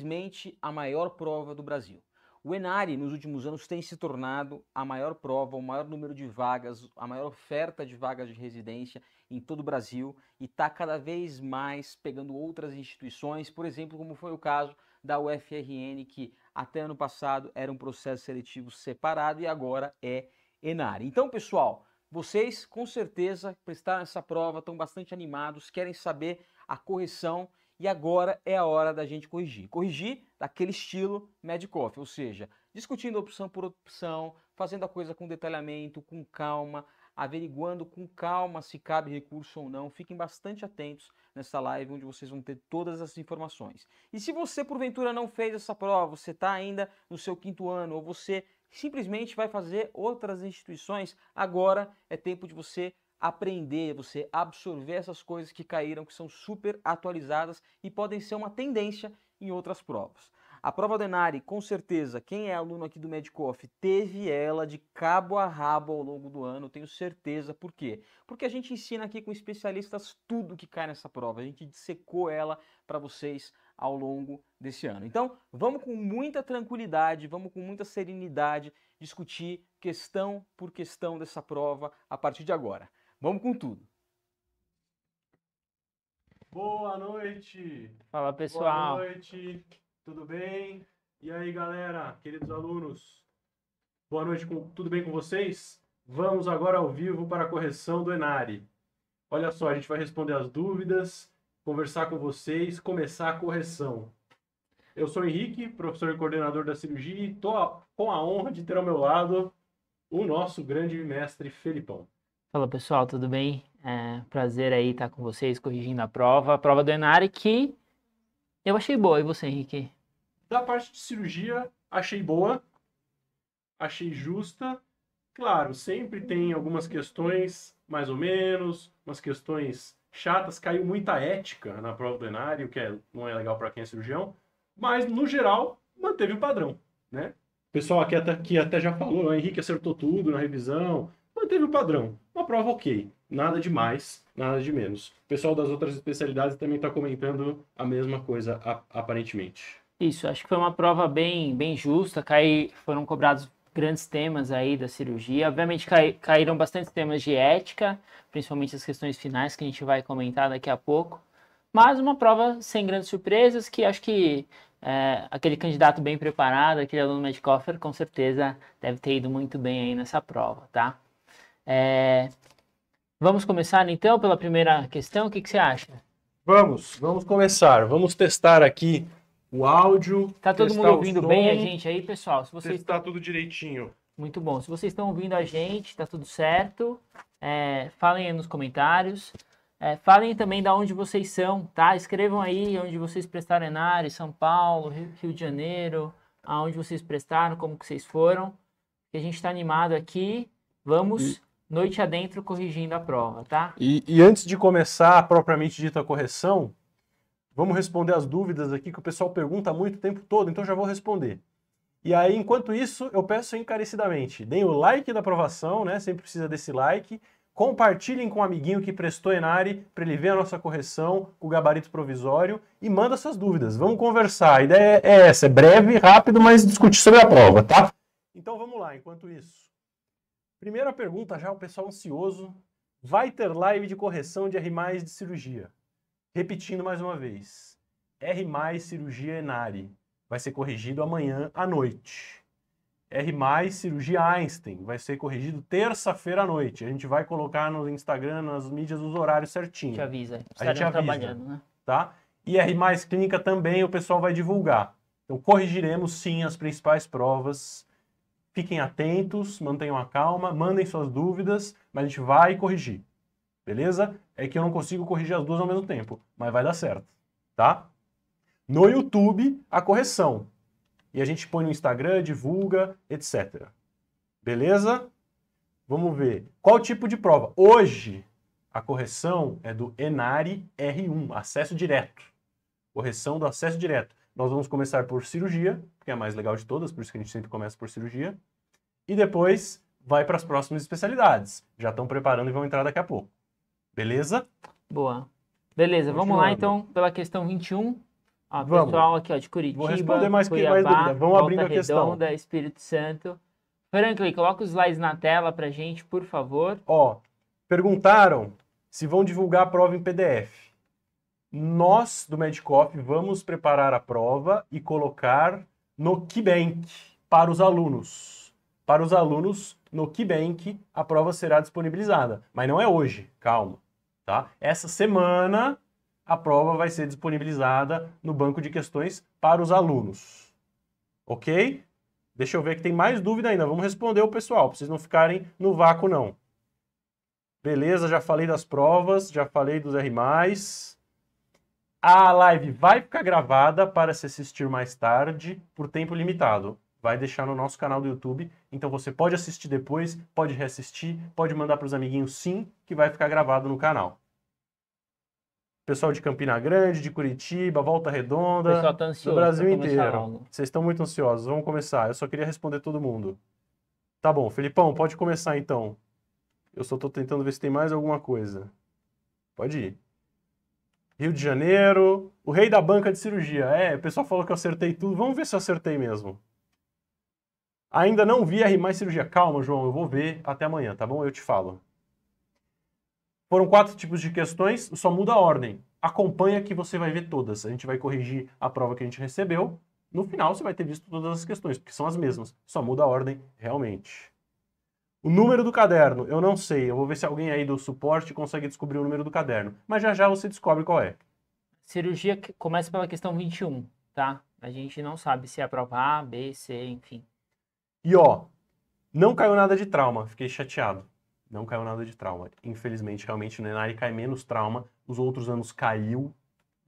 simplesmente a maior prova do Brasil. O Enari, nos últimos anos, tem se tornado a maior prova, o maior número de vagas, a maior oferta de vagas de residência em todo o Brasil e está cada vez mais pegando outras instituições, por exemplo, como foi o caso da UFRN, que até ano passado era um processo seletivo separado e agora é Enari. Então, pessoal, vocês com certeza prestaram essa prova, estão bastante animados, querem saber a correção e agora é a hora da gente corrigir. Corrigir daquele estilo Medcoff, ou seja, discutindo opção por opção, fazendo a coisa com detalhamento, com calma, averiguando com calma se cabe recurso ou não. Fiquem bastante atentos nessa live onde vocês vão ter todas as informações. E se você porventura não fez essa prova, você está ainda no seu quinto ano ou você simplesmente vai fazer outras instituições, agora é tempo de você aprender, você absorver essas coisas que caíram, que são super atualizadas e podem ser uma tendência em outras provas. A prova do Enari, com certeza, quem é aluno aqui do Medicoff teve ela de cabo a rabo ao longo do ano, tenho certeza. Por quê? Porque a gente ensina aqui com especialistas tudo que cai nessa prova. A gente dissecou ela para vocês ao longo desse ano. Então, vamos com muita tranquilidade, vamos com muita serenidade discutir questão por questão dessa prova a partir de agora. Vamos com tudo. Boa noite. Fala, pessoal. Boa noite. Tudo bem? E aí, galera, queridos alunos? Boa noite, tudo bem com vocês? Vamos agora ao vivo para a correção do Enari. Olha só, a gente vai responder as dúvidas, conversar com vocês, começar a correção. Eu sou Henrique, professor e coordenador da cirurgia, e estou com a honra de ter ao meu lado o nosso grande mestre Felipão. Fala pessoal, tudo bem? É, prazer aí estar com vocês, corrigindo a prova. A prova do Enari que eu achei boa. E você, Henrique? Da parte de cirurgia, achei boa, achei justa. Claro, sempre tem algumas questões mais ou menos, umas questões chatas. Caiu muita ética na prova do Enari, o que é, não é legal para quem é cirurgião. Mas, no geral, manteve o padrão, né? O pessoal aqui até, aqui até já falou, o Henrique acertou tudo na revisão, manteve o padrão. Uma prova ok, nada de mais, nada de menos. O pessoal das outras especialidades também está comentando a mesma coisa, aparentemente. Isso, acho que foi uma prova bem, bem justa, cai, foram cobrados grandes temas aí da cirurgia. Obviamente cai, caíram bastante temas de ética, principalmente as questões finais que a gente vai comentar daqui a pouco. Mas uma prova sem grandes surpresas, que acho que é, aquele candidato bem preparado, aquele aluno Medcoffer, com certeza deve ter ido muito bem aí nessa prova, tá? É... Vamos começar então pela primeira questão. O que, que você acha? Vamos, vamos começar. Vamos testar aqui o áudio. Tá todo mundo ouvindo som, bem a gente aí, pessoal? Se vocês está tudo direitinho. Muito bom. Se vocês estão ouvindo a gente, tá tudo certo. É, falem aí nos comentários. É, falem também da onde vocês são, tá? Escrevam aí onde vocês prestaram Enare, São Paulo, Rio de Janeiro, aonde vocês prestaram, como que vocês foram. Que a gente está animado aqui. Vamos noite adentro corrigindo a prova, tá? E, e antes de começar propriamente dita a correção, vamos responder as dúvidas aqui que o pessoal pergunta muito o tempo todo, então já vou responder. E aí, enquanto isso, eu peço encarecidamente, deem o like da aprovação, né? Sempre precisa desse like. Compartilhem com um amiguinho que prestou Enari para ele ver a nossa correção, o gabarito provisório e manda suas dúvidas. Vamos conversar. A ideia é essa, é breve, rápido, mas discutir sobre a prova, tá? Então vamos lá, enquanto isso. Primeira pergunta já, o pessoal ansioso. Vai ter live de correção de R de cirurgia. Repetindo mais uma vez. R cirurgia Enari. Vai ser corrigido amanhã à noite. R cirurgia Einstein. Vai ser corrigido terça-feira à noite. A gente vai colocar no Instagram, nas mídias, os horários certinho. Te avisa. A gente avisa. Trabalhando, né? Tá? E R clínica também o pessoal vai divulgar. Então corrigiremos sim as principais provas Fiquem atentos, mantenham a calma, mandem suas dúvidas, mas a gente vai corrigir. Beleza? É que eu não consigo corrigir as duas ao mesmo tempo, mas vai dar certo, tá? No YouTube, a correção. E a gente põe no Instagram, divulga, etc. Beleza? Vamos ver. Qual tipo de prova? Hoje, a correção é do Enari R1, acesso direto. Correção do acesso direto. Nós vamos começar por cirurgia, que é a mais legal de todas, por isso que a gente sempre começa por cirurgia. E depois vai para as próximas especialidades. Já estão preparando e vão entrar daqui a pouco. Beleza? Boa. Beleza, vamos lá então pela questão 21. Ó, vamos. pessoal aqui ó, de Curitiba, Vou responder mais Cuiabá, que mais dúvida. Vamos abrindo a questão. da Espírito Santo. Franklin, coloca os slides na tela a gente, por favor. Ó, perguntaram se vão divulgar a prova em PDF nós do Medcop vamos preparar a prova e colocar no KeyBank para os alunos. Para os alunos, no KeyBank, a prova será disponibilizada. Mas não é hoje, calma. Tá? Essa semana, a prova vai ser disponibilizada no banco de questões para os alunos. Ok? Deixa eu ver que tem mais dúvida ainda. Vamos responder o pessoal, para vocês não ficarem no vácuo, não. Beleza, já falei das provas, já falei dos R+. A live vai ficar gravada para se assistir mais tarde por tempo limitado. Vai deixar no nosso canal do YouTube, então você pode assistir depois, pode reassistir, pode mandar para os amiguinhos sim, que vai ficar gravado no canal. Pessoal de Campina Grande, de Curitiba, Volta Redonda, tá ansioso, do Brasil inteiro. Vocês estão muito ansiosos, vamos começar. Eu só queria responder todo mundo. Tá bom, Felipão, pode começar então. Eu só estou tentando ver se tem mais alguma coisa. Pode ir. Rio de Janeiro, o rei da banca de cirurgia. É, o pessoal falou que eu acertei tudo, vamos ver se eu acertei mesmo. Ainda não vi R mais cirurgia. Calma, João, eu vou ver até amanhã, tá bom? Eu te falo. Foram quatro tipos de questões, só muda a ordem. Acompanha que você vai ver todas. A gente vai corrigir a prova que a gente recebeu. No final, você vai ter visto todas as questões, porque são as mesmas. Só muda a ordem realmente. O número do caderno, eu não sei. Eu vou ver se alguém aí do suporte consegue descobrir o número do caderno. Mas já já você descobre qual é. Cirurgia começa pela questão 21, tá? A gente não sabe se é a prova A, B, C, enfim. E ó, não caiu nada de trauma. Fiquei chateado. Não caiu nada de trauma. Infelizmente, realmente, no Enari cai menos trauma. Os outros anos caiu,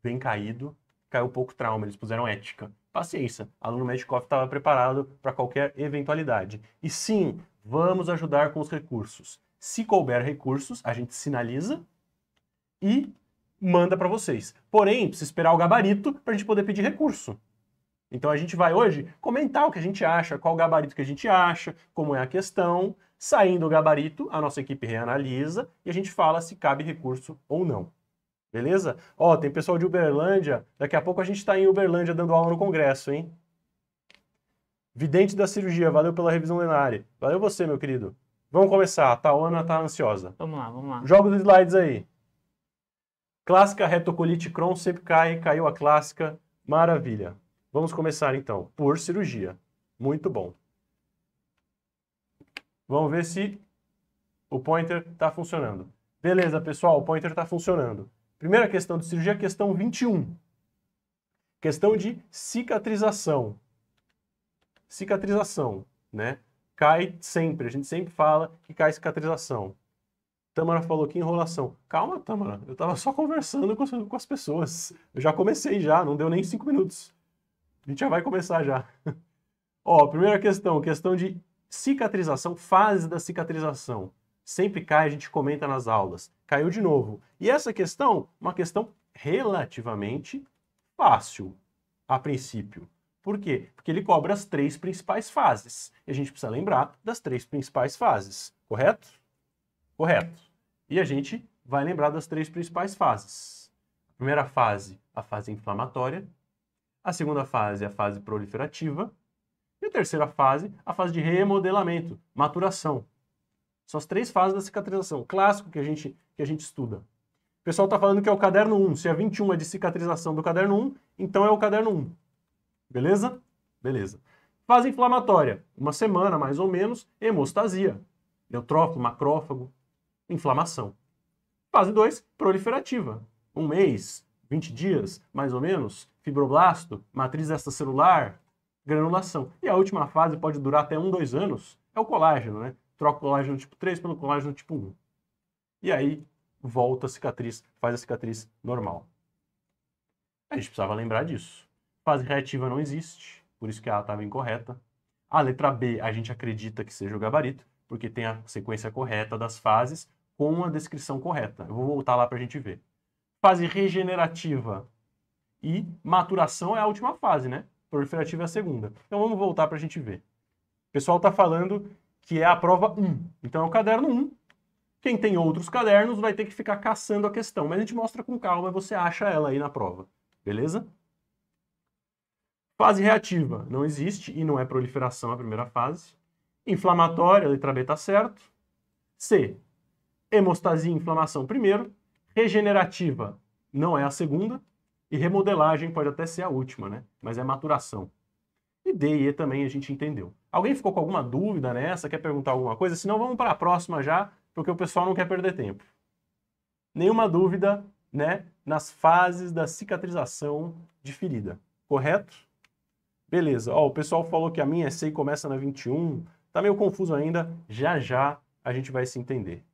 bem caído. Caiu pouco trauma, eles puseram ética paciência. Aluno Medcoff estava preparado para qualquer eventualidade. E sim, vamos ajudar com os recursos. Se couber recursos, a gente sinaliza e manda para vocês. Porém, precisa esperar o gabarito para a gente poder pedir recurso. Então a gente vai hoje comentar o que a gente acha, qual o gabarito que a gente acha, como é a questão. Saindo o gabarito, a nossa equipe reanalisa e a gente fala se cabe recurso ou não. Beleza? Ó, tem pessoal de Uberlândia, daqui a pouco a gente está em Uberlândia dando aula no congresso, hein? Vidente da cirurgia, valeu pela revisão plenária. Valeu você, meu querido. Vamos começar. A Taona tá ansiosa. Vamos lá, vamos lá. Joga os slides aí. Clássica retocolite Crohn sempre cai, caiu a clássica. Maravilha. Vamos começar então por cirurgia. Muito bom. Vamos ver se o pointer está funcionando. Beleza, pessoal, o pointer está funcionando. Primeira questão de cirurgia, questão 21. Questão de cicatrização cicatrização, né? Cai sempre, a gente sempre fala que cai cicatrização. Tamara falou que enrolação. Calma, Tamara, eu estava só conversando com as, com as pessoas. Eu já comecei já, não deu nem cinco minutos. A gente já vai começar já. Ó, primeira questão, questão de cicatrização, fase da cicatrização. Sempre cai, a gente comenta nas aulas. Caiu de novo. E essa questão, uma questão relativamente fácil, a princípio. Por quê? Porque ele cobra as três principais fases. E a gente precisa lembrar das três principais fases, correto? Correto. E a gente vai lembrar das três principais fases. A primeira fase, a fase inflamatória. A segunda fase, a fase proliferativa. E a terceira fase, a fase de remodelamento, maturação. São as três fases da cicatrização, clássico que a gente, que a gente estuda. O pessoal está falando que é o caderno 1. Se a 21 é de cicatrização do caderno 1, então é o caderno 1. Beleza? Beleza. Fase inflamatória, uma semana mais ou menos, hemostasia, neutrófilo, macrófago, inflamação. Fase 2, proliferativa, um mês, 20 dias, mais ou menos, fibroblasto, matriz extracelular, granulação. E a última fase pode durar até um, dois anos, é o colágeno, né? Troca o colágeno tipo 3 pelo colágeno tipo 1. E aí volta a cicatriz, faz a cicatriz normal. A gente precisava lembrar disso. Fase reativa não existe, por isso que a A estava incorreta. A letra B a gente acredita que seja o gabarito, porque tem a sequência correta das fases com a descrição correta. Eu vou voltar lá para a gente ver. Fase regenerativa e maturação é a última fase, né? Proliferativa é a segunda. Então vamos voltar para a gente ver. O pessoal está falando que é a prova 1. Então é o caderno 1. Quem tem outros cadernos vai ter que ficar caçando a questão, mas a gente mostra com calma e você acha ela aí na prova. Beleza? Fase reativa não existe e não é proliferação a primeira fase. Inflamatória, a letra B está certo. C. Hemostasia e inflamação primeiro. Regenerativa não é a segunda. E remodelagem pode até ser a última, né? Mas é maturação. E D e E também a gente entendeu. Alguém ficou com alguma dúvida nessa? Quer perguntar alguma coisa? Se não, vamos para a próxima já, porque o pessoal não quer perder tempo. Nenhuma dúvida, né? Nas fases da cicatrização de ferida, correto? Beleza, ó, o pessoal falou que a minha SEI começa na 21, tá meio confuso ainda, já já a gente vai se entender.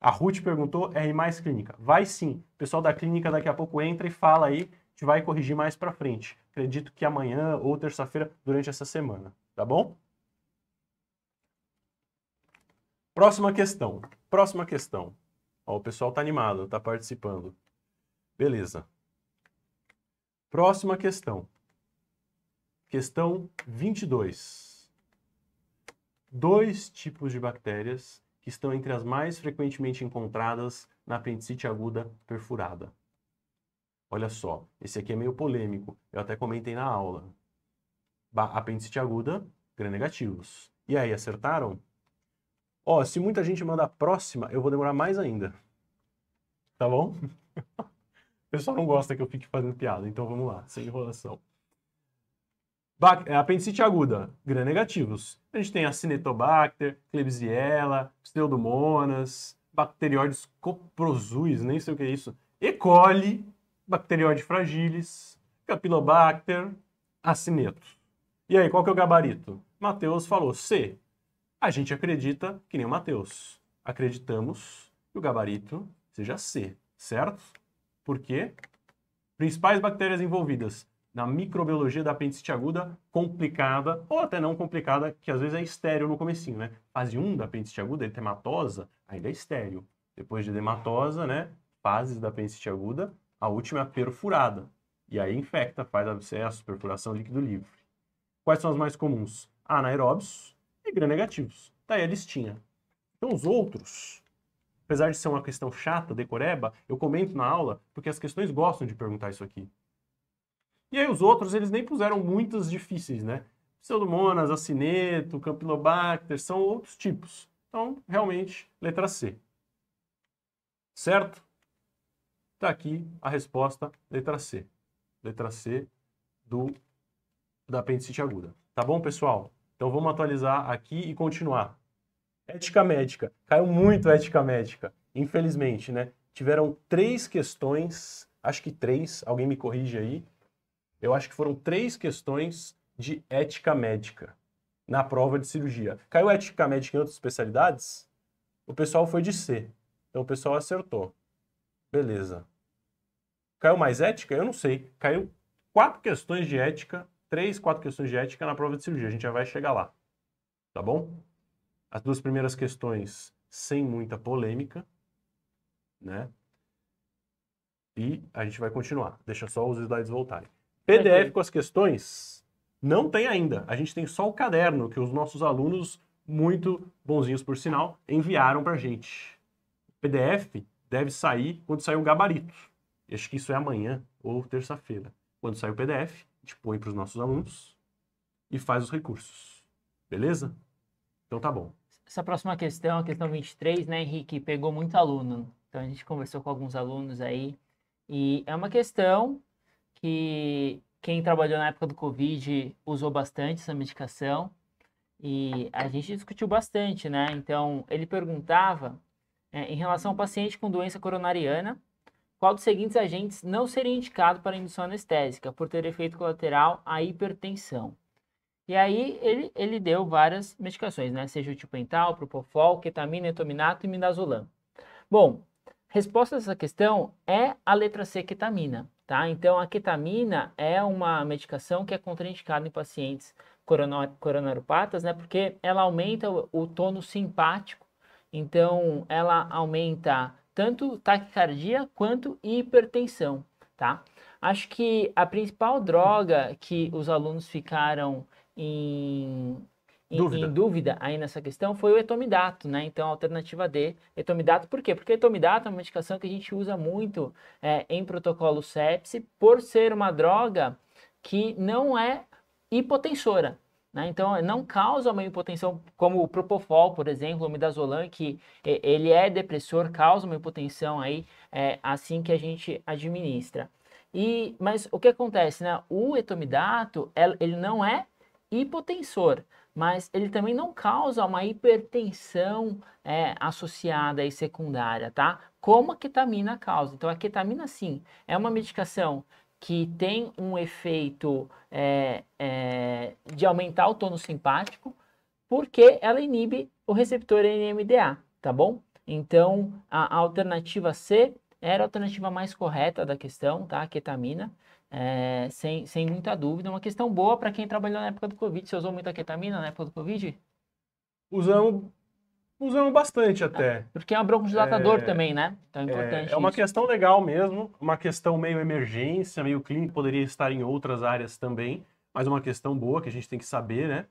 A Ruth perguntou, R mais clínica. Vai sim, o pessoal da clínica daqui a pouco entra e fala aí, a gente vai corrigir mais pra frente. Acredito que amanhã ou terça-feira, durante essa semana, tá bom? Próxima questão, próxima questão. Ó, o pessoal tá animado, tá participando. Beleza. Próxima questão. Questão 22. Dois tipos de bactérias que estão entre as mais frequentemente encontradas na apendicite aguda perfurada. Olha só, esse aqui é meio polêmico, eu até comentei na aula. Ba apendicite aguda, gram-negativos. E aí, acertaram? Ó, se muita gente manda próxima, eu vou demorar mais ainda. Tá bom? o pessoal não gosta que eu fique fazendo piada, então vamos lá, sem enrolação. É, apendicite aguda, gram-negativos. A gente tem Acinetobacter, Klebsiella, Pseudomonas, bacterióides coprozuis, nem sei o que é isso, E. coli, bacterióide fragilis, Capilobacter, acineto. E aí, qual que é o gabarito? Mateus falou C. A gente acredita que nem o Mateus. Acreditamos que o gabarito seja C, certo? Por quê? Principais bactérias envolvidas: na microbiologia da apendicite aguda complicada, ou até não complicada, que às vezes é estéreo no comecinho, né? Fase 1 da apendicite aguda, é eritematosa, ainda é estéreo. Depois de edematosa, né? Fases da apendicite aguda, a última é a perfurada. E aí infecta, faz abscesso, perfuração, líquido livre. Quais são as mais comuns? Anaeróbios e gram-negativos. Tá aí a listinha. Então os outros, apesar de ser uma questão chata, decoreba, eu comento na aula porque as questões gostam de perguntar isso aqui. E aí os outros, eles nem puseram muitas difíceis, né? Pseudomonas, acineto, campylobacter, são outros tipos. Então, realmente, letra C. Certo? Está aqui a resposta, letra C. Letra C do, da apendicite aguda. Tá bom, pessoal? Então, vamos atualizar aqui e continuar. Ética médica. Caiu muito a ética médica, infelizmente, né? Tiveram três questões, acho que três, alguém me corrige aí, eu acho que foram três questões de ética médica na prova de cirurgia. Caiu ética médica em outras especialidades? O pessoal foi de C. Então o pessoal acertou. Beleza. Caiu mais ética? Eu não sei. Caiu quatro questões de ética, três, quatro questões de ética na prova de cirurgia. A gente já vai chegar lá. Tá bom? As duas primeiras questões sem muita polêmica, né? E a gente vai continuar. Deixa só os slides voltarem. PDF uhum. com as questões não tem ainda. A gente tem só o caderno que os nossos alunos, muito bonzinhos por sinal, enviaram para a gente. O PDF deve sair quando sair o gabarito. acho que isso é amanhã ou terça-feira. Quando sair o PDF, a gente põe para os nossos alunos e faz os recursos. Beleza? Então tá bom. Essa próxima questão, a questão 23, né, Henrique, pegou muito aluno. Então a gente conversou com alguns alunos aí. E é uma questão que quem trabalhou na época do Covid usou bastante essa medicação e a gente discutiu bastante, né? Então, ele perguntava é, em relação ao paciente com doença coronariana, qual dos seguintes agentes não seria indicado para indução anestésica por ter efeito colateral a hipertensão? E aí ele, ele deu várias medicações, né? Seja o tipental, propofol, ketamina, etominato e midazolam. Bom, resposta a essa questão é a letra C, ketamina. Tá? Então, a ketamina é uma medicação que é contraindicada em pacientes coronaropatas, né? Porque ela aumenta o, o tono simpático, então ela aumenta tanto taquicardia quanto hipertensão, tá? Acho que a principal droga que os alunos ficaram em dúvida. em, dúvida aí nessa questão foi o etomidato, né? Então, alternativa D, etomidato, por quê? Porque etomidato é uma medicação que a gente usa muito é, em protocolo sepse por ser uma droga que não é hipotensora. Né? Então, não causa uma hipotensão como o propofol, por exemplo, o midazolam, que ele é depressor, causa uma hipotensão aí é, assim que a gente administra. E, mas o que acontece, né? O etomidato, ele não é hipotensor mas ele também não causa uma hipertensão é, associada e secundária, tá? Como a ketamina causa. Então, a ketamina, sim, é uma medicação que tem um efeito é, é, de aumentar o tônus simpático, porque ela inibe o receptor NMDA, tá bom? Então, a, a alternativa C era a alternativa mais correta da questão, tá? A ketamina. É, sem, sem muita dúvida. Uma questão boa para quem trabalhou na época do Covid. Você usou muita ketamina na época do Covid? Usamos, usamos bastante até. Ah, porque é um broncodilatador é, também, né? Então é, é importante. É, é uma isso. questão legal mesmo, uma questão meio emergência, meio clínica, poderia estar em outras áreas também, mas é uma questão boa que a gente tem que saber, né?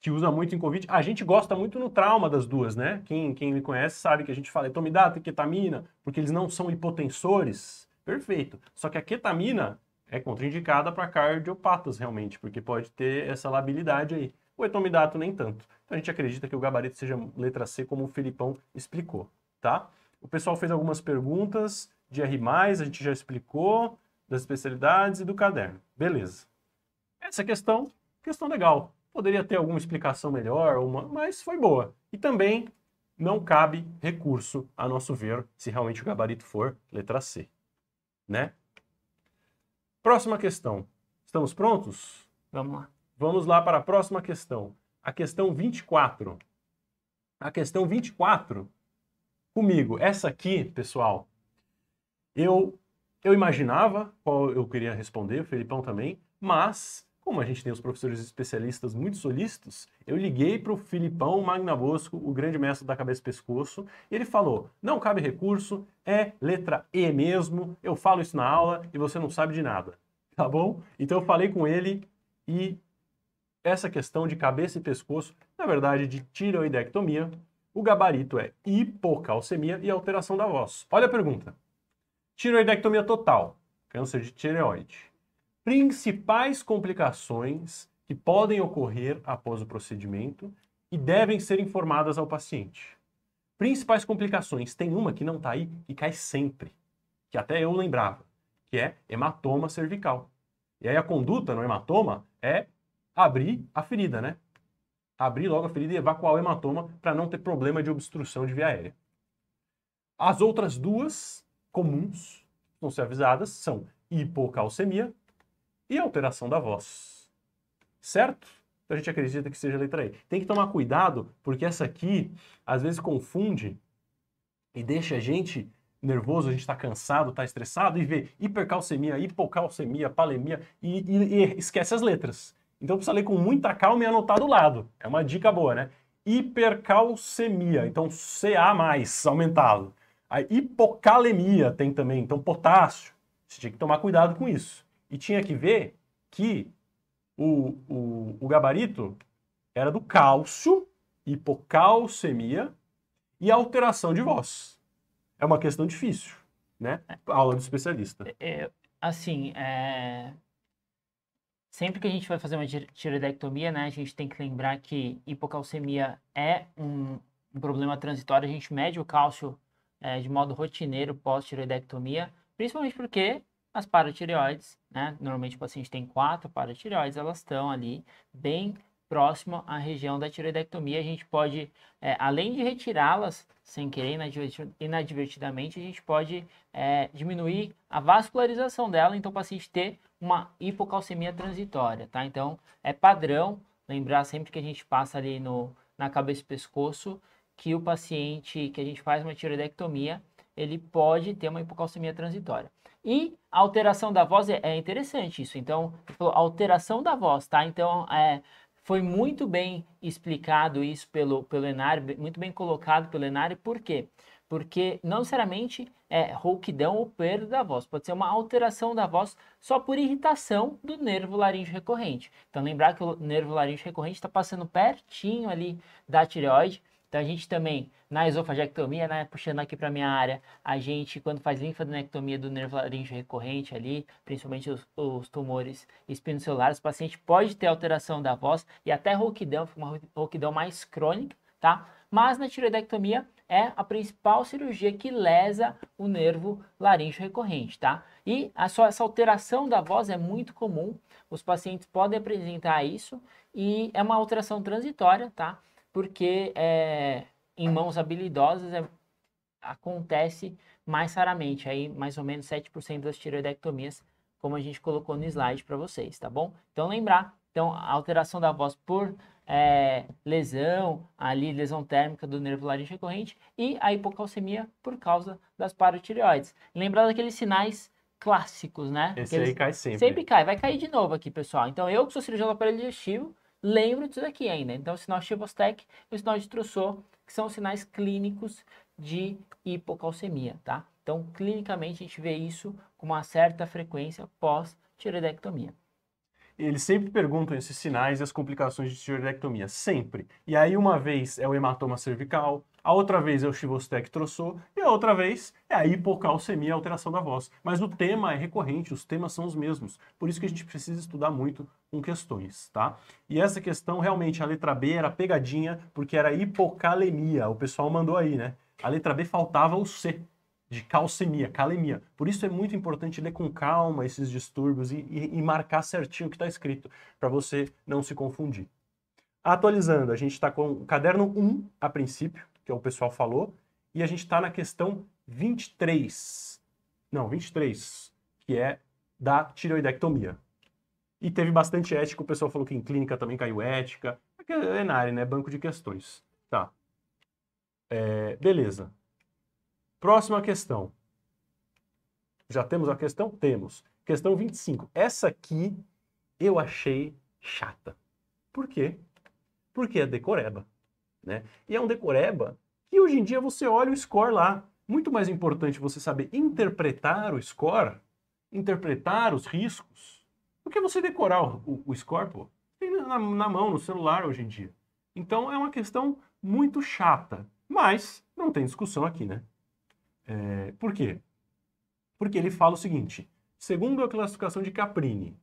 Que usa muito em Covid. A gente gosta muito no trauma das duas, né? Quem, quem me conhece sabe que a gente fala então dá e ketamina, porque eles não são hipotensores. Perfeito. Só que a ketamina, é contraindicada para cardiopatas realmente, porque pode ter essa labilidade aí. O etomidato nem tanto. Então a gente acredita que o gabarito seja letra C, como o Filipão explicou, tá? O pessoal fez algumas perguntas de R+, a gente já explicou, das especialidades e do caderno. Beleza. Essa questão, questão legal. Poderia ter alguma explicação melhor, uma, mas foi boa. E também não cabe recurso, a nosso ver, se realmente o gabarito for letra C, né? Próxima questão. Estamos prontos? Vamos lá. Vamos lá para a próxima questão. A questão 24. A questão 24, comigo. Essa aqui, pessoal, eu, eu imaginava qual eu queria responder, o Felipão também, mas como a gente tem os professores especialistas muito solícitos, eu liguei para o Filipão Magnabosco, o grande mestre da cabeça e pescoço, e ele falou: não cabe recurso, é letra E mesmo, eu falo isso na aula e você não sabe de nada. Tá bom? Então eu falei com ele e essa questão de cabeça e pescoço, na verdade, de tiroidectomia, o gabarito é hipocalcemia e alteração da voz. Olha a pergunta: tiroidectomia total, câncer de tireoide principais complicações que podem ocorrer após o procedimento e devem ser informadas ao paciente. Principais complicações, tem uma que não está aí e cai sempre, que até eu lembrava, que é hematoma cervical. E aí a conduta no hematoma é abrir a ferida, né? Abrir logo a ferida e evacuar o hematoma para não ter problema de obstrução de via aérea. As outras duas comuns, vão ser avisadas, são hipocalcemia e alteração da voz. Certo? Então a gente acredita que seja a letra E. Tem que tomar cuidado, porque essa aqui às vezes confunde e deixa a gente nervoso, a gente está cansado, está estressado e vê hipercalcemia, hipocalcemia, palemia e, e, e, esquece as letras. Então precisa ler com muita calma e anotar do lado. É uma dica boa, né? Hipercalcemia, então CA mais aumentado. A hipocalemia tem também, então potássio. Você tinha que tomar cuidado com isso e tinha que ver que o, o, o gabarito era do cálcio, hipocalcemia e alteração de voz. É uma questão difícil, né? É. Aula do especialista. É, é, assim, é... sempre que a gente vai fazer uma tiroidectomia, né, a gente tem que lembrar que hipocalcemia é um, um problema transitório. A gente mede o cálcio é, de modo rotineiro pós-tiroidectomia, principalmente porque as paratireoides, né? Normalmente o paciente tem quatro paratireoides, elas estão ali bem próximo à região da tiroidectomia. A gente pode, é, além de retirá-las sem querer inadvertidamente, a gente pode é, diminuir a vascularização dela, então o paciente ter uma hipocalcemia transitória, tá? Então é padrão lembrar sempre que a gente passa ali no, na cabeça e pescoço que o paciente, que a gente faz uma tiroidectomia, ele pode ter uma hipocalcemia transitória. E a alteração da voz é, é interessante isso. Então, falou, alteração da voz, tá? Então, é, foi muito bem explicado isso pelo, pelo Enário, muito bem colocado pelo Enário, por quê? Porque não necessariamente é rouquidão ou perda da voz, pode ser uma alteração da voz só por irritação do nervo laríngeo recorrente. Então, lembrar que o nervo laríngeo recorrente está passando pertinho ali da tireoide, então a gente também, na esofagectomia, né, puxando aqui para minha área, a gente, quando faz linfadenectomia do nervo laríngeo recorrente ali, principalmente os, os tumores espinocelulares, o paciente pode ter alteração da voz e até rouquidão, uma rouquidão mais crônica, tá? Mas na tiroidectomia é a principal cirurgia que lesa o nervo laríngeo recorrente, tá? E a sua, essa alteração da voz é muito comum, os pacientes podem apresentar isso e é uma alteração transitória, tá? porque é, em mãos habilidosas é, acontece mais raramente, aí mais ou menos 7% das tiroidectomias, como a gente colocou no slide para vocês, tá bom? Então lembrar, então a alteração da voz por é, lesão, ali lesão térmica do nervo laríngeo recorrente e a hipocalcemia por causa das parotireoides. Lembrar daqueles sinais clássicos, né? Esse aí cai sempre. Sempre cai, vai cair de novo aqui, pessoal. Então eu que sou cirurgião do aparelho digestivo, lembro disso aqui ainda. Então, o sinal Shibostek e o sinal de Trousseau, que são sinais clínicos de hipocalcemia, tá? Então, clinicamente, a gente vê isso com uma certa frequência pós-tiroidectomia. Eles sempre perguntam esses sinais e as complicações de tiroidectomia, sempre. E aí, uma vez é o hematoma cervical, a outra vez é o Chivostec troçou, e a outra vez é a hipocalcemia, a alteração da voz. Mas o tema é recorrente, os temas são os mesmos. Por isso que a gente precisa estudar muito com questões, tá? E essa questão, realmente, a letra B era pegadinha, porque era hipocalemia. O pessoal mandou aí, né? A letra B faltava o C, de calcemia, calemia. Por isso é muito importante ler com calma esses distúrbios e, e, e marcar certinho o que está escrito, para você não se confundir. Atualizando, a gente está com o caderno 1 a princípio, que é o pessoal falou, e a gente está na questão 23. Não, 23, que é da tiroidectomia. E teve bastante ética, o pessoal falou que em clínica também caiu ética. É Enare, né? Banco de questões. Tá. É, beleza. Próxima questão. Já temos a questão? Temos. Questão 25. Essa aqui eu achei chata. Por quê? Porque é decoreba. Né? E é um decoreba que hoje em dia você olha o score lá. Muito mais importante você saber interpretar o score, interpretar os riscos, do que você decorar o, o, o score, pô. Tem na, na mão, no celular hoje em dia. Então é uma questão muito chata. Mas não tem discussão aqui, né? É, por quê? Porque ele fala o seguinte: segundo a classificação de Caprini,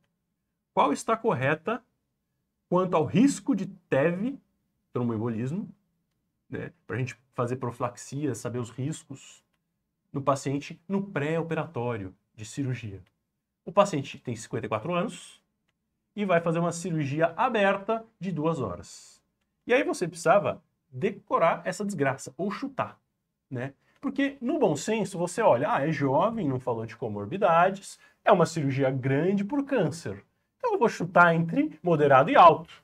qual está correta quanto ao risco de Teve tromboembolismo, né, para a gente fazer profilaxia, saber os riscos no paciente no pré-operatório de cirurgia. O paciente tem 54 anos e vai fazer uma cirurgia aberta de duas horas. E aí você precisava decorar essa desgraça ou chutar, né? Porque no bom senso você olha, ah, é jovem, não falou de comorbidades, é uma cirurgia grande por câncer. Então eu vou chutar entre moderado e alto.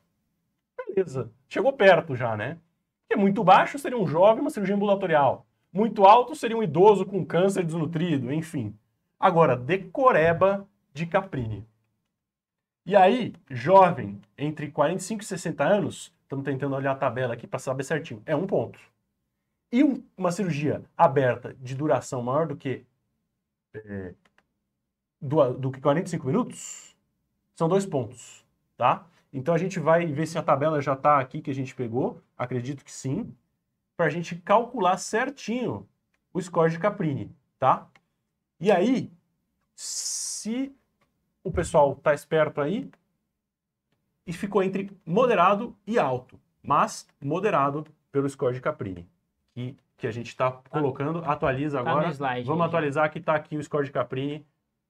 Beleza chegou perto já, né? Porque é muito baixo seria um jovem, uma cirurgia ambulatorial. Muito alto seria um idoso com câncer desnutrido, enfim. Agora, decoreba de Caprini. E aí, jovem, entre 45 e 60 anos, estamos tentando olhar a tabela aqui para saber certinho, é um ponto. E um, uma cirurgia aberta de duração maior do que, é, do, do que 45 minutos, são dois pontos, tá? Então a gente vai ver se a tabela já está aqui que a gente pegou, acredito que sim, para a gente calcular certinho o score de Caprini, tá? E aí, se o pessoal está esperto aí, e ficou entre moderado e alto, mas moderado pelo score de Caprini, que, que a gente está tá. colocando, atualiza tá agora. Slide, Vamos gente. atualizar que está aqui o score de Caprini,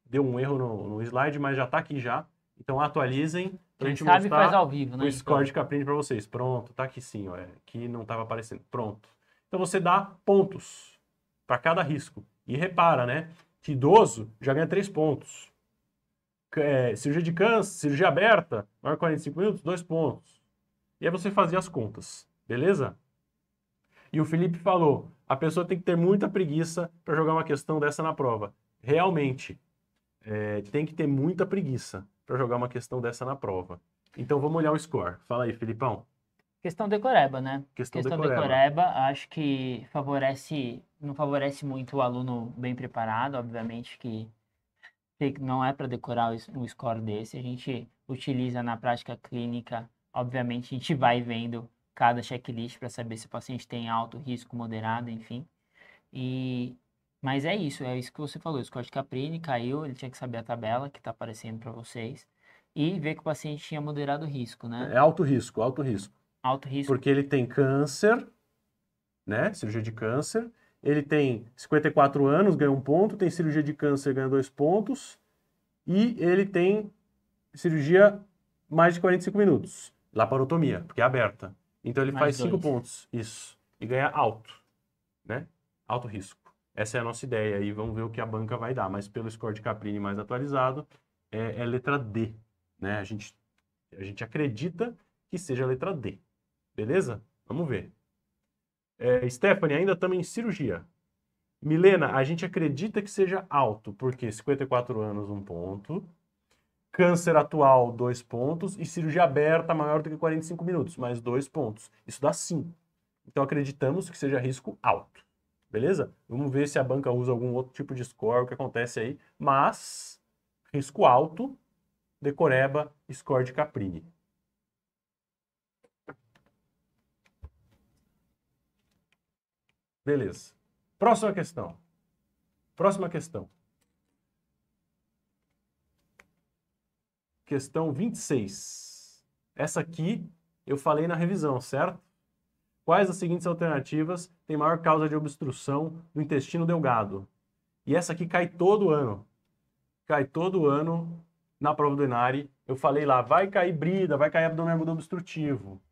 deu um erro no, no slide, mas já está aqui já. Então atualizem Pra gente sabe mostrar faz ao vivo, né? O Discord então. que aprende para vocês. Pronto, tá aqui sim, ó. Aqui não tava aparecendo. Pronto. Então você dá pontos para cada risco. E repara, né? Que idoso já ganha 3 pontos. É, cirurgia de câncer, cirurgia aberta, maior 45 minutos, 2 pontos. E aí você fazia as contas, beleza? E o Felipe falou: a pessoa tem que ter muita preguiça para jogar uma questão dessa na prova. Realmente, é, tem que ter muita preguiça para jogar uma questão dessa na prova. Então vamos olhar o score. Fala aí, Filipão. Questão decoreba, né? Questão, questão decoreba. decoreba. acho que favorece, não favorece muito o aluno bem preparado, obviamente que não é para decorar um score desse. A gente utiliza na prática clínica, obviamente a gente vai vendo cada checklist para saber se o paciente tem alto risco, moderado, enfim. E mas é isso, é isso que você falou. O Scott Caprini caiu, ele tinha que saber a tabela que está aparecendo para vocês e ver que o paciente tinha moderado risco, né? É alto risco, alto risco. Alto risco. Porque ele tem câncer, né? Cirurgia de câncer. Ele tem 54 anos, ganha um ponto. Tem cirurgia de câncer, ganha dois pontos. E ele tem cirurgia mais de 45 minutos. Laparotomia, porque é aberta. Então ele mais faz dois. cinco pontos. Isso. E ganha alto, né? Alto risco. Essa é a nossa ideia e vamos ver o que a banca vai dar. Mas pelo score de Caprini mais atualizado, é, é letra D. Né? A, gente, a gente acredita que seja a letra D. Beleza? Vamos ver. É, Stephanie, ainda estamos em cirurgia. Milena, a gente acredita que seja alto, porque 54 anos, um ponto. Câncer atual, dois pontos. E cirurgia aberta maior do que 45 minutos, mais dois pontos. Isso dá cinco. Então acreditamos que seja risco alto beleza? Vamos ver se a banca usa algum outro tipo de score, o que acontece aí. Mas, risco alto, decoreba, score de Caprini. Beleza. Próxima questão. Próxima questão. Questão 26. Essa aqui eu falei na revisão, certo? Quais as seguintes alternativas têm maior causa de obstrução do intestino delgado? E essa aqui cai todo ano. Cai todo ano na prova do Enari. Eu falei lá, vai cair brida, vai cair abdômen agudo obstrutivo.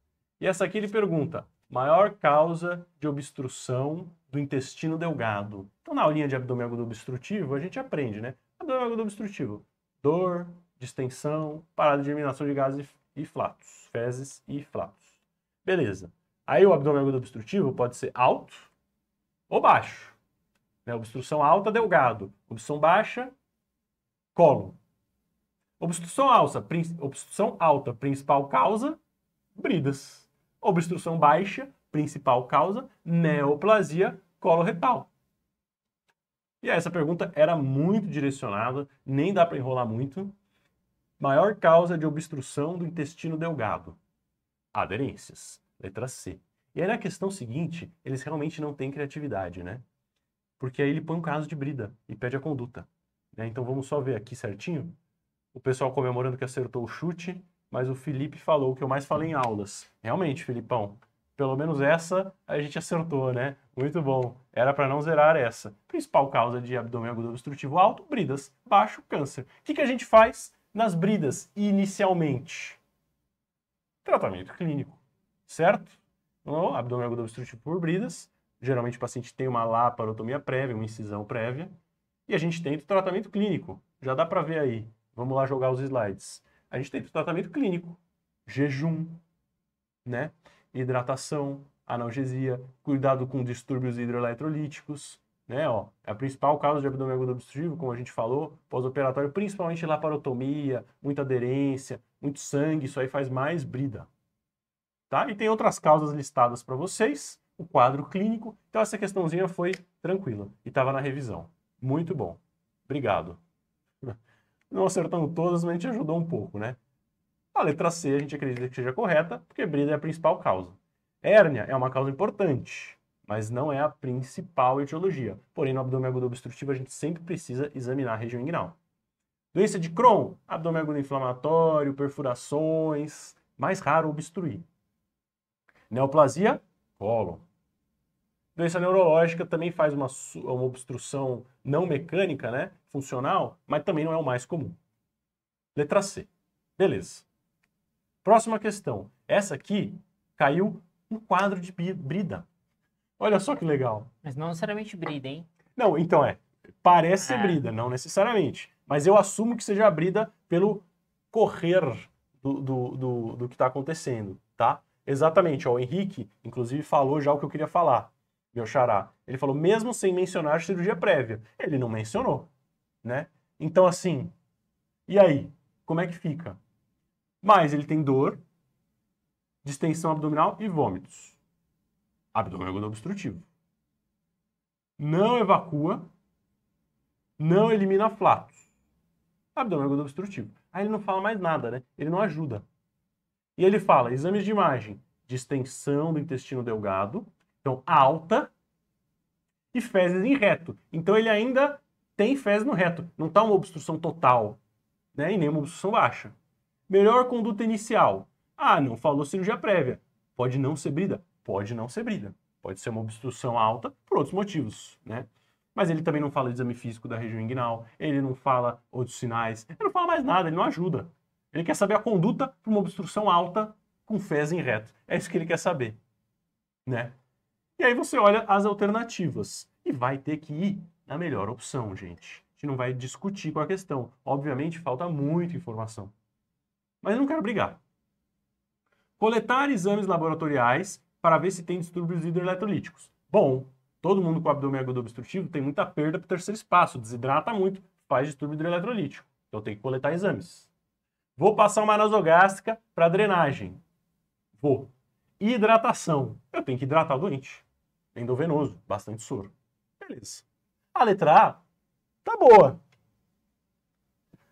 E essa aqui ele pergunta, maior causa de obstrução do intestino delgado. Então, na aulinha de abdômen agudo obstrutivo, a gente aprende, né? Abdômen agudo obstrutivo, dor, distensão, parada de eliminação de gases e flatos, fezes e flatos. Beleza. Aí o abdômen agudo obstrutivo pode ser alto ou baixo. Né? Obstrução alta, delgado. Obstrução baixa, colo. Obstrução alta, obstrução alta, principal causa, bridas. Obstrução baixa, principal causa, neoplasia coloretal. E essa pergunta era muito direcionada, nem dá para enrolar muito. Maior causa de obstrução do intestino delgado: aderências. Letra C. E aí na questão seguinte, eles realmente não têm criatividade, né? Porque aí ele põe um caso de brida e pede a conduta. Né? Então vamos só ver aqui certinho. O pessoal comemorando que acertou o chute, mas o Felipe falou o que eu mais falei em aulas. Realmente, Filipão, pelo menos essa a gente acertou, né? Muito bom. Era para não zerar essa. Principal causa de abdômen agudo obstrutivo alto, bridas. Baixo, câncer. O que, que a gente faz nas bridas inicialmente? Tratamento clínico certo? Ou então, abdômen agudo obstrutivo por bridas. Geralmente o paciente tem uma laparotomia prévia, uma incisão prévia. E a gente tem o tratamento clínico. Já dá para ver aí. Vamos lá jogar os slides. A gente tem o tratamento clínico. Jejum, né? Hidratação, analgesia, cuidado com distúrbios hidroeletrolíticos, né? Ó, é a principal causa de abdômen agudo obstrutivo, como a gente falou, pós-operatório, principalmente laparotomia, muita aderência, muito sangue, isso aí faz mais brida. Tá? E tem outras causas listadas para vocês, o quadro clínico. Então essa questãozinha foi tranquila e estava na revisão. Muito bom. Obrigado. Não acertando todas, mas a gente ajudou um pouco, né? A letra C a gente acredita que seja correta, porque briga é a principal causa. Hérnia é uma causa importante, mas não é a principal etiologia. Porém, no abdômen agudo obstrutivo, a gente sempre precisa examinar a região inguinal. Doença de Crohn, abdômen agudo inflamatório, perfurações, mais raro obstruir. Neoplasia, cólon. Doença neurológica também faz uma, uma obstrução não mecânica, né? Funcional, mas também não é o mais comum. Letra C. Beleza. Próxima questão. Essa aqui caiu um quadro de brida. Olha só que legal. Mas não necessariamente brida, hein? Não, então é. Parece ser é. brida, não necessariamente. Mas eu assumo que seja brida pelo correr do, do, do, do que está acontecendo, tá? Exatamente, ó, o Henrique, inclusive, falou já o que eu queria falar, meu xará. Ele falou, mesmo sem mencionar cirurgia prévia. Ele não mencionou, né? Então, assim, e aí? Como é que fica? Mas ele tem dor, distensão abdominal e vômitos. Abdômen é obstrutivo. Não evacua, não elimina flatos. Abdômen é obstrutivo. Aí ele não fala mais nada, né? Ele não ajuda. E ele fala: exames de imagem, distensão do intestino delgado, então alta, e fezes em reto. Então ele ainda tem fezes no reto, não está uma obstrução total, né? E nem uma obstrução baixa. Melhor conduta inicial. Ah, não falou cirurgia prévia. Pode não ser brida. Pode não ser brida. Pode ser uma obstrução alta por outros motivos, né? Mas ele também não fala de exame físico da região inguinal, ele não fala outros sinais, ele não fala mais nada, ele não ajuda. Ele quer saber a conduta para uma obstrução alta com fezes em reto. É isso que ele quer saber, né? E aí você olha as alternativas e vai ter que ir na melhor opção, gente. A gente não vai discutir com a questão. Obviamente falta muita informação. Mas eu não quero brigar. Coletar exames laboratoriais para ver se tem distúrbios hidroeletrolíticos. Bom, todo mundo com abdômen agudo obstrutivo tem muita perda para o terceiro espaço, desidrata muito, faz distúrbio hidroeletrolítico. Então tem que coletar exames. Vou passar uma nasogástrica para drenagem. Vou. Hidratação. Eu tenho que hidratar o doente. Endovenoso, bastante soro. Beleza. A letra A tá boa.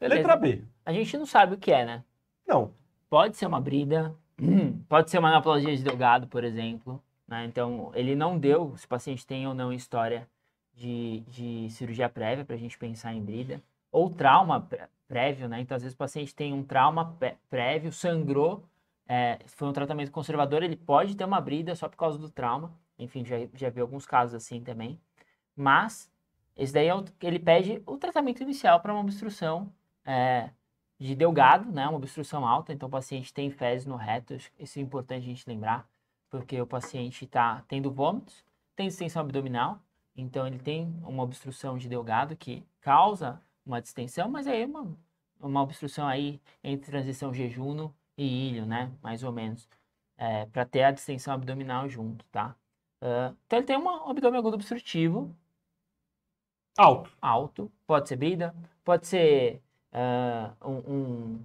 Beleza. Letra B. A gente não sabe o que é, né? Não. Pode ser uma brida, pode ser uma anaplastia de delgado, por exemplo. Né? Então, ele não deu se o paciente tem ou não história de, de cirurgia prévia para a gente pensar em brida. Ou trauma prévio, né? Então, às vezes, o paciente tem um trauma prévio, sangrou, é, foi um tratamento conservador, ele pode ter uma brida só por causa do trauma. Enfim, já, já vi alguns casos assim também. Mas, esse daí é o, ele pede o tratamento inicial para uma obstrução é, de delgado, né? Uma obstrução alta. Então, o paciente tem fezes no reto. Isso é importante a gente lembrar, porque o paciente está tendo vômitos, tem distensão abdominal. Então, ele tem uma obstrução de delgado que causa uma distensão, mas aí é uma, uma obstrução aí entre transição jejuno e ilho, né? Mais ou menos. É, para ter a distensão abdominal junto, tá? Uh, então ele tem um abdômen agudo obstrutivo. Alto. Alto. Pode ser brida, pode ser uh, um,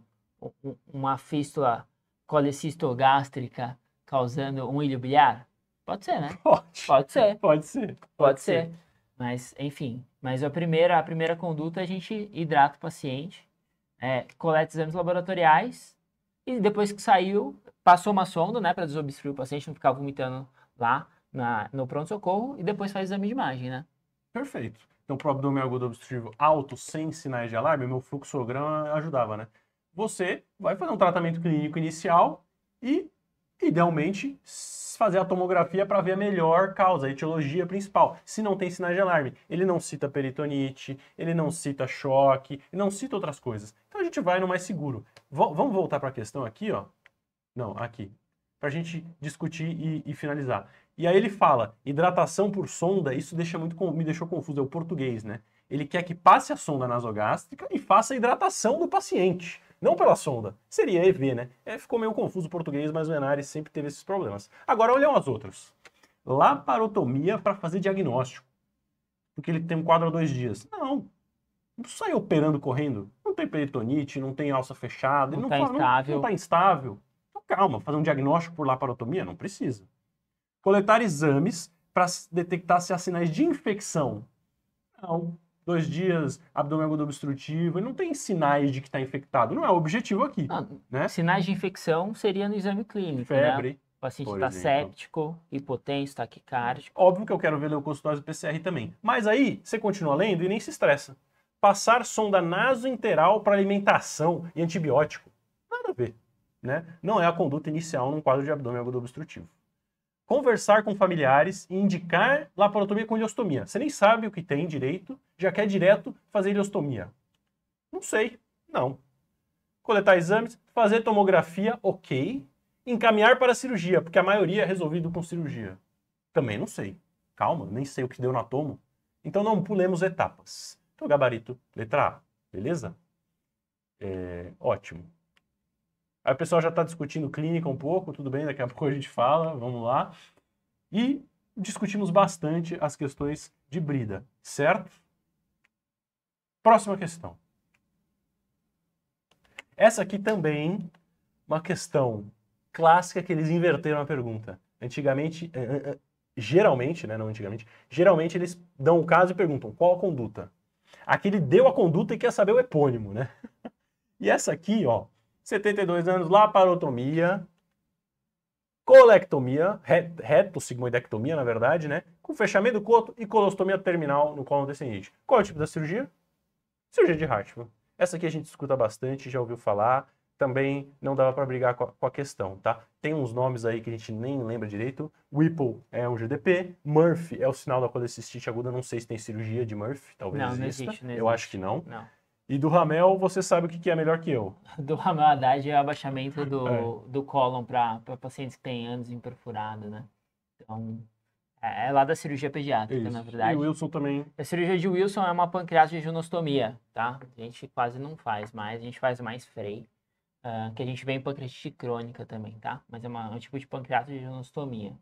um, uma fístula colecistogástrica causando um ilho biliar? Pode ser, né? Pode. Pode ser. Pode ser. Pode, pode ser. ser. Mas, enfim, mas a primeira, a primeira conduta é a gente hidrata o paciente, é, coleta exames laboratoriais e depois que saiu, passou uma sonda, né, para desobstruir o paciente, não ficar vomitando lá na, no pronto-socorro e depois faz exame de imagem, né? Perfeito. Então, para o abdômen agudo obstrutivo alto, sem sinais de alarme, meu fluxograma ajudava, né? Você vai fazer um tratamento clínico inicial e idealmente fazer a tomografia para ver a melhor causa, a etiologia principal. Se não tem sinais de alarme, ele não cita peritonite, ele não cita choque, ele não cita outras coisas. Então a gente vai no mais seguro. V vamos voltar para a questão aqui, ó. Não, aqui. Para a gente discutir e, e, finalizar. E aí ele fala, hidratação por sonda, isso deixa muito me deixou confuso, é o português, né? Ele quer que passe a sonda nasogástrica e faça a hidratação do paciente. Não pela sonda, seria EV, né? É, ficou meio confuso o português, mas o Enari sempre teve esses problemas. Agora, olhamos as outros. Laparotomia para fazer diagnóstico. Porque ele tem um quadro há dois dias. Não. Não sai operando correndo. Não tem peritonite, não tem alça fechada. Não está instável. Não, não tá instável. Então, calma, fazer um diagnóstico por laparotomia? Não precisa. Coletar exames para detectar se há sinais de infecção. Não dois dias abdômen obstrutivo, ele não tem sinais de que está infectado, não é o objetivo aqui. Ah, né? Sinais de infecção seria no exame clínico, né? Febre. Né? O paciente está séptico, hipotenso, taquicárdico. Óbvio que eu quero ver leucocitose PCR também. Mas aí, você continua lendo e nem se estressa. Passar sonda nasointeral para alimentação e antibiótico. Nada a ver. Né? Não é a conduta inicial num quadro de abdômen agudo obstrutivo conversar com familiares e indicar laparotomia com ileostomia. Você nem sabe o que tem direito, já quer direto fazer ileostomia. Não sei, não. Coletar exames, fazer tomografia, ok. Encaminhar para cirurgia, porque a maioria é resolvido com cirurgia. Também não sei. Calma, nem sei o que deu na tomo. Então não pulemos etapas. Então, gabarito, letra A, beleza? É, ótimo. Aí o pessoal já está discutindo clínica um pouco, tudo bem, daqui a pouco a gente fala, vamos lá. E discutimos bastante as questões de brida, certo? Próxima questão. Essa aqui também uma questão clássica que eles inverteram a pergunta. Antigamente, eh, eh, eh, geralmente, né, não antigamente, geralmente eles dão o caso e perguntam qual a conduta. Aqui ele deu a conduta e quer saber o epônimo, né? E essa aqui, ó, 72 anos, laparotomia, colectomia, retossigmoidectomia, na verdade, né? Com fechamento do coto e colostomia terminal no colo descendente. Qual é o tipo da cirurgia? Cirurgia de Hartmann. Essa aqui a gente escuta bastante, já ouviu falar. Também não dava para brigar com a, com a, questão, tá? Tem uns nomes aí que a gente nem lembra direito. Whipple é um GDP, Murphy é o sinal da colecistite aguda. Não sei se tem cirurgia de Murphy, talvez não, exista. Não existe, não existe. Eu acho que não. Não. E do Ramel, você sabe o que, é melhor que eu. Do Ramel Haddad é o abaixamento do, é. do cólon para pacientes que têm ânus imperfurado, né? Então, é, é, lá da cirurgia pediátrica, Isso. na verdade. E o Wilson também. A cirurgia de Wilson é uma pancreatigenostomia, tá? A gente quase não faz mais, a gente faz mais freio. Uh, ah, que a gente vê em pancreatite crônica também, tá? Mas é, uma, é um tipo de pancreatigenostomia.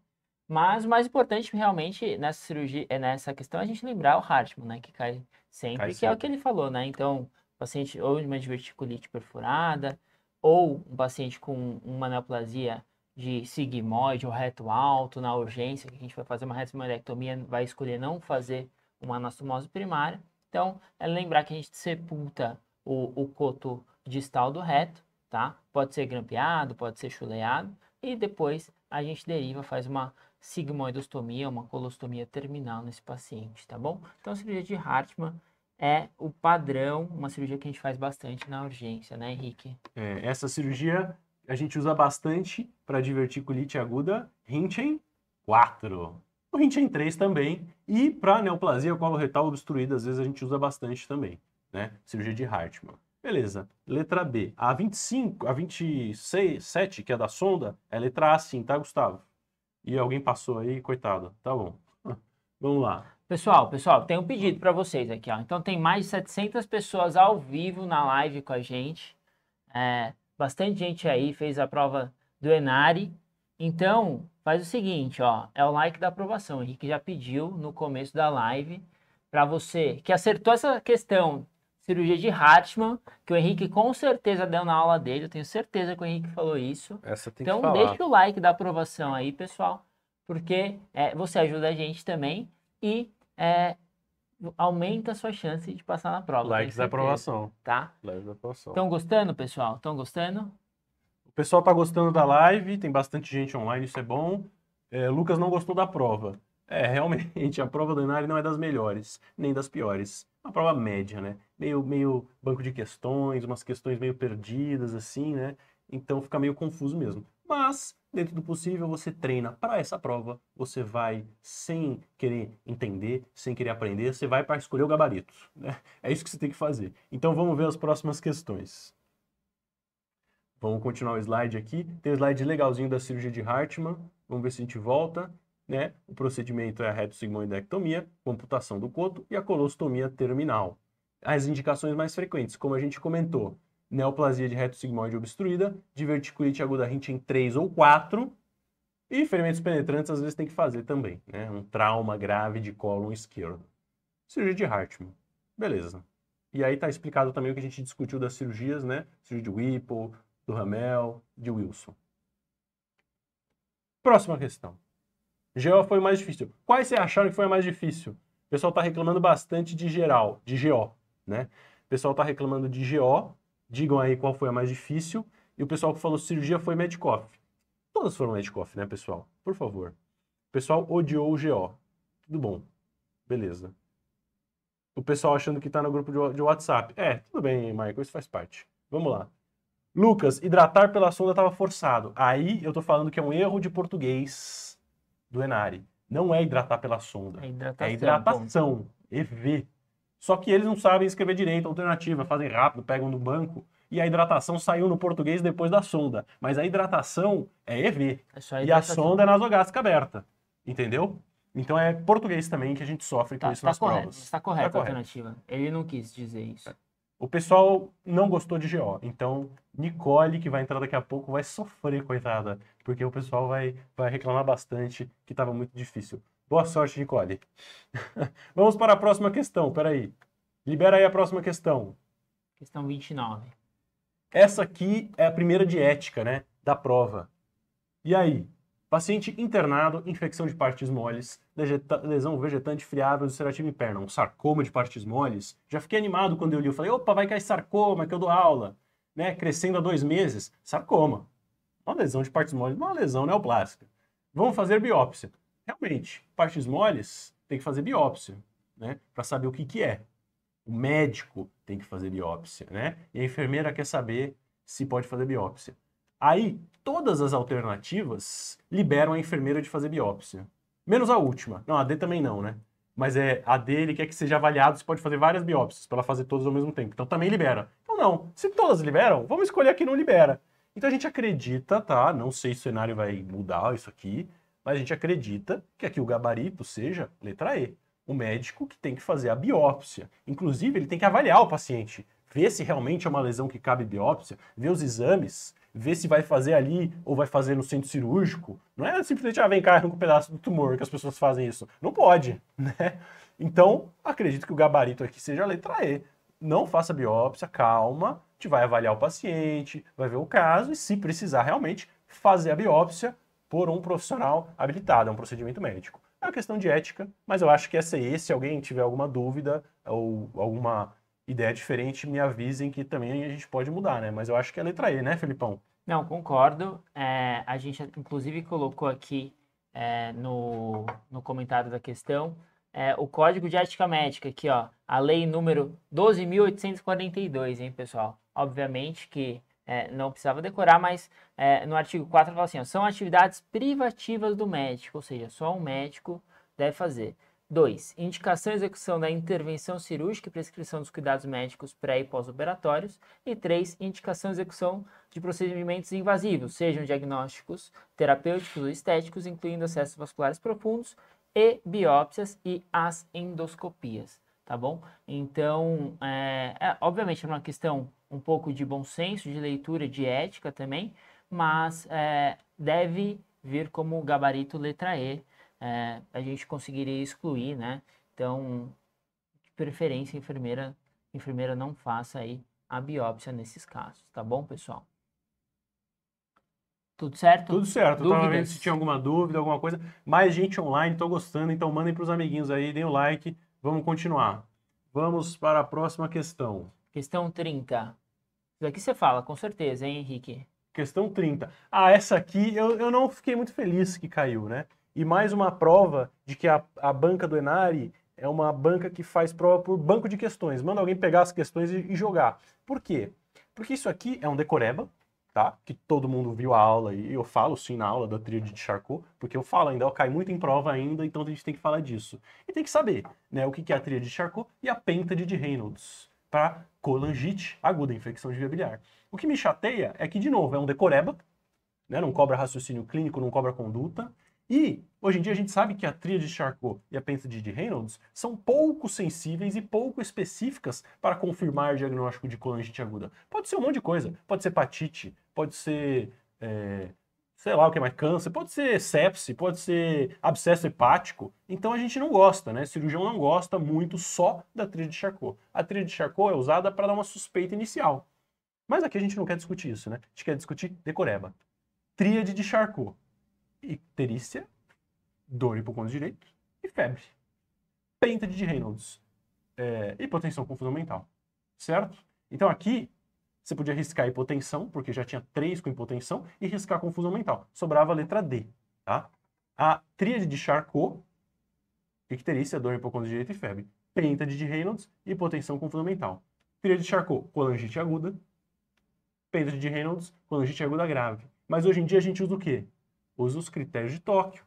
Mas o mais importante realmente nessa cirurgia, é nessa questão, é a gente lembrar o Hartmann, né? Que cai Sempre, que sempre. é o que ele falou, né? Então, paciente ou de uma diverticulite perfurada, ou um paciente com uma neoplasia de sigmoide ou reto alto na urgência, que a gente vai fazer uma retinoidectomia, vai escolher não fazer uma anastomose primária. Então, é lembrar que a gente sepulta o, o coto distal do reto, tá? Pode ser grampeado, pode ser chuleado, e depois a gente deriva, faz uma sigmoidostomia, uma colostomia terminal nesse paciente, tá bom? Então, a cirurgia de Hartmann é o padrão, uma cirurgia que a gente faz bastante na urgência, né, Henrique? É, essa cirurgia a gente usa bastante para diverticulite aguda, Hinchen 4. O Hinchen 3 também. E para neoplasia coloretal obstruída, às vezes a gente usa bastante também, né? Cirurgia de Hartmann. Beleza. Letra B. A 25, a 26, 7, que é da sonda, é letra A sim, tá, Gustavo? E alguém passou aí, coitado. Tá bom. Vamos lá. Pessoal, pessoal, tem um pedido para vocês aqui, ó. Então tem mais de 700 pessoas ao vivo na live com a gente. É, bastante gente aí fez a prova do Enari. Então, faz o seguinte, ó, é o like da aprovação. O Henrique já pediu no começo da live para você que acertou essa questão cirurgia de Hartmann, que o Henrique com certeza deu na aula dele, eu tenho certeza que o Henrique falou isso. Essa tem então, que falar. deixa o like da aprovação aí, pessoal, porque é, você ajuda a gente também e é, aumenta a sua chance de passar na prova. Likes tá? da aprovação. Tá? Live da aprovação. Estão gostando, pessoal? Estão gostando? O pessoal tá gostando da live, tem bastante gente online, isso é bom. É, Lucas não gostou da prova. É, realmente, a prova do Enari não é das melhores, nem das piores. Uma prova média, né? Meio, meio banco de questões, umas questões meio perdidas, assim, né? Então fica meio confuso mesmo. Mas, dentro do possível, você treina para essa prova, você vai sem querer entender, sem querer aprender, você vai para escolher o gabarito. Né? É isso que você tem que fazer. Então vamos ver as próximas questões. Vamos continuar o slide aqui. Tem um slide legalzinho da cirurgia de Hartmann. Vamos ver se a gente volta né? O procedimento é a retossigmoidectomia, computação do coto e a colostomia terminal. As indicações mais frequentes, como a gente comentou, neoplasia de retossigmoide obstruída, diverticulite aguda em 3 ou 4 e ferimentos penetrantes às vezes tem que fazer também, né? Um trauma grave de cólon esquerdo. Cirurgia de Hartmann. Beleza. E aí tá explicado também o que a gente discutiu das cirurgias, né? Cirurgia de Whipple, do Ramel, de Wilson. Próxima questão. GO foi o mais difícil. Quais vocês acharam que foi a mais difícil? O pessoal está reclamando bastante de geral, de GO, né? O pessoal está reclamando de GO, digam aí qual foi a mais difícil. E o pessoal que falou cirurgia foi Medcoff. Todas foram Medcoff, né, pessoal? Por favor. O pessoal odiou o GO. Tudo bom. Beleza. O pessoal achando que está no grupo de WhatsApp. É, tudo bem, Michael, isso faz parte. Vamos lá. Lucas, hidratar pela sonda estava forçado. Aí eu estou falando que é um erro de português do Enari. Não é hidratar pela sonda. É hidratação. É hidratação, é EV. Só que eles não sabem escrever direito, alternativa, fazem rápido, pegam no banco. E a hidratação saiu no português depois da sonda. Mas a hidratação é EV. É e a sonda é nasogástrica aberta. Entendeu? Então é português também que a gente sofre com tá, isso tá nas correto, provas. Está correta tá a tá correto. alternativa. Ele não quis dizer isso. O pessoal não gostou de GO, então Nicole, que vai entrar daqui a pouco, vai sofrer, coitada, porque o pessoal vai, vai reclamar bastante que estava muito difícil. Boa sorte, Nicole. Vamos para a próxima questão, peraí. Libera aí a próxima questão. Questão 29. Essa aqui é a primeira de ética, né, da prova. E aí, Paciente internado, infecção de partes moles, lesão vegetante friável do cerativo perna um sarcoma de partes moles. Já fiquei animado quando eu li, eu falei, opa, vai cair sarcoma, que eu dou aula. Né? Crescendo há dois meses, sarcoma. Uma lesão de partes moles, uma lesão neoplástica. Vamos fazer biópsia. Realmente, partes moles, tem que fazer biópsia, né? Para saber o que que é. O médico tem que fazer biópsia, né? E a enfermeira quer saber se pode fazer biópsia. Aí, todas as alternativas liberam a enfermeira de fazer biópsia. Menos a última. Não, a D também não, né? Mas é a D, ele quer que seja avaliado, você pode fazer várias biópsias para ela fazer todas ao mesmo tempo. Então também libera. Então não, se todas liberam, vamos escolher a que não libera. Então a gente acredita, tá? Não sei se o cenário vai mudar isso aqui, mas a gente acredita que aqui o gabarito seja letra E. O médico que tem que fazer a biópsia. Inclusive, ele tem que avaliar o paciente, ver se realmente é uma lesão que cabe biópsia, ver os exames, ver se vai fazer ali ou vai fazer no centro cirúrgico. Não é simplesmente, ah, vem cá, arranca um pedaço do tumor, que as pessoas fazem isso. Não pode, né? Então, acredito que o gabarito aqui seja a letra E. Não faça biópsia, calma, a gente vai avaliar o paciente, vai ver o caso e, se precisar realmente, fazer a biópsia por um profissional habilitado, é um procedimento médico. É uma questão de ética, mas eu acho que essa esse. se alguém tiver alguma dúvida ou alguma ideia diferente, me avisem que também a gente pode mudar, né? Mas eu acho que é letra E, né, Felipão? Não, concordo. É, a gente, inclusive, colocou aqui é, no, no comentário da questão é, o Código de Ética Médica, aqui, ó, a lei número 12.842, hein, pessoal? Obviamente que é, não precisava decorar, mas é, no artigo 4 fala assim: ó, são atividades privativas do médico, ou seja, só um médico deve fazer. 2. Indicação e execução da intervenção cirúrgica e prescrição dos cuidados médicos pré e pós-operatórios. E 3. Indicação e execução de procedimentos invasivos, sejam diagnósticos, terapêuticos ou estéticos, incluindo acessos vasculares profundos e biópsias e as endoscopias, tá bom? Então, é, é obviamente é uma questão um pouco de bom senso, de leitura, de ética também, mas é, deve vir como gabarito letra E, é, a gente conseguiria excluir, né? Então, de preferência, a enfermeira, a enfermeira não faça aí a biópsia nesses casos, tá bom, pessoal? Tudo certo? Tudo certo. Dúvidas? Eu tava vendo se tinha alguma dúvida, alguma coisa. Mais gente online, tô gostando, então mandem pros amiguinhos aí, deem o like, vamos continuar. Vamos para a próxima questão. Questão 30. Isso aqui você fala, com certeza, hein, Henrique? Questão 30. Ah, essa aqui eu, eu não fiquei muito feliz que caiu, né? E mais uma prova de que a, a banca do Enari é uma banca que faz prova por banco de questões. Manda alguém pegar as questões e, e jogar. Por quê? Porque isso aqui é um decoreba, tá? Que todo mundo viu a aula e eu falo sim na aula da tríade de Charcot, porque eu falo ainda, eu cai muito em prova ainda, então a gente tem que falar disso. E tem que saber, né, o que é a tríade de Charcot e a pêntade de Reynolds para colangite aguda, infecção de via biliar. O que me chateia é que de novo é um decoreba, né? Não cobra raciocínio clínico, não cobra conduta. E hoje em dia a gente sabe que a tríade de Charcot e a pêntade de Reynolds são pouco sensíveis e pouco específicas para confirmar o diagnóstico de colangite aguda. Pode ser um monte de coisa. Pode ser hepatite, pode ser, é, sei lá o que mais, câncer, pode ser sepse, pode ser abscesso hepático. Então a gente não gosta, né? O cirurgião não gosta muito só da tríade de Charcot. A tríade de Charcot é usada para dar uma suspeita inicial. Mas aqui a gente não quer discutir isso, né? A gente quer discutir decoreba. Tríade de Charcot icterícia, dor e pulmões direito e febre. penta de Reynolds. É, hipotensão confusão mental. Certo? Então aqui você podia riscar hipotensão, porque já tinha três com hipotensão, e riscar confusão mental. Sobrava a letra D. Tá? A tríade de Charcot, icterícia, é dor e hipocondro direito e febre. penta de Reynolds, hipotensão confusão mental. Tríade de Charcot, colangite aguda. penta de Reynolds, colangite aguda grave. Mas hoje em dia a gente usa o quê? usa os critérios de Tóquio.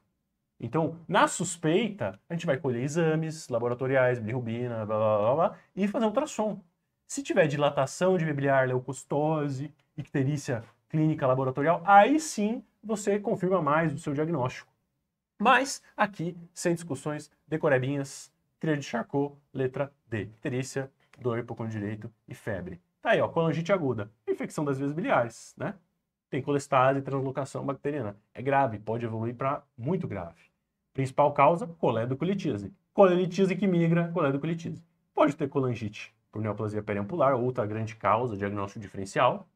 Então, na suspeita, a gente vai colher exames laboratoriais, bilirrubina, blá, blá, blá, blá e fazer ultrassom. Se tiver dilatação de biliar, leucostose, icterícia clínica laboratorial, aí sim você confirma mais o seu diagnóstico. Mas, aqui, sem discussões, decorebinhas, trilha de Charcot, letra D. Icterícia, dor, hipocondilheito e febre. Tá aí, ó, colangite aguda, infecção das vias biliares, né? tem colestase e translocação bacteriana. É grave, pode evoluir para muito grave. Principal causa, coledocolitise. Colelitise que migra, coledocolitise. Pode ter colangite por neoplasia periampular, outra grande causa, diagnóstico diferencial,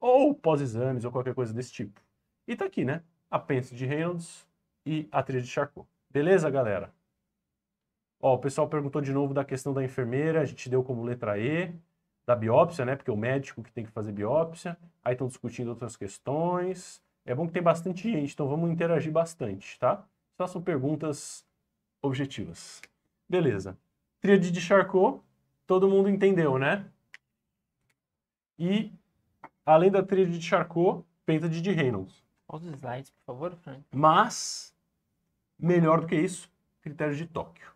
ou pós-exames ou qualquer coisa desse tipo. E tá aqui, né? A pence de Reynolds e a atriz de Charcot. Beleza, galera? Ó, o pessoal perguntou de novo da questão da enfermeira, a gente deu como letra E da biópsia, né? Porque é o médico que tem que fazer biópsia. Aí estão discutindo outras questões. É bom que tem bastante gente, então vamos interagir bastante, tá? Só são perguntas objetivas. Beleza. Tríade de Charcot, todo mundo entendeu, né? E, além da tríade de Charcot, pêntade de Reynolds. Os slides, por favor, Frank. Mas, melhor do que isso, critério de Tóquio,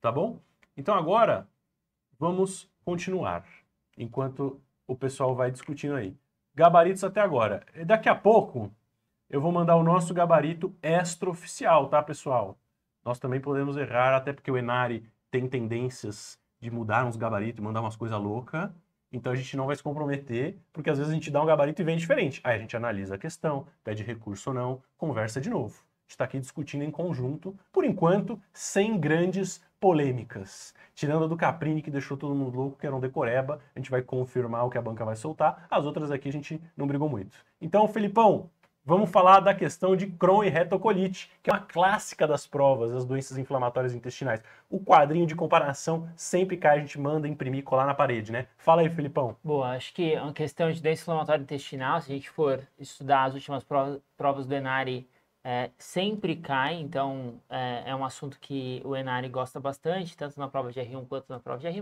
tá bom? Então agora, vamos continuar enquanto o pessoal vai discutindo aí. Gabaritos até agora. Daqui a pouco eu vou mandar o nosso gabarito extraoficial, tá, pessoal? Nós também podemos errar, até porque o Enari tem tendências de mudar uns gabaritos, mandar umas coisas loucas. Então a gente não vai se comprometer, porque às vezes a gente dá um gabarito e vem diferente. Aí a gente analisa a questão, pede recurso ou não, conversa de novo. A gente está aqui discutindo em conjunto, por enquanto, sem grandes polêmicas. Tirando a do Caprini, que deixou todo mundo louco, que era um decoreba, a gente vai confirmar o que a banca vai soltar. As outras aqui a gente não brigou muito. Então, Felipão, vamos falar da questão de Crohn e retocolite, que é uma clássica das provas, as doenças inflamatórias intestinais. O quadrinho de comparação sempre cai, a gente manda imprimir e colar na parede, né? Fala aí, Felipão. Boa, acho que é uma questão de doença inflamatória intestinal, se a gente for estudar as últimas provas do Enari é, sempre cai, então é, é, um assunto que o Enari gosta bastante, tanto na prova de R1 quanto na prova de R+.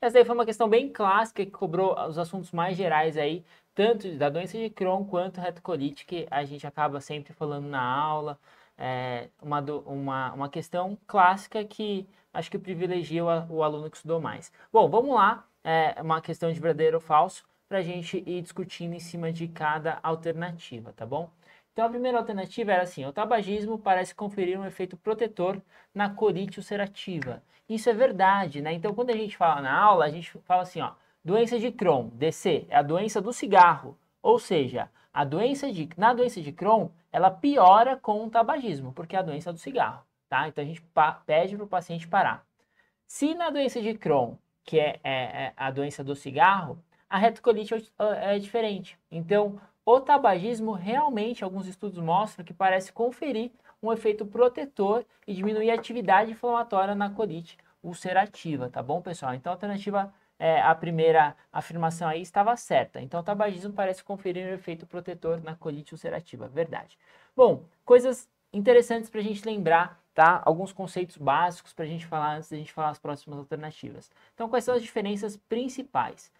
Essa daí foi uma questão bem clássica que cobrou os assuntos mais gerais aí, tanto da doença de Crohn quanto retocolite, que a gente acaba sempre falando na aula, é uma, uma, uma questão clássica que acho que privilegia o, o aluno que estudou mais. Bom, vamos lá, é uma questão de verdadeiro ou falso, para a gente ir discutindo em cima de cada alternativa, tá bom? Então a primeira alternativa era assim: o tabagismo parece conferir um efeito protetor na colite ulcerativa. Isso é verdade, né? Então quando a gente fala na aula, a gente fala assim, ó, doença de Crohn, DC, é a doença do cigarro, ou seja, a doença de na doença de Crohn, ela piora com o tabagismo, porque é a doença do cigarro, tá? Então a gente pede para o paciente parar. Se na doença de Crohn, que é, é, é a doença do cigarro, a retocolite é, é diferente. Então, o tabagismo realmente, alguns estudos mostram que parece conferir um efeito protetor e diminuir a atividade inflamatória na colite ulcerativa, tá bom, pessoal? Então, a alternativa, é, a primeira afirmação aí estava certa. Então, o tabagismo parece conferir um efeito protetor na colite ulcerativa, verdade. Bom, coisas interessantes para a gente lembrar, tá? Alguns conceitos básicos para a gente falar antes a gente falar as próximas alternativas. Então, quais são as diferenças principais?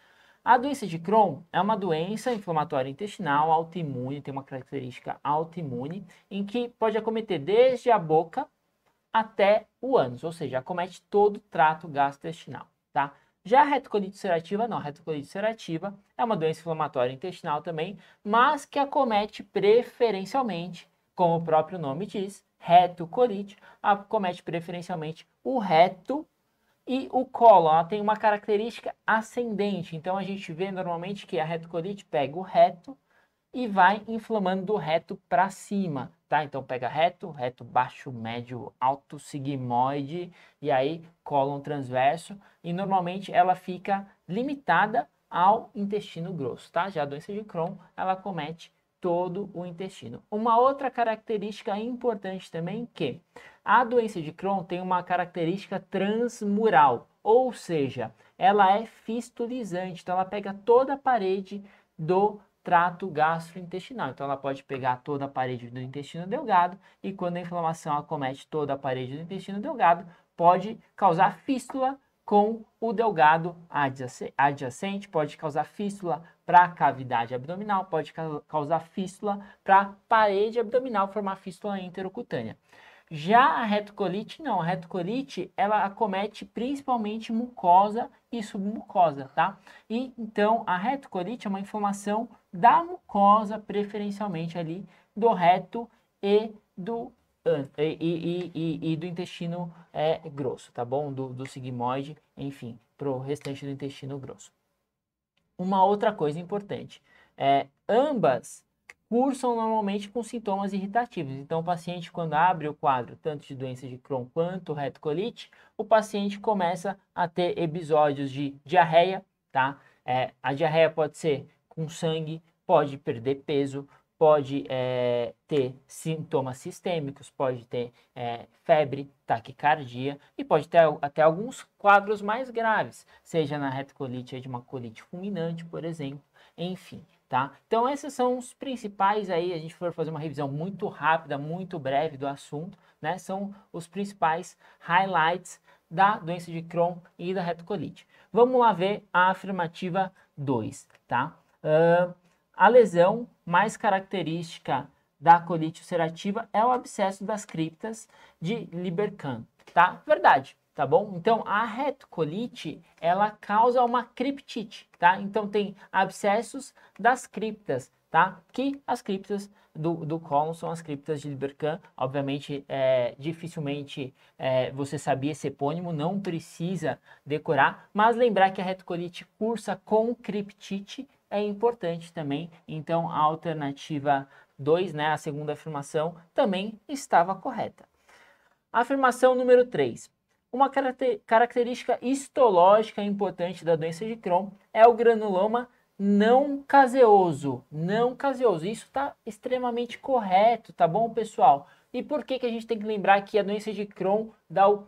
A doença de Crohn é uma doença inflamatória intestinal autoimune, tem uma característica autoimune, em que pode acometer desde a boca até o ânus, ou seja, acomete todo o trato gastrointestinal, tá? Já a retocolite ulcerativa, não, a retocolite ulcerativa é uma doença inflamatória intestinal também, mas que acomete preferencialmente, como o próprio nome diz, retocolite, acomete preferencialmente o reto e o colo ela tem uma característica ascendente, então a gente vê normalmente que a retocolite pega o reto e vai inflamando do reto para cima, tá? Então pega reto, reto baixo, médio, alto, sigmoide e aí cólon transverso e normalmente ela fica limitada ao intestino grosso, tá? Já a doença de Crohn, ela comete todo o intestino. Uma outra característica importante também que a doença de Crohn tem uma característica transmural, ou seja, ela é fistulizante, então ela pega toda a parede do trato gastrointestinal. Então ela pode pegar toda a parede do intestino delgado e quando a inflamação acomete toda a parede do intestino delgado, pode causar fístula com o delgado adjacente, pode causar fístula para a cavidade abdominal, pode causar fístula para a parede abdominal, formar fístula interocutânea. Já a retocolite não, a retocolite ela acomete principalmente mucosa e submucosa, tá? E então a retocolite é uma inflamação da mucosa, preferencialmente ali do reto e do e, e, e, e do intestino é, grosso, tá bom? Do, do sigmoide, enfim, para o restante do intestino grosso. Uma outra coisa importante, é, ambas cursam normalmente com sintomas irritativos. Então, o paciente, quando abre o quadro tanto de doença de Crohn quanto retocolite, o paciente começa a ter episódios de diarreia, tá? É, a diarreia pode ser com sangue, pode perder peso, pode é, ter sintomas sistêmicos, pode ter é, febre, taquicardia e pode ter até alguns quadros mais graves, seja na retocolite de uma colite fulminante, por exemplo, enfim. Tá? Então esses são os principais aí, a gente for fazer uma revisão muito rápida, muito breve do assunto, né? São os principais highlights da doença de Crohn e da retocolite. Vamos lá ver a afirmativa 2, tá? Uh, a lesão mais característica da colite ulcerativa é o abscesso das criptas de Lieberkahn, tá? Verdade tá bom? Então, a retocolite, ela causa uma criptite, tá? Então, tem abscessos das criptas, tá? Que as criptas do, do cólon são as criptas de Lieberkahn. Obviamente, é, dificilmente é, você sabia esse epônimo, não precisa decorar, mas lembrar que a retocolite cursa com criptite é importante também. Então, a alternativa 2, né, a segunda afirmação, também estava correta. Afirmação número 3. Uma característica histológica importante da doença de Crohn é o granuloma não caseoso, não caseoso. Isso está extremamente correto, tá bom, pessoal? E por que, que a gente tem que lembrar que a doença de Crohn dá um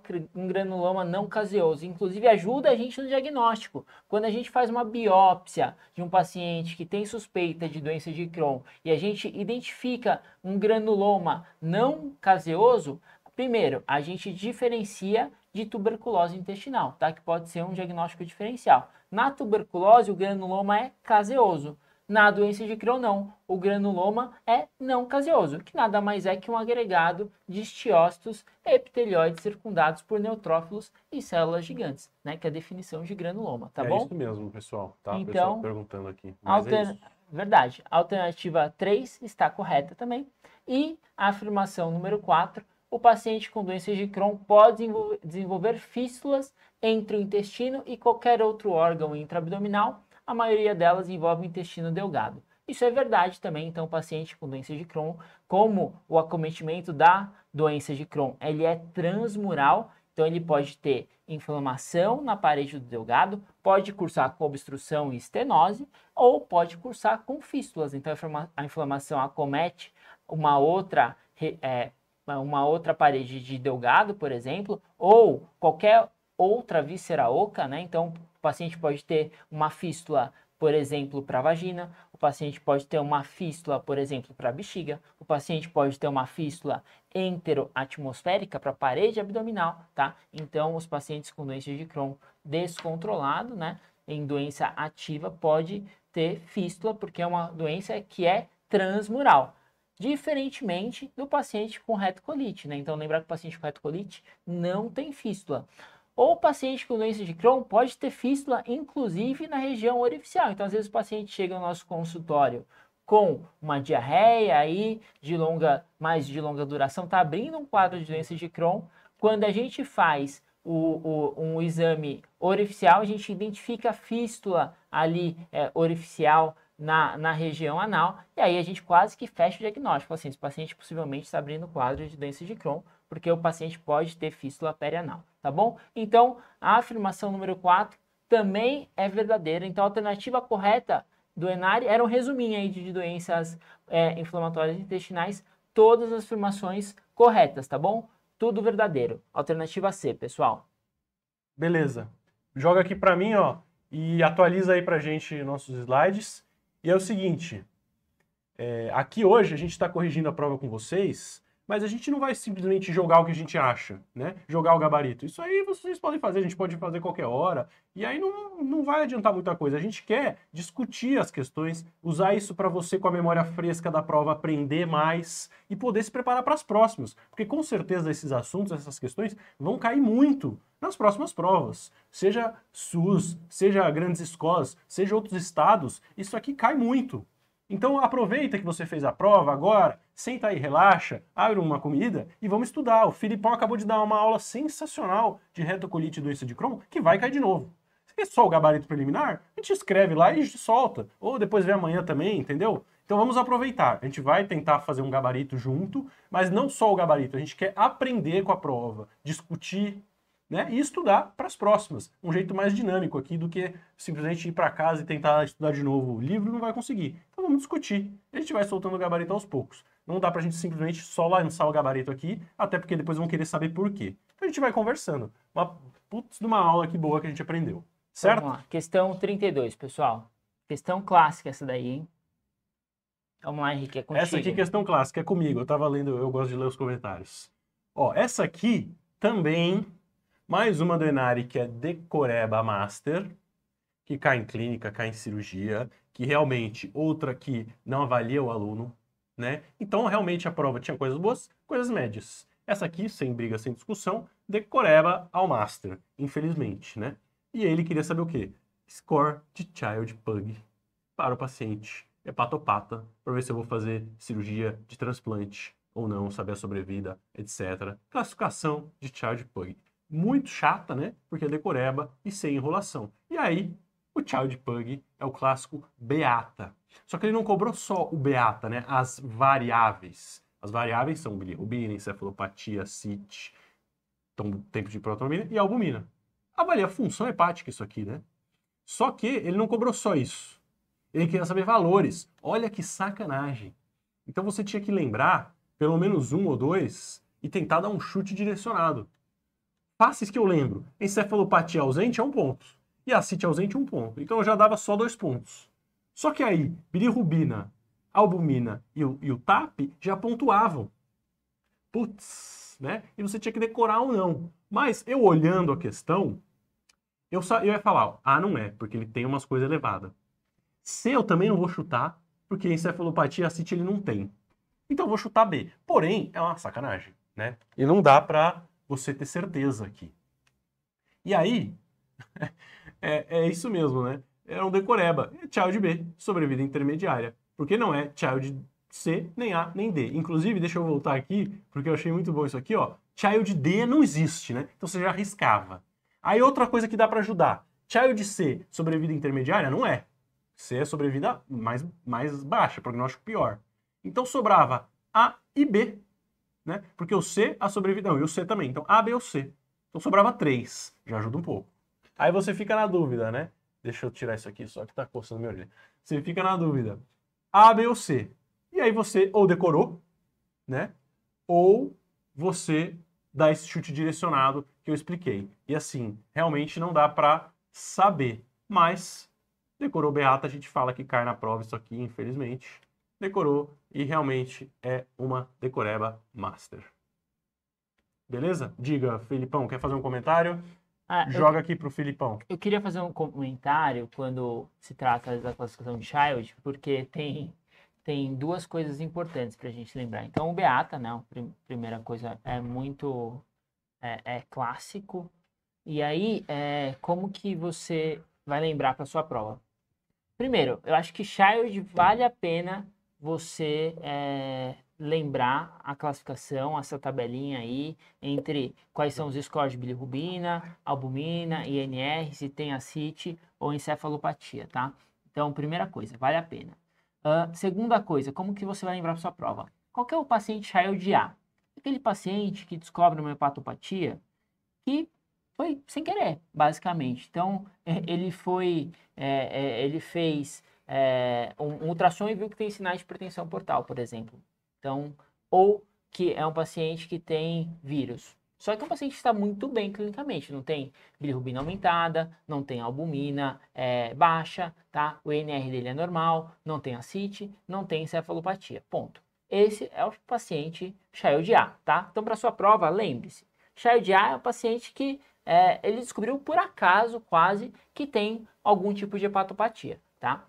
granuloma não caseoso? Inclusive, ajuda a gente no diagnóstico. Quando a gente faz uma biópsia de um paciente que tem suspeita de doença de Crohn e a gente identifica um granuloma não caseoso, Primeiro, a gente diferencia de tuberculose intestinal, tá? Que pode ser um diagnóstico diferencial. Na tuberculose, o granuloma é caseoso. Na doença de Crohn, não. O granuloma é não caseoso, que nada mais é que um agregado de estiócitos epitelioides circundados por neutrófilos e células gigantes, né? Que é a definição de granuloma, tá é bom? É isso mesmo, pessoal. Tá, então, pessoal perguntando aqui. É Verdade. Alternativa 3 está correta também. E a afirmação número 4 o paciente com doença de Crohn pode desenvolver fístulas entre o intestino e qualquer outro órgão intraabdominal, a maioria delas envolve o intestino delgado. Isso é verdade também, então o paciente com doença de Crohn, como o acometimento da doença de Crohn, ele é transmural, então ele pode ter inflamação na parede do delgado, pode cursar com obstrução e estenose, ou pode cursar com fístulas. Então a inflamação acomete uma outra é, uma outra parede de delgado, por exemplo, ou qualquer outra víscera oca, né? Então, o paciente pode ter uma fístula, por exemplo, para a vagina, o paciente pode ter uma fístula, por exemplo, para a bexiga, o paciente pode ter uma fístula enteroatmosférica para a parede abdominal, tá? Então, os pacientes com doença de Crohn descontrolado, né, em doença ativa, pode ter fístula, porque é uma doença que é transmural diferentemente do paciente com retocolite, né? Então, lembrar que o paciente com retocolite não tem fístula. Ou o paciente com doença de Crohn pode ter fístula, inclusive na região orificial. Então, às vezes, o paciente chega no nosso consultório com uma diarreia aí de longa, mais de longa duração, está abrindo um quadro de doença de Crohn. Quando a gente faz o, o, um exame orificial, a gente identifica a fístula ali é, orificial na, na região anal, e aí a gente quase que fecha o diagnóstico. Assim, esse paciente possivelmente está abrindo quadro de doença de Crohn, porque o paciente pode ter fístula perianal, tá bom? Então, a afirmação número 4 também é verdadeira. Então, a alternativa correta do Enari era um resuminho aí de doenças é, inflamatórias intestinais, todas as afirmações corretas, tá bom? Tudo verdadeiro. Alternativa C, pessoal. Beleza. Joga aqui para mim, ó, e atualiza aí pra gente nossos slides. E é o seguinte, é, aqui hoje a gente está corrigindo a prova com vocês mas a gente não vai simplesmente jogar o que a gente acha, né? Jogar o gabarito. Isso aí vocês podem fazer, a gente pode fazer qualquer hora, e aí não, não vai adiantar muita coisa. A gente quer discutir as questões, usar isso para você com a memória fresca da prova aprender mais e poder se preparar para as próximas, porque com certeza esses assuntos, essas questões vão cair muito nas próximas provas. Seja SUS, seja grandes escolas, seja outros estados, isso aqui cai muito. Então aproveita que você fez a prova agora, senta aí, relaxa, abre uma comida e vamos estudar. O Filipão acabou de dar uma aula sensacional de retocolite e doença de Crohn, que vai cair de novo. Se é só o gabarito preliminar, a gente escreve lá e solta. Ou depois vê amanhã também, entendeu? Então vamos aproveitar. A gente vai tentar fazer um gabarito junto, mas não só o gabarito. A gente quer aprender com a prova, discutir, né, e estudar para as próximas. Um jeito mais dinâmico aqui do que simplesmente ir para casa e tentar estudar de novo o livro, não vai conseguir. Então vamos discutir. A gente vai soltando o gabarito aos poucos. Não dá para a gente simplesmente só lançar o gabarito aqui, até porque depois vão querer saber por quê. Então a gente vai conversando. Uma putz de uma aula que boa que a gente aprendeu. Certo? Vamos lá. Questão 32, pessoal. Questão clássica essa daí, hein? Vamos lá, Henrique, é contigo. Essa aqui é questão clássica, é comigo. Eu tava lendo, eu gosto de ler os comentários. Ó, essa aqui também mais uma do Enari, que é Decoreba Master, que cai em clínica, cai em cirurgia, que realmente outra que não avalia o aluno, né? Então, realmente, a prova tinha coisas boas, coisas médias. Essa aqui, sem briga, sem discussão, decoreba ao Master, infelizmente, né? E ele queria saber o quê? Score de Child Pug para o paciente hepatopata, é para ver se eu vou fazer cirurgia de transplante ou não, saber a sobrevida, etc. Classificação de Child Pug muito chata, né? Porque é decoreba e sem enrolação. E aí, o Child Pug é o clássico Beata. Só que ele não cobrou só o Beata, né? As variáveis. As variáveis são bilirrubina, encefalopatia, CIT, tempo de protrombina e albumina. Avalia a função é hepática isso aqui, né? Só que ele não cobrou só isso. Ele queria saber valores. Olha que sacanagem. Então você tinha que lembrar pelo menos um ou dois e tentar dar um chute direcionado passes que eu lembro, encefalopatia ausente é um ponto. E acite ausente, um ponto. Então eu já dava só dois pontos. Só que aí, bilirrubina, albumina e o, e o TAP já pontuavam. Putz, né? E você tinha que decorar ou não. Mas eu olhando a questão, eu, só, eu ia falar, ó, ah, não é, porque ele tem umas coisas elevadas. C eu também não vou chutar, porque encefalopatia acite ele não tem. Então eu vou chutar B. Porém, é uma sacanagem, né? E não dá pra você ter certeza aqui. E aí, é, é isso mesmo, né? É um decoreba. É child B, sobrevida intermediária. Porque não é child C, nem A, nem D. Inclusive, deixa eu voltar aqui, porque eu achei muito bom isso aqui, ó. Child D não existe, né? Então você já arriscava. Aí outra coisa que dá para ajudar. Child C, sobrevida intermediária, não é. C é sobrevida mais, mais baixa, prognóstico pior. Então sobrava A e B né? Porque o C, a Não, e o C também. Então, A, B ou C. Então, sobrava 3, já ajuda um pouco. Aí você fica na dúvida, né? Deixa eu tirar isso aqui, só que tá coçando meu olho. Você fica na dúvida. A, B ou C. E aí você ou decorou, né? Ou você dá esse chute direcionado que eu expliquei. E assim, realmente não dá para saber. Mas, decorou beata, a gente fala que cai na prova isso aqui, infelizmente decorou e realmente é uma decoreba master. Beleza? Diga, Filipão, quer fazer um comentário? Ah, Joga eu, aqui pro Filipão. Eu queria fazer um comentário quando se trata da classificação de Child, porque tem, tem duas coisas importantes para a gente lembrar. Então, o Beata, né? Prim, primeira coisa, é muito é, é clássico. E aí, é, como que você vai lembrar para sua prova? Primeiro, eu acho que Child vale a pena você é, lembrar a classificação, essa tabelinha aí, entre quais são os scores de bilirrubina, albumina, INR, se tem acite ou encefalopatia, tá? Então, primeira coisa, vale a pena. Uh, segunda coisa, como que você vai lembrar sua prova? Qual é o paciente Child A? Aquele paciente que descobre uma hepatopatia que foi sem querer, basicamente. Então, eh, ele foi, é, é, ele fez é, um, ultrassom e viu que tem sinais de pretensão portal, por exemplo. Então, ou que é um paciente que tem vírus. Só que é um paciente que está muito bem clinicamente, não tem bilirrubina aumentada, não tem albumina é, baixa, tá? O NR dele é normal, não tem acite, não tem encefalopatia, ponto. Esse é o paciente de A, tá? Então, para sua prova, lembre-se, de A é o paciente que é, ele descobriu por acaso, quase, que tem algum tipo de hepatopatia, tá?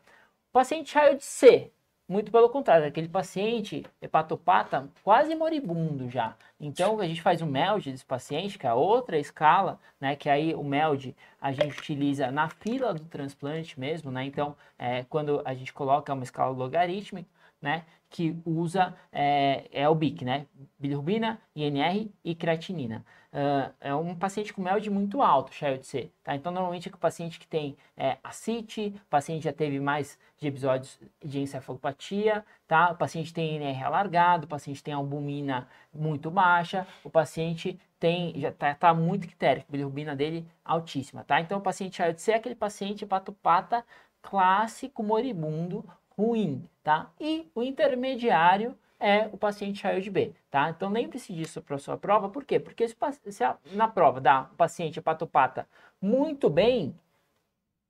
paciente saiu de C. Muito pelo contrário, aquele paciente hepatopata quase moribundo já. Então a gente faz o MELD desse paciente, que é outra escala, né? Que aí o MELD a gente utiliza na fila do transplante mesmo, né? Então, é, quando a gente coloca uma escala logarítmica, né? que usa é, é o BIC, né? Bilirrubina, INR e creatinina. Uh, é um paciente com MELD muito alto, CHIOD-C, tá? Então, normalmente é que o paciente que tem é, acite, o paciente já teve mais de episódios de encefalopatia, tá? O paciente tem INR alargado, o paciente tem albumina muito baixa, o paciente tem, já está tá muito quitérico, bilirrubina dele altíssima, tá? Então, o paciente CHIOD-C é aquele paciente patopata clássico moribundo ruim, tá? E o intermediário é o paciente child B, tá? Então lembre-se disso para sua prova, por quê? Porque se, se a, na prova o paciente patopata muito bem,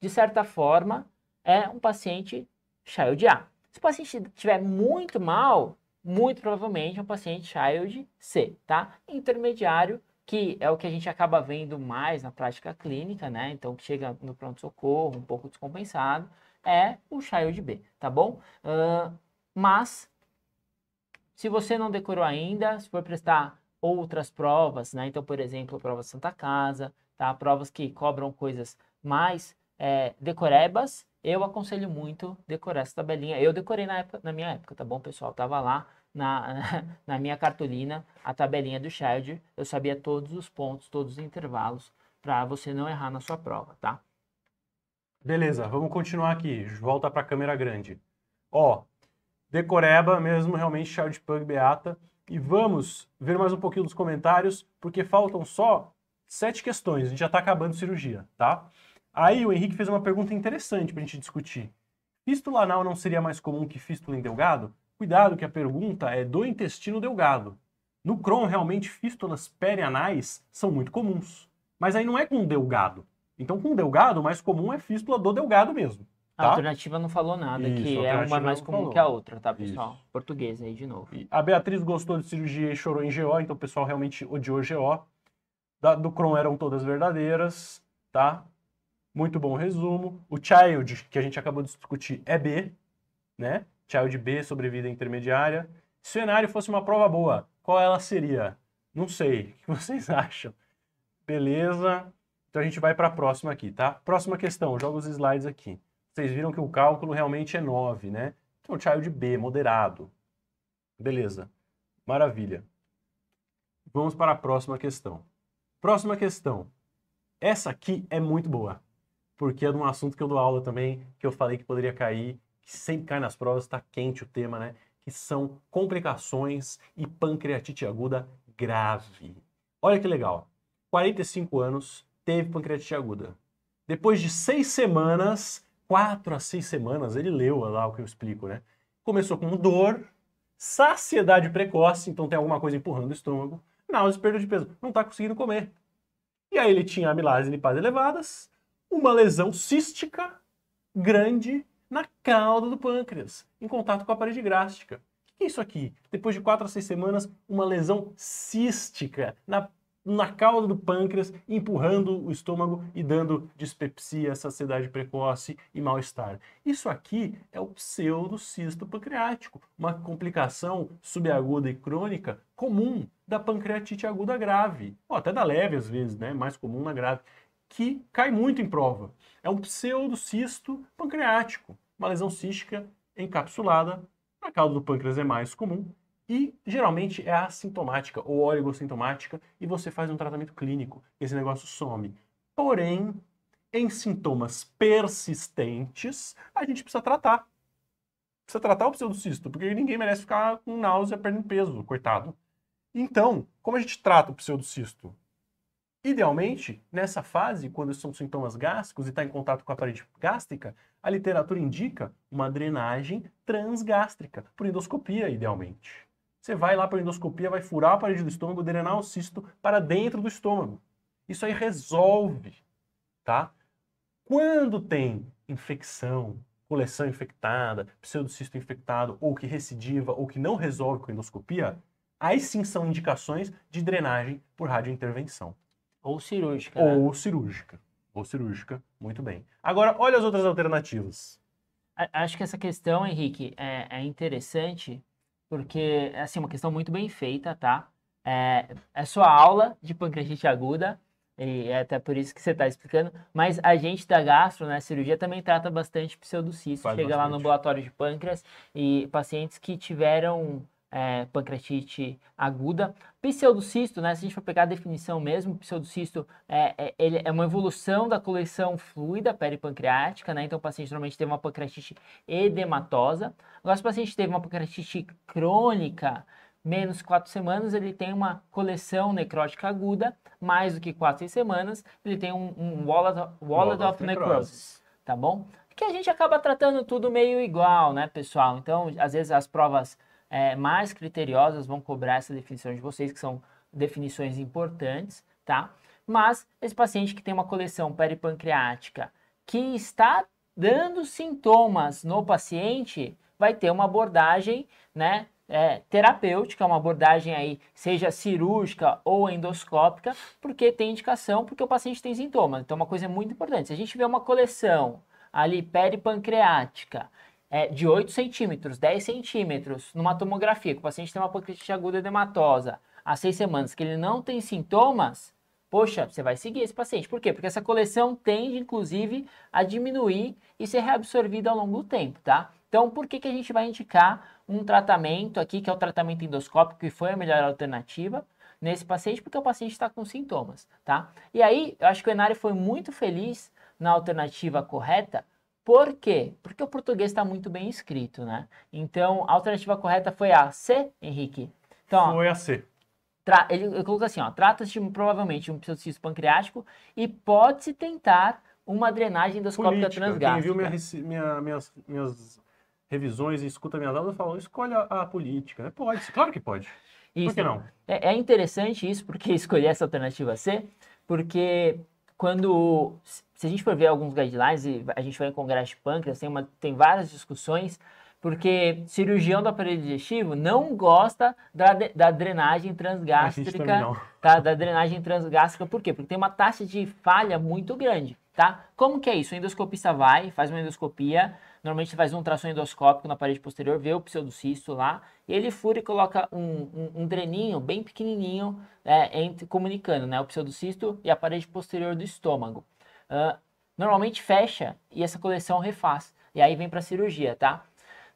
de certa forma, é um paciente child A. Se o paciente estiver muito mal, muito provavelmente é um paciente child C, tá? Intermediário, que é o que a gente acaba vendo mais na prática clínica, né? Então, que chega no pronto-socorro, um pouco descompensado, é o child B, tá bom? Uh, mas, se você não decorou ainda, se for prestar outras provas, né? Então, por exemplo, a prova Santa Casa, tá? Provas que cobram coisas mais é, decorebas, eu aconselho muito decorar essa tabelinha. Eu decorei na, época, na minha época, tá bom, pessoal? Eu tava lá na, na minha cartolina a tabelinha do Child. Eu sabia todos os pontos, todos os intervalos, para você não errar na sua prova, tá? Beleza, vamos continuar aqui. Volta para a câmera grande. Ó, decoreba mesmo, realmente, Child Pug Beata. E vamos ver mais um pouquinho dos comentários, porque faltam só sete questões. A gente já está acabando cirurgia, tá? Aí o Henrique fez uma pergunta interessante para a gente discutir. Fístula anal não seria mais comum que fístula em delgado? Cuidado que a pergunta é do intestino delgado. No Crohn, realmente, fístulas perianais são muito comuns. Mas aí não é com delgado, então, com delgado, o mais comum é fístula do delgado mesmo. Tá? A alternativa não falou nada, Isso, que é uma mais comum falou. que a outra, tá, pessoal? Isso. Português aí de novo. E a Beatriz gostou de cirurgia e chorou em GO, então o pessoal realmente odiou GO. Da, do Cron eram todas verdadeiras, tá? Muito bom resumo. O Child, que a gente acabou de discutir, é B, né? Child B, sobrevida intermediária. Se o cenário fosse uma prova boa, qual ela seria? Não sei. O que vocês acham? Beleza. Então a gente vai para a próxima aqui, tá? Próxima questão, joga os slides aqui. Vocês viram que o cálculo realmente é 9, né? Então child B, moderado. Beleza. Maravilha. Vamos para a próxima questão. Próxima questão. Essa aqui é muito boa, porque é de um assunto que eu dou aula também, que eu falei que poderia cair, que sempre cai nas provas, está quente o tema, né? Que são complicações e pancreatite aguda grave. Olha que legal. 45 anos, teve pancreatite aguda. Depois de seis semanas, quatro a seis semanas, ele leu lá o que eu explico, né? Começou com dor, saciedade precoce, então tem alguma coisa empurrando o estômago, náuseas, perda de peso, não está conseguindo comer. E aí ele tinha amilase lipase elevadas, uma lesão cística grande na cauda do pâncreas, em contato com a parede grástica. O que é isso aqui? Depois de quatro a seis semanas, uma lesão cística na na cauda do pâncreas, empurrando o estômago e dando dispepsia, saciedade precoce e mal-estar. Isso aqui é o pseudocisto pancreático, uma complicação subaguda e crônica comum da pancreatite aguda grave, ou até da leve às vezes, né? mais comum na grave, que cai muito em prova. É um pseudocisto pancreático, uma lesão cística encapsulada na cauda do pâncreas é mais comum e geralmente é assintomática ou oligossintomática e você faz um tratamento clínico e esse negócio some. Porém, em sintomas persistentes, a gente precisa tratar. Precisa tratar o pseudocisto, porque ninguém merece ficar com náusea perdendo peso, coitado. Então, como a gente trata o pseudocisto? Idealmente, nessa fase, quando são sintomas gástricos e está em contato com a parede gástrica, a literatura indica uma drenagem transgástrica, por endoscopia, idealmente. Você vai lá para a endoscopia, vai furar a parede do estômago, drenar o cisto para dentro do estômago. Isso aí resolve, tá? Quando tem infecção, coleção infectada, pseudocisto infectado, ou que recidiva, ou que não resolve com endoscopia, aí sim são indicações de drenagem por radiointervenção. Ou cirúrgica. Né? Ou cirúrgica. Ou cirúrgica, muito bem. Agora, olha as outras alternativas. Acho que essa questão, Henrique, é, é interessante porque assim, é assim, uma questão muito bem feita, tá? É, é sua aula de pancreatite aguda, e é até por isso que você está explicando, mas a gente da gastro, né, cirurgia, também trata bastante pseudocisto, chega bastante. lá no ambulatório de pâncreas, e pacientes que tiveram é, pancreatite aguda. Pseudocisto, né, se a gente for pegar a definição mesmo, pseudocisto é, é, ele é uma evolução da coleção fluida peripancreática, né, então o paciente normalmente teve uma pancreatite edematosa. Agora, se o paciente teve uma pancreatite crônica, menos 4 semanas, ele tem uma coleção necrótica aguda, mais do que 4 semanas, ele tem um, um wallet, wallet, wallet of, of necrosis, tá bom? Que a gente acaba tratando tudo meio igual, né, pessoal? Então, às vezes as provas é, mais criteriosas vão cobrar essa definição de vocês, que são definições importantes, tá? Mas esse paciente que tem uma coleção peripancreática que está dando sintomas no paciente, vai ter uma abordagem, né? É, terapêutica, uma abordagem aí, seja cirúrgica ou endoscópica, porque tem indicação, porque o paciente tem sintomas. Então, é uma coisa muito importante. Se a gente vê uma coleção ali peripancreática é, de 8 centímetros, 10 centímetros, numa tomografia, que o paciente tem uma pancreatite aguda edematosa, há seis semanas, que ele não tem sintomas, poxa, você vai seguir esse paciente. Por quê? Porque essa coleção tende, inclusive, a diminuir e ser reabsorvida ao longo do tempo, tá? Então, por que, que a gente vai indicar um tratamento aqui, que é o tratamento endoscópico, que foi a melhor alternativa nesse paciente? Porque o paciente está com sintomas, tá? E aí, eu acho que o Enari foi muito feliz na alternativa correta, por quê? Porque o português está muito bem escrito, né? Então, a alternativa correta foi a C, Henrique? Então, foi a C. Tra... Ele, colocou assim, ó, trata-se de provavelmente um pseudocício pancreático e pode-se tentar uma drenagem endoscópica Política. transgástrica. Quem viu minha, minha, minhas, minhas revisões e escuta minhas aulas falam, escolha a política. Né? Pode, claro que pode. Isso. Por que não? É, é interessante isso, porque escolher essa alternativa C, porque quando se a gente for ver alguns guidelines e a gente vai em congresso de pâncreas, tem, uma, tem várias discussões, porque cirurgião do aparelho digestivo não gosta da, da drenagem transgástrica, tá, da drenagem transgástrica, por quê? Porque tem uma taxa de falha muito grande tá? Como que é isso? O endoscopista vai, faz uma endoscopia, normalmente faz um tração endoscópico na parede posterior, vê o pseudocisto lá, e ele fura e coloca um, um, um dreninho bem pequenininho, é, entre, comunicando né, o pseudocisto e a parede posterior do estômago. Uh, normalmente fecha e essa coleção refaz, e aí vem para cirurgia, tá?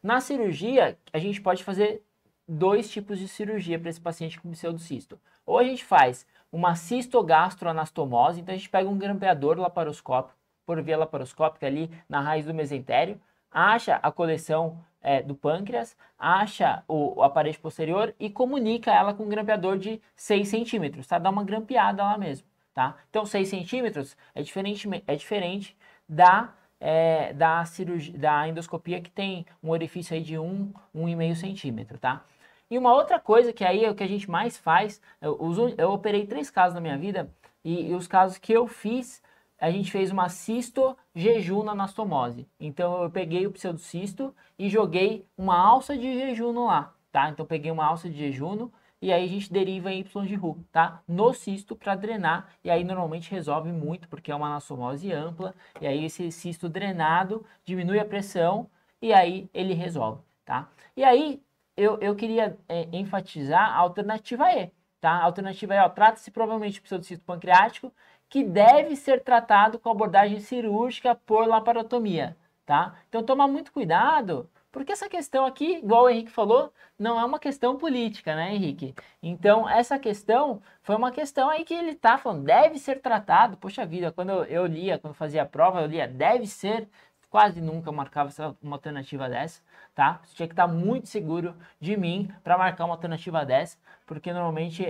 Na cirurgia, a gente pode fazer dois tipos de cirurgia para esse paciente com pseudocisto. Ou a gente faz uma cistogastroanastomose. Então a gente pega um grampeador laparoscópico, por via laparoscópica ali na raiz do mesentério, acha a coleção é, do pâncreas, acha o, a parede posterior e comunica ela com um grampeador de 6 centímetros, tá? Dá uma grampeada lá mesmo, tá? Então 6 centímetros é diferente, é diferente da é, da, cirurgia, da endoscopia que tem um orifício aí de 1, um, 1,5 centímetro, tá? E uma outra coisa que aí é o que a gente mais faz, eu, uso, eu operei três casos na minha vida e, e os casos que eu fiz, a gente fez uma cisto jejum na anastomose. Então eu peguei o pseudocisto e joguei uma alça de jejum lá, tá? Então peguei uma alça de jejum e aí a gente deriva em Y de ru tá? No cisto para drenar, e aí normalmente resolve muito, porque é uma anastomose ampla, e aí esse cisto drenado diminui a pressão, e aí ele resolve, tá? E aí, eu, eu queria é, enfatizar a alternativa E. Tá? A alternativa E, trata-se provavelmente de pseudocito pancreático, que deve ser tratado com abordagem cirúrgica por laparotomia. Tá? Então, tomar muito cuidado, porque essa questão aqui, igual o Henrique falou, não é uma questão política, né, Henrique? Então, essa questão foi uma questão aí que ele tá falando, deve ser tratado. Poxa vida, quando eu, eu lia, quando fazia a prova, eu lia deve ser, quase nunca marcava uma alternativa dessa tá? Você tinha que estar muito seguro de mim para marcar uma alternativa dessa, porque normalmente é,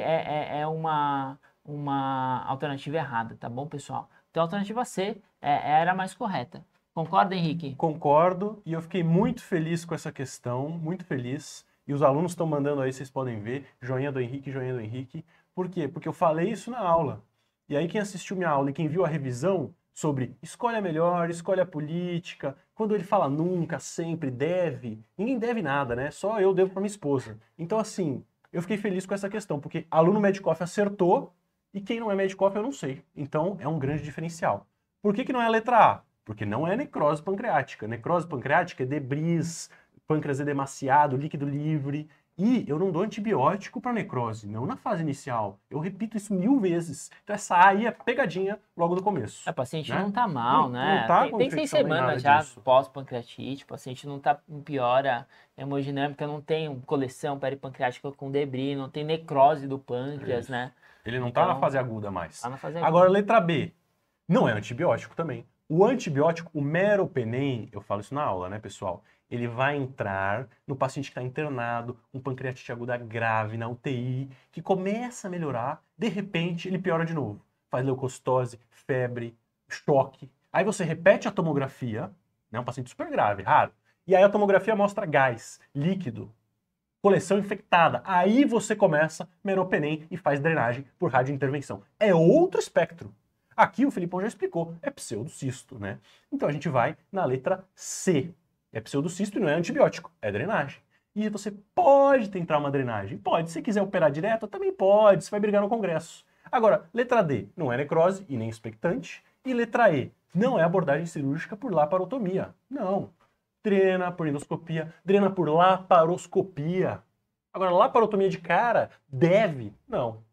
é, é, uma, uma alternativa errada, tá bom, pessoal? Então a alternativa C é, é era mais correta. Concorda, Henrique? Concordo, e eu fiquei muito feliz com essa questão, muito feliz. E os alunos estão mandando aí, vocês podem ver, joinha do Henrique, joinha do Henrique. Por quê? Porque eu falei isso na aula. E aí quem assistiu minha aula e quem viu a revisão sobre escolha melhor, escolha política, quando ele fala nunca, sempre, deve, ninguém deve nada, né? Só eu devo para minha esposa. Então, assim, eu fiquei feliz com essa questão, porque aluno Medicoff acertou e quem não é Medicoff eu não sei. Então, é um grande diferencial. Por que, que não é a letra A? Porque não é necrose pancreática. Necrose pancreática é debris, pâncreas edemaciado, líquido livre. E eu não dou antibiótico para necrose, não na fase inicial. Eu repito isso mil vezes. Então essa aí é pegadinha logo no começo. A é, paciente né? não tá mal, não, né? Não tá tem, tem seis semanas já pós-pancreatite, o paciente não tá em piora hemodinâmica, não tem coleção peripancreática com debris, não tem necrose do pâncreas, isso. né? Ele não então, tá na então, fase aguda mais. Tá na fase aguda. Agora, letra B. Não é antibiótico também. O antibiótico, o meropenem, eu falo isso na aula, né, pessoal? ele vai entrar no paciente que está internado, com pancreatite aguda grave, na UTI, que começa a melhorar, de repente ele piora de novo. Faz leucostose, febre, choque. Aí você repete a tomografia, né, um paciente super grave, raro, e aí a tomografia mostra gás, líquido, coleção infectada. Aí você começa meropenem e faz drenagem por radiointervenção. É outro espectro. Aqui o Filipão já explicou, é pseudocisto, né? Então a gente vai na letra C. É pseudocisto e não é antibiótico, é drenagem. E você pode tentar uma drenagem. Pode. Se quiser operar direto, também pode. Você vai brigar no Congresso. Agora, letra D, não é necrose e nem expectante. E letra E, não é abordagem cirúrgica por laparotomia. Não. Drena por endoscopia, drena por laparoscopia. Agora, laparotomia de cara deve? Não.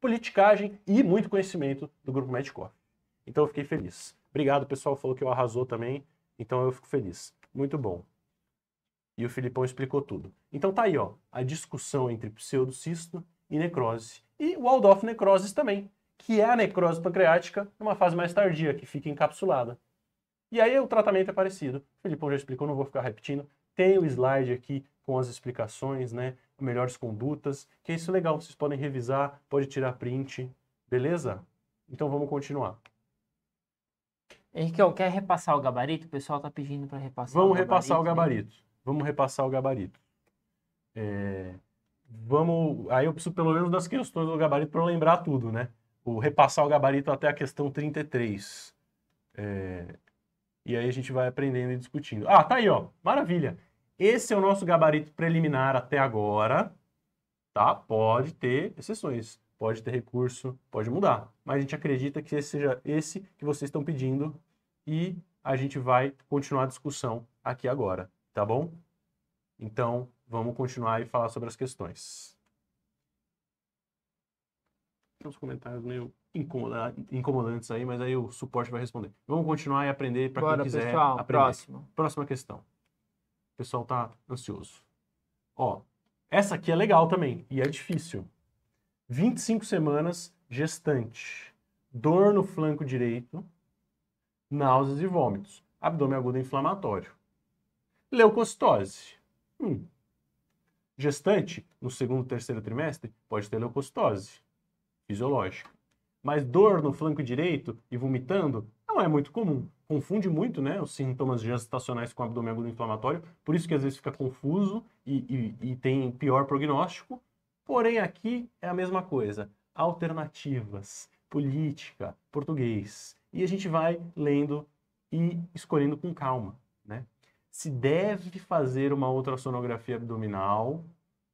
Politicagem e muito conhecimento do grupo Medicor. Então eu fiquei feliz. Obrigado, pessoal. Falou que eu arrasou também. Então eu fico feliz. Muito bom. E o Filipão explicou tudo. Então tá aí, ó, a discussão entre pseudocisto e necrose. E Waldorf necroses também, que é a necrose pancreática numa fase mais tardia, que fica encapsulada. E aí o tratamento é parecido. O Filipão já explicou, não vou ficar repetindo. Tem o slide aqui com as explicações, né? Melhores condutas, que é isso legal, vocês podem revisar, pode tirar print, beleza? Então vamos continuar. Henrique, quer repassar o gabarito? O pessoal está pedindo para repassar. Vamos o gabarito, repassar o gabarito. Né? Vamos repassar o gabarito. É... Vamos. Aí eu preciso pelo menos das questões do gabarito para lembrar tudo, né? O repassar o gabarito até a questão 33. É... E aí a gente vai aprendendo e discutindo. Ah, tá aí, ó. Maravilha. Esse é o nosso gabarito preliminar até agora, tá? Pode ter exceções, pode ter recurso, pode mudar. Mas a gente acredita que esse seja esse que vocês estão pedindo e a gente vai continuar a discussão aqui agora, tá bom? Então, vamos continuar e falar sobre as questões. Tem uns comentários meio incomodantes aí, mas aí o suporte vai responder. Vamos continuar e aprender para quem quiser pessoal, aprender. Próxima questão. O pessoal tá ansioso. Ó, essa aqui é legal também e é difícil. 25 semanas gestante. Dor no flanco direito, náuseas e vômitos. Abdômen agudo inflamatório. Leucocitose. Hum. Gestante, no segundo terceiro trimestre, pode ter leucocitose fisiológica. Mas dor no flanco direito e vomitando não é muito comum. Confunde muito né, os sintomas gestacionais com abdômen agudo inflamatório, por isso que às vezes fica confuso e, e, e tem pior prognóstico. Porém, aqui é a mesma coisa. Alternativas, política, português e a gente vai lendo e escolhendo com calma, né? Se deve fazer uma ultrassonografia abdominal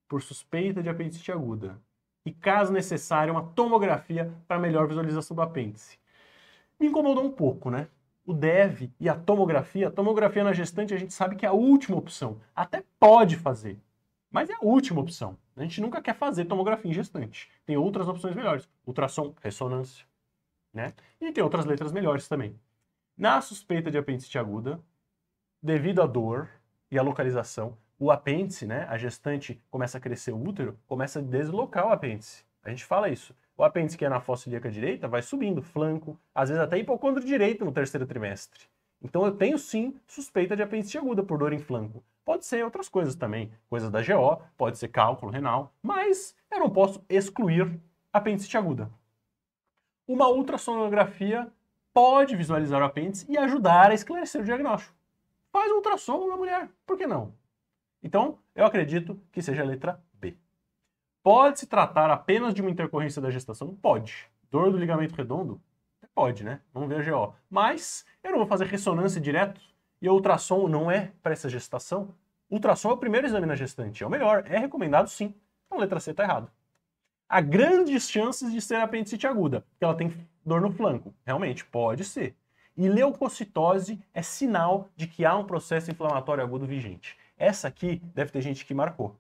por suspeita de apendicite aguda e, caso necessário, uma tomografia para melhor visualização do apêndice. Me incomodou um pouco, né? O deve e a tomografia, a tomografia na gestante a gente sabe que é a última opção, até pode fazer, mas é a última opção. A gente nunca quer fazer tomografia em gestante. Tem outras opções melhores, ultrassom, ressonância né? E tem outras letras melhores também. Na suspeita de apêndice aguda, devido à dor e à localização, o apêndice, né, a gestante começa a crescer o útero, começa a deslocar o apêndice. A gente fala isso. O apêndice que é na fossa ilíaca direita vai subindo, flanco, às vezes até hipocôndrio direito no terceiro trimestre. Então eu tenho sim suspeita de apêndice aguda por dor em flanco. Pode ser outras coisas também, coisas da GO, pode ser cálculo renal, mas eu não posso excluir apêndice aguda uma ultrassonografia pode visualizar o apêndice e ajudar a esclarecer o diagnóstico. Faz um ultrassom na mulher, por que não? Então, eu acredito que seja a letra B. Pode-se tratar apenas de uma intercorrência da gestação? Pode. Dor do ligamento redondo? Pode, né? Vamos ver a GO. Mas eu não vou fazer ressonância direto e o ultrassom não é para essa gestação. Ultrassom é o primeiro exame na gestante, é o melhor, é recomendado sim. Então, a letra C está errada há grandes chances de ser apendicite aguda, porque ela tem dor no flanco. Realmente, pode ser. E leucocitose é sinal de que há um processo inflamatório agudo vigente. Essa aqui deve ter gente que marcou.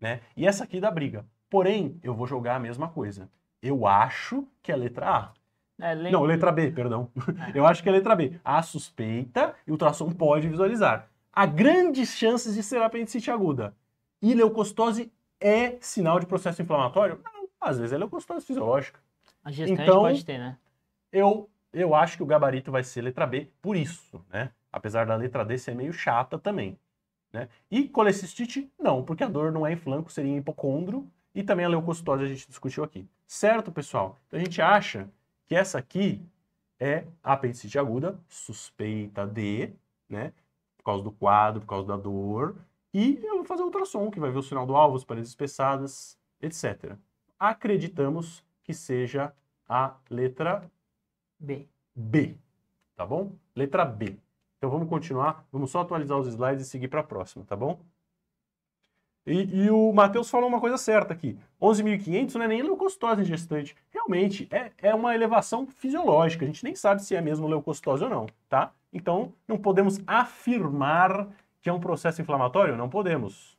Né? E essa aqui dá briga. Porém, eu vou jogar a mesma coisa. Eu acho que é letra A. É, Não, letra B, perdão. É. eu acho que é letra B. A suspeita e o ultrassom pode visualizar. Há grandes chances de ser apendicite aguda. E leucocitose é sinal de processo inflamatório? às vezes é leucocitose fisiológica. A gestante então, pode ter, né? Eu, eu acho que o gabarito vai ser letra B por isso, né? Apesar da letra D ser meio chata também. Né? E colecistite, não, porque a dor não é em flanco, seria em hipocondro. E também a leucocitose a gente discutiu aqui. Certo, pessoal? Então a gente acha que essa aqui é a apendicite aguda, suspeita de, né? Por causa do quadro, por causa da dor. E eu vou fazer o ultrassom, que vai ver o sinal do alvo, as paredes espessadas, etc. Acreditamos que seja a letra B. B. Tá bom? Letra B. Então vamos continuar, vamos só atualizar os slides e seguir para a próxima, tá bom? E, e, o Matheus falou uma coisa certa aqui. 11.500 não é nem leucocitose em gestante. Realmente, é, é uma elevação fisiológica. A gente nem sabe se é mesmo leucocitose ou não, tá? Então, não podemos afirmar que é um processo inflamatório? Não podemos.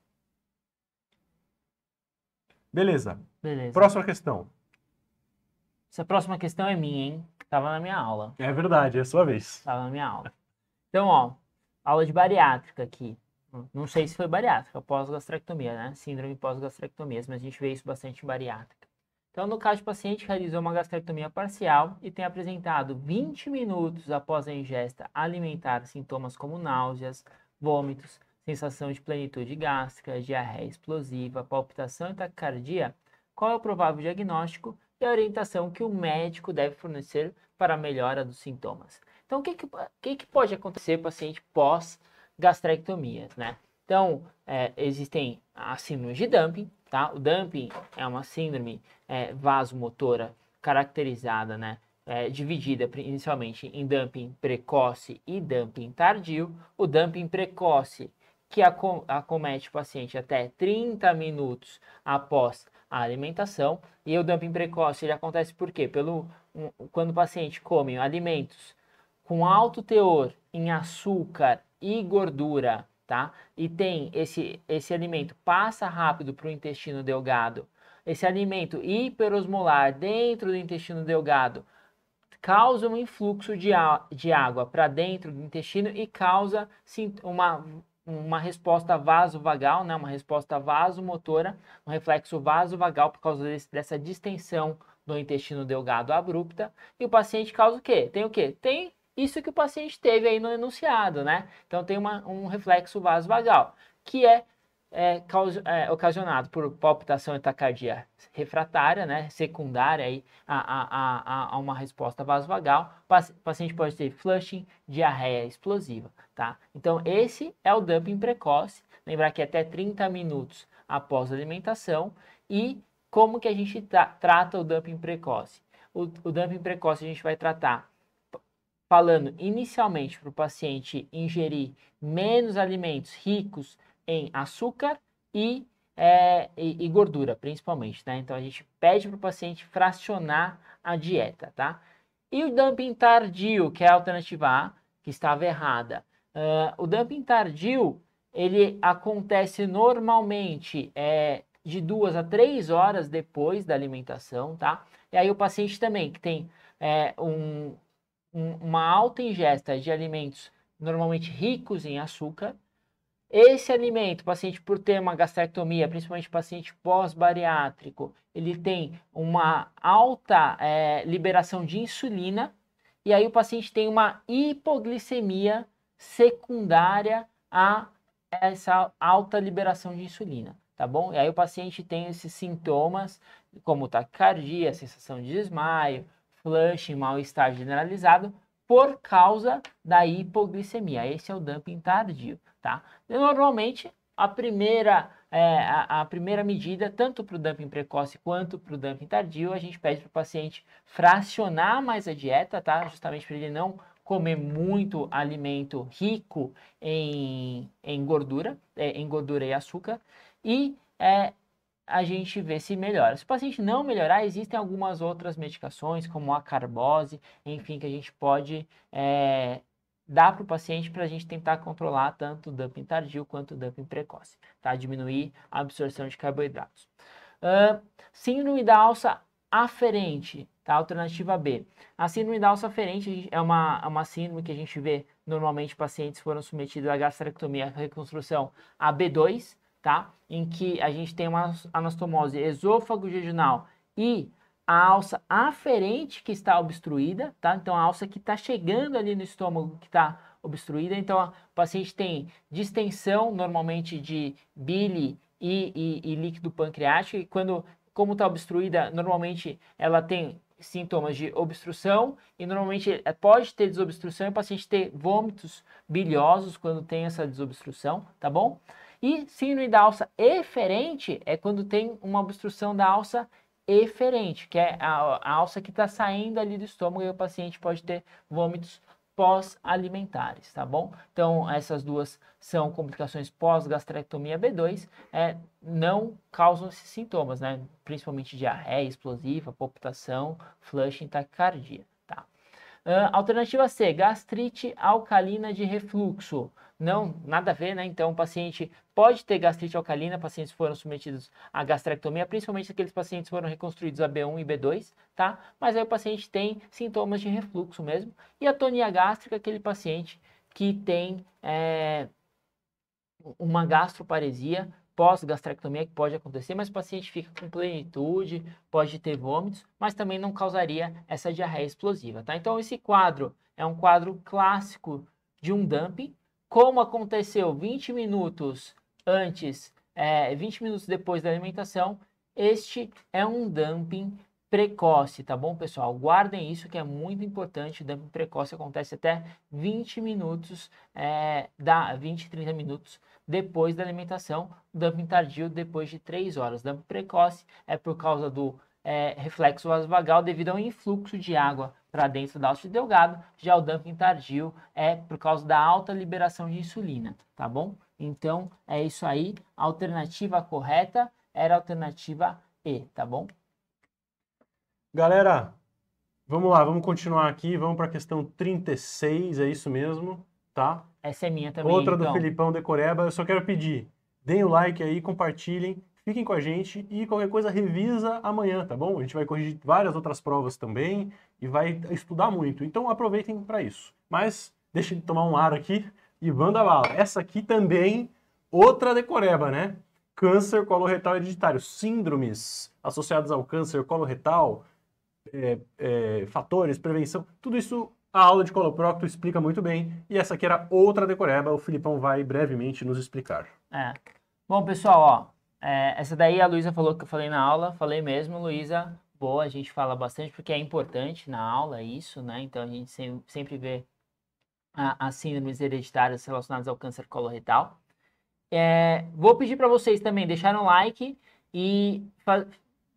Beleza. Beleza. Próxima questão. Essa próxima questão é minha, hein? Tava na minha aula. É verdade, é a sua vez. Tava na minha aula. Então, ó, aula de bariátrica aqui. Não sei se foi bariátrica, pós-gastrectomia, né? Síndrome pós-gastrectomia, mas a gente vê isso bastante em bariátrica. Então, no caso de paciente que realizou uma gastrectomia parcial e tem apresentado 20 minutos após a ingesta alimentar sintomas como náuseas, vômitos, sensação de plenitude gástrica, diarreia explosiva, palpitação e taquicardia, qual é o provável diagnóstico e a orientação que o médico deve fornecer para a melhora dos sintomas. Então, o que, que, que, que pode acontecer paciente pós-gastrectomia, né? Então, é, existem as síndromes de dumping, tá? O dumping é uma síndrome é, vasomotora caracterizada, né, é, dividida inicialmente em dumping precoce e dumping tardio. O dumping precoce, que acomete o paciente até 30 minutos após a alimentação, e o dumping precoce ele acontece por quê? Pelo, um, quando o paciente come alimentos com alto teor em açúcar e gordura, tá? E tem esse, esse alimento passa rápido para o intestino delgado. Esse alimento hiperosmolar dentro do intestino delgado causa um influxo de, de água para dentro do intestino e causa sim, uma, uma resposta vasovagal, né? uma resposta vasomotora, um reflexo vasovagal por causa desse, dessa distensão do intestino delgado abrupta. E o paciente causa o quê? Tem o quê? Tem isso que o paciente teve aí no enunciado, né? Então tem uma, um reflexo vasovagal, que é é, caus, é, ocasionado por palpitação e refratária, né, secundária aí a, a, a, a uma resposta vasovagal. O paciente pode ter flushing, diarreia explosiva, tá? Então, esse é o dumping precoce. Lembrar que é até 30 minutos após a alimentação. E como que a gente tra trata o dumping precoce? O, o dumping precoce a gente vai tratar falando inicialmente para o paciente ingerir menos alimentos ricos em açúcar e, é, e, e gordura, principalmente, tá? Então a gente pede para o paciente fracionar a dieta, tá? E o dumping tardio, que é a alternativa A, que estava errada. Uh, o dumping tardio, ele acontece normalmente é, de duas a três horas depois da alimentação, tá? E aí o paciente também que tem é, um, um, uma alta ingesta de alimentos normalmente ricos em açúcar, esse alimento, paciente por ter uma gastrectomia, principalmente paciente pós-bariátrico, ele tem uma alta é, liberação de insulina e aí o paciente tem uma hipoglicemia secundária a essa alta liberação de insulina, tá bom? E aí o paciente tem esses sintomas como taquicardia, sensação de desmaio, flush, mal-estar generalizado por causa da hipoglicemia. Esse é o dumping tardio. Tá? E, normalmente, a primeira, é, a, a, primeira medida, tanto para o dumping precoce quanto para o dumping tardio, a gente pede para o paciente fracionar mais a dieta, tá? justamente para ele não comer muito alimento rico em, em gordura, é, em gordura e açúcar, e é, a gente vê se melhora. Se o paciente não melhorar, existem algumas outras medicações, como a carbose, enfim, que a gente pode é, dá para o paciente para a gente tentar controlar tanto o dumping tardio quanto o dumping precoce, tá? Diminuir a absorção de carboidratos. Uh, síndrome da alça aferente, tá? Alternativa B. A síndrome da alça aferente é uma, é uma síndrome que a gente vê normalmente pacientes foram submetidos à gastrectomia reconstrução AB2, tá? Em que a gente tem uma anastomose esôfago-jejunal e a alça aferente que está obstruída, tá? Então, a alça que está chegando ali no estômago que está obstruída. Então, o paciente tem distensão, normalmente, de bile e, e, e líquido pancreático. E quando, como está obstruída, normalmente ela tem sintomas de obstrução e normalmente é, pode ter desobstrução e o paciente ter vômitos biliosos quando tem essa desobstrução, tá bom? E síndrome da alça eferente é quando tem uma obstrução da alça eferente, que é a, a alça que está saindo ali do estômago e o paciente pode ter vômitos pós-alimentares, tá bom? Então, essas duas são complicações pós-gastrectomia B2, é, não causam esses sintomas, né? Principalmente diarreia explosiva, palpitação, flush, taquicardia, tá? Uh, alternativa C, gastrite alcalina de refluxo. Não, nada a ver, né? Então, o paciente pode ter gastrite alcalina, pacientes foram submetidos à gastrectomia, principalmente aqueles pacientes foram reconstruídos a B1 e B2, tá? Mas aí o paciente tem sintomas de refluxo mesmo. E a tonia gástrica, aquele paciente que tem é, uma gastroparesia pós-gastrectomia que pode acontecer, mas o paciente fica com plenitude, pode ter vômitos, mas também não causaria essa diarreia explosiva, tá? Então esse quadro é um quadro clássico de um dumping, como aconteceu 20 minutos antes, é, 20 minutos depois da alimentação, este é um dumping precoce, tá bom, pessoal? Guardem isso que é muito importante. O dumping precoce acontece até 20 minutos, é, da 20, 30 minutos depois da alimentação. O dumping tardio depois de 3 horas. O dumping precoce é por causa do é, reflexo vasovagal devido ao influxo de água para dentro da alça Delgado, já o dumping tardio é por causa da alta liberação de insulina, tá bom? Então é isso aí, a alternativa correta era a alternativa E, tá bom? Galera, vamos lá, vamos continuar aqui, vamos para a questão 36, é isso mesmo, tá? Essa é minha também. Outra então. do Filipão Decoreba, eu só quero pedir, deem o like aí, compartilhem, fiquem com a gente e qualquer coisa revisa amanhã, tá bom? A gente vai corrigir várias outras provas também, e vai estudar muito. Então aproveitem para isso. Mas deixa de tomar um ar aqui e manda bala. Essa aqui também, outra decoreba, né? Câncer coloretal hereditário, síndromes associadas ao câncer coloretal, é, é, fatores, prevenção, tudo isso a aula de coloprocto explica muito bem. E essa aqui era outra decoreba, o Filipão vai brevemente nos explicar. É. Bom, pessoal, ó, é, essa daí a Luísa falou que eu falei na aula, falei mesmo, Luísa boa, a gente fala bastante, porque é importante na aula isso, né? Então a gente sempre vê as síndromes hereditárias relacionadas ao câncer coloretal. É, vou pedir para vocês também deixarem um like e fa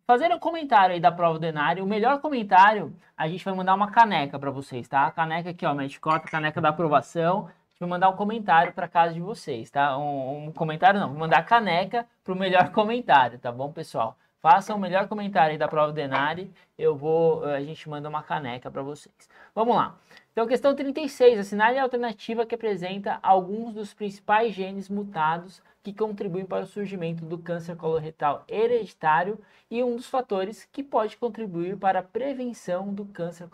fazerem um comentário aí da prova do Enário. O melhor comentário, a gente vai mandar uma caneca para vocês, tá? A caneca aqui, ó, Medicota, caneca da aprovação. Vou mandar um comentário para casa de vocês, tá? Um, um comentário não, vou mandar a caneca para o melhor comentário, tá bom, pessoal? Faça o melhor comentário da prova do Enari, eu vou, eh, a gente manda uma caneca para vocês. Vamos lá. Então, questão 36, assinale a alternativa que apresenta alguns dos principais genes mutados que contribuem para o surgimento do câncer coloretal hereditário e um dos fatores que pode contribuir para a prevenção do câncer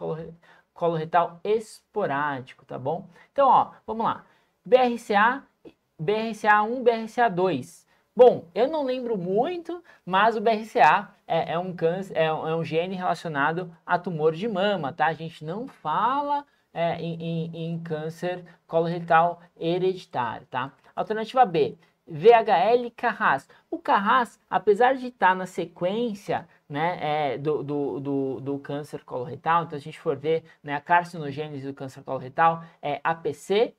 coloretal esporádico, tá bom? Então, ó, vamos lá. BRCA, BRCA1, BRCA2 Bom, eu não lembro muito, mas o BRCA é, é um câncer, é, é um gene relacionado a tumor de mama, tá? A gente não fala é, em, em, em, câncer colorectal hereditário, tá? Alternativa B, VHL Carras. O Carras, apesar de estar tá na sequência né, é, do, do, do, do, câncer colorectal, então a gente for ver né, a carcinogênese do câncer colorectal, é APC,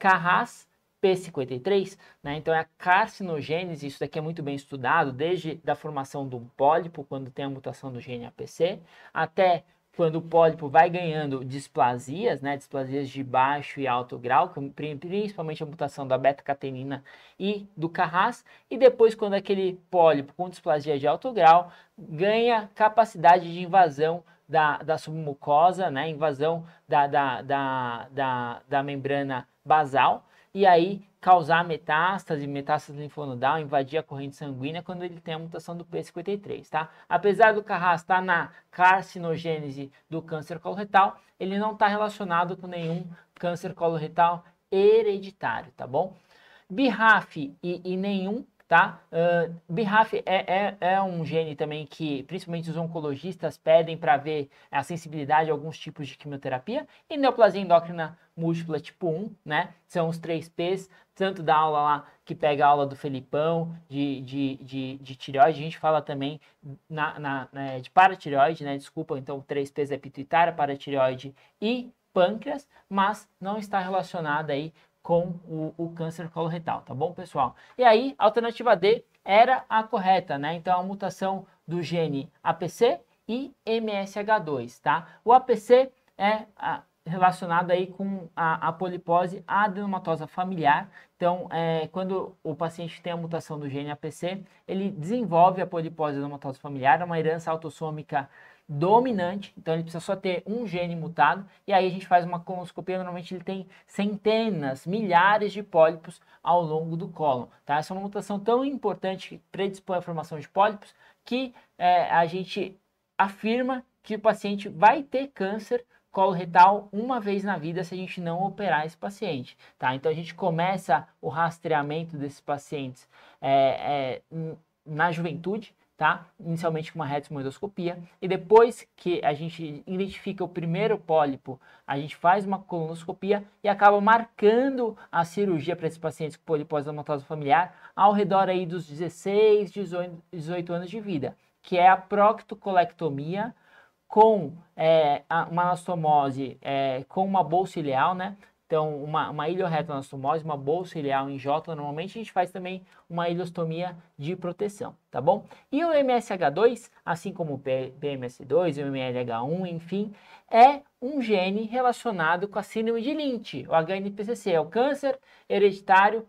Carras, P53, né? Então é a carcinogênese, isso daqui é muito bem estudado, desde da formação do pólipo, quando tem a mutação do gene APC, até quando o pólipo vai ganhando displasias, né, displasias de baixo e alto grau, principalmente a mutação da beta-catenina e do Carras, e depois quando aquele pólipo com displasia de alto grau ganha capacidade de invasão da, da submucosa, né, invasão da, da, da, da, da membrana basal, e aí causar metástase, metástase linfonodal, invadir a corrente sanguínea quando ele tem a mutação do P53, tá? Apesar do Carras estar na carcinogênese do câncer coloretal, ele não está relacionado com nenhum câncer coloretal hereditário, tá bom? BRAF e, e nenhum tá? Uh, ah, BRAF é, é, é, um gene também que principalmente os oncologistas pedem para ver a sensibilidade a alguns tipos de quimioterapia e neoplasia endócrina múltipla tipo 1, né? São os três P's, tanto da aula lá que pega a aula do Felipão, de, de, de, de tireoide, a gente fala também na, na, na, né, de paratireoide, né? Desculpa, então três P's é pituitária, paratireoide e pâncreas, mas não está relacionada aí com o, o câncer coloretal, tá bom, pessoal? E aí, a alternativa D era a correta, né? Então, a mutação do gene APC e MSH2, tá? O APC é a, relacionado aí com a, a polipose adenomatosa familiar. Então, é, quando o paciente tem a mutação do gene APC, ele desenvolve a polipose adenomatosa familiar, é uma herança autossômica dominante, então ele precisa só ter um gene mutado, e aí a gente faz uma coloscopia. normalmente ele tem centenas, milhares de pólipos ao longo do cólon, tá? Essa é uma mutação tão importante que predispõe a formação de pólipos, que é, a gente afirma que o paciente vai ter câncer colo retal uma vez na vida se a gente não operar esse paciente, tá? Então a gente começa o rastreamento desses pacientes é, é, na juventude, tá? Inicialmente com uma retosmoidoscopia e depois que a gente identifica o primeiro pólipo, a gente faz uma colonoscopia e acaba marcando a cirurgia para esses pacientes com polipose hematosa familiar ao redor aí dos 16, 18 anos de vida, que é a proctocolectomia com é, uma anastomose é, com uma bolsa ileal, né? Então, uma, uma ilioretanastomose, uma bolsa ileal em J, normalmente a gente faz também uma ilostomia de proteção, tá bom? E o MSH2, assim como o PMS2, o MLH1, enfim, é um gene relacionado com a síndrome de Lynch, o HNPCC, é o câncer hereditário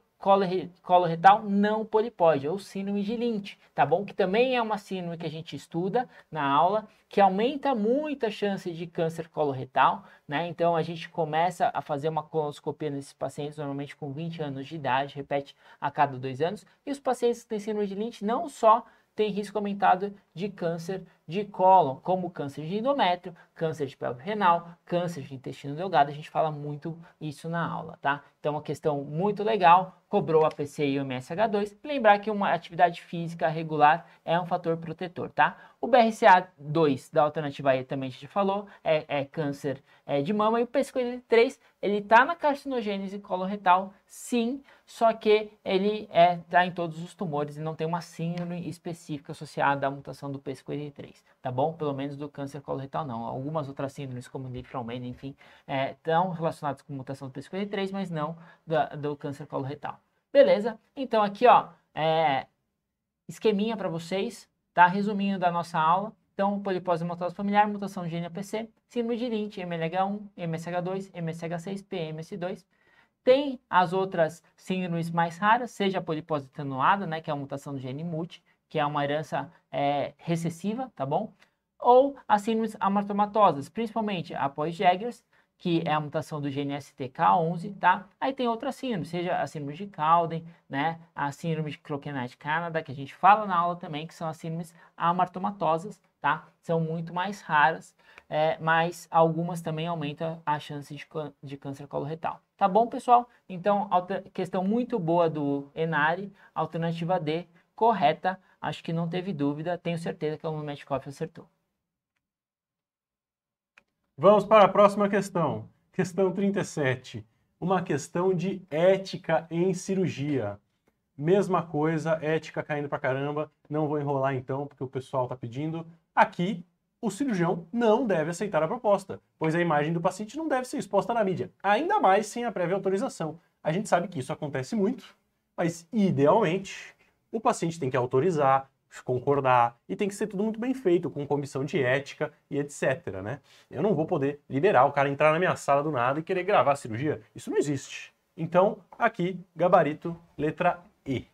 coloretal não polipóide, ou síndrome de Lynch, tá bom? Que também é uma síndrome que a gente estuda na aula, que aumenta muito a chance de câncer coloretal, né? Então a gente começa a fazer uma colonoscopia nesses pacientes, normalmente com 20 anos de idade, repete a cada dois anos, e os pacientes que têm síndrome de Lynch não só tem risco aumentado de câncer de cólon, como câncer de endométrio, câncer de pele renal, câncer de intestino delgado. A gente fala muito isso na aula, tá? Então, uma questão muito legal. Cobrou a PCI e o MSH2. Lembrar que uma atividade física regular é um fator protetor, tá? O BRCA2 da alternativa E também a gente falou, é, é câncer é, de mama. E o p 3 ele tá na carcinogênese coloretal, sim, só que ele está é, tá em todos os tumores e não tem uma síndrome específica associada à mutação do P53, tá bom? Pelo menos do câncer coloretal não. Algumas outras síndromes, como Niflomania, enfim, estão é, relacionadas com mutação do P53, mas não do câncer coloretal. Beleza? Então aqui, ó, é, esqueminha para vocês, tá? Resuminho da nossa aula. Então, polipose hematosa familiar, mutação gene APC, síndrome de Lynch, MLH1, MSH2, MSH6, PMS2, tem as outras síndromes mais raras, seja a polipose atenuada, né, que é a mutação do gene MUT, que é uma herança é, recessiva, tá bom? Ou as síndromes amartomatosas, principalmente a pós-Jaggers, que é a mutação do gene STK11, tá? Aí tem outras síndromes, seja a síndrome de Calden, né? A síndrome de Croquenard Canada, que a gente fala na aula também, que são as síndromes amartomatosas, tá? São muito mais raras é, mas algumas também aumentam a chance de, de câncer coloretal. Tá bom, pessoal? Então, questão muito boa do Enari, alternativa D, correta. Acho que não teve dúvida, tenho certeza que o aluno Metcalf acertou. Vamos para a próxima questão. Questão 37. Uma questão de ética em cirurgia. Mesma coisa, ética caindo pra caramba. Não vou enrolar então, porque o pessoal tá pedindo. Aqui o cirurgião não deve aceitar a proposta, pois a imagem do paciente não deve ser exposta na mídia, ainda mais sem a prévia autorização. A gente sabe que isso acontece muito, mas idealmente o paciente tem que autorizar, concordar e tem que ser tudo muito bem feito, com comissão de ética e etc. Né? Eu não vou poder liberar o cara entrar na minha sala do nada e querer gravar a cirurgia. Isso não existe. Então, aqui, gabarito, letra E.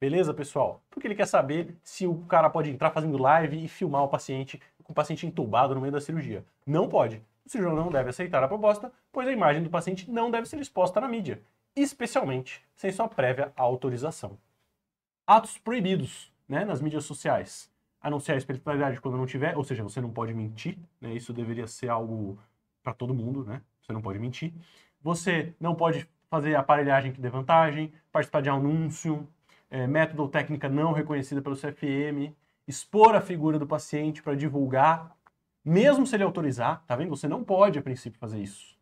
Beleza, pessoal? Porque ele quer saber se o cara pode entrar fazendo live e filmar o paciente com o paciente entubado no meio da cirurgia. Não pode. O cirurgião não deve aceitar a proposta, pois a imagem do paciente não deve ser exposta na mídia, especialmente sem sua prévia autorização. Atos proibidos né, nas mídias sociais. Anunciar a espiritualidade quando não tiver, ou seja, você não pode mentir, né, isso deveria ser algo para todo mundo, né? Você não pode mentir. Você não pode fazer aparelhagem que dê vantagem, participar de anúncio, é, método ou técnica não reconhecida pelo CFM, expor a figura do paciente para divulgar, mesmo se ele autorizar, tá vendo? Você não pode, a princípio, fazer isso.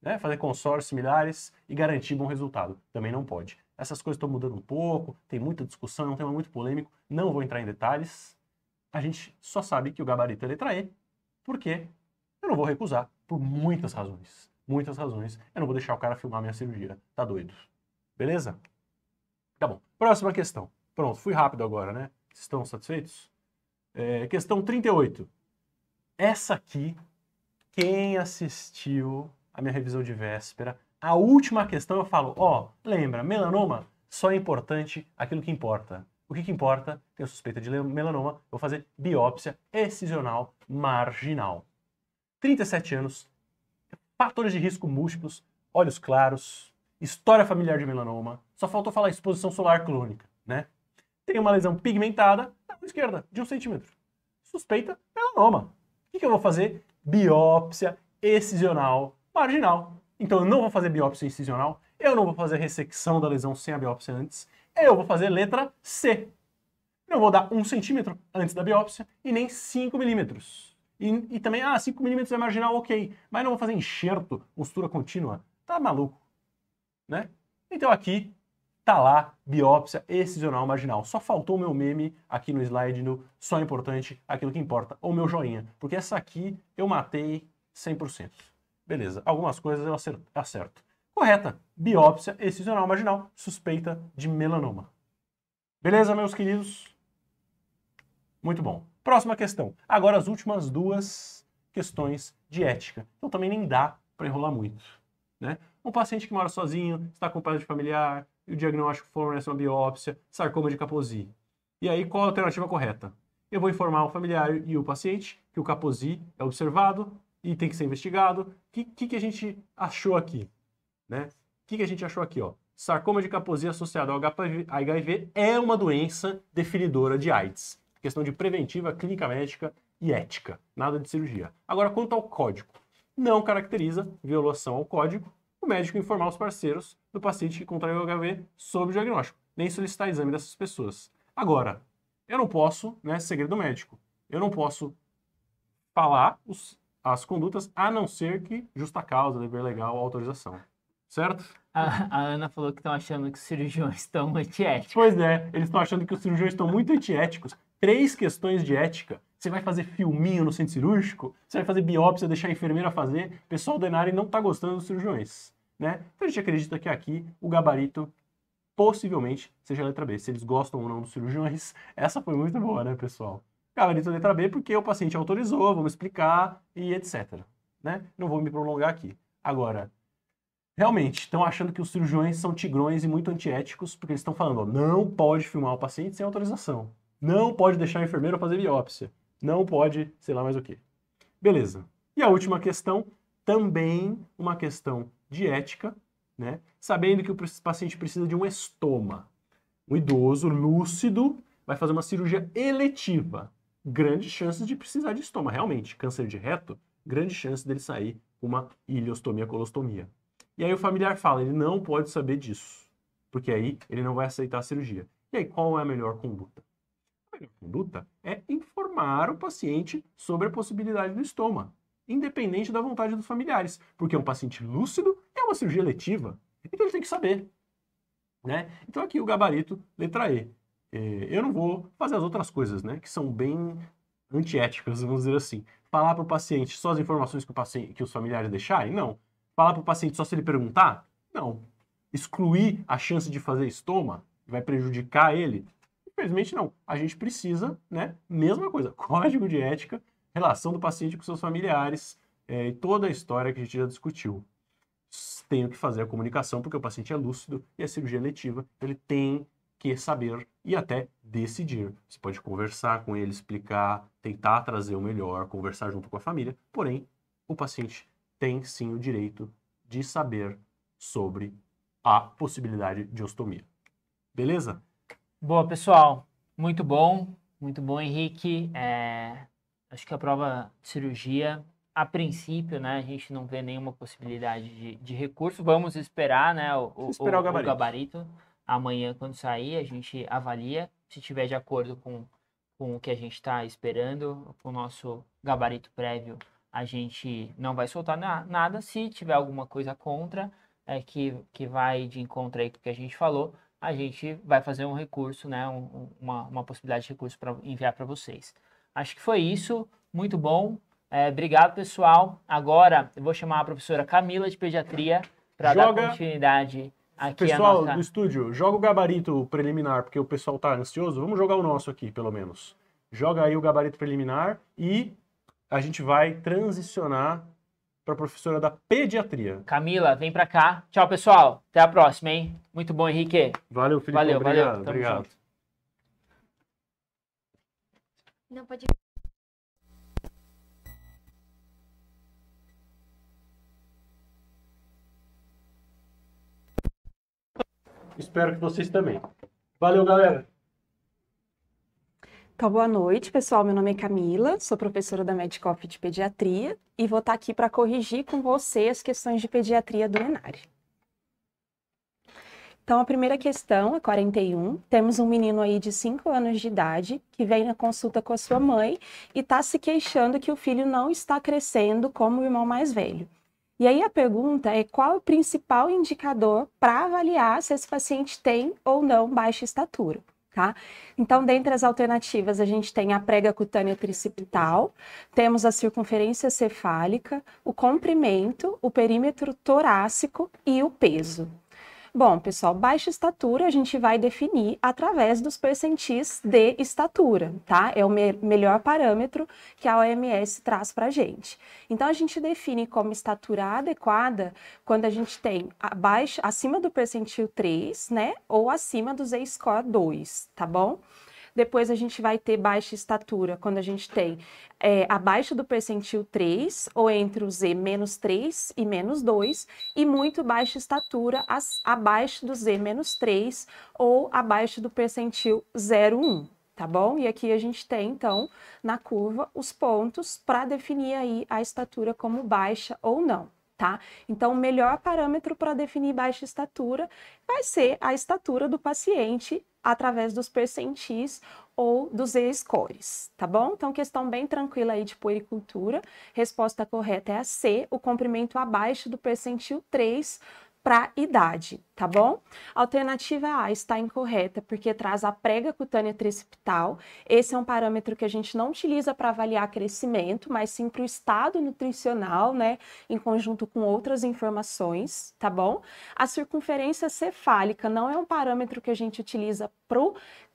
Né? Fazer consórcios similares e garantir bom resultado. Também não pode. Essas coisas estão mudando um pouco, tem muita discussão, é um tema muito polêmico, não vou entrar em detalhes. A gente só sabe que o gabarito é letra E, porque eu não vou recusar, por muitas razões. Muitas razões. Eu não vou deixar o cara filmar minha cirurgia, tá doido. Beleza? Tá bom. Próxima questão. Pronto, fui rápido agora, né? Estão satisfeitos? É, questão 38. Essa aqui, quem assistiu a minha revisão de véspera, a última questão eu falo, ó, lembra, melanoma só é importante aquilo que importa. O que, que importa? Tenho suspeita de melanoma, vou fazer biópsia excisional marginal. 37 anos, fatores de risco múltiplos, olhos claros, história familiar de melanoma. Só faltou falar exposição solar clônica, né? tem uma lesão pigmentada na mão esquerda, de um centímetro. Suspeita melanoma. O que, que eu vou fazer? Biópsia excisional marginal. Então eu não vou fazer biópsia incisional, eu não vou fazer ressecção da lesão sem a biópsia antes, eu vou fazer letra C. Não vou dar um centímetro antes da biópsia e nem 5 milímetros. E, e, também, ah, 5 milímetros é marginal, ok, mas não vou fazer enxerto, costura contínua. Tá maluco, né? Então aqui tá lá, biópsia excisional marginal. Só faltou o meu meme aqui no slide no só é importante aquilo que importa, ou meu joinha, porque essa aqui eu matei 100%. Beleza, algumas coisas eu acerto. Correta, biópsia excisional marginal, suspeita de melanoma. Beleza, meus queridos? Muito bom. Próxima questão. Agora as últimas duas questões de ética. Então também nem dá para enrolar muito, né? Um paciente que mora sozinho, está com um de familiar, e o diagnóstico fornece uma biópsia, sarcoma de Kaposi. E aí, qual a alternativa correta? Eu vou informar o familiar e o paciente que o Kaposi é observado e tem que ser investigado. O que, que, que, a gente achou aqui? Né? O que, que a gente achou aqui? Ó? Sarcoma de Kaposi associado ao HIV é uma doença definidora de AIDS. Questão de preventiva, clínica médica e ética. Nada de cirurgia. Agora, quanto ao código. Não caracteriza violação ao código o médico informar os parceiros do paciente que contraiu o HIV sob o diagnóstico, nem solicitar exame dessas pessoas. Agora, eu não posso, né, segredo médico, eu não posso falar os, as condutas a não ser que justa causa, dever legal, autorização. Certo? A, a Ana falou que estão achando que os cirurgiões estão antiéticos. Pois é, eles estão achando que os cirurgiões estão muito antiéticos. Três questões de ética. Você vai fazer filminho no centro cirúrgico? Você vai fazer biópsia, deixar a enfermeira fazer? O pessoal da Enari não está gostando dos cirurgiões né? Então a gente acredita que aqui o gabarito possivelmente seja a letra B. Se eles gostam ou não dos cirurgiões, essa foi muito boa, né, pessoal? Gabarito letra B porque o paciente autorizou, vamos explicar e etc. Né? Não vou me prolongar aqui. Agora, realmente, estão achando que os cirurgiões são tigrões e muito antiéticos porque eles estão falando, ó, não pode filmar o paciente sem autorização. Não pode deixar o enfermeiro fazer biópsia. Não pode, sei lá mais o que. Beleza. E a última questão, também uma questão de ética, né? sabendo que o paciente precisa de um estoma. Um idoso lúcido vai fazer uma cirurgia eletiva. Grandes chances de precisar de estoma, realmente. Câncer de reto, grande chance dele sair com uma iliostomia, colostomia. E aí o familiar fala, ele não pode saber disso, porque aí ele não vai aceitar a cirurgia. E aí, qual é a melhor conduta? A melhor conduta é informar o paciente sobre a possibilidade do estoma independente da vontade dos familiares, porque é um paciente lúcido é uma cirurgia letiva, então ele tem que saber. Né? Então aqui o gabarito, letra E. É, eu não vou fazer as outras coisas, né? Que são bem antiéticas, vamos dizer assim. Falar para o paciente só as informações que, paciente, que os familiares deixarem? Não. Falar para o paciente só se ele perguntar? Não. Excluir a chance de fazer estoma? Vai prejudicar ele? Infelizmente não. A gente precisa, né? Mesma coisa, código de ética relação do paciente com seus familiares é, e toda a história que a gente já discutiu. Tenho que fazer a comunicação porque o paciente é lúcido e a cirurgia letiva ele tem que saber e até decidir. Você pode conversar com ele, explicar, tentar trazer o melhor, conversar junto com a família, porém, o paciente tem sim o direito de saber sobre a possibilidade de ostomia. Beleza? Boa, pessoal. Muito bom. Muito bom, Henrique. É... Acho que a prova de cirurgia, a princípio, né, a gente não vê nenhuma possibilidade de, de recurso. Vamos esperar, né, o, esperar o, o gabarito. gabarito. Amanhã, quando sair, a gente avalia se tiver de acordo com, com o que a gente está esperando, com o nosso gabarito prévio, a gente não vai soltar na, nada. Se tiver alguma coisa contra, é, que, que vai de encontro aí com o que a gente falou, a gente vai fazer um recurso, né, um, uma, uma possibilidade de recurso para enviar para vocês. Acho que foi isso. Muito bom. É, obrigado, pessoal. Agora eu vou chamar a professora Camila de Pediatria para dar continuidade aqui Pessoal nossa... do estúdio, joga o gabarito preliminar, porque o pessoal está ansioso. Vamos jogar o nosso aqui, pelo menos. Joga aí o gabarito preliminar e a gente vai transicionar para a professora da pediatria. Camila, vem para cá. Tchau, pessoal. Até a próxima, hein? Muito bom, Henrique. Valeu, Felipe. Valeu, obrigado. valeu. Tamo obrigado. Junto. Não pode. Espero que vocês também. Valeu, galera! Então, boa noite, pessoal. Meu nome é Camila, sou professora da Medicop de Pediatria e vou estar aqui para corrigir com você as questões de pediatria do Enare. Então, a primeira questão, é a 41, temos um menino aí de 5 anos de idade que vem na consulta com a sua mãe e está se queixando que o filho não está crescendo como o irmão mais velho. E aí a pergunta é qual o principal indicador para avaliar se esse paciente tem ou não baixa estatura, tá? Então, dentre as alternativas, a gente tem a prega cutânea tricipital, temos a circunferência cefálica, o comprimento, o perímetro torácico e o peso. Bom, pessoal, baixa estatura a gente vai definir através dos percentis de estatura, tá? É o me melhor parâmetro que a OMS traz para a gente. Então, a gente define como estatura adequada quando a gente tem abaixo, acima do percentil 3, né? Ou acima do Z-score 2, tá bom? Depois a gente vai ter baixa estatura, quando a gente tem é, abaixo do percentil 3, ou entre o Z menos 3 e menos 2, e muito baixa estatura as, abaixo do Z menos 3 ou abaixo do percentil 0,1 tá bom? E aqui a gente tem, então, na curva, os pontos para definir aí a estatura como baixa ou não. Tá? Então, o melhor parâmetro para definir baixa estatura vai ser a estatura do paciente através dos percentis ou dos E-scores, tá bom? Então, questão bem tranquila aí de puericultura. Resposta correta é a C, o comprimento abaixo do percentil 3 para idade, tá bom? Alternativa A está incorreta porque traz a prega cutânea tricipital. Esse é um parâmetro que a gente não utiliza para avaliar crescimento, mas sim para o estado nutricional, né, em conjunto com outras informações, tá bom? A circunferência cefálica não é um parâmetro que a gente utiliza para o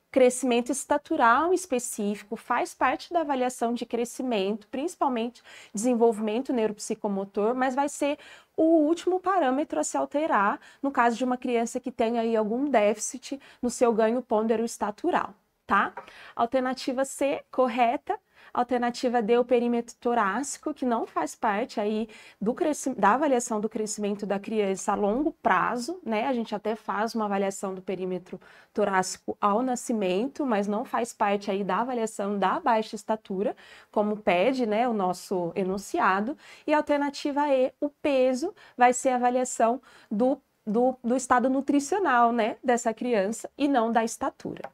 crescimento estatural específico faz parte da avaliação de crescimento, principalmente desenvolvimento neuropsicomotor, mas vai ser o último parâmetro a se alterar no caso de uma criança que tenha aí algum déficit no seu ganho pondero estatural, tá? Alternativa C, correta, Alternativa D, é o perímetro torácico, que não faz parte aí do da avaliação do crescimento da criança a longo prazo, né? A gente até faz uma avaliação do perímetro torácico ao nascimento, mas não faz parte aí da avaliação da baixa estatura, como pede, né, o nosso enunciado. E alternativa E, o peso, vai ser a avaliação do do, do, estado nutricional né, dessa criança e não da estatura.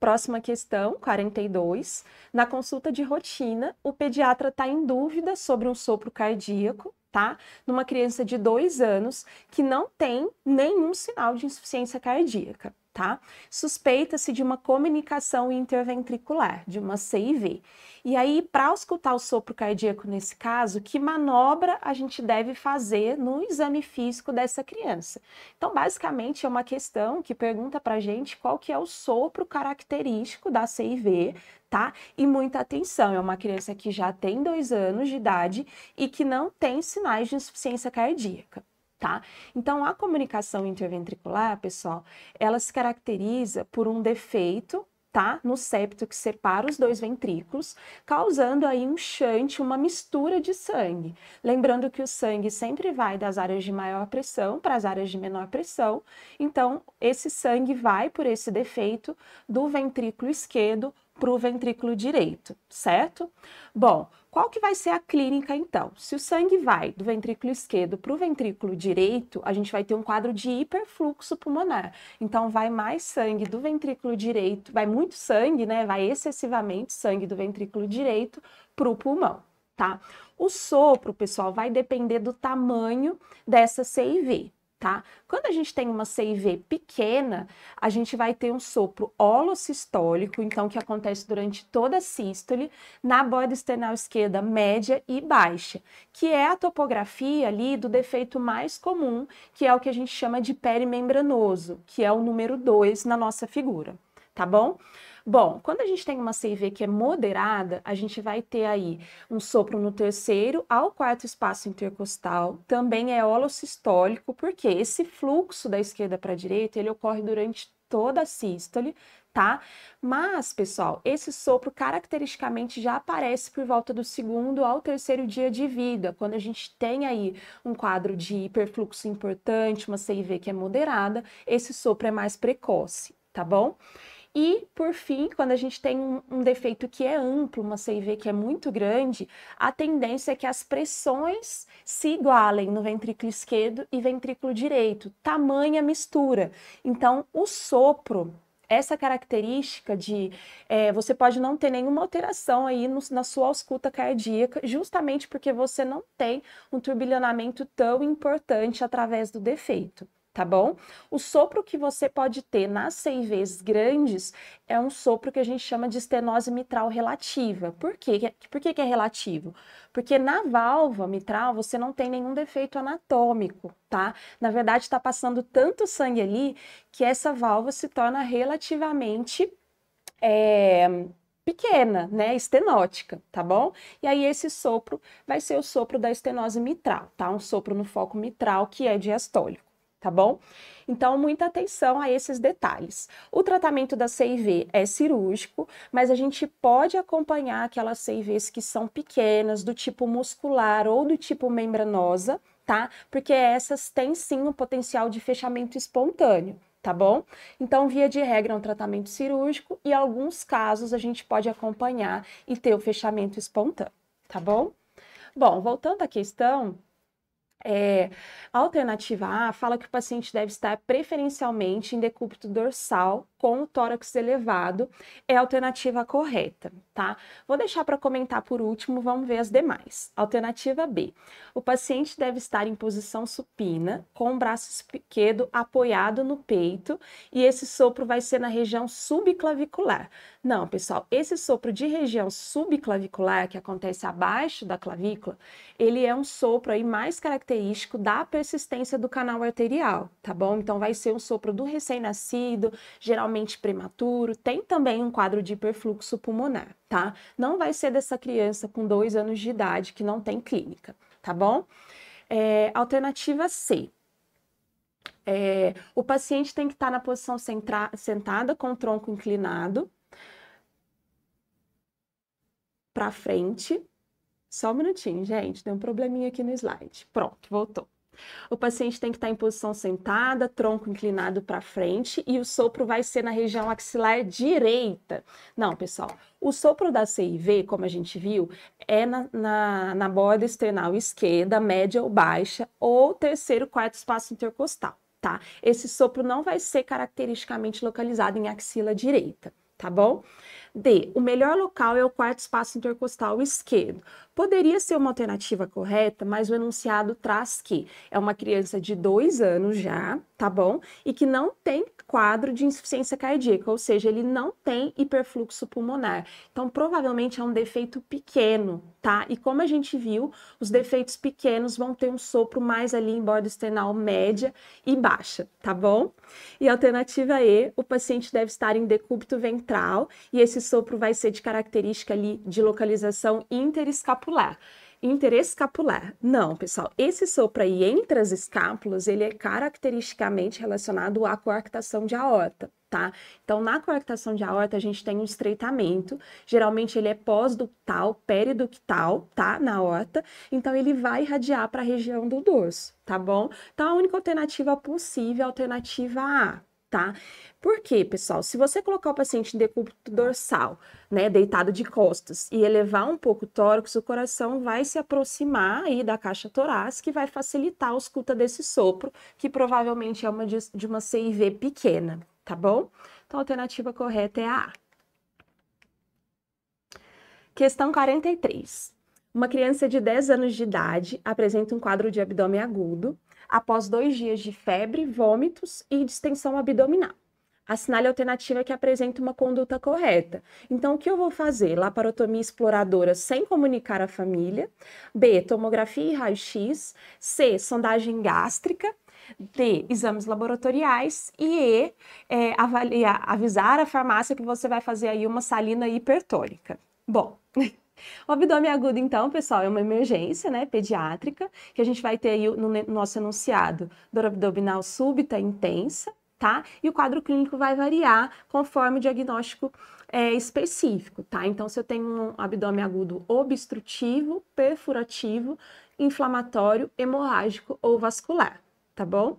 Próxima questão, 42. Na consulta de rotina, o pediatra está em dúvida sobre um sopro cardíaco, tá? Numa criança de 2 anos que não tem nenhum sinal de insuficiência cardíaca tá? Suspeita-se de uma comunicação interventricular, de uma CIV. E aí, para escutar o sopro cardíaco nesse caso, que manobra a gente deve fazer no exame físico dessa criança? Então, basicamente, é uma questão que pergunta para gente qual que é o sopro característico da CIV, tá? E muita atenção, é uma criança que já tem dois anos de idade e que não tem sinais de insuficiência cardíaca tá? Então, a comunicação interventricular, pessoal, ela se caracteriza por um defeito tá? No septo que separa os dois ventrículos, causando aí um chante, uma mistura de sangue. Lembrando que o sangue sempre vai das áreas de maior pressão para as áreas de menor pressão, então esse sangue vai por esse defeito do ventrículo esquerdo para o ventrículo direito, certo? Bom, qual que vai ser a clínica então? Se o sangue vai do ventrículo esquerdo para o ventrículo direito, a gente vai ter um quadro de hiperfluxo pulmonar. Então vai mais sangue do ventrículo direito, vai muito sangue, né? Vai excessivamente sangue do ventrículo direito para o pulmão, tá? O sopro, pessoal, vai depender do tamanho dessa CIV tá? Quando a gente tem uma CIV pequena, a gente vai ter um sopro holossistólico, então que acontece durante toda a sístole, na borda esternal esquerda média e baixa, que é a topografia ali do defeito mais comum, que é o que a gente chama de perimembranoso, que é o número 2 na nossa figura, tá bom? Bom, quando a gente tem uma CV que é moderada, a gente vai ter aí um sopro no terceiro ao quarto espaço intercostal, também é holossistólico, porque esse fluxo da esquerda para a direita, ele ocorre durante toda a sístole, tá? Mas, pessoal, esse sopro caracteristicamente já aparece por volta do segundo ao terceiro dia de vida, quando a gente tem aí um quadro de hiperfluxo importante, uma CIV que é moderada, esse sopro é mais precoce, tá bom? E, por fim, quando a gente tem um, um, defeito que é amplo, uma CIV que é muito grande, a tendência é que as pressões se igualem no ventrículo esquerdo e ventrículo direito, tamanha mistura. Então, o sopro, essa característica de é, você pode não ter nenhuma alteração aí no, na sua ausculta cardíaca, justamente porque você não tem um turbilhonamento tão importante através do defeito tá bom? O sopro que você pode ter nas CIVs grandes é um sopro que a gente chama de estenose mitral relativa. Por quê? É, por que, que é relativo? Porque na válvula mitral você não tem nenhum defeito anatômico, tá? Na verdade, está passando tanto sangue ali que essa válvula se torna relativamente é, pequena, né, estenótica, tá bom? E aí esse sopro vai ser o sopro da estenose mitral, tá? Um sopro no foco mitral que é diastólico tá bom? Então, muita atenção a esses detalhes. O tratamento da CIV é cirúrgico, mas a gente pode acompanhar aquelas CIVs que são pequenas, do tipo muscular ou do tipo membranosa, tá? Porque essas têm sim um potencial de fechamento espontâneo tá bom? Então, via de regra, é um tratamento cirúrgico e alguns casos a gente pode acompanhar e ter o fechamento espontâneo, tá bom? Bom, voltando à questão, é, a alternativa A fala que o paciente deve estar preferencialmente em decúbito dorsal com o tórax elevado, é a alternativa correta, tá? Vou deixar para comentar por último, vamos ver as demais. Alternativa B: o paciente deve estar em posição supina, com o braço esquerdo apoiado no peito, e esse sopro vai ser na região subclavicular. Não, pessoal, esse sopro de região subclavicular que acontece abaixo da clavícula, ele é um sopro aí mais característico característico da persistência do canal arterial, tá bom? Então vai ser um sopro do recém-nascido, geralmente prematuro, tem também um quadro de hiperfluxo pulmonar, tá? Não vai ser dessa criança com dois anos de idade que não tem clínica, tá bom? É, alternativa C, é, o paciente tem que estar tá na posição centra, sentada com o tronco inclinado para frente, só um minutinho, gente, tem um probleminha aqui no slide. Pronto, voltou. O paciente tem que estar em posição sentada, tronco inclinado para frente e o sopro vai ser na região axilar direita. Não, pessoal, o sopro da CIV, como a gente viu, é na, na, na borda external esquerda, média ou baixa, ou terceiro, quarto espaço intercostal, tá? Esse sopro não vai ser caracteristicamente localizado em axila direita tá bom? D, o melhor local é o quarto espaço intercostal esquerdo poderia ser uma alternativa correta, mas o enunciado traz que é uma criança de dois anos já, tá bom? E que não tem quadro de insuficiência cardíaca, ou seja, ele não tem hiperfluxo pulmonar. Então, provavelmente é um defeito pequeno, tá? E como a gente viu, os defeitos pequenos vão ter um sopro mais ali em borda esternal média e baixa, tá bom? E alternativa E, o paciente deve estar em decúbito ventral e esse sopro vai ser de característica ali de localização interescapular escapular. Interescapular. Não, pessoal, esse sopro aí entre as escápulas, ele é caracteristicamente relacionado à coarctação de aorta. Tá? Então, na coarctação de aorta, a gente tem um estreitamento, geralmente ele é pós-ductal, periductal, tá? Na aorta, então ele vai irradiar para a região do dorso, tá bom? Então, a única alternativa possível é a alternativa A, tá? Por quê, pessoal? Se você colocar o paciente em decúbito dorsal, né, deitado de costas e elevar um pouco o tórax, o coração vai se aproximar aí da caixa torácica e vai facilitar a escuta desse sopro, que provavelmente é uma de, de uma CIV pequena, tá bom? Então a alternativa correta é a A. Questão 43. Uma criança de 10 anos de idade apresenta um quadro de abdômen agudo após dois dias de febre, vômitos e distensão abdominal. Assinale a alternativa que apresenta uma conduta correta. Então, o que eu vou fazer? Laparotomia exploradora sem comunicar à família. B. Tomografia e raio-x. C. Sondagem gástrica. D. Exames laboratoriais. E E. É, avaliar, avisar a farmácia que você vai fazer aí uma salina hipertônica. Bom. O abdômen agudo, então, pessoal, é uma emergência né, pediátrica, que a gente vai ter aí no nosso enunciado dor abdominal súbita intensa, tá? E o quadro clínico vai variar conforme o diagnóstico é, específico, tá? Então, se eu tenho um abdômen agudo obstrutivo, perfurativo, inflamatório, hemorrágico ou vascular, tá bom?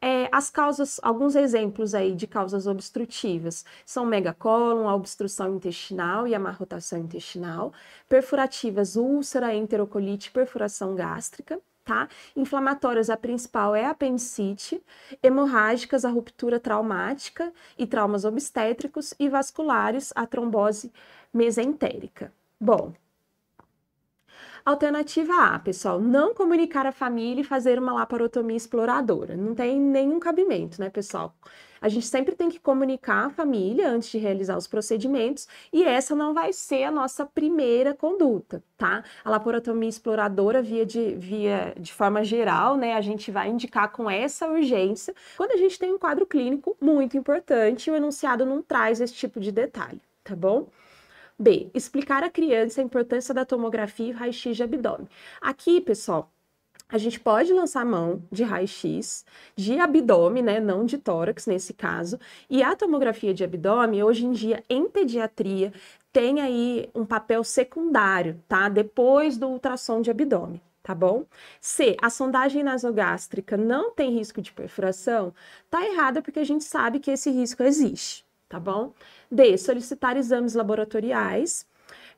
É, as causas, alguns exemplos aí de causas obstrutivas são megacólon, a obstrução intestinal e amarrotação intestinal, perfurativas, úlcera, enterocolite, perfuração gástrica. Tá? Inflamatórias, a principal é a apendicite, hemorrágicas, a ruptura traumática e traumas obstétricos, e vasculares, a trombose mesentérica. Bom, Alternativa A, pessoal, não comunicar à família e fazer uma laparotomia exploradora. Não tem nenhum cabimento, né, pessoal? A gente sempre tem que comunicar à família antes de realizar os procedimentos e essa não vai ser a nossa primeira conduta, tá? A laparotomia exploradora via de, via de forma geral, né? A gente vai indicar com essa urgência quando a gente tem um quadro clínico muito importante e o enunciado não traz esse tipo de detalhe, tá bom? B. Explicar à criança a importância da tomografia e raio-x de abdômen. Aqui, pessoal, a gente pode lançar mão de raio-x, de abdômen, né, não de tórax nesse caso, e a tomografia de abdômen, hoje em dia, em pediatria, tem aí um papel secundário, tá? Depois do ultrassom de abdômen tá bom? C, a sondagem nasogástrica não tem risco de perfuração, tá errada porque a gente sabe que esse risco existe, tá bom? D. Solicitar exames laboratoriais,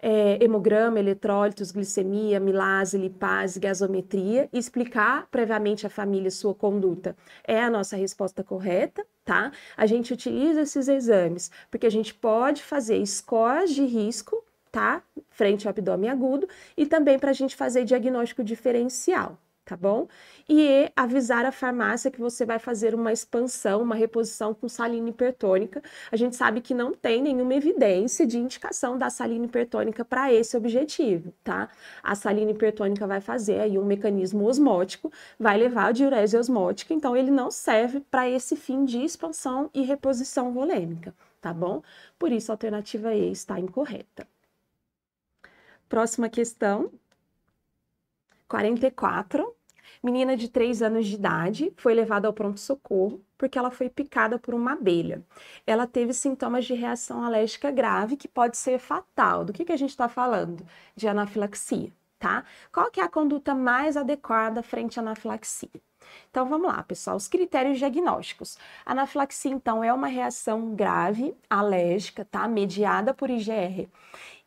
é, hemograma, eletrólitos, glicemia, milase, lipase, gasometria, e explicar previamente à família sua conduta. É a nossa resposta correta, tá? A gente utiliza esses exames porque a gente pode fazer scores de risco, tá? Frente ao abdômen agudo e também para a gente fazer diagnóstico diferencial, tá bom? E avisar a farmácia que você vai fazer uma expansão, uma reposição com salina hipertônica. A gente sabe que não tem nenhuma evidência de indicação da salina hipertônica para esse objetivo, tá? A salina hipertônica vai fazer aí um mecanismo osmótico, vai levar a diurese osmótica, então ele não serve para esse fim de expansão e reposição volêmica, tá bom? Por isso a alternativa E está incorreta. Próxima questão, 44, menina de 3 anos de idade, foi levada ao pronto-socorro porque ela foi picada por uma abelha. Ela teve sintomas de reação alérgica grave que pode ser fatal. Do que, que a gente está falando? De anafilaxia, tá? Qual que é a conduta mais adequada frente à anafilaxia? Então vamos lá, pessoal, os critérios diagnósticos. A anafilaxia então é uma reação grave alérgica, tá? Mediada por IgR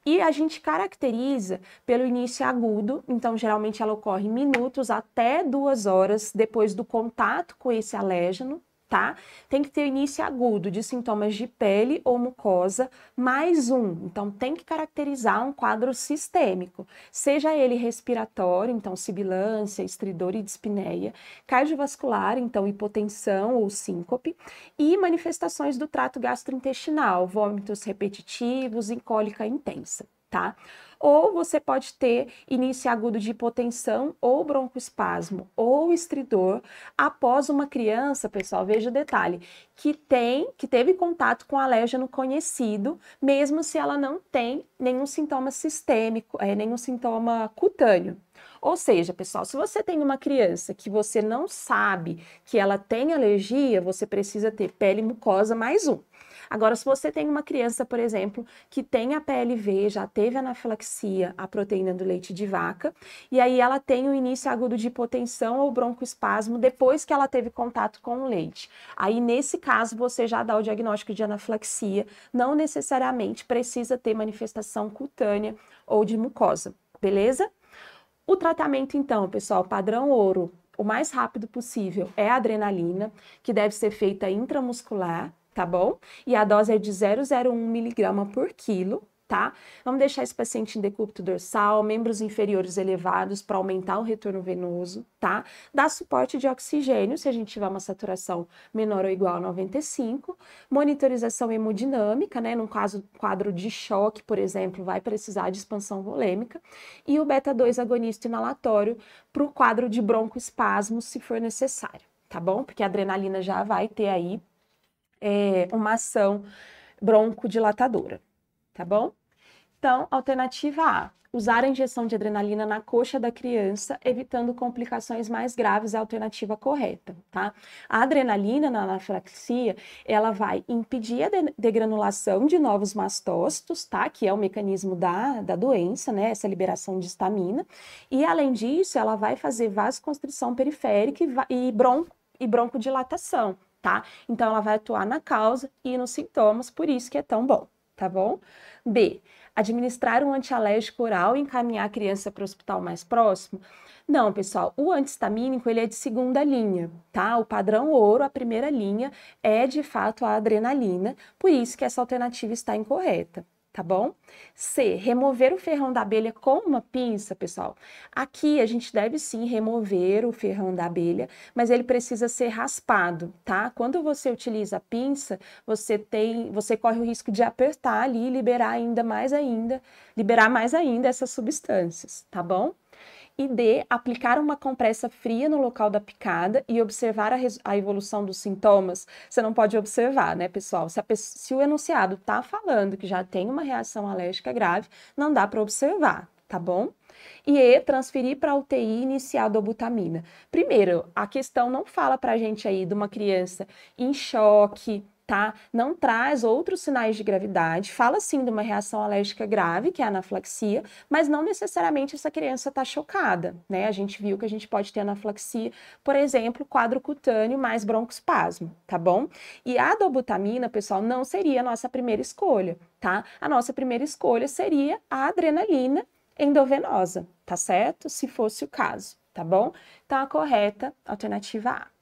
e a gente caracteriza pelo início agudo, então geralmente ela ocorre minutos até duas horas depois do contato com esse alérgeno, tá? Tem que ter início agudo de sintomas de pele ou mucosa, mais um. Então, tem que caracterizar um quadro sistêmico, seja ele respiratório, então sibilância, estridor e dispneia, cardiovascular, então hipotensão ou síncope, e manifestações do trato gastrointestinal, vômitos repetitivos e cólica intensa, tá? ou você pode ter início agudo de hipotensão ou broncoespasmo ou estridor após uma criança, pessoal, veja o detalhe, que tem, que teve contato com alérgeno conhecido, mesmo se ela não tem nenhum sintoma sistêmico, é, nenhum sintoma cutâneo. Ou seja, pessoal, se você tem uma criança que você não sabe que ela tem alergia, você precisa ter pele mucosa mais um. Agora, se você tem uma criança, por exemplo, que tem a PLV, já teve anafilaxia à proteína do leite de vaca, e aí ela tem o início agudo de hipotensão ou broncoespasmo depois que ela teve contato com o leite. Aí, nesse caso, você já dá o diagnóstico de anafilaxia, não necessariamente precisa ter manifestação cutânea ou de mucosa, beleza? O tratamento, então, pessoal, padrão ouro, o mais rápido possível, é a adrenalina, que deve ser feita intramuscular, tá bom? E a dose é de 0,01 miligrama por quilo, tá? Vamos deixar esse paciente em decúbito dorsal, membros inferiores elevados para aumentar o retorno venoso, tá? Dá suporte de oxigênio se a gente tiver uma saturação menor ou igual a 95, monitorização hemodinâmica, né? Num caso quadro de choque, por exemplo, vai precisar de expansão volêmica e o beta 2 agonista inalatório para o quadro de broncoespasmo, se for necessário, tá bom? Porque a adrenalina já vai ter aí é, uma ação broncodilatadora, tá bom? Então, alternativa A, usar a injeção de adrenalina na coxa da criança, evitando complicações mais graves, é a alternativa correta, tá? A adrenalina na anafraxia, ela vai impedir a degranulação de novos mastócitos, tá? Que é o mecanismo da, da doença, né? Essa liberação de estamina. E, além disso, ela vai fazer vasoconstrição periférica e, e, bron, e broncodilatação, tá? Então ela vai atuar na causa e nos sintomas, por isso que é tão bom, tá bom? B. Administrar um antialérgico oral e encaminhar a criança para o hospital mais próximo? Não, pessoal, o antistamínico ele é de segunda linha, tá? O padrão ouro, a primeira linha, é de fato a adrenalina, por isso que essa alternativa está incorreta tá bom? C, remover o ferrão da abelha com uma pinça, pessoal. Aqui a gente deve sim remover o ferrão da abelha, mas ele precisa ser raspado, tá? Quando você utiliza a pinça, você tem, você corre o risco de apertar ali e liberar ainda mais ainda, liberar mais ainda essas substâncias, tá bom? e D, aplicar uma compressa fria no local da picada e observar a, a evolução dos sintomas. Você não pode observar, né, pessoal? Se, se o enunciado está falando que já tem uma reação alérgica grave, não dá para observar, tá bom? E E, transferir para UTI e iniciar a dobutamina. Primeiro, a questão não fala para a gente aí de uma criança em choque, tá? Não traz outros sinais de gravidade, fala sim de uma reação alérgica grave, que é a anaflaxia, mas não necessariamente essa criança está chocada, né? A gente viu que a gente pode ter anaflaxia, por exemplo, quadro cutâneo mais broncoespasmo, tá bom? E a dobutamina, pessoal, não seria a nossa primeira escolha, tá? A nossa primeira escolha seria a adrenalina endovenosa, tá certo? Se fosse o caso, tá bom? Então a correta, alternativa A.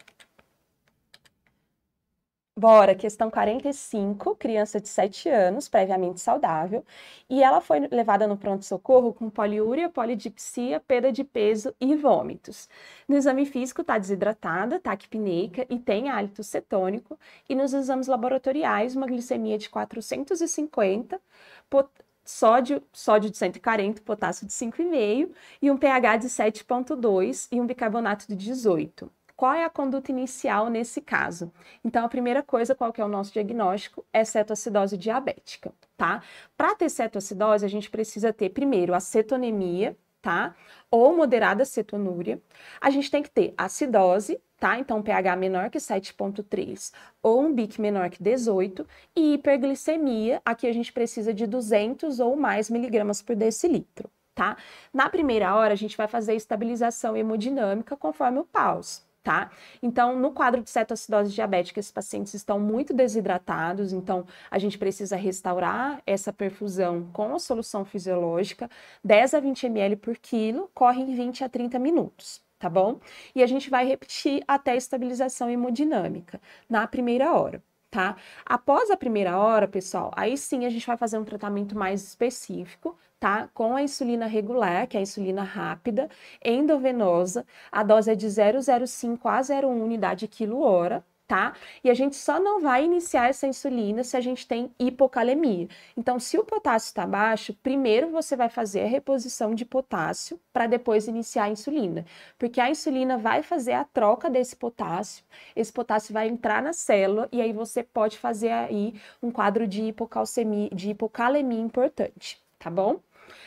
Bora, questão 45, criança de 7 anos, previamente saudável, e ela foi levada no pronto-socorro com poliúria, polidipsia, perda de peso e vômitos. No exame físico está desidratada, taquipneica tá e tem hálito cetônico, e nos exames laboratoriais uma glicemia de 450, pot sódio, sódio de 140, potássio de 5,5 e um pH de 7,2 e um bicarbonato de 18 qual é a conduta inicial nesse caso? Então, a primeira coisa, qual que é o nosso diagnóstico? É cetoacidose diabética, tá? Para ter cetoacidose, a gente precisa ter, primeiro, a cetonemia, tá? Ou moderada cetonúria. A gente tem que ter acidose, tá? Então, pH menor que 7,3 ou um BIC menor que 18 e hiperglicemia, aqui a gente precisa de 200 ou mais miligramas por decilitro, tá? Na primeira hora, a gente vai fazer estabilização hemodinâmica conforme o PAUS, tá? Então, no quadro de cetoacidose diabética, esses pacientes estão muito desidratados, então a gente precisa restaurar essa perfusão com a solução fisiológica, 10 a 20 ml por quilo, corre em 20 a 30 minutos. Tá bom? E a gente vai repetir até a estabilização hemodinâmica na primeira hora tá? Após a primeira hora, pessoal, aí sim a gente vai fazer um tratamento mais específico, tá? Com a insulina regular, que é a insulina rápida, endovenosa, a dose é de 0,05 a 0,1 unidade quilo hora, Tá? E a gente só não vai iniciar essa insulina se a gente tem hipocalemia. Então, se o potássio está baixo, primeiro você vai fazer a reposição de potássio para depois iniciar a insulina, porque a insulina vai fazer a troca desse potássio, esse potássio vai entrar na célula e aí você pode fazer aí um quadro de hipocalcemia, de hipocalemia importante, tá bom?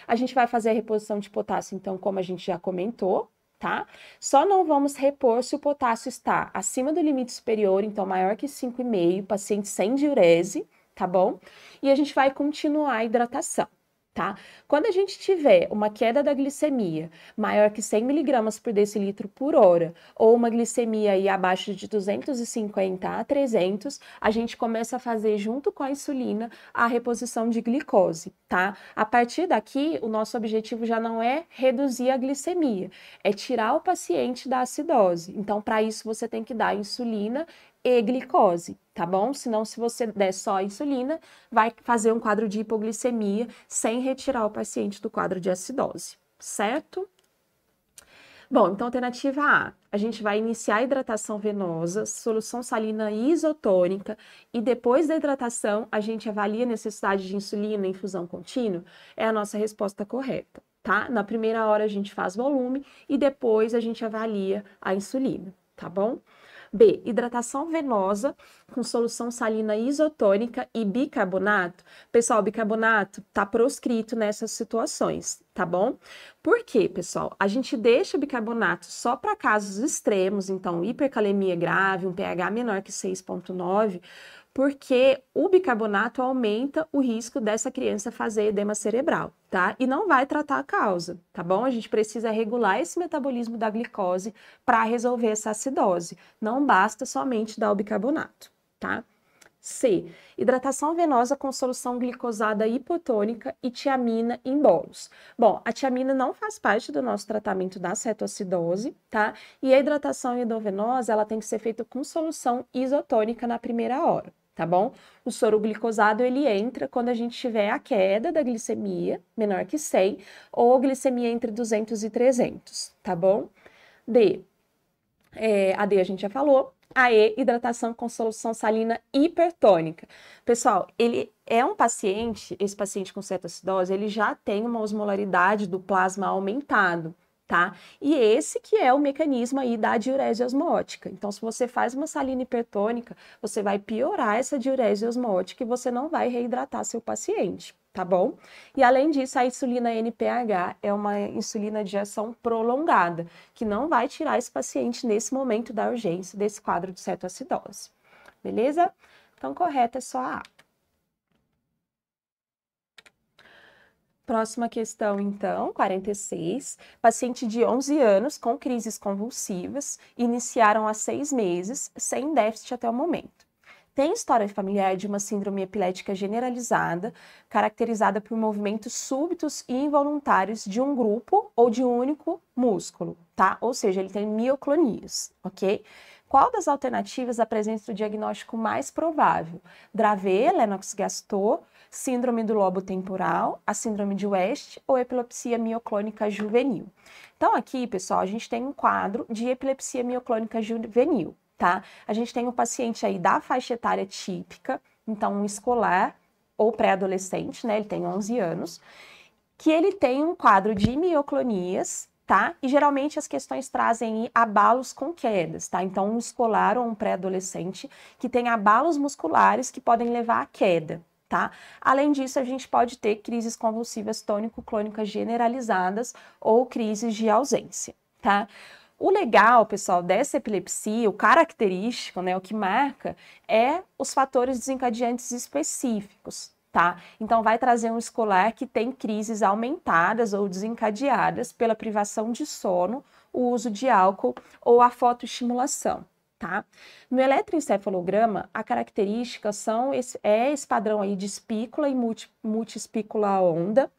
A gente vai fazer a reposição de potássio, então, como a gente já comentou, tá? Só não vamos repor se o potássio está acima do limite superior, então maior que 5,5, paciente sem diurese, tá bom? E a gente vai continuar a hidratação tá? Quando a gente tiver uma queda da glicemia maior que 100 miligramas por decilitro por hora, ou uma glicemia aí abaixo de 250 a 300, a gente começa a fazer junto com a insulina a reposição de glicose, tá? A partir daqui, o nosso objetivo já não é reduzir a glicemia, é tirar o paciente da acidose. Então, para isso você tem que dar insulina e glicose, tá bom? Senão, se você der só insulina, vai fazer um quadro de hipoglicemia sem retirar o paciente do quadro de acidose, certo? Bom, então alternativa A, a gente vai iniciar a hidratação venosa, solução salina isotônica e depois da hidratação a gente avalia a necessidade de insulina e infusão contínua? É a nossa resposta correta, tá? Na primeira hora a gente faz volume e depois a gente avalia a insulina, tá bom? B. Hidratação venosa com solução salina isotônica e bicarbonato. Pessoal, bicarbonato está proscrito nessas situações, tá bom? Por quê, pessoal? A gente deixa bicarbonato só para casos extremos, então hipercalemia grave, um pH menor que 6,9 porque o bicarbonato aumenta o risco dessa criança fazer edema cerebral, tá? E não vai tratar a causa, tá bom? A gente precisa regular esse metabolismo da glicose para resolver essa acidose. Não basta somente dar o bicarbonato, tá? C. Hidratação venosa com solução glicosada hipotônica e tiamina em bolos. Bom, a tiamina não faz parte do nosso tratamento da cetoacidose, tá? E a hidratação endovenosa, ela tem que ser feita com solução isotônica na primeira hora tá bom? O soro glicosado ele entra quando a gente tiver a queda da glicemia menor que 100 ou glicemia entre 200 e 300, tá bom? D. É, a D a gente já falou. A E, hidratação com solução salina hipertônica. Pessoal, ele é um paciente, esse paciente com cetoacidose, ele já tem uma osmolaridade do plasma aumentado tá? E esse que é o mecanismo aí da diurese osmótica. Então, se você faz uma salina hipertônica, você vai piorar essa diurese osmótica e você não vai reidratar seu paciente, tá bom? E além disso, a insulina NPH é uma insulina de ação prolongada, que não vai tirar esse paciente nesse momento da urgência desse quadro de cetoacidose, beleza? Então, correta é só a A. Próxima questão, então, 46. Paciente de 11 anos com crises convulsivas, iniciaram há seis meses, sem déficit até o momento. Tem história familiar de uma síndrome epilética generalizada, caracterizada por movimentos súbitos e involuntários de um grupo ou de um único músculo, tá? Ou seja, ele tem mioclonias, ok? Qual das alternativas apresenta o diagnóstico mais provável? Dravet, Lennox-Gastaut, síndrome do lobo temporal, a síndrome de West ou epilepsia mioclônica juvenil. Então, aqui, pessoal, a gente tem um quadro de epilepsia mioclônica juvenil, tá? A gente tem um paciente aí da faixa etária típica, então um escolar ou pré-adolescente, né? Ele tem 11 anos, que ele tem um quadro de mioclonias, tá? E geralmente as questões trazem abalos com quedas, tá? Então, um escolar ou um pré-adolescente que tem abalos musculares que podem levar à queda, Tá? Além disso, a gente pode ter crises convulsivas tônico-clônicas generalizadas ou crises de ausência, tá? O legal, pessoal, dessa epilepsia, o característico, né, o que marca, é os fatores desencadeantes específicos, tá? Então, vai trazer um escolar que tem crises aumentadas ou desencadeadas pela privação de sono, o uso de álcool ou a fotoestimulação tá? No eletroencefalograma, a característica são esse, é esse padrão aí de espícula e multi, multiespícula onda,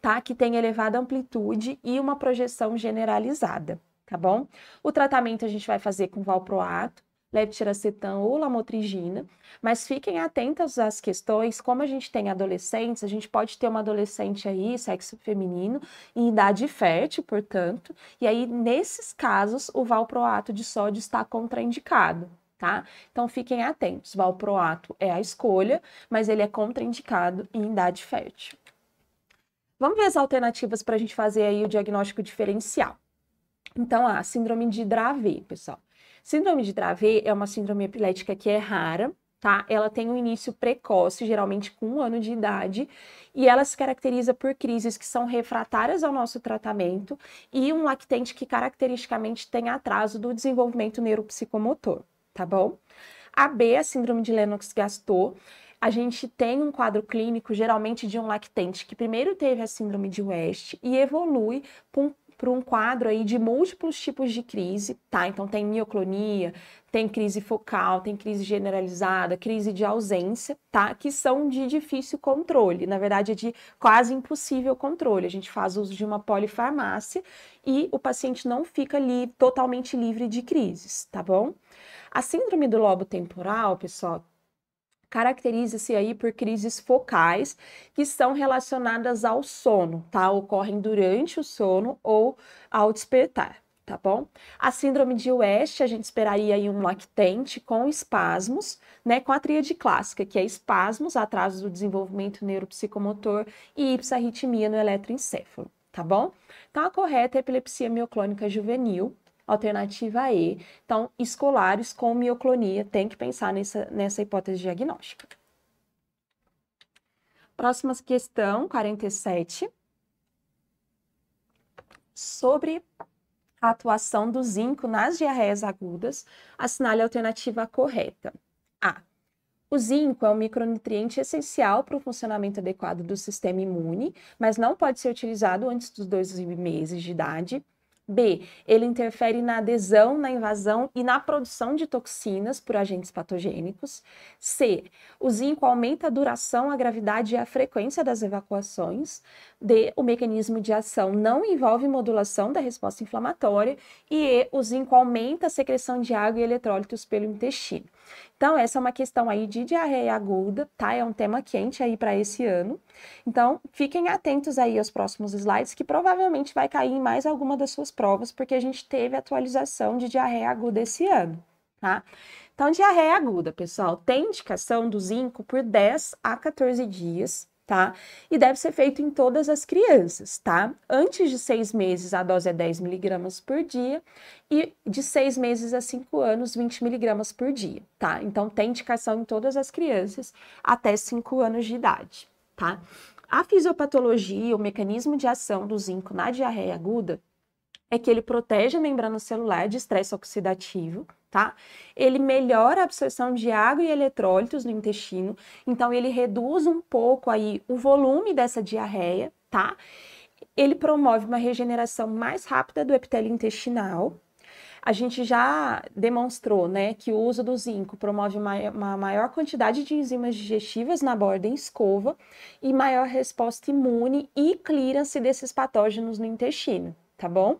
tá? Que tem elevada amplitude e uma projeção generalizada, tá bom? O tratamento a gente vai fazer com valproato, levetiracetam ou lamotrigina, mas fiquem atentas às questões, como a gente tem adolescentes, a gente pode ter uma adolescente aí, sexo feminino, em idade fértil, portanto, e aí nesses casos o valproato de sódio está contraindicado. Tá? Então fiquem atentos, valproato é a escolha, mas ele é contraindicado em idade fértil. Vamos ver as alternativas para a gente fazer aí o diagnóstico diferencial. Então, a síndrome de Dravet, pessoal. Síndrome de Dravet é uma síndrome epilética que é rara, tá? Ela tem um início precoce, geralmente com um ano de idade, e ela se caracteriza por crises que são refratárias ao nosso tratamento e um lactente que caracteristicamente tem atraso do desenvolvimento neuropsicomotor, tá bom? A B, a síndrome de Lennox-Gastaut, a gente tem um quadro clínico geralmente de um lactente que primeiro teve a síndrome de West e evolui com para um quadro aí de múltiplos tipos de crise, tá? Então tem mioclonia, tem crise focal, tem crise generalizada, crise de ausência, tá? Que são de difícil controle, na verdade é de quase impossível controle. A gente faz uso de uma polifarmácia e o paciente não fica ali totalmente livre de crises, tá bom? A síndrome do lobo temporal, pessoal, caracteriza-se aí por crises focais que são relacionadas ao sono, tá? Ocorrem durante o sono ou ao despertar, tá bom? A síndrome de West, a gente esperaria aí um lactente com espasmos, né, com a tríade clássica, que é espasmos, atraso do desenvolvimento neuropsicomotor e ipsarritmia no eletroencéfalo, tá bom? Então, a correta é a epilepsia mioclônica juvenil, alternativa E. Então, escolares com mioclonia têm que pensar nessa, nessa hipótese diagnóstica. Próxima questão, 47. Sobre a atuação do zinco nas diarreias agudas, assinale a alternativa correta. A. O zinco é um micronutriente essencial para o funcionamento adequado do sistema imune, mas não pode ser utilizado antes dos dois meses de idade. B. Ele interfere na adesão, na invasão e na produção de toxinas por agentes patogênicos. C. O zinco aumenta a duração, a gravidade e a frequência das evacuações de o mecanismo de ação não envolve modulação da resposta inflamatória e o zinco aumenta a secreção de água e eletrólitos pelo intestino. Então, essa é uma questão aí de diarreia aguda, tá? É um tema quente aí para esse ano. Então, fiquem atentos aí aos próximos slides, que provavelmente vai cair em mais alguma das suas provas, porque a gente teve atualização de diarreia aguda esse ano, tá? Então, diarreia aguda, pessoal, tem indicação do zinco por 10 a 14 dias, tá? E deve ser feito em todas as crianças, tá? Antes de seis meses, a dose é 10 miligramas por dia e de seis meses a cinco anos, 20 miligramas por dia, tá? Então, tem indicação em todas as crianças até cinco anos de idade, tá? A fisiopatologia, o mecanismo de ação do zinco na diarreia aguda é que ele protege a membrana celular de estresse oxidativo, tá? Ele melhora a absorção de água e eletrólitos no intestino, então ele reduz um pouco aí o volume dessa diarreia, tá? Ele promove uma regeneração mais rápida do epitélio intestinal. A gente já demonstrou, né, que o uso do zinco promove uma, maior quantidade de enzimas digestivas na borda em escova e maior resposta imune e clearance desses patógenos no intestino, tá bom?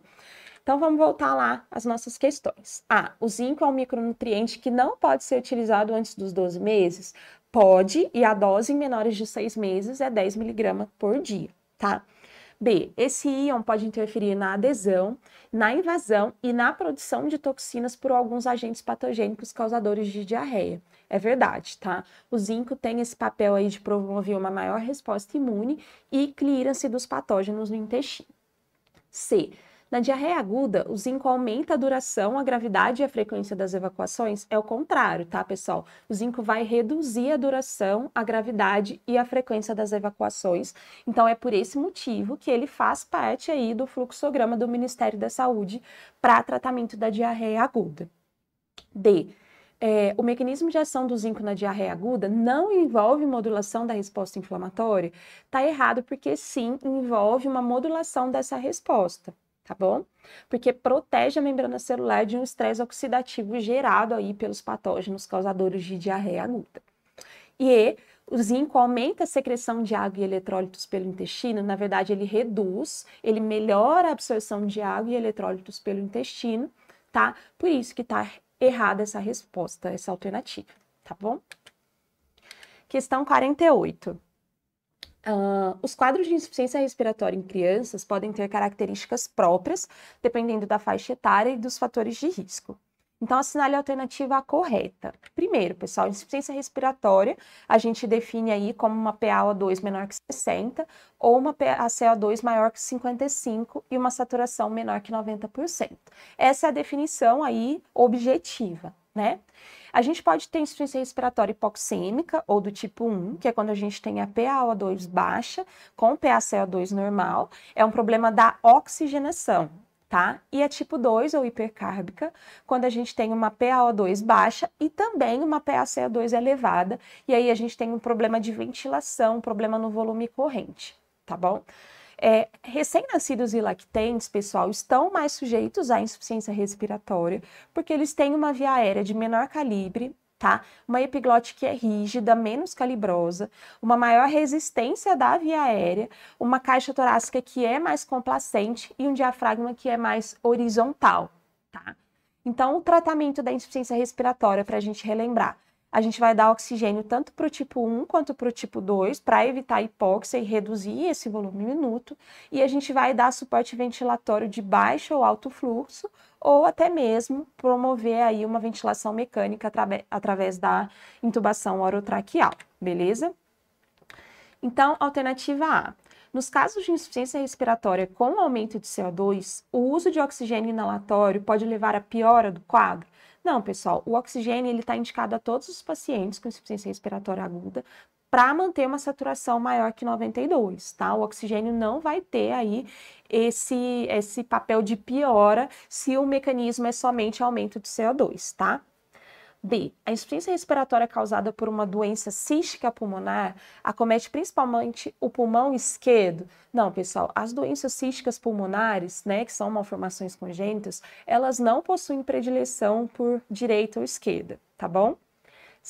Então vamos voltar lá às nossas questões. Ah, o zinco é um micronutriente que não pode ser utilizado antes dos 12 meses? Pode, e a dose em menores de 6 meses é 10 miligramas por dia, tá? B. Esse íon pode interferir na adesão, na invasão e na produção de toxinas por alguns agentes patogênicos causadores de diarreia. É verdade, tá? O zinco tem esse papel aí de promover uma maior resposta imune e clearance dos patógenos no intestino. C. Na diarreia aguda, o zinco aumenta a duração, a gravidade e a frequência das evacuações. É o contrário, tá, pessoal? O zinco vai reduzir a duração, a gravidade e a frequência das evacuações. Então, é por esse motivo que ele faz parte aí do fluxograma do Ministério da Saúde para tratamento da diarreia aguda. D. É, o mecanismo de ação do zinco na diarreia aguda não envolve modulação da resposta inflamatória? Tá errado, porque sim, envolve uma modulação dessa resposta tá bom? Porque protege a membrana celular de um estresse oxidativo gerado aí pelos patógenos causadores de diarreia aguda. E o zinco aumenta a secreção de água e eletrólitos pelo intestino, na verdade ele reduz, ele melhora a absorção de água e eletrólitos pelo intestino, tá? Por isso que tá errada essa resposta, essa alternativa, tá bom? Questão 48. Uh, os quadros de insuficiência respiratória em crianças podem ter características próprias, dependendo da faixa etária e dos fatores de risco. Então, assinale é a alternativa correta. Primeiro, pessoal, insuficiência respiratória, a gente define aí como uma PaO2 menor que 60 ou uma PaCO2 maior que 55 e uma saturação menor que 90%. Essa é a definição aí objetiva, né? A gente pode ter insuficiência respiratória hipoxêmica ou do tipo 1, que é quando a gente tem a PaO2 baixa com PaCO2 normal, é um problema da oxigenação. Tá? E a é tipo 2 ou hipercárbica, quando a gente tem uma PaO2 baixa e também uma PaCO2 elevada, e aí a gente tem um problema de ventilação, um problema no volume corrente, tá bom? É, Recém-nascidos e lactentes, pessoal, estão mais sujeitos à insuficiência respiratória, porque eles têm uma via aérea de menor calibre, tá? Uma epiglote que é rígida, menos calibrosa, uma maior resistência da via aérea, uma caixa torácica que é mais complacente e um diafragma que é mais horizontal, tá? Então, o tratamento da insuficiência respiratória, para a gente relembrar, a gente vai dar oxigênio tanto para o tipo 1 quanto para o tipo 2, para evitar hipóxia e reduzir esse volume minuto, e a gente vai dar suporte ventilatório de baixo ou alto fluxo, ou até mesmo promover aí uma ventilação mecânica através da intubação orotraqueal, beleza? Então, alternativa A. Nos casos de insuficiência respiratória com aumento de CO2, o uso de oxigênio inalatório pode levar à piora do quadro, não, pessoal, o oxigênio ele está indicado a todos os pacientes com insuficiência respiratória aguda para manter uma saturação maior que 92, tá? O oxigênio não vai ter aí esse, esse papel de piora se o mecanismo é somente aumento de CO2, tá? B. A insuficiência respiratória causada por uma doença cística pulmonar acomete principalmente o pulmão esquerdo. Não, pessoal, as doenças císticas pulmonares, né, que são malformações congênitas, elas não possuem predileção por direita ou esquerda, tá bom?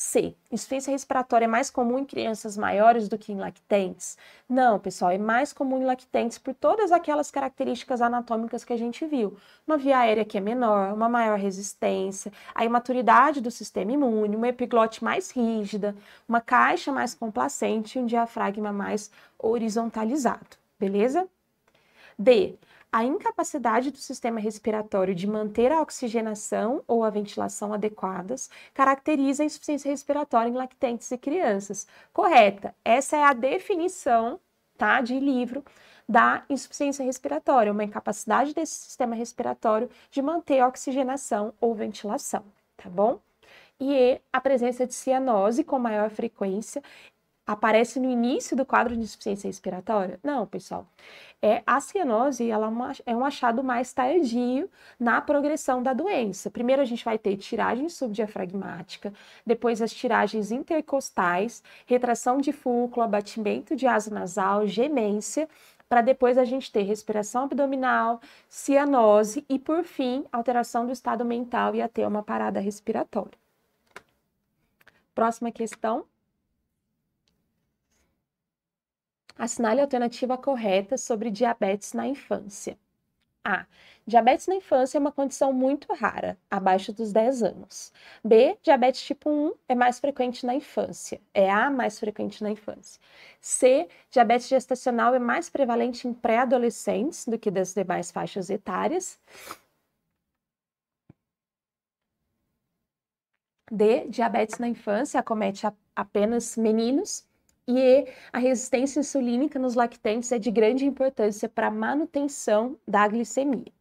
C. Insuficiência respiratória é mais comum em crianças maiores do que em lactentes? Não, pessoal, é mais comum em lactentes por todas aquelas características anatômicas que a gente viu. Uma via aérea que é menor, uma maior resistência, a imaturidade do sistema imune, uma epiglote mais rígida, uma caixa mais complacente e um diafragma mais horizontalizado, beleza? D a incapacidade do sistema respiratório de manter a oxigenação ou a ventilação adequadas caracteriza a insuficiência respiratória em lactentes e crianças. Correta, essa é a definição tá, de livro da insuficiência respiratória, uma incapacidade desse sistema respiratório de manter a oxigenação ou ventilação, tá bom? E a presença de cianose com maior frequência aparece no início do quadro de insuficiência respiratória? Não, pessoal. É, a cianose ela é, é um achado mais tardio na progressão da doença. Primeiro a gente vai ter tiragem subdiafragmática, depois as tiragens intercostais, retração de fúculo, abatimento de asa nasal, gemência para depois a gente ter respiração abdominal, cianose e, por fim, alteração do estado mental e até uma parada respiratória. Próxima questão. Assinale a alternativa correta sobre diabetes na infância. A. Diabetes na infância é uma condição muito rara, abaixo dos 10 anos. B. Diabetes tipo 1 é mais frequente na infância, é a mais frequente na infância. C. Diabetes gestacional é mais prevalente em pré-adolescentes do que das demais faixas etárias. D. Diabetes na infância acomete apenas meninos e a resistência insulínica nos lactantes é de grande importância para a manutenção da glicemia.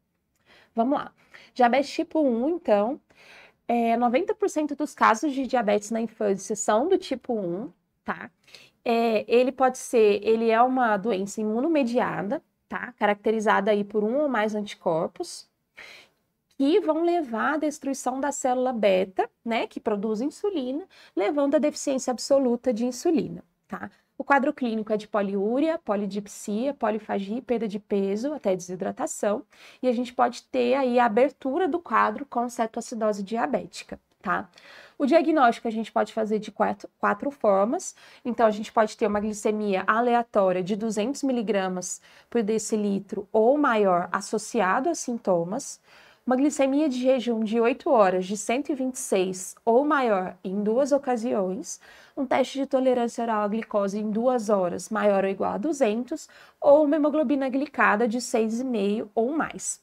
Vamos lá. Diabetes tipo 1, então, é, 90% dos casos de diabetes na infância são do tipo 1, tá? É, ele pode ser, ele é uma doença imunomediada, tá? Caracterizada aí por um ou mais anticorpos, que vão levar à destruição da célula beta, né, que produz insulina, levando à deficiência absoluta de insulina tá? O quadro clínico é de poliúria, polidipsia, polifagia, perda de peso, até desidratação, e a gente pode ter aí a abertura do quadro com cetoacidose diabética, tá? O diagnóstico a gente pode fazer de quatro, quatro formas. Então, a gente pode ter uma glicemia aleatória de 200 miligramas por decilitro ou maior associado a sintomas uma glicemia de jejum de 8 horas de 126 ou maior em duas ocasiões, um teste de tolerância oral à glicose em duas horas maior ou igual a 200 ou uma hemoglobina glicada de 6,5 ou mais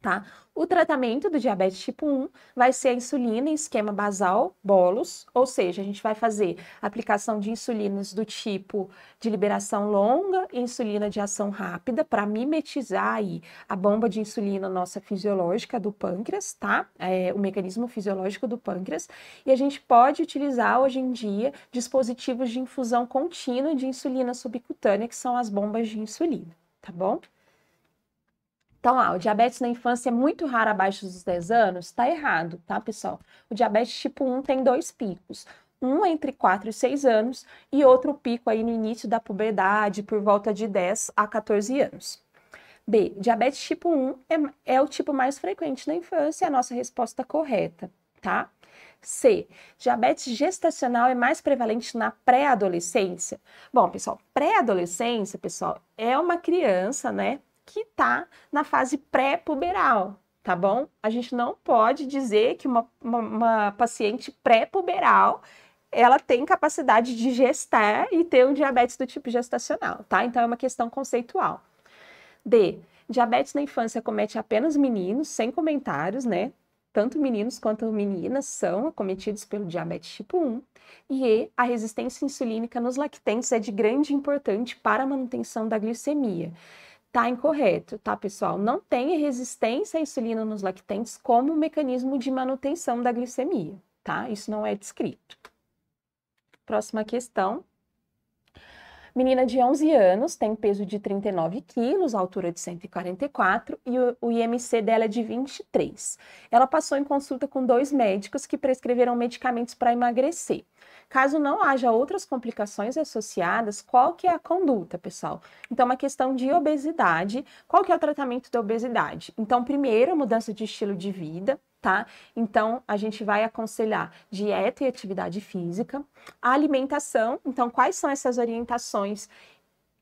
tá? O tratamento do diabetes tipo 1 vai ser a insulina em esquema basal, bolos, ou seja, a gente vai fazer aplicação de insulinas do tipo de liberação longa e insulina de ação rápida para mimetizar aí a bomba de insulina nossa fisiológica do pâncreas, tá? É, o mecanismo fisiológico do pâncreas. E a gente pode utilizar hoje em dia dispositivos de infusão contínua de insulina subcutânea, que são as bombas de insulina, tá bom? Então, lá, ah, o diabetes na infância é muito raro abaixo dos 10 anos? Está errado, tá, pessoal? O diabetes tipo 1 tem dois picos. Um entre 4 e 6 anos e outro pico aí no início da puberdade, por volta de 10 a 14 anos. B. Diabetes tipo 1 é, é o tipo mais frequente na infância, é a nossa resposta correta, tá? C. Diabetes gestacional é mais prevalente na pré-adolescência? Bom, pessoal, pré-adolescência, pessoal, é uma criança, né, que está na fase pré-puberal, tá bom? A gente não pode dizer que uma, uma, uma paciente pré-puberal ela tem capacidade de gestar e ter um diabetes do tipo gestacional, tá? Então é uma questão conceitual. D. Diabetes na infância comete apenas meninos, sem comentários, né? Tanto meninos quanto meninas são acometidos pelo diabetes tipo 1. E E, a resistência insulínica nos lactentes é de grande importância para a manutenção da glicemia. Tá incorreto, tá, pessoal? Não tem resistência à insulina nos lactentes como mecanismo de manutenção da glicemia, tá? Isso não é descrito. Próxima questão. Menina de 11 anos, tem peso de 39 quilos, altura de 144 e o IMC dela é de 23. Ela passou em consulta com dois médicos que prescreveram medicamentos para emagrecer. Caso não haja outras complicações associadas, qual que é a conduta, pessoal? Então, uma questão de obesidade, qual que é o tratamento da obesidade? Então, primeiro, mudança de estilo de vida, tá? Então, a gente vai aconselhar dieta e atividade física, a alimentação, então, quais são essas orientações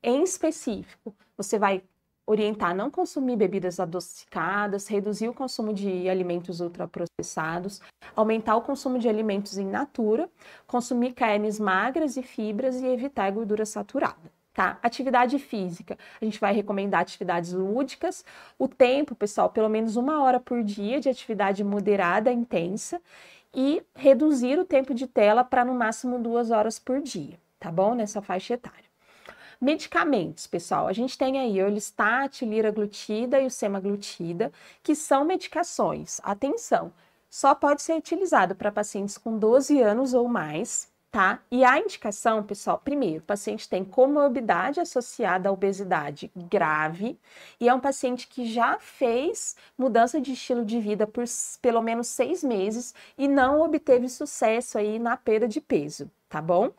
em específico? Você vai orientar a não consumir bebidas adocicadas, reduzir o consumo de alimentos ultraprocessados, aumentar o consumo de alimentos em natura, consumir carnes magras e fibras e evitar gordura saturada. Tá? Atividade física, a gente vai recomendar atividades lúdicas. O tempo, pessoal, pelo menos uma hora por dia de atividade moderada, intensa, e reduzir o tempo de tela para no máximo duas horas por dia, tá bom? Nessa faixa etária. Medicamentos, pessoal, a gente tem aí o Orlistat, liraglutida e o semaglutida, que são medicações. Atenção, só pode ser utilizado para pacientes com 12 anos ou mais, tá? E a indicação, pessoal, primeiro, o paciente tem comorbidade associada à obesidade grave e é um paciente que já fez mudança de estilo de vida por pelo menos seis meses e não obteve sucesso aí na perda de peso, tá bom?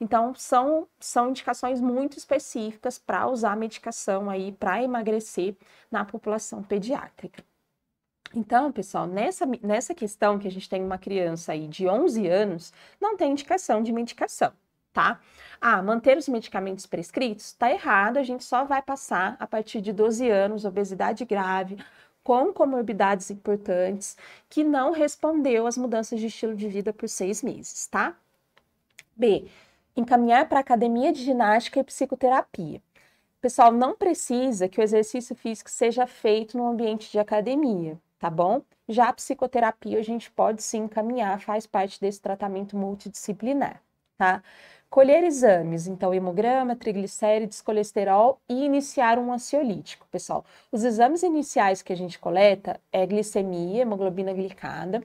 Então, são, são indicações muito específicas para usar medicação aí para emagrecer na população pediátrica. Então, pessoal, nessa, nessa questão que a gente tem uma criança aí de 11 anos, não tem indicação de medicação, tá? Ah, manter os medicamentos prescritos? Tá errado, a gente só vai passar a partir de 12 anos, obesidade grave, com comorbidades importantes, que não respondeu às mudanças de estilo de vida por seis meses, tá? B encaminhar para a academia de ginástica e psicoterapia. Pessoal, não precisa que o exercício físico seja feito no ambiente de academia, tá bom? Já a psicoterapia a gente pode sim encaminhar, faz parte desse tratamento multidisciplinar, tá? Colher exames, então hemograma, triglicérides, colesterol e iniciar um ansiolítico, pessoal. Os exames iniciais que a gente coleta é glicemia, hemoglobina glicada,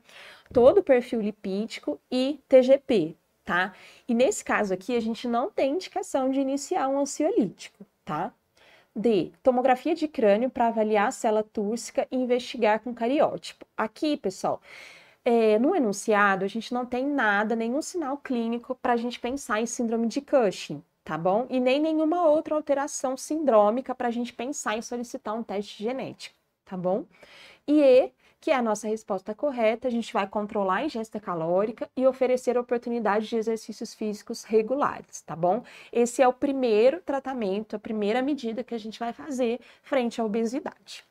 todo o perfil lipídico e TGP, tá? E nesse caso aqui, a gente não tem indicação de iniciar um ansiolítico, tá? D. Tomografia de crânio para avaliar a célula túrcica e investigar com cariótipo. Aqui, pessoal, é, no enunciado, a gente não tem nada, nenhum sinal clínico para a gente pensar em síndrome de Cushing, tá bom? E nem nenhuma outra alteração sindrômica para a gente pensar em solicitar um teste genético, tá bom? E E que é a nossa resposta correta, a gente vai controlar a ingesta calórica e oferecer oportunidade de exercícios físicos regulares, tá bom? Esse é o primeiro tratamento, a primeira medida que a gente vai fazer frente à obesidade.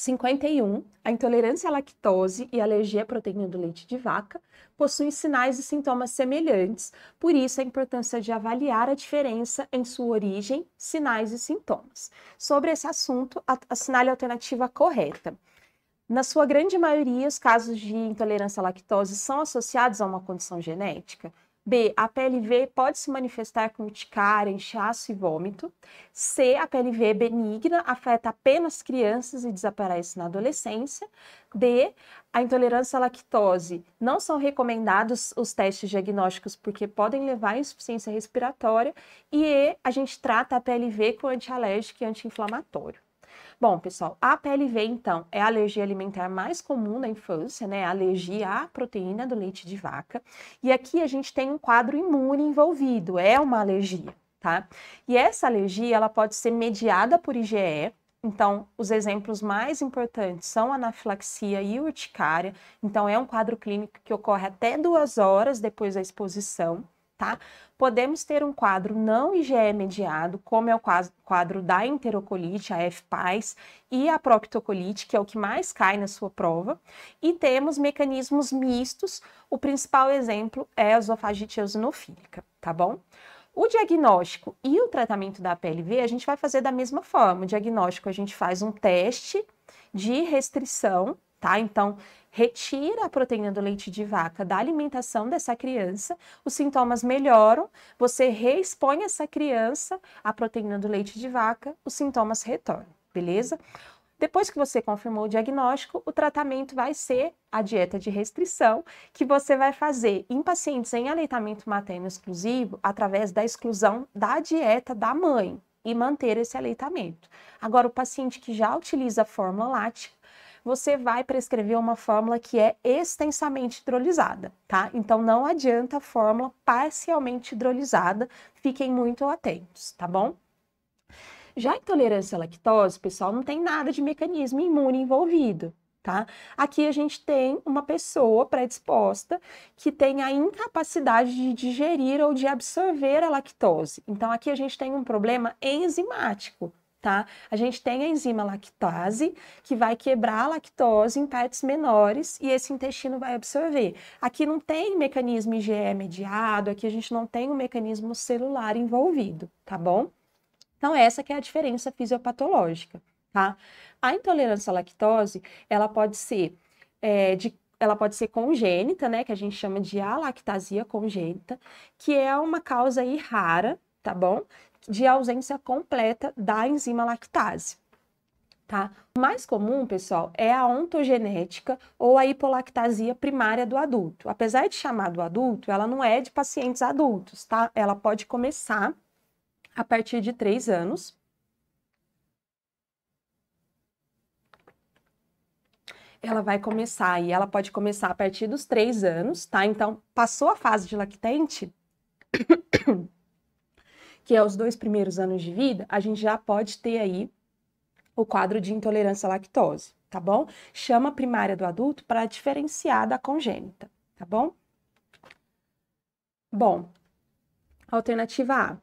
51, a intolerância à lactose e alergia à proteína do leite de vaca possuem sinais e sintomas semelhantes, por isso a importância de avaliar a diferença em sua origem, sinais e sintomas. Sobre esse assunto, assinale a alternativa correta. Na sua grande maioria, os casos de intolerância à lactose são associados a uma condição genética. B. A PLV pode se manifestar com ticária, inchaço e vômito. C. A PLV é benigna, afeta apenas crianças e desaparece na adolescência. D. A intolerância à lactose. Não são recomendados os testes diagnósticos porque podem levar à insuficiência respiratória. E E. A gente trata a PLV com antialérgico e anti-inflamatório. Bom, pessoal, a PLV, então, é a alergia alimentar mais comum na infância, né? A alergia à proteína do leite de vaca. E aqui a gente tem um quadro imune envolvido, é uma alergia, tá? E essa alergia, ela pode ser mediada por IgE, então, os exemplos mais importantes são anafilaxia e urticária. Então, é um quadro clínico que ocorre até duas horas depois da exposição, tá? podemos ter um quadro não IgE mediado, como é o quadro da enterocolite, a FPAS, e a proctocolite, que é o que mais cai na sua prova, e temos mecanismos mistos, o principal exemplo é a esofagite eosinofílica, tá bom? O diagnóstico e o tratamento da PLV a gente vai fazer da mesma forma. O diagnóstico a gente faz um teste de restrição, tá? Então, retira a proteína do leite de vaca da alimentação dessa criança, os sintomas melhoram, você reexpõe essa criança à proteína do leite de vaca, os sintomas retornam, beleza? Depois que você confirmou o diagnóstico, o tratamento vai ser a dieta de restrição, que você vai fazer em pacientes em aleitamento materno exclusivo através da exclusão da dieta da mãe e manter esse aleitamento. Agora, o paciente que já utiliza a fórmula lat você vai prescrever uma fórmula que é extensamente hidrolisada, tá? Então não adianta a fórmula parcialmente hidrolisada, fiquem muito atentos, tá bom? Já intolerância à lactose, pessoal, não tem nada de mecanismo imune envolvido, tá? Aqui a gente tem uma pessoa predisposta que tem a incapacidade de digerir ou de absorver a lactose. Então aqui a gente tem um problema enzimático, tá? A gente tem a enzima lactase, que vai quebrar a lactose em partes menores e esse intestino vai absorver. Aqui não tem mecanismo IgE mediado, aqui a gente não tem um mecanismo celular envolvido, tá bom? Então, essa que é a diferença fisiopatológica, tá? A intolerância à lactose, ela pode ser é, de ela pode ser congênita, né, que a gente chama de alactasia congênita, que é uma causa aí rara, tá bom? de ausência completa da enzima lactase. Tá? O mais comum, pessoal, é a ontogenética ou a hipolactasia primária do adulto. Apesar de chamar do adulto, ela não é de pacientes adultos, tá? Ela pode começar a partir de 3 anos. Ela vai começar e ela pode começar a partir dos 3 anos, tá? Então, passou a fase de lactente, que é os dois primeiros anos de vida, a gente já pode ter aí o quadro de intolerância à lactose, tá bom? Chama a primária do adulto para diferenciar da congênita, tá bom? Bom, alternativa A.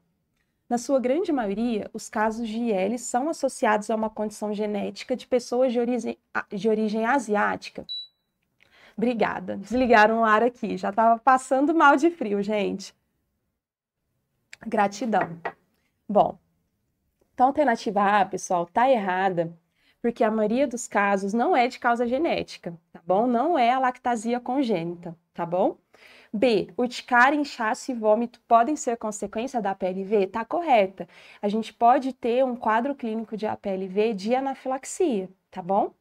Na sua grande maioria, os casos de IL são associados a uma condição genética de pessoas de origem, de origem asiática. Obrigada, desligaram o ar aqui, já estava passando mal de frio, gente. Gratidão. Bom, então a alternativa A, pessoal, tá errada, porque a maioria dos casos não é de causa genética, tá bom? Não é a lactasia congênita, tá bom? B. Urticária, inchaço e vômito podem ser consequência da PLV? Tá correta. A gente pode ter um quadro clínico de APLV de anafilaxia, tá bom?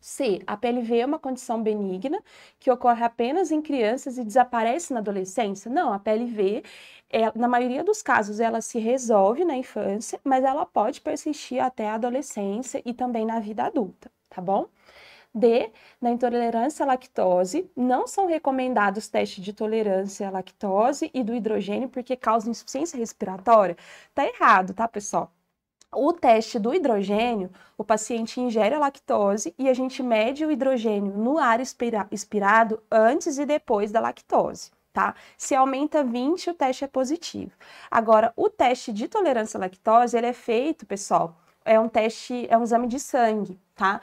C. A PLV é uma condição benigna que ocorre apenas em crianças e desaparece na adolescência? Não, a PLV ela, é, na maioria dos casos, ela se resolve na infância, mas ela pode persistir até a adolescência e também na vida adulta, tá bom? D, na intolerância à lactose, não são recomendados testes de tolerância à lactose e do hidrogênio porque causam insuficiência respiratória. Tá errado, tá, pessoal? O teste do hidrogênio, o paciente ingere a lactose e a gente mede o hidrogênio no ar expirado antes e depois da lactose tá? Se aumenta 20, o teste é positivo. Agora, o teste de tolerância à lactose, ele é feito, pessoal, é um teste, é um exame de sangue, tá?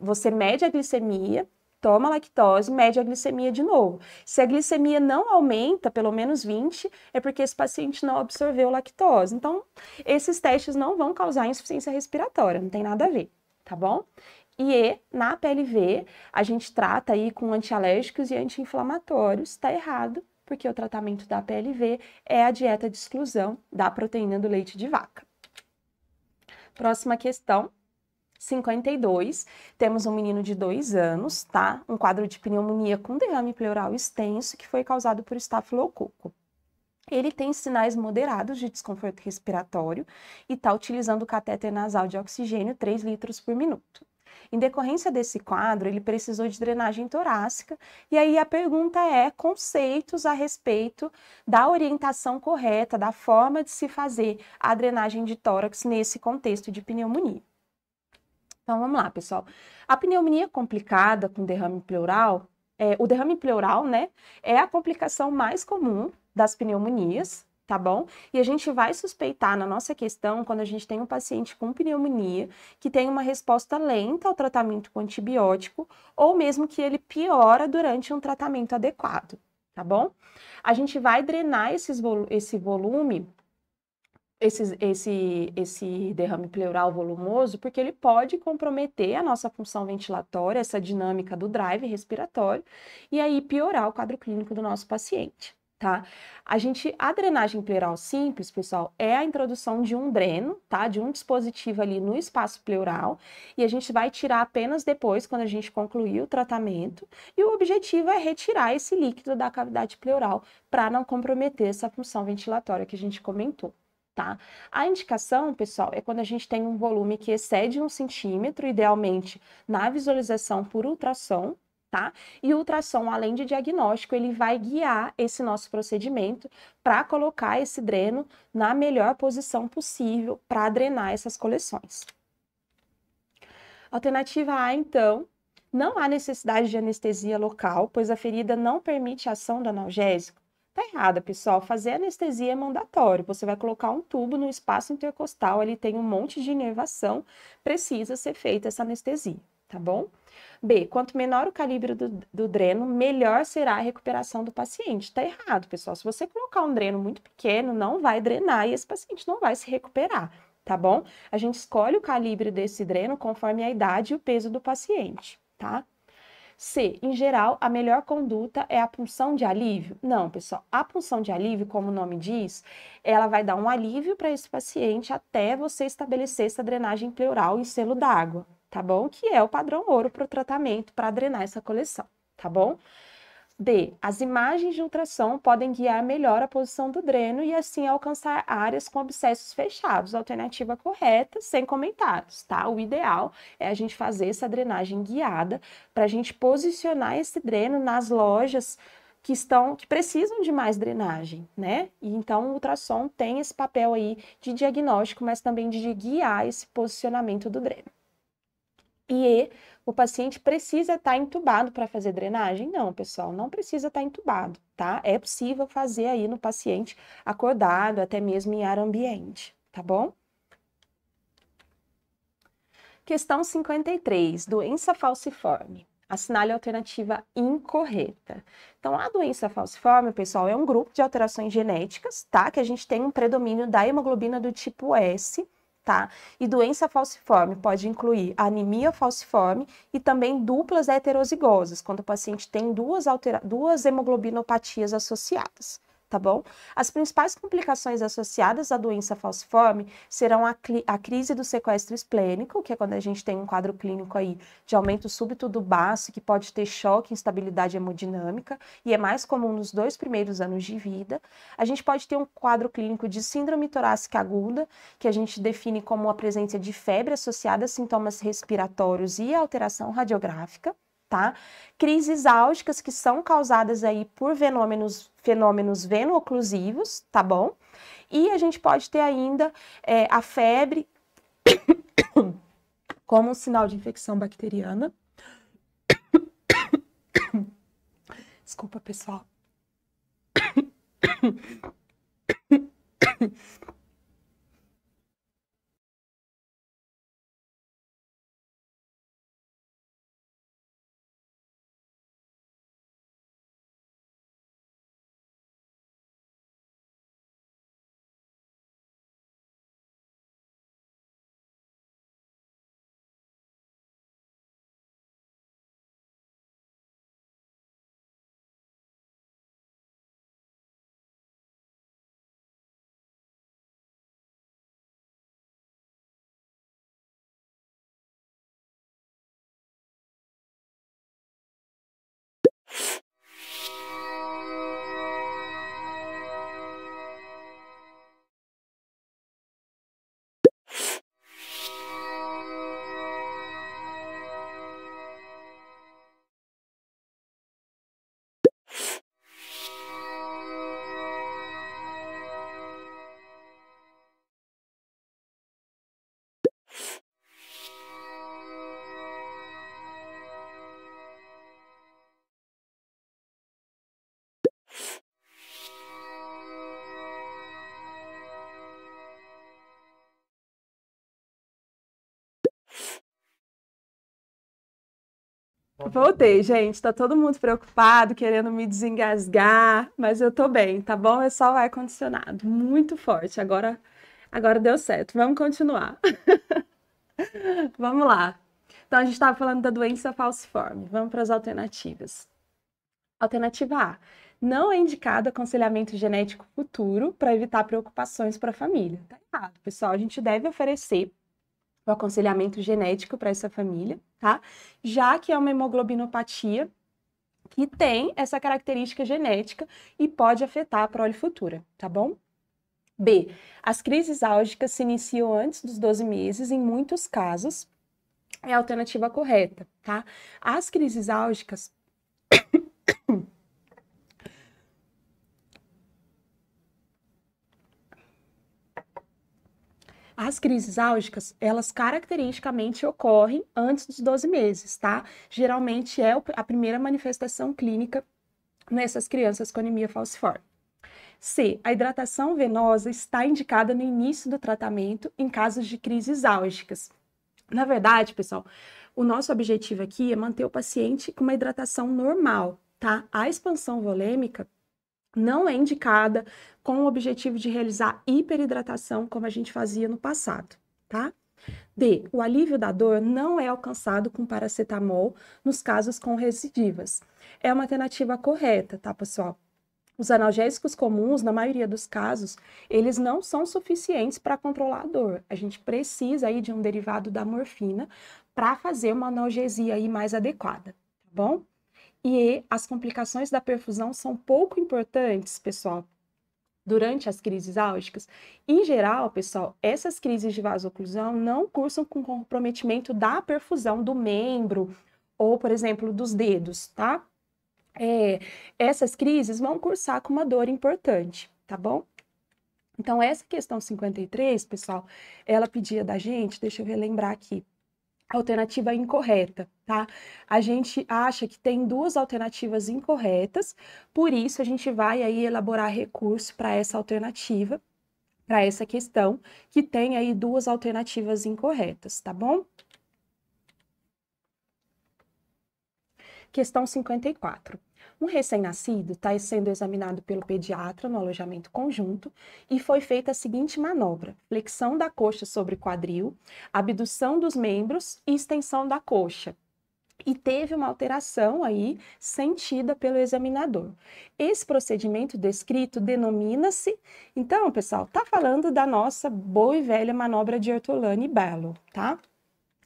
Você mede a glicemia, toma lactose, mede a glicemia de novo. Se a glicemia não aumenta, pelo menos 20, é porque esse paciente não absorveu lactose. Então, esses testes não vão causar insuficiência respiratória, não tem nada a ver, tá bom? E na PLV, a gente trata aí com antialérgicos e anti-inflamatórios, está errado, porque o tratamento da PLV é a dieta de exclusão da proteína do leite de vaca. Próxima questão. 52, temos um menino de 2 anos, tá? Um quadro de pneumonia com derrame pleural extenso que foi causado por estafilococo. Ele tem sinais moderados de desconforto respiratório e está utilizando o cateter nasal de oxigênio 3 litros por minuto. Em decorrência desse quadro, ele precisou de drenagem torácica, e aí a pergunta é conceitos a respeito da orientação correta, da forma de se fazer a drenagem de tórax nesse contexto de pneumonia. Então vamos lá, pessoal. A pneumonia complicada com derrame pleural, é, o derrame pleural, né, é a complicação mais comum das pneumonias, tá bom? E a gente vai suspeitar na nossa questão quando a gente tem um paciente com pneumonia que tem uma resposta lenta ao tratamento com antibiótico ou mesmo que ele piora durante um tratamento adequado, tá bom? A gente vai drenar esses volu esse volume esses esse, esse derrame pleural volumoso, porque ele pode comprometer a nossa função ventilatória, essa dinâmica do drive respiratório, e aí piorar o quadro clínico do nosso paciente tá? A gente, a drenagem pleural simples, pessoal, é a introdução de um dreno, tá? De um dispositivo ali no espaço pleural e a gente vai tirar apenas depois, quando a gente concluir o tratamento. E o objetivo é retirar esse líquido da cavidade pleural para não comprometer essa função ventilatória que a gente comentou. Tá? A indicação, pessoal, é quando a gente tem um volume que excede um centímetro, idealmente na visualização por ultrassom, tá? E o ultrassom, além de diagnóstico, ele vai guiar esse nosso procedimento para colocar esse dreno na melhor posição possível para drenar essas coleções. Alternativa A, então, não há necessidade de anestesia local, pois a ferida não permite a ação do analgésico. Tá errada, pessoal. Fazer anestesia é mandatório. Você vai colocar um tubo no espaço intercostal, ele tem um monte de inervação, precisa ser feita essa anestesia, tá bom? B. Quanto menor o calibre do, do dreno, melhor será a recuperação do paciente. Está errado, pessoal. Se você colocar um dreno muito pequeno, não vai drenar e esse paciente não vai se recuperar, tá bom? A gente escolhe o calibre desse dreno conforme a idade e o peso do paciente, tá? C. Em geral, a melhor conduta é a punção de alívio? Não, pessoal. A punção de alívio, como o nome diz, ela vai dar um alívio para esse paciente até você estabelecer essa drenagem pleural e selo d'água, tá bom? Que é o padrão ouro para o tratamento, para drenar essa coleção, tá bom? D. As imagens de ultrassom podem guiar melhor a posição do dreno e assim alcançar áreas com abscessos fechados. Alternativa correta, sem comentários, tá? O ideal é a gente fazer essa drenagem guiada para a gente posicionar esse dreno nas lojas que estão que precisam de mais drenagem, né? E então o ultrassom tem esse papel aí de diagnóstico, mas também de guiar esse posicionamento do dreno. E o paciente precisa estar tá entubado para fazer drenagem? Não, pessoal, não precisa estar tá entubado, tá? É possível fazer aí no paciente acordado, até mesmo em ar ambiente, tá bom? Questão 53, doença falciforme. Assinale a alternativa incorreta. Então, a doença falciforme, pessoal, é um grupo de alterações genéticas, tá? Que a gente tem um predomínio da hemoglobina do tipo S, tá? E doença falciforme pode incluir anemia falciforme e também duplas heterozigosas, quando o paciente tem duas, altera duas hemoglobinopatias associadas tá bom? As principais complicações associadas à doença falciforme serão a, a crise do sequestro esplênico, que é quando a gente tem um quadro clínico aí de aumento súbito do baço, que pode ter choque, instabilidade hemodinâmica, e é mais comum nos dois primeiros anos de vida. A gente pode ter um quadro clínico de síndrome torácica aguda, que a gente define como a presença de febre associada a sintomas respiratórios e alteração radiográfica tá? Crises álgicas que são causadas aí por fenômenos, fenômenos veno-oclusivos, tá bom? E a gente pode ter ainda é, a febre como um sinal de infecção bacteriana. Desculpa, pessoal. Voltei, gente. Tá todo mundo preocupado, querendo me desengasgar, mas eu tô bem, tá bom? É só o ar-condicionado. Muito forte. Agora, agora deu certo. Vamos continuar. Vamos lá. Então, a gente estava falando da doença falciforme. Vamos para as alternativas. Alternativa A. Não é indicado aconselhamento genético futuro para evitar preocupações para a família. Tá errado, pessoal. A gente deve oferecer o aconselhamento genético para essa família, tá? Já que é uma hemoglobinopatia que tem essa característica genética e pode afetar a prole futura, tá bom? B. As crises álgicas se iniciam antes dos 12 meses, em muitos casos, é a alternativa correta, tá? As crises álgicas As crises álgicas, elas caracteristicamente ocorrem antes dos 12 meses, tá? Geralmente é a primeira manifestação clínica nessas crianças com anemia falciforme. C. A hidratação venosa está indicada no início do tratamento em casos de crises álgicas. Na verdade, pessoal, o nosso objetivo aqui é manter o paciente com uma hidratação normal, tá? A expansão volêmica não é indicada com o objetivo de realizar hiperidratação como a gente fazia no passado, tá? D. O alívio da dor não é alcançado com paracetamol nos casos com recidivas. É uma alternativa correta, tá, pessoal? Os analgésicos comuns, na maioria dos casos, eles não são suficientes para controlar a dor. A gente precisa aí de um derivado da morfina para fazer uma analgesia aí mais adequada, tá bom? E as complicações da perfusão são pouco importantes, pessoal, durante as crises álgicas. Em geral, pessoal, essas crises de vasoclusão não cursam com comprometimento da perfusão do membro ou, por exemplo, dos dedos, tá? É, essas crises vão cursar com uma dor importante, tá bom? Então, essa questão 53, pessoal, ela pedia da gente, deixa eu relembrar aqui, alternativa incorreta, tá? A gente acha que tem duas alternativas incorretas, por isso a gente vai aí elaborar recurso para essa alternativa, para essa questão que tem aí duas alternativas incorretas, tá bom? Questão 54. Um recém-nascido está sendo examinado pelo pediatra no alojamento conjunto e foi feita a seguinte manobra: flexão da coxa sobre quadril, abdução dos membros e extensão da coxa e teve uma alteração aí sentida pelo examinador. Esse procedimento descrito denomina-se, então, pessoal, tá falando da nossa boa e velha manobra de Ortolani e Belo, tá?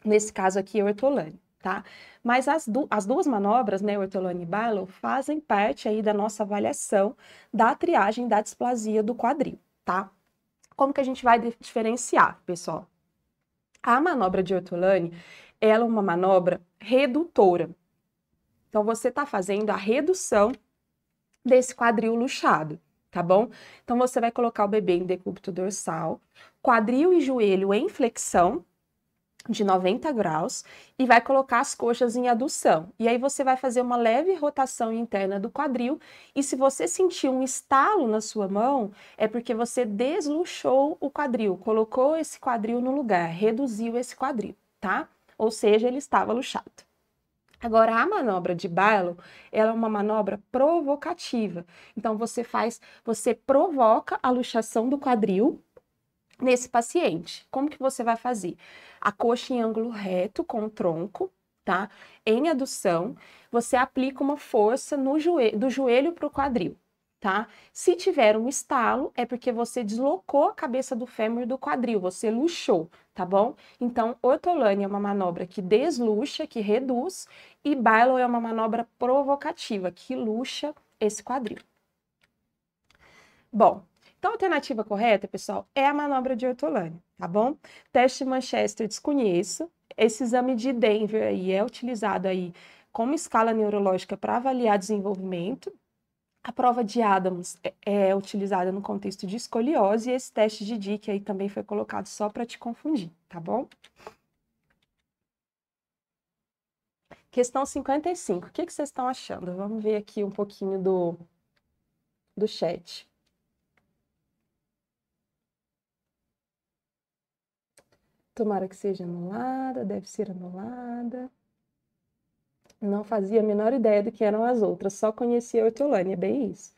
Nesse caso aqui, Ortolani tá? Mas as, du as duas manobras, né, Ortolani e Barlow, fazem parte aí da nossa avaliação da triagem da displasia do quadril, tá? Como que a gente vai diferenciar, pessoal? A manobra de Ortolani, ela é uma manobra redutora. Então, você está fazendo a redução desse quadril luxado, tá bom? Então, você vai colocar o bebê em decúbito dorsal, quadril e joelho em flexão, de 90 graus e vai colocar as coxas em adução. E aí você vai fazer uma leve rotação interna do quadril e se você sentir um estalo na sua mão, é porque você desluxou o quadril, colocou esse quadril no lugar, reduziu esse quadril, tá? Ou seja, ele estava luxado. Agora, a manobra de bailo, ela é uma manobra provocativa. Então, você faz, você provoca a luxação do quadril nesse paciente. Como que você vai fazer? A coxa em ângulo reto com o tronco, tá? Em adução, você aplica uma força no joelho, do joelho para o quadril, tá? Se tiver um estalo, é porque você deslocou a cabeça do fêmur do quadril, você luxou, tá bom? Então, ortolânea é uma manobra que desluxa, que reduz, e bailo é uma manobra provocativa, que luxa esse quadril. Bom, então, a alternativa correta, pessoal, é a manobra de Ortolani, tá bom? Teste Manchester desconheço. Esse exame de Denver aí é utilizado aí como escala neurológica para avaliar desenvolvimento. A prova de Adams é, é, utilizada no contexto de escoliose e esse teste de Dick aí também foi colocado só para te confundir, tá bom? Questão 55. O que, que vocês estão achando? Vamos ver aqui um pouquinho do, do chat. Tomara que seja anulada, deve ser anulada. Não fazia a menor ideia do que eram as outras, só conhecia a é bem isso.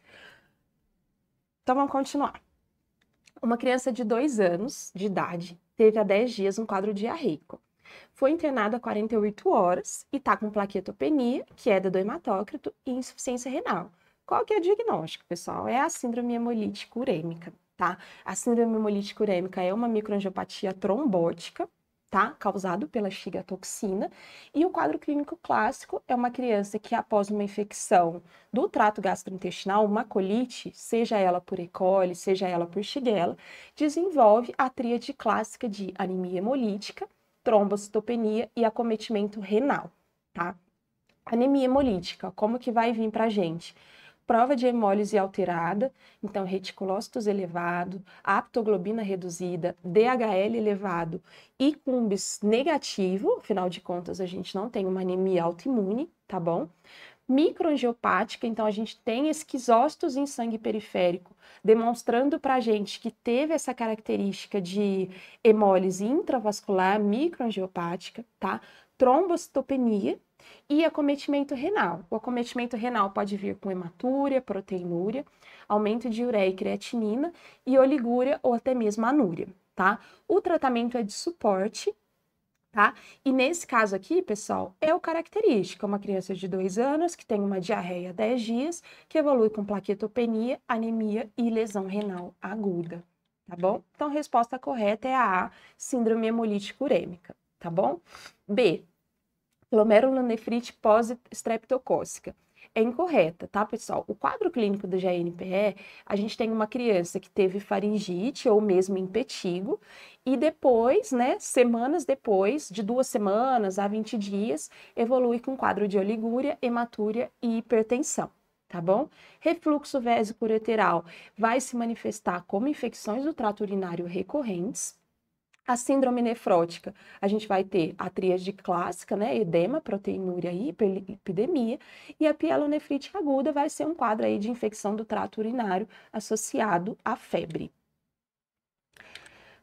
Então vamos continuar. Uma criança de 2 anos de idade teve há 10 dias um quadro diarreico. Foi internada há 48 horas e está com plaquetopenia, queda é do hematócrito e insuficiência renal. Qual que é o diagnóstico, pessoal? É a síndrome hemolítica urêmica tá? A síndrome hemolítica urêmica é uma microangiopatia trombótica, tá? Causado pela xigatoxina. E o quadro clínico clássico é uma criança que, após uma infecção do trato gastrointestinal, uma colite, seja ela por E. coli, seja ela por Shigella, desenvolve a tríade clássica de anemia hemolítica, trombocitopenia e acometimento renal, tá? Anemia hemolítica, como que vai vir pra gente? prova de hemólise alterada, então reticulócitos elevado, aptoglobina reduzida, DHL elevado e cumbis negativo, afinal de contas a gente não tem uma anemia autoimune, tá bom? Microangiopática, então a gente tem esquizócitos em sangue periférico, demonstrando para a gente que teve essa característica de hemólise intravascular microangiopática, tá? Trombocitopenia, e acometimento renal. O acometimento renal pode vir com hematúria, proteinúria, aumento de ureia e creatinina e oligúria ou até mesmo anúria, tá? O tratamento é de suporte, tá? E nesse caso aqui, pessoal, é o característico, é uma criança de 2 anos que tem uma diarreia 10 dias, que evolui com plaquetopenia, anemia e lesão renal aguda, tá bom? Então, a resposta correta é a A, síndrome hemolítica urêmica, tá bom? B, glomerulonefrite pós-estreptocócica. É incorreta, tá, pessoal? O quadro clínico do GNPE, a gente tem uma criança que teve faringite ou mesmo impetigo, e depois, né, semanas depois, de duas semanas a 20 dias, evolui com quadro de oligúria, hematúria e hipertensão tá bom? Refluxo vésico ureteral vai se manifestar como infecções do trato urinário recorrentes, a síndrome nefrótica, a gente vai ter a tríade clássica, né? Edema, proteinúria e hiperlipidemia. E a pielonefrite aguda vai ser um quadro aí de infecção do trato urinário associado à febre.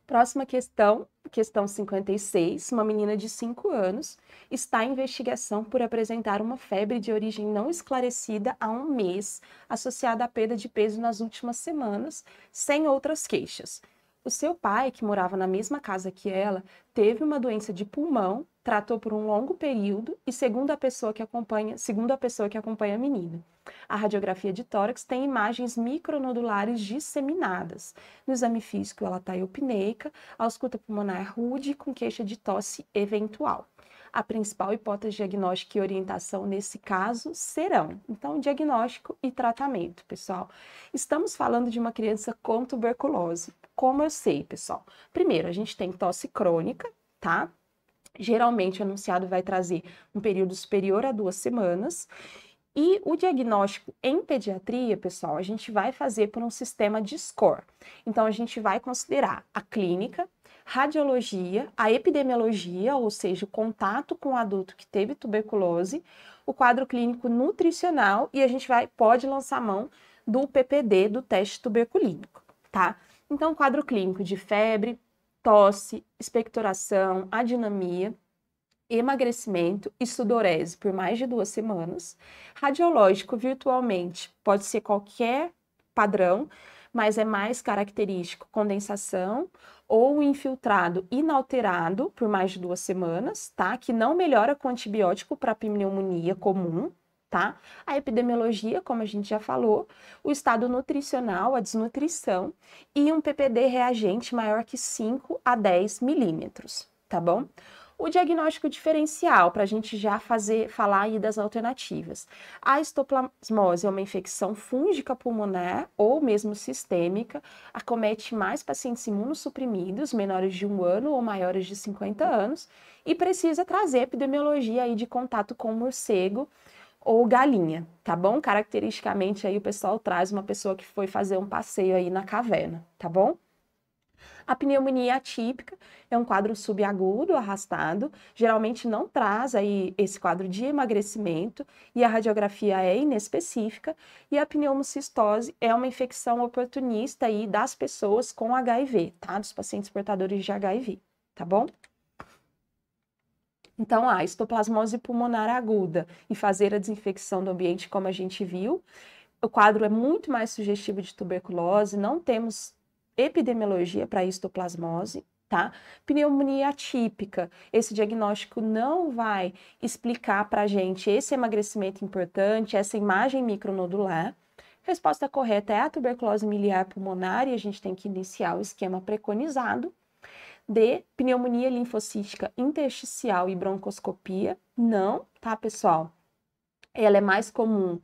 Próxima questão, questão 56. Uma menina de 5 anos está em investigação por apresentar uma febre de origem não esclarecida há um mês, associada à perda de peso nas últimas semanas, sem outras queixas. O seu pai, que morava na mesma casa que ela, teve uma doença de pulmão, tratou por um longo período e segundo a pessoa que acompanha, segundo a pessoa que acompanha a menina. A radiografia de tórax tem imagens micronodulares disseminadas. No exame físico, ela está eupneica, a ausculta pulmonar é rude com queixa de tosse eventual a principal hipótese diagnóstica e orientação nesse caso serão. Então, diagnóstico e tratamento, pessoal. Estamos falando de uma criança com tuberculose. Como eu sei, pessoal? Primeiro, a gente tem tosse crônica, tá? Geralmente, o anunciado vai trazer um período superior a duas semanas. E o diagnóstico em pediatria, pessoal, a gente vai fazer por um sistema de score. Então, a gente vai considerar a clínica, radiologia, a epidemiologia, ou seja, o contato com o adulto que teve tuberculose, o quadro clínico nutricional e a gente vai pode lançar mão do PPD, do teste tuberculínico, tá? Então, quadro clínico de febre, tosse, expectoração, adinamia, emagrecimento e sudorese por mais de duas semanas. Radiológico virtualmente pode ser qualquer padrão, mas é mais característico condensação ou infiltrado inalterado por mais de duas semanas, tá? Que não melhora com antibiótico para pneumonia comum, tá? A epidemiologia, como a gente já falou, o estado nutricional, a desnutrição e um PPD reagente maior que 5 a 10 milímetros, tá bom? O diagnóstico diferencial, para a gente já fazer falar aí das alternativas. A estoplasmose é uma infecção fúngica pulmonar ou mesmo sistêmica, acomete mais pacientes imunossuprimidos, menores de um ano ou maiores de 50 anos, e precisa trazer epidemiologia aí de contato com morcego, ou galinha, tá bom? Caracteristicamente aí o pessoal traz uma pessoa que foi fazer um passeio aí na caverna, tá bom? A pneumonia atípica é um quadro subagudo, arrastado, geralmente não traz aí esse quadro de emagrecimento e a radiografia é inespecífica e a pneumocistose é uma infecção oportunista aí das pessoas com HIV, tá? Dos pacientes portadores de HIV, tá bom? Então, a ah, estoplasmose pulmonar aguda e fazer a desinfecção do ambiente, como a gente viu. O quadro é muito mais sugestivo de tuberculose, não temos epidemiologia para estoplasmose, tá? Pneumonia atípica, esse diagnóstico não vai explicar para a gente esse emagrecimento importante, essa imagem micronodular. Resposta correta é a tuberculose miliar pulmonar e a gente tem que iniciar o esquema preconizado. D, pneumonia linfocítica intersticial e broncoscopia. Não, tá, pessoal? Ela é mais comum.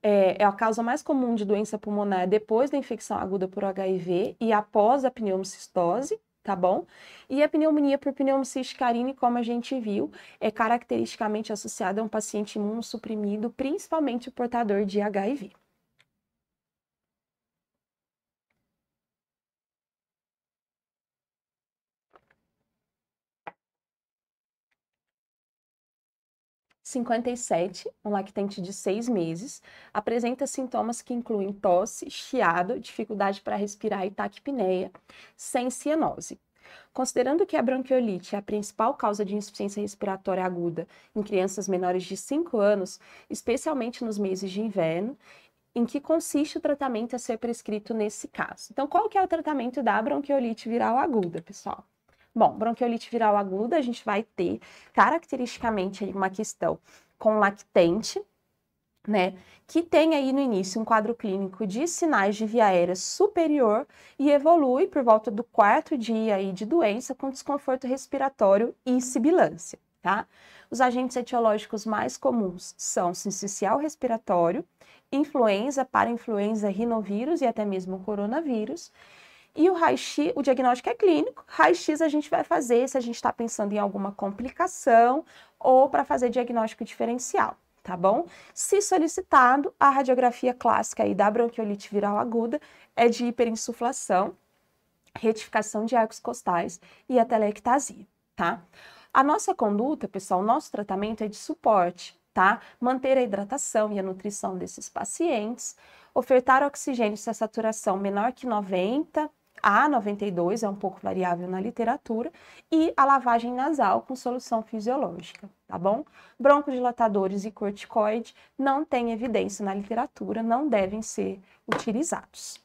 É, é a causa mais comum de doença pulmonar depois da infecção aguda por HIV e após a pneumocistose, tá bom? E a pneumonia por pneumocistcarine, como a gente viu, é caracteristicamente associada a um paciente imunossuprimido, principalmente o portador de HIV. 57, um lactente de 6 meses, apresenta sintomas que incluem tosse, chiado, dificuldade para respirar e taquipneia, sem cianose. Considerando que a bronquiolite é a principal causa de insuficiência respiratória aguda em crianças menores de 5 anos, especialmente nos meses de inverno, em que consiste o tratamento a ser prescrito nesse caso. Então, qual que é o tratamento da bronquiolite viral aguda, pessoal? Bom, bronquiolite viral aguda, a gente vai ter caracteristicamente uma questão com lactente, né, que tem aí no início um quadro clínico de sinais de via aérea superior e evolui por volta do quarto dia aí de doença com desconforto respiratório e sibilância, tá? Os agentes etiológicos mais comuns são sincicial respiratório, influenza, influenza, rinovírus e até mesmo coronavírus, e o raio-x, o diagnóstico é clínico, raio-x a gente vai fazer se a gente está pensando em alguma complicação ou para fazer diagnóstico diferencial, tá bom? Se solicitado, a radiografia clássica aí da bronquiolite viral aguda é de hiperinsuflação, retificação de arcos costais e a telectasia, tá? A nossa conduta, pessoal, o nosso tratamento é de suporte, tá? Manter a hidratação e a nutrição desses pacientes, ofertar oxigênio se a saturação menor que 90, a 92 é um pouco variável na literatura e a lavagem nasal com solução fisiológica, tá bom? Broncodilatadores e corticoide não têm evidência na literatura, não devem ser utilizados.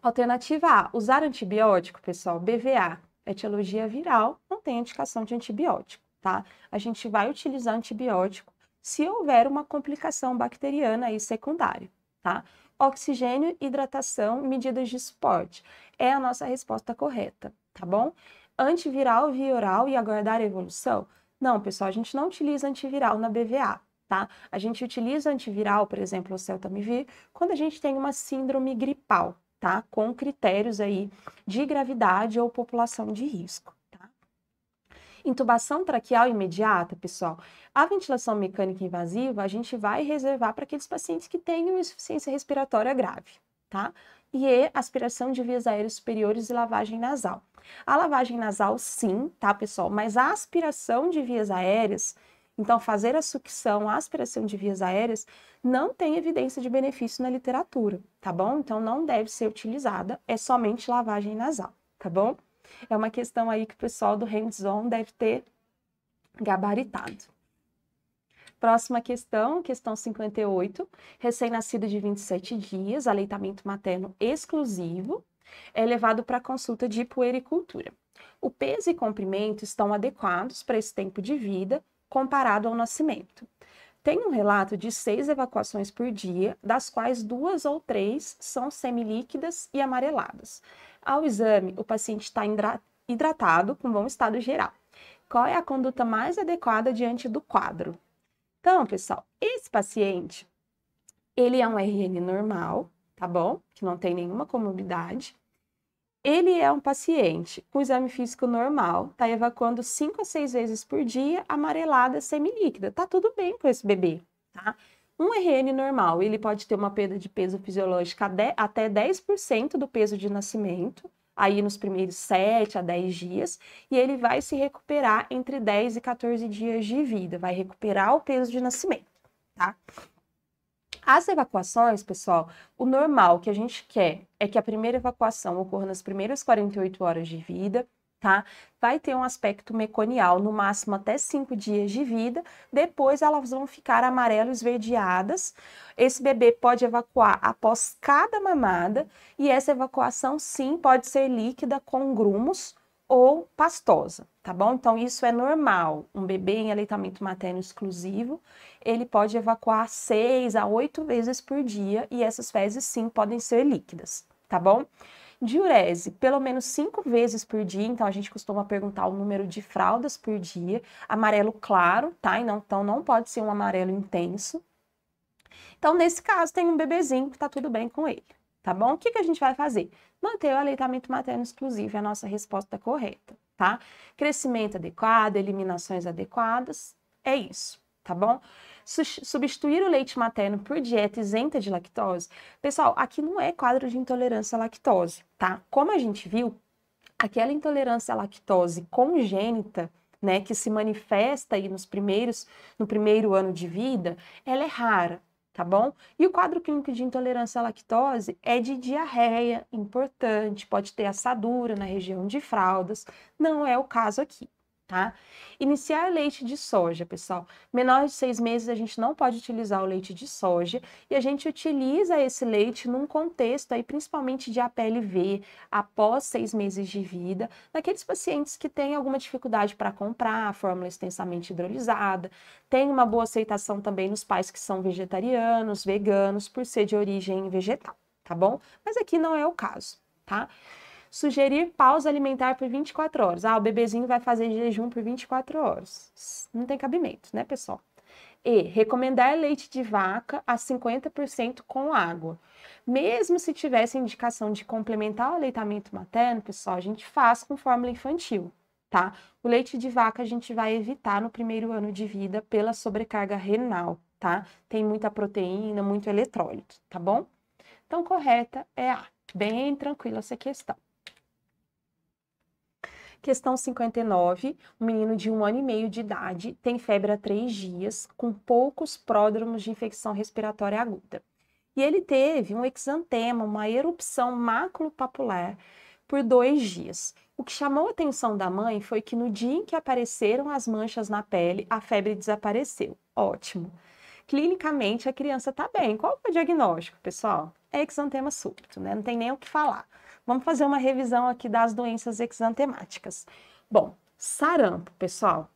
Alternativa A, usar antibiótico, pessoal, BVA, etiologia viral, não tem indicação de antibiótico, tá? A gente vai utilizar antibiótico se houver uma complicação bacteriana aí secundária, tá? oxigênio, hidratação, medidas de suporte. É a nossa resposta correta, tá bom? Antiviral, via oral e aguardar a evolução? Não, pessoal, a gente não utiliza antiviral na BVA, tá? A gente utiliza antiviral, por exemplo, o Celtamivir, quando a gente tem uma síndrome gripal, tá? Com critérios aí de gravidade ou população de risco intubação traqueal imediata, pessoal, a ventilação mecânica invasiva a gente vai reservar para aqueles pacientes que tenham insuficiência respiratória grave, tá? E é aspiração de vias aéreas superiores e lavagem nasal. A lavagem nasal, sim, tá, pessoal? Mas a aspiração de vias aéreas, então fazer a sucção, a aspiração de vias aéreas, não tem evidência de benefício na literatura, tá bom? Então não deve ser utilizada, é somente lavagem nasal, tá bom? É uma questão aí que o pessoal do hands-on deve ter gabaritado. Próxima questão, questão 58. Recém-nascido de 27 dias, aleitamento materno exclusivo, é levado para consulta de puericultura. O peso e comprimento estão adequados para esse tempo de vida comparado ao nascimento. Tem um relato de seis evacuações por dia, das quais duas ou três são semilíquidas e amareladas. Ao exame, o paciente está hidratado com bom estado geral. Qual é a conduta mais adequada diante do quadro? Então, pessoal, esse paciente, ele é um RN normal, tá bom? Que não tem nenhuma comorbidade. Ele é um paciente com exame físico normal, tá evacuando 5 a 6 vezes por dia, amarelada, semilíquida. Tá tudo bem com esse bebê, tá? Um RN normal, ele pode ter uma perda de peso fisiológica até 10% do peso de nascimento, aí nos primeiros 7 a 10 dias, e ele vai se recuperar entre 10 e 14 dias de vida, vai recuperar o peso de nascimento, tá? As evacuações, pessoal, o normal que a gente quer é que a primeira evacuação ocorra nas primeiras 48 horas de vida, tá? Vai ter um aspecto meconial no máximo até 5 dias de vida, depois elas vão ficar amarelo esverdeadas. Esse bebê pode evacuar após cada mamada e essa evacuação sim pode ser líquida com grumos ou pastosa, tá bom? Então isso é normal. Um bebê em aleitamento materno exclusivo, ele pode evacuar 6 a 8 vezes por dia e essas fezes sim podem ser líquidas, tá bom? Diurese, pelo menos cinco vezes por dia, então a gente costuma perguntar o número de fraldas por dia. Amarelo claro, tá? Então não pode ser um amarelo intenso. Então, nesse caso, tem um bebezinho que tá tudo bem com ele, tá bom? O que, que a gente vai fazer? Manter o aleitamento materno exclusivo, é a nossa resposta correta, tá? Crescimento adequado, eliminações adequadas, é isso, tá bom? substituir o leite materno por dieta isenta de lactose, pessoal, aqui não é quadro de intolerância à lactose, tá? Como a gente viu, aquela intolerância à lactose congênita, né, que se manifesta aí nos primeiros, no primeiro ano de vida, ela é rara, tá bom? E o quadro clínico de intolerância à lactose é de diarreia, importante, pode ter assadura na região de fraldas, não é o caso aqui tá? Iniciar leite de soja, pessoal. Menor de seis meses a gente não pode utilizar o leite de soja e a gente utiliza esse leite num contexto aí principalmente de APLV após seis meses de vida, naqueles pacientes que têm alguma dificuldade para comprar a fórmula é extensamente hidrolisada, tem uma boa aceitação também nos pais que são vegetarianos, veganos, por ser de origem vegetal, tá bom? Mas aqui não é o caso, tá? Sugerir pausa alimentar por 24 horas. Ah, o bebezinho vai fazer jejum por 24 horas. Não tem cabimento, né, pessoal? E recomendar leite de vaca a 50% com água. Mesmo se tivesse indicação de complementar o aleitamento materno, pessoal, a gente faz com fórmula infantil, tá? O leite de vaca a gente vai evitar no primeiro ano de vida pela sobrecarga renal, tá? Tem muita proteína, muito eletrólito, tá bom? Então, correta é A. Bem tranquila essa questão. Questão 59, um menino de um ano e meio de idade tem febre há três dias, com poucos pródromos de infecção respiratória aguda. E ele teve um exantema, uma erupção maculopapular por dois dias. O que chamou a atenção da mãe foi que no dia em que apareceram as manchas na pele, a febre desapareceu. Ótimo. Clinicamente, a criança está bem. Qual é o diagnóstico, pessoal? É exantema súbito, né? Não tem nem o que falar. Vamos fazer uma revisão aqui das doenças exantemáticas. Bom, sarampo, pessoal.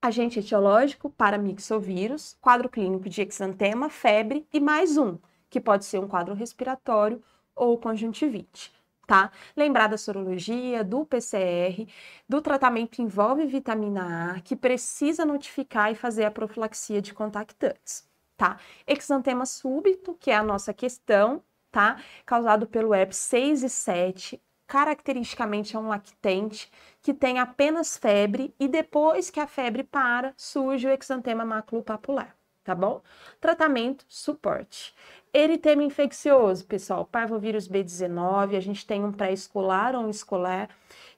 Agente etiológico para mixovírus, quadro clínico de exantema, febre e mais um, que pode ser um quadro respiratório ou conjuntivite. Tá? Lembrar da sorologia, do PCR, do tratamento envolve vitamina A, que precisa notificar e fazer a profilaxia de contactantes, tá? Exantema súbito, que é a nossa questão, tá? Causado pelo herpes 6 e 7, caracteristicamente é um lactente que tem apenas febre e depois que a febre para, surge o exantema maculopapular, tá bom? Tratamento, suporte. Eritema infeccioso, pessoal, parvovírus B19, a gente tem um pré-escolar ou um escolar.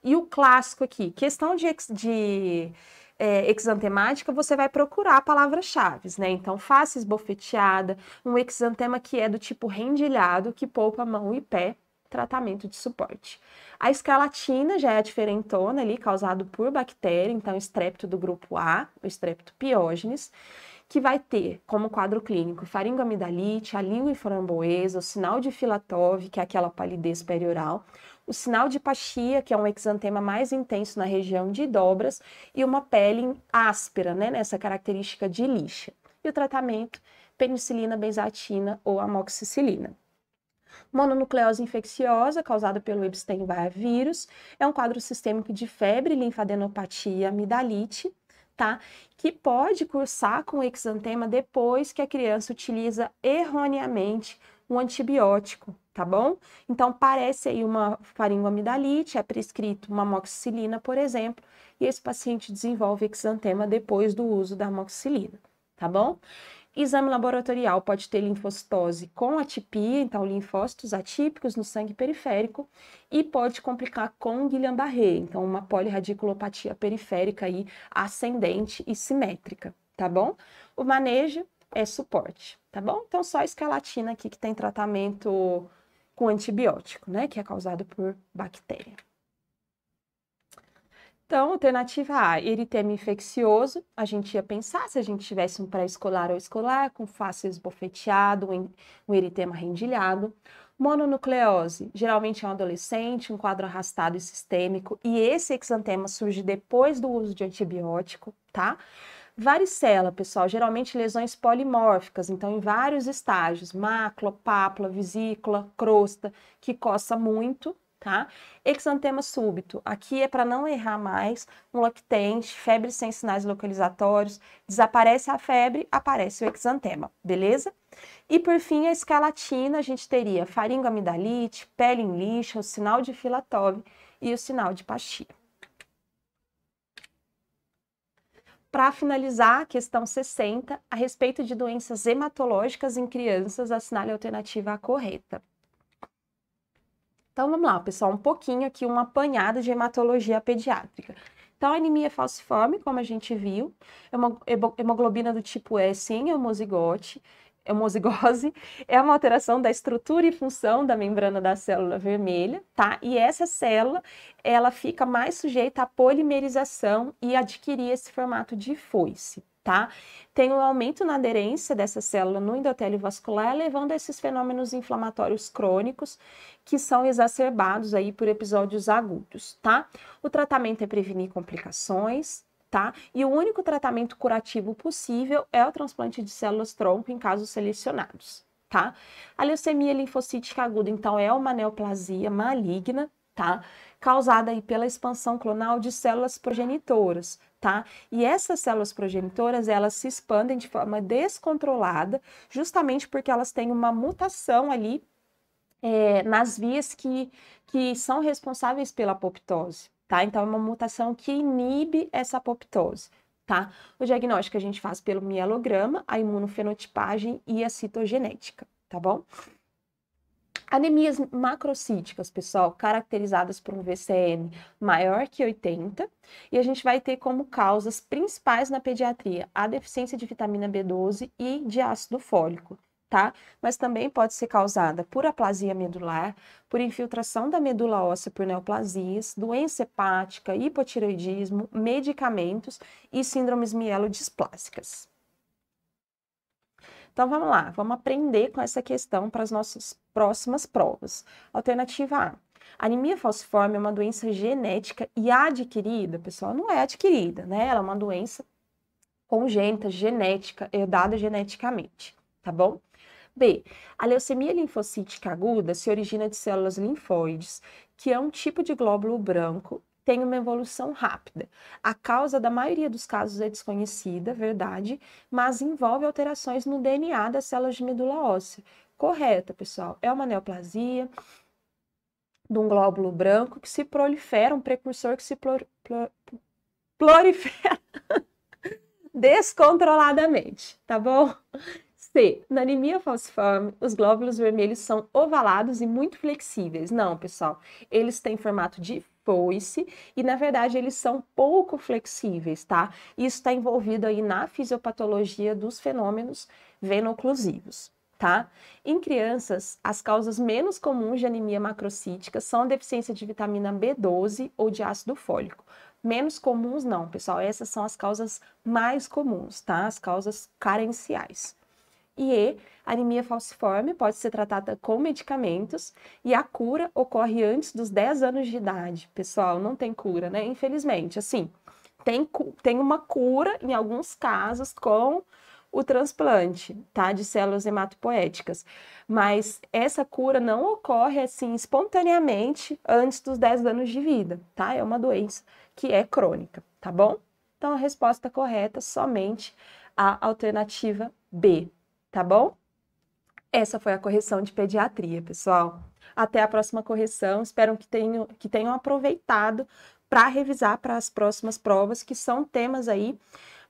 E o clássico aqui, questão de, de é, exantemática, você vai procurar palavras-chave, né? Então, face esbofeteada, um exantema que é do tipo rendilhado, que poupa mão e pé, tratamento de suporte. A escalatina já é a diferentona ali, causado por bactéria, então estrepto do grupo A, o estrepto piógenes, que vai ter como quadro clínico faringoamidalite, a língua framboesa, o sinal de Filatov, que é aquela palidez perioral, o sinal de Pachia, que é um exantema mais intenso na região de dobras, e uma pele áspera, né, nessa característica de lixa. E o tratamento, penicilina, benzatina ou amoxicilina. Mononucleose infecciosa, causada pelo Epstein-Barr vírus, é um quadro sistêmico de febre, linfadenopatia, amidalite, tá? Que pode cursar com exantema depois que a criança utiliza erroneamente um antibiótico, tá bom? Então, parece aí uma faringoamidalite, é prescrito uma amoxicilina, por exemplo, e esse paciente desenvolve exantema depois do uso da amoxicilina, tá bom? Exame laboratorial pode ter linfocitose com atipia, então linfócitos atípicos no sangue periférico, e pode complicar com Guillain-Barré, então uma polirradiculopatia periférica aí ascendente e simétrica, tá bom? O manejo é suporte, tá bom? Então só escalatina aqui que tem tratamento com antibiótico, né? Que é causado por bactéria. Então, alternativa A, eritema infeccioso. A gente ia pensar se a gente tivesse um pré-escolar ou escolar, com fácil esbofeteado, um eritema rendilhado. Mononucleose, geralmente é um adolescente, um quadro arrastado e sistêmico, e esse exantema surge depois do uso de antibiótico, tá? Varicela, pessoal, geralmente lesões polimórficas, então em vários estágios, mácula, pápula, vesícula, crosta, que coça muito, tá? Exantema súbito, aqui é para não errar mais, um lactente, febre sem sinais localizatórios, desaparece a febre, aparece o exantema, beleza? E por fim, a escalatina, a gente teria faringoamidalite, pele em lixa, o sinal de filatov e o sinal de pastia. para finalizar a questão 60, a respeito de doenças hematológicas em crianças, assinale a alternativa correta. Então vamos lá, pessoal, um pouquinho aqui, um apanhado de hematologia pediátrica. Então, a anemia falciforme, como a gente viu, é uma hemoglobina do tipo S em homozigote, Hemozigose é, é uma alteração da estrutura e função da membrana da célula vermelha, tá? E essa célula, ela fica mais sujeita à polimerização e adquirir esse formato de foice, tá? Tem um aumento na aderência dessa célula no endotélio vascular, levando a esses fenômenos inflamatórios crônicos que são exacerbados aí por episódios agudos, tá? O tratamento é prevenir complicações, tá? E o único tratamento curativo possível é o transplante de células-tronco em casos selecionados, tá? A leucemia linfocítica aguda, então, é uma neoplasia maligna, tá? Causada aí pela expansão clonal de células progenitoras, tá? E essas células progenitoras, elas se expandem de forma descontrolada, justamente porque elas têm uma mutação ali é, nas vias que, que são responsáveis pela apoptose, tá? Então é uma mutação que inibe essa apoptose, tá? O diagnóstico a gente faz pelo mielograma, a imunofenotipagem e a citogenética, tá bom? Anemias macrocíticas, pessoal, caracterizadas por um VCM maior que 80, e a gente vai ter como causas principais na pediatria a deficiência de vitamina B12 e de ácido fólico tá? Mas também pode ser causada por aplasia medular, por infiltração da medula óssea por neoplasias, doença hepática, hipotireoidismo, medicamentos e síndromes mielodisplásicas. Então vamos lá, vamos aprender com essa questão para as nossas próximas provas. Alternativa A. Anemia falciforme é uma doença genética e adquirida, pessoal, não é adquirida, né? Ela é uma doença congênita, genética, herdada geneticamente, tá bom? B. A leucemia linfocítica aguda se origina de células linfóides, que é um tipo de glóbulo branco tem uma evolução rápida. A causa da maioria dos casos é desconhecida, verdade, mas envolve alterações no DNA das células de medula óssea. Correta, pessoal. É uma neoplasia de um glóbulo branco que se prolifera, um precursor que se plor, plor, prolifera descontroladamente, tá bom? C. Na anemia falciforme, os glóbulos vermelhos são ovalados e muito flexíveis. Não, pessoal, eles têm formato de foice e, na verdade, eles são pouco flexíveis, tá? Isso está envolvido aí na fisiopatologia dos fenômenos venoclusivos. Tá? Em crianças, as causas menos comuns de anemia macrocítica são a deficiência de vitamina B12 ou de ácido fólico. Menos comuns não, pessoal, essas são as causas mais comuns, tá? As causas carenciais. E E, anemia falciforme pode ser tratada com medicamentos e a cura ocorre antes dos 10 anos de idade. Pessoal, não tem cura, né? Infelizmente, assim, tem, tem uma cura em alguns casos com o transplante, tá? De células hematopoéticas. Mas essa cura não ocorre assim espontaneamente antes dos 10 anos de vida, tá? É uma doença que é crônica, tá bom? Então a resposta correta somente a alternativa B tá bom? Essa foi a correção de pediatria, pessoal. Até a próxima correção. Espero que tenham, que tenham aproveitado para revisar para as próximas provas, que são temas aí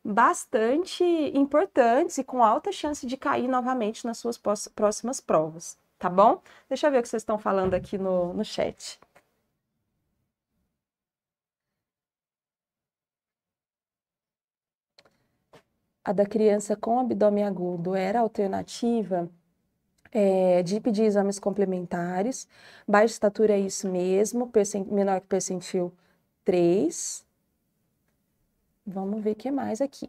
bastante importantes e com alta chance de cair novamente nas suas próximas provas, tá bom? Deixa eu ver o que vocês estão falando aqui no, no chat. a da criança com abdômen agudo era alternativa é, de pedir exames complementares. Baixa estatura é isso mesmo, menor que percentil 3. Vamos ver o que mais aqui.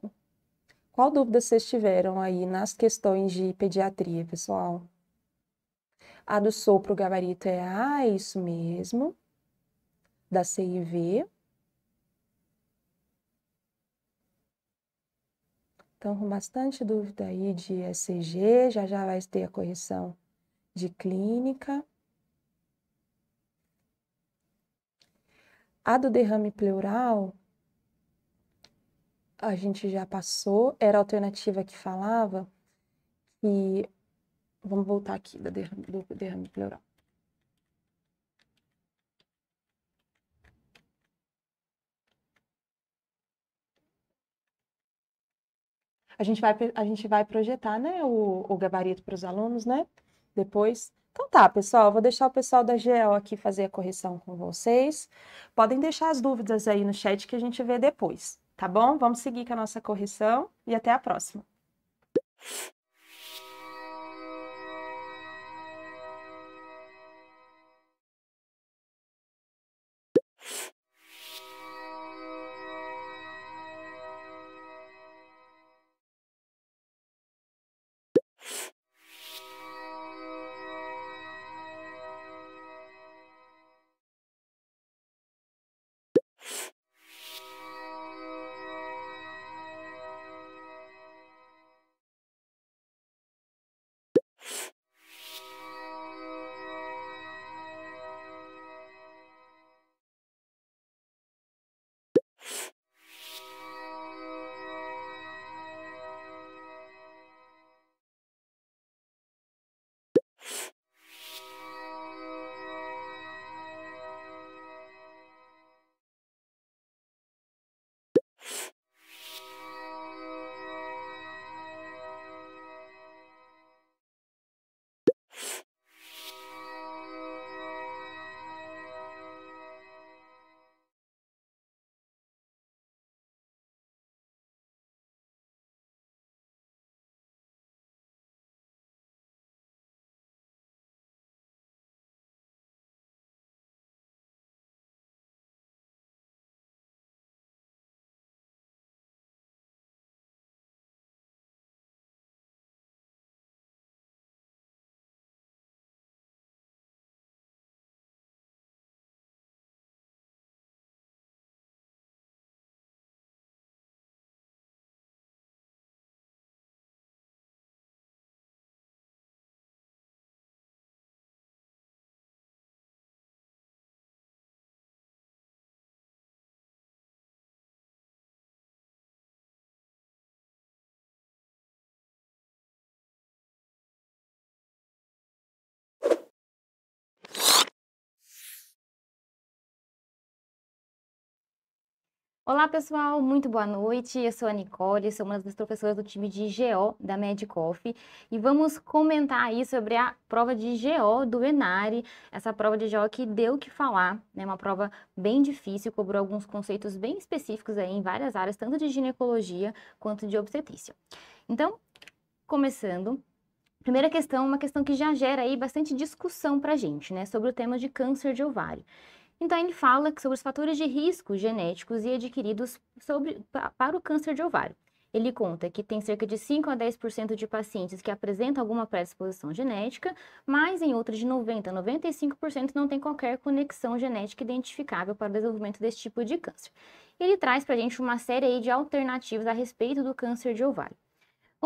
Qual dúvida vocês tiveram aí nas questões de pediatria, pessoal? A do sopro gabarito é A, é isso mesmo. Da CIV. Então, com bastante dúvida aí de ECG, já já vai ter a correção de clínica. A do derrame pleural, a gente já passou, era a alternativa que falava E Vamos voltar aqui do derrame, do derrame pleural. a gente vai, a gente vai projetar né, o, o gabarito para os alunos, né? Depois. Então tá, pessoal, vou deixar o pessoal da GEO aqui fazer a correção com vocês. Podem deixar as dúvidas aí no chat que a gente vê depois, tá bom? Vamos seguir com a nossa correção e até a próxima. Olá, pessoal, muito boa noite. Eu sou a Nicole, sou uma das professoras do time de GO da Medicoff e vamos comentar aí sobre a prova de GO do Enare, essa prova de GO que deu o que falar, né? Uma prova bem difícil, cobrou alguns conceitos bem específicos aí em várias áreas, tanto de ginecologia quanto de obstetrícia. Então, começando, Primeira questão, uma questão que já gera aí bastante discussão para gente, né, sobre o tema de câncer de ovário. Então, ele fala sobre os fatores de risco genéticos e adquiridos sobre, para o câncer de ovário. Ele conta que tem cerca de 5 a 10% de pacientes que apresentam alguma predisposição genética, mas em outros de 90 a 95% não tem qualquer conexão genética identificável para o desenvolvimento desse tipo de câncer. Ele traz para a gente uma série de alternativas a respeito do câncer de ovário.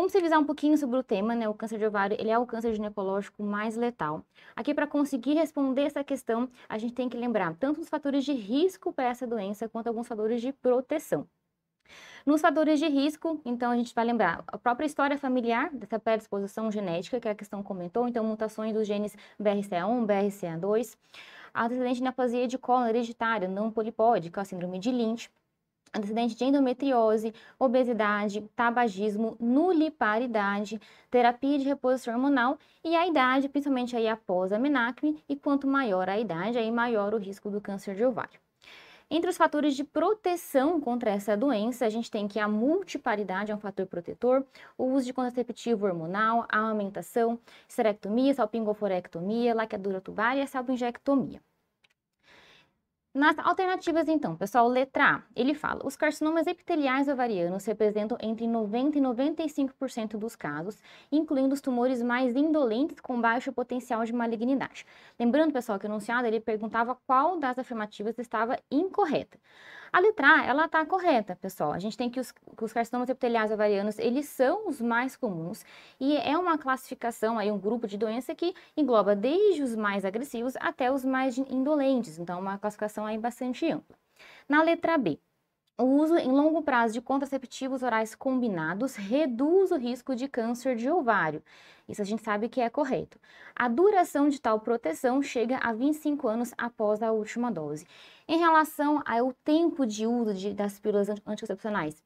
Vamos revisar um pouquinho sobre o tema, né? O câncer de ovário, ele é o câncer ginecológico mais letal. Aqui, para conseguir responder essa questão, a gente tem que lembrar tanto os fatores de risco para essa doença, quanto alguns fatores de proteção. Nos fatores de risco, então a gente vai lembrar a própria história familiar dessa predisposição genética que é a questão comentou, então mutações dos genes BRCA1, BRCA2, antecedente de neoplasia de colo hereditária, não polipódica, a síndrome de Lynch, antecedente de endometriose, obesidade, tabagismo, nuliparidade, terapia de reposição hormonal e a idade, principalmente aí após a menacne, e quanto maior a idade, aí maior o risco do câncer de ovário. Entre os fatores de proteção contra essa doença, a gente tem que a multiparidade é um fator protetor, o uso de contraceptivo hormonal, a amamentação, esterectomia, salpingoforectomia, laqueadura tubária e a salpingectomia. Nas alternativas, então, pessoal, letra A, ele fala: os carcinomas epiteliais ovarianos representam entre 90% e 95% dos casos, incluindo os tumores mais indolentes com baixo potencial de malignidade. Lembrando, pessoal, que o enunciado ele perguntava qual das afirmativas estava incorreta. A letra A, ela está correta, pessoal. A gente tem que os, os carcinomas epiteliais ovarianos, eles são os mais comuns e é uma classificação, aí um grupo de doença que engloba desde os mais agressivos até os mais indolentes. Então, é uma classificação aí bastante ampla. Na letra B, o uso em longo prazo de contraceptivos orais combinados reduz o risco de câncer de ovário. Isso a gente sabe que é correto. A duração de tal proteção chega a 25 anos após a última dose. Em relação ao tempo de uso de, das pílulas anticoncepcionais,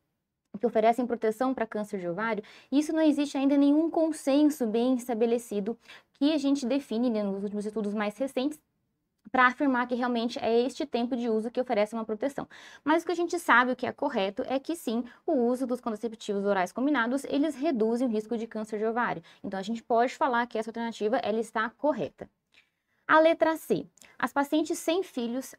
que oferecem proteção para câncer de ovário, isso não existe ainda nenhum consenso bem estabelecido que a gente define né, nos últimos estudos mais recentes para afirmar que realmente é este tempo de uso que oferece uma proteção. Mas o que a gente sabe, o que é correto, é que sim, o uso dos contraceptivos orais combinados, eles reduzem o risco de câncer de ovário. Então a gente pode falar que essa alternativa, ela está correta. A letra C. As pacientes sem filhos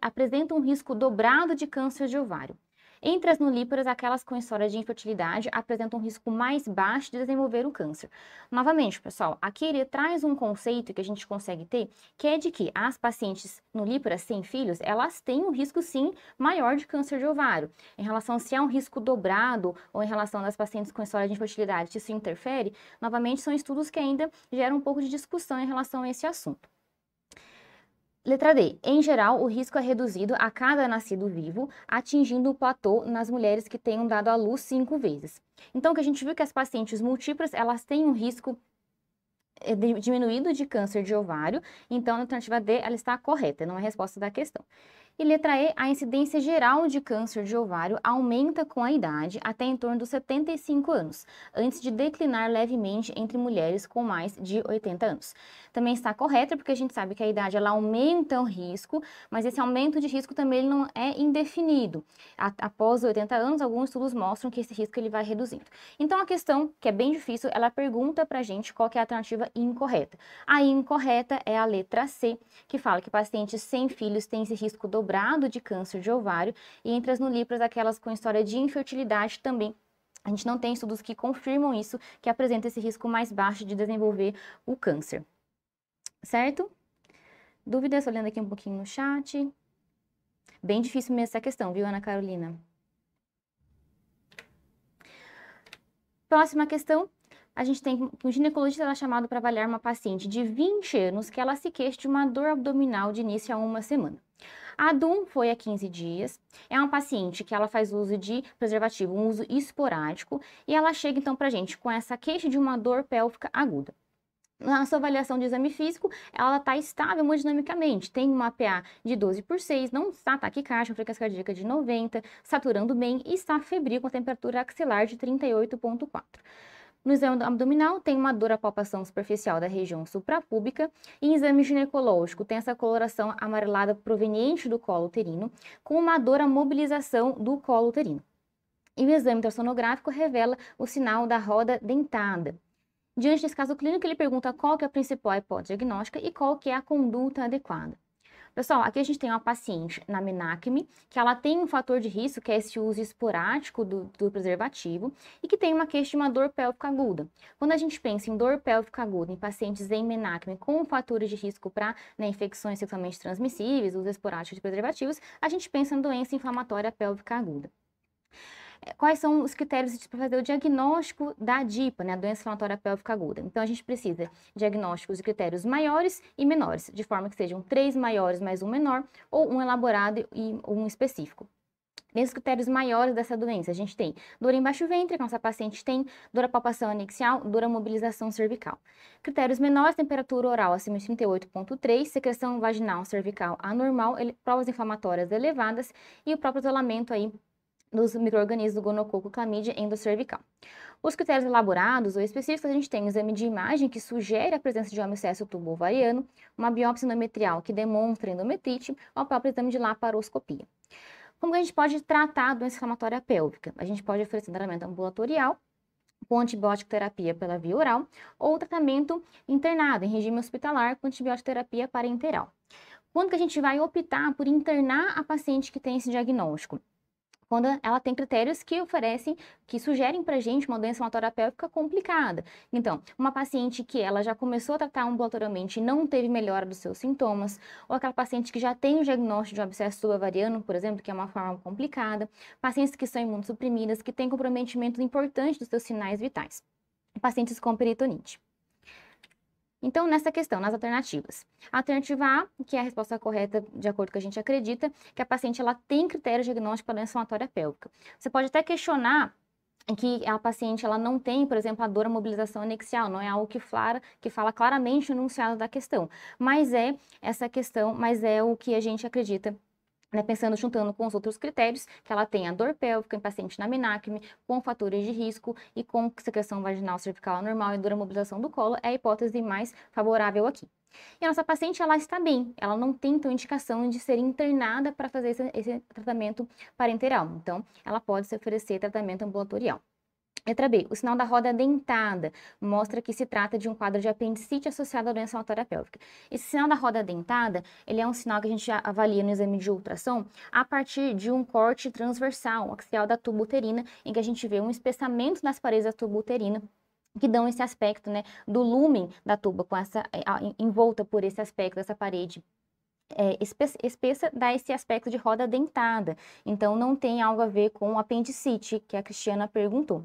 apresentam um risco dobrado de câncer de ovário. Entre as nulíparas, aquelas com história de infertilidade apresentam um risco mais baixo de desenvolver o câncer. Novamente, pessoal, aqui ele traz um conceito que a gente consegue ter, que é de que as pacientes nulíparas sem filhos, elas têm um risco sim maior de câncer de ovário. Em relação se há um risco dobrado ou em relação às pacientes com história de infertilidade, se isso interfere, novamente são estudos que ainda geram um pouco de discussão em relação a esse assunto. Letra D. Em geral, o risco é reduzido a cada nascido vivo, atingindo o platô nas mulheres que tenham dado à luz cinco vezes. Então, o que a gente viu é que as pacientes múltiplas, elas têm um risco eh, diminuído de câncer de ovário, então a alternativa D ela está correta, não é a resposta da questão. E letra E, a incidência geral de câncer de ovário aumenta com a idade até em torno dos 75 anos, antes de declinar levemente entre mulheres com mais de 80 anos. Também está correta porque a gente sabe que a idade ela aumenta o risco, mas esse aumento de risco também não é indefinido. Após 80 anos, alguns estudos mostram que esse risco ele vai reduzindo. Então a questão, que é bem difícil, ela pergunta para a gente qual é a alternativa incorreta. A incorreta é a letra C, que fala que pacientes sem filhos têm esse risco do dobrado de câncer de ovário, e entre as nulíparas, aquelas com história de infertilidade também a gente não tem estudos que confirmam isso, que apresenta esse risco mais baixo de desenvolver o câncer. Certo? Dúvidas? Olhando aqui um pouquinho no chat. Bem difícil mesmo essa questão, viu, Ana Carolina? Próxima questão. A gente tem um ginecologista é chamado para avaliar uma paciente de 20 anos que ela se queixa de uma dor abdominal de início a uma semana. A DUM foi há 15 dias. É uma paciente que ela faz uso de preservativo, um uso esporádico, e ela chega então pra gente com essa queixa de uma dor pélvica aguda. Na sua avaliação de exame físico, ela está estável hemodinamicamente, tem uma PA de 12 por 6, não está taquicárdia, frequência cardíaca de 90, saturando bem e está febril com a temperatura axilar de 38,4. No exame abdominal, tem uma dor à palpação superficial da região suprapúbica. E em exame ginecológico, tem essa coloração amarelada proveniente do colo uterino, com uma dor à mobilização do colo uterino. E o exame ultrassonográfico revela o sinal da roda dentada. Diante desse caso clínico, ele pergunta qual que é a principal hipótese diagnóstica e qual que é a conduta adequada. Pessoal, aqui a gente tem uma paciente na menacme, que ela tem um fator de risco, que é esse uso esporádico do, do preservativo, e que tem uma queixa de uma dor pélvica aguda. Quando a gente pensa em dor pélvica aguda em pacientes em menacme com fatores de risco para né, infecções sexualmente transmissíveis, uso esporádico de preservativos, a gente pensa em doença inflamatória pélvica aguda quais são os critérios para fazer o diagnóstico da DIPA, né, a doença inflamatória pélvica aguda. Então, a gente precisa diagnósticos e critérios maiores e menores, de forma que sejam três maiores mais um menor, ou um elaborado e um específico. Nesses critérios maiores dessa doença, a gente tem dor embaixo baixo ventre, que a nossa paciente tem, dor à palpação anexial, dor à mobilização cervical. Critérios menores, temperatura oral acima de 38,3, secreção vaginal cervical anormal, provas inflamatórias elevadas e o próprio isolamento aí dos micro-organismos do gonococo, clamídia endocervical. Os critérios elaborados ou específicos, a gente tem um exame de imagem que sugere a presença de homicésio tubo ovariano, uma biópsia endometrial que demonstra endometrite, ou o próprio exame de laparoscopia. Como a gente pode tratar a doença inflamatória pélvica? A gente pode oferecer tratamento ambulatorial, com antibiótico terapia pela via oral, ou tratamento internado em regime hospitalar com antibiótico terapia parenteral. Quando que a gente vai optar por internar a paciente que tem esse diagnóstico? quando ela tem critérios que oferecem, que sugerem para a gente uma doença fica complicada. Então, uma paciente que ela já começou a tratar ambulatoriamente e não teve melhora dos seus sintomas, ou aquela paciente que já tem o diagnóstico de um abscesso subavariano, por exemplo, que é uma forma complicada, pacientes que são imunossuprimidas, que têm comprometimento importante dos seus sinais vitais, pacientes com peritonite. Então, nessa questão, nas alternativas. A alternativa A, que é a resposta correta de acordo com a gente acredita, que a paciente ela tem critério diagnóstico para doença somatória pélvica. Você pode até questionar que a paciente ela não tem, por exemplo, a dor à mobilização anexial, não é algo que, flara, que fala claramente o enunciado da questão, mas é essa questão, mas é o que a gente acredita né, pensando, juntando com os outros critérios, que ela tenha dor pélvica em paciente na menacme, com fatores de risco e com secreção vaginal cervical anormal e dura mobilização do colo, é a hipótese mais favorável aqui. E a nossa paciente, ela está bem, ela não tem então indicação de ser internada para fazer esse, esse tratamento parenteral, então ela pode se oferecer tratamento ambulatorial. Letra B, o sinal da roda dentada mostra que se trata de um quadro de apendicite associado à doença altória pélvica. Esse sinal da roda dentada, ele é um sinal que a gente avalia no exame de ultrassom a partir de um corte transversal axial da tuba uterina, em que a gente vê um espessamento nas paredes da tuba uterina que dão esse aspecto, né, do lumen da tuba com essa envolta eh, por esse aspecto dessa parede é, espessa dá esse aspecto de roda dentada. Então, não tem algo a ver com apendicite, que a Cristiana perguntou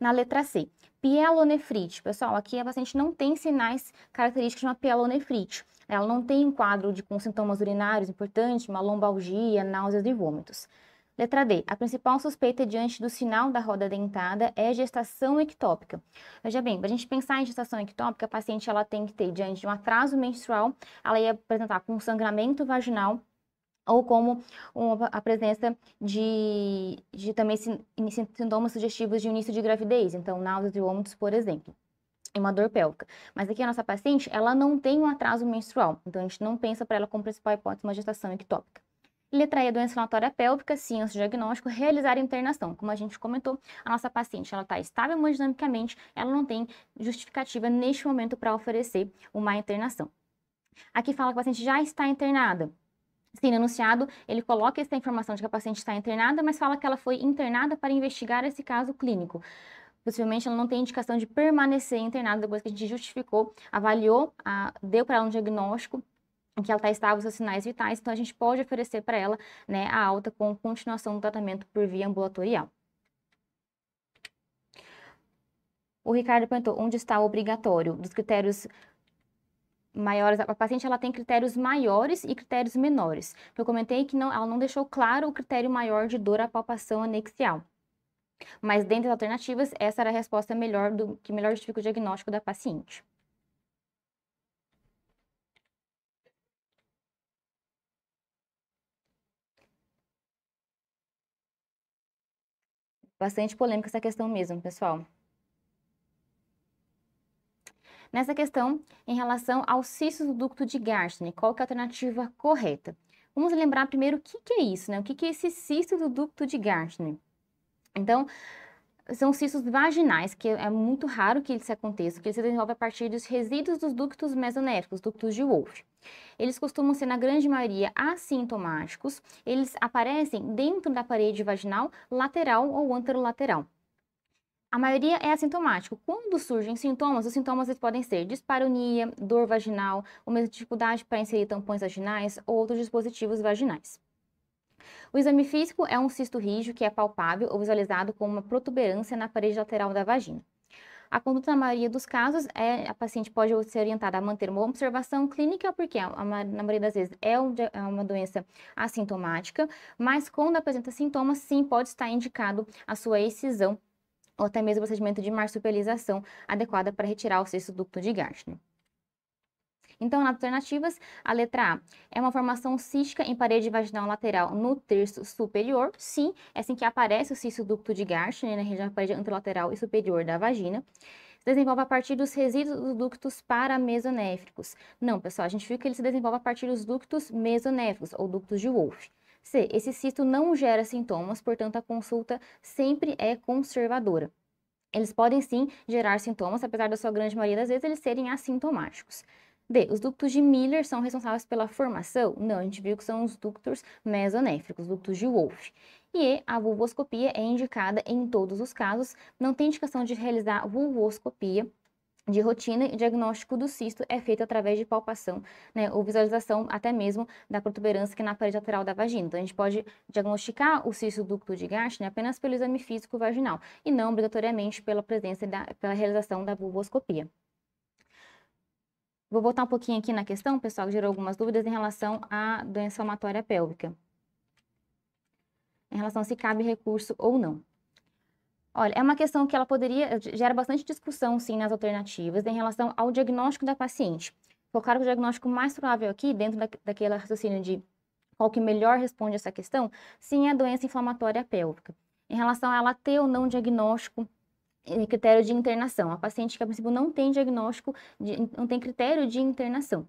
na letra C. Pielonefrite, pessoal, aqui a paciente não tem sinais característicos de uma pielonefrite. Ela não tem um quadro de, com sintomas urinários importantes, uma lombalgia, náuseas e vômitos. Letra D. A principal suspeita diante do sinal da roda dentada é gestação ectópica. Veja bem, para a gente pensar em gestação ectópica, a paciente ela tem que ter, diante de um atraso menstrual, ela ia apresentar com sangramento vaginal, ou como uma, a presença de, de também sin, sintomas sugestivos de início de gravidez, então náuseas e vômitos, por exemplo e uma dor pélvica. Mas aqui a nossa paciente, ela não tem um atraso menstrual, então a gente não pensa para ela como principal hipótese uma gestação ectópica. Letra E, doença inflamatória pélvica, sim, antes diagnóstico, realizar internação. Como a gente comentou, a nossa paciente, ela está estável hemodinamicamente, ela não tem justificativa neste momento para oferecer uma internação. Aqui fala que a paciente já está internada, Sim, no enunciado, ele coloca essa informação de que a paciente está internada, mas fala que ela foi internada para investigar esse caso clínico. Possivelmente ela não tem indicação de permanecer internada depois que a gente justificou, avaliou, a, deu para ela um diagnóstico em que ela tá, está os seus sinais vitais, então a gente pode oferecer para ela né, a alta com continuação do tratamento por via ambulatorial. O Ricardo perguntou onde está o obrigatório dos critérios maiores, a paciente ela tem critérios maiores e critérios menores. Eu comentei que não, ela não deixou claro o critério maior de dor à palpação anexial. Mas dentre as alternativas, essa era a resposta melhor do que melhor justifica o diagnóstico da paciente. Bastante polêmica essa questão mesmo, pessoal. Nessa questão, em relação ao cisto do ducto de Gartner, qual é a alternativa correta? Vamos lembrar primeiro o que, que é isso, né? O que, que é esse cisto do ducto de Gartner? Então, são cistos vaginais, que é muito raro que isso aconteça, que eles se desenvolvem a partir dos resíduos dos ductos mesonéficos, ductos de Wolff. Eles costumam ser, na grande maioria, assintomáticos. Eles aparecem dentro da parede vaginal lateral ou anterolateral. A maioria é assintomático. Quando surgem sintomas, os sintomas podem ser disparonia, dor vaginal, uma dificuldade para inserir tampões vaginais ou outros dispositivos vaginais. O exame físico é um cisto rígido que é palpável ou visualizado com uma protuberância na parede lateral da vagina. A conduta na maioria dos casos é a paciente pode ser orientada a manter uma observação clínica, porque a, a, na maioria das vezes é, um, é uma doença assintomática, mas quando apresenta sintomas, sim, pode estar indicado a sua excisão ou até mesmo o procedimento de marsupialização adequada para retirar o sexto ducto de Gartner. Então, nas alternativas, a letra A é uma formação cística em parede vaginal lateral no terço superior. Sim, é assim que aparece o cisto ducto de Gartner né, na região da parede anterolateral e superior da vagina. Se desenvolve a partir dos resíduos dos ductos paramesonéfricos. Não, pessoal, a gente viu que ele se desenvolve a partir dos ductos mesonéfricos, ou ductos de Wolff. C. Esse cisto não gera sintomas, portanto, a consulta sempre é conservadora. Eles podem sim gerar sintomas, apesar da sua grande maioria das vezes eles serem assintomáticos. D. Os ductos de Miller são responsáveis pela formação? Não, a gente viu que são os ductos mesonéfricos, ductos de Wolff. E a vulvoscopia é indicada em todos os casos, não tem indicação de realizar vulvoscopia de rotina, o diagnóstico do cisto é feito através de palpação, né, ou visualização até mesmo da protuberância que é na parede lateral da vagina. Então, a gente pode diagnosticar o cisto ducto de Gartner né, apenas pelo exame físico vaginal e não obrigatoriamente pela presença da, pela realização da vulvoscopia. Vou voltar um pouquinho aqui na questão, pessoal, que gerou algumas dúvidas em relação à doença inflamatória pélvica. Em relação a se cabe recurso ou não. Olha, é uma questão que ela poderia, eh, gera bastante discussão, sim, nas alternativas em relação ao diagnóstico da paciente. Colocar o diagnóstico mais provável aqui, dentro da, daquela raciocínio de qual que melhor responde essa questão, sim, é a doença inflamatória pélvica. Em relação a ela ter ou não diagnóstico critério de internação. A paciente que, a princípio, não tem diagnóstico, de, não tem critério de internação.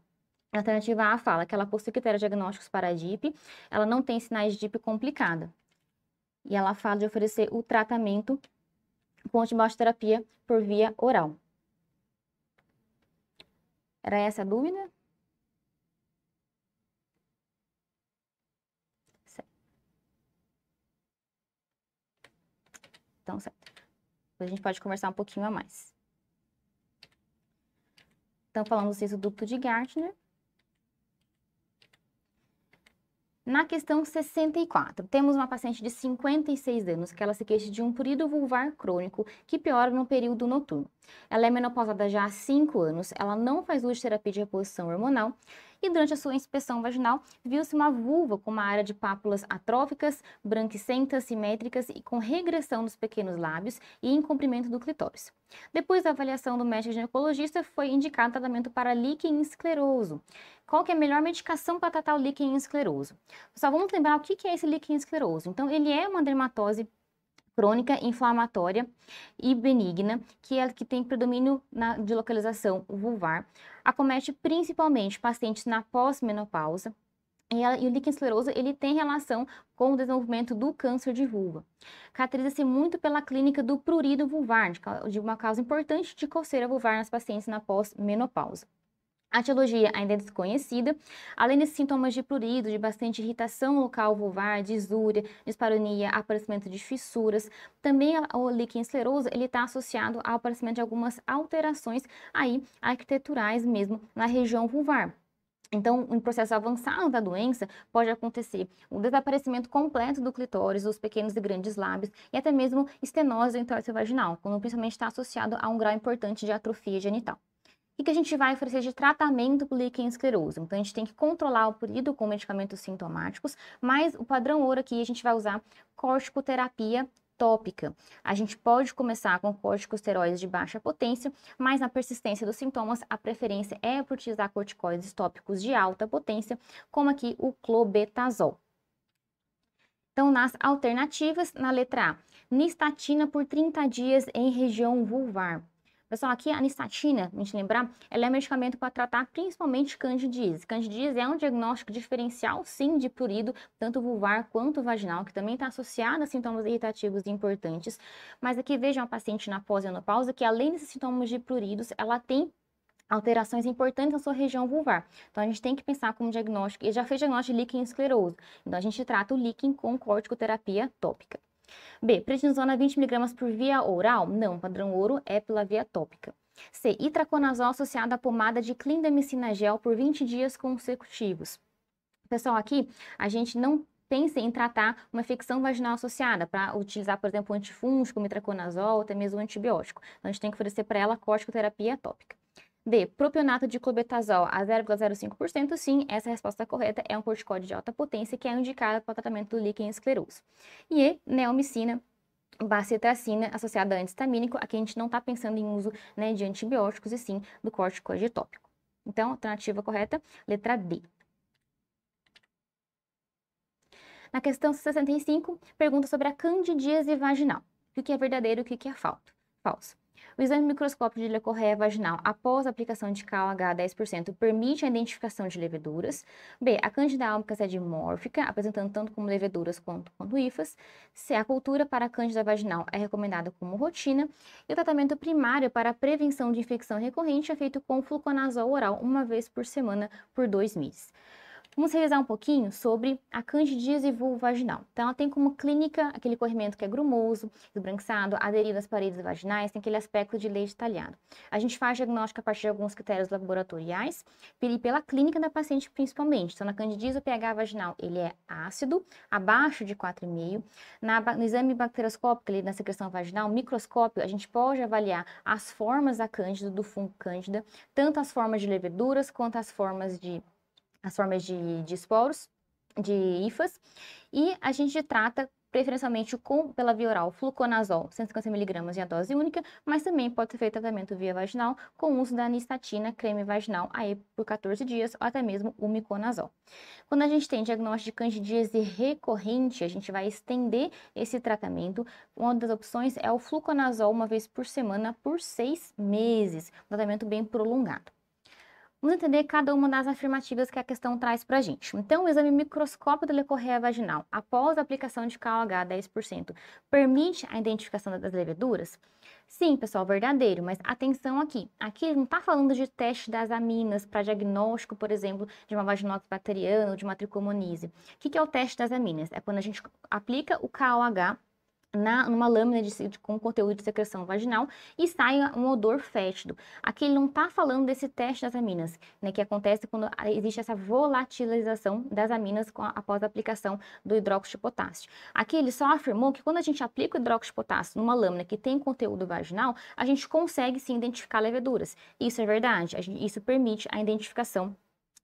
A alternativa A fala que ela possui critérios diagnósticos para a DIP, ela não tem sinais de DIP complicada. E ela fala de oferecer o tratamento com antibiótico-terapia por via oral. Era essa a dúvida? Certo. Então, certo. a gente pode conversar um pouquinho a mais. Então, falamos isso do ducto de Gartner. Na questão 64, temos uma paciente de 56 anos que ela se queixa de um prurido vulvar crônico que piora no período noturno. Ela é menopausada já há 5 anos, ela não faz uso de terapia de reposição hormonal e durante a sua inspeção vaginal viu-se uma vulva com uma área de pápulas atróficas, branquicentas, simétricas e com regressão dos pequenos lábios e encomprimento do clitóris. Depois da avaliação do médico ginecologista, foi indicado tratamento para líquen escleroso. Qual que é a melhor medicação para tratar o líquen escleroso? Só vamos lembrar o que é esse líquen escleroso. Então, ele é uma dermatose crônica, inflamatória e benigna, que é a que tem predomínio na, de localização vulvar, acomete principalmente pacientes na pós-menopausa, e, ela, e o líquen escleroso ele tem relação com o desenvolvimento do câncer de vulva. Caracteriza-se muito pela clínica do prurido vulvar, de, de uma causa importante de coceira vulvar nas pacientes na pós-menopausa. A etiologia ainda é desconhecida, além desses sintomas de prurido, de bastante irritação local vulvar, disúria, disparonia, aparecimento de fissuras. Também o líquen escleroso, ele está associado ao aparecimento de algumas alterações aí arquiteturais mesmo na região vulvar. Então, um processo avançado da doença pode acontecer o desaparecimento completo do clitóris, dos pequenos e grandes lábios e até mesmo estenose do entorse vaginal, quando principalmente está associado a um grau importante de atrofia genital e que a gente vai oferecer de tratamento para o líquen escleroso. Então, a gente tem que controlar o purido com medicamentos sintomáticos, mas o padrão ouro aqui a gente vai usar corticoterapia tópica. A gente pode começar com corticosteroides de baixa potência, mas na persistência dos sintomas, a preferência é por utilizar corticoides tópicos de alta potência, como aqui o clobetazol. Então, nas alternativas, na letra A, nistatina por 30 dias em região vulvar. Pessoal, aqui a anistatina, a gente lembrar, ela é um medicamento para tratar principalmente candidíase. Candidíase é um diagnóstico diferencial, sim, de prurido, tanto vulvar quanto vaginal, que também está associado a sintomas irritativos importantes. Mas aqui veja uma paciente na pós-menopausa que, além desses sintomas de pruridos, ela tem alterações importantes na sua região vulvar. Então, a gente tem que pensar como diagnóstico, e já fez diagnóstico de líquen escleroso. Então, a gente trata o líquen com corticoterapia tópica. B. Prednisona 20mg por via oral? Não, padrão ouro é pela via tópica. C. Itraconazol associado à pomada de clindamicina gel por 20 dias consecutivos. Pessoal, aqui a gente não pense em tratar uma infecção vaginal associada, para utilizar, por exemplo, antifúngico, mitraconazol, até mesmo antibiótico. Então, a gente tem que oferecer para ela corticoterapia tópica. D. Propionato de clobetazol a 0,05%. Sim, essa resposta correta é um corticóide de alta potência que é indicado para o tratamento do líquen escleroso. E E. Neomicina bacetracina associada a antistamínico, aqui a gente não está pensando em uso né, de antibióticos e sim do corticoide tópico. Então, alternativa correta, letra D. Na questão 65, pergunta sobre a candidíase vaginal. O que é verdadeiro e o que é falso? Falso. O exame microscópico de leucorreia vaginal após a aplicação de KOH 10% permite a identificação de leveduras. B. A Candida albicans é dimórfica, apresentando tanto como leveduras quanto, quanto hifas. C. A cultura para a Candida vaginal é recomendada como rotina. E o tratamento primário para a prevenção de infecção recorrente é feito com fluconazol oral uma vez por semana por dois meses. Vamos revisar um pouquinho sobre a candidíase vaginal. Então, ela tem como clínica aquele corrimento que é grumoso, esbranquiçado, aderido às paredes vaginais, tem aquele aspecto de leite talhado. A gente faz diagnóstico a partir de alguns critérios laboratoriais e pela clínica da paciente principalmente. Então, na candidíase, o pH vaginal ele é ácido, abaixo de 4,5. Na, no exame bacteroscópico, ali, na secreção vaginal, microscópio, a gente pode avaliar as formas da cândida, do fungo cândida, tanto as formas de leveduras quanto as formas de as formas de, de esporos, de IFAs, e a gente trata preferencialmente com, pela via oral, fluconazol, 150mg em a dose única, mas também pode ser feito tratamento via vaginal com o uso da anistatina, creme vaginal, aí por 14 dias, ou até mesmo o miconazol. Quando a gente tem diagnóstico de candidíase recorrente, a gente vai estender esse tratamento. Uma das opções é o fluconazol uma vez por semana por seis meses, um tratamento bem prolongado. Vamos entender cada uma das afirmativas que a questão traz para a gente. Então, o exame microscópio da lecorreia vaginal após a aplicação de KOH 10% permite a identificação das leveduras? Sim, pessoal, verdadeiro, mas atenção aqui. Aqui não está falando de teste das aminas para diagnóstico, por exemplo, de uma vaginose bacteriana ou de uma tricomonise. O que, que é o teste das aminas? É quando a gente aplica o KOH na, numa lâmina de, de, com conteúdo de secreção vaginal e sai um odor fétido. Aqui ele não está falando desse teste das aminas, né, que acontece quando existe essa volatilização das aminas a, após a aplicação do hidróxido de potássio. Aqui ele só afirmou que quando a gente aplica o hidróxido de potássio numa lâmina que tem conteúdo vaginal, a gente consegue sim identificar leveduras. Isso é verdade, gente, isso permite a identificação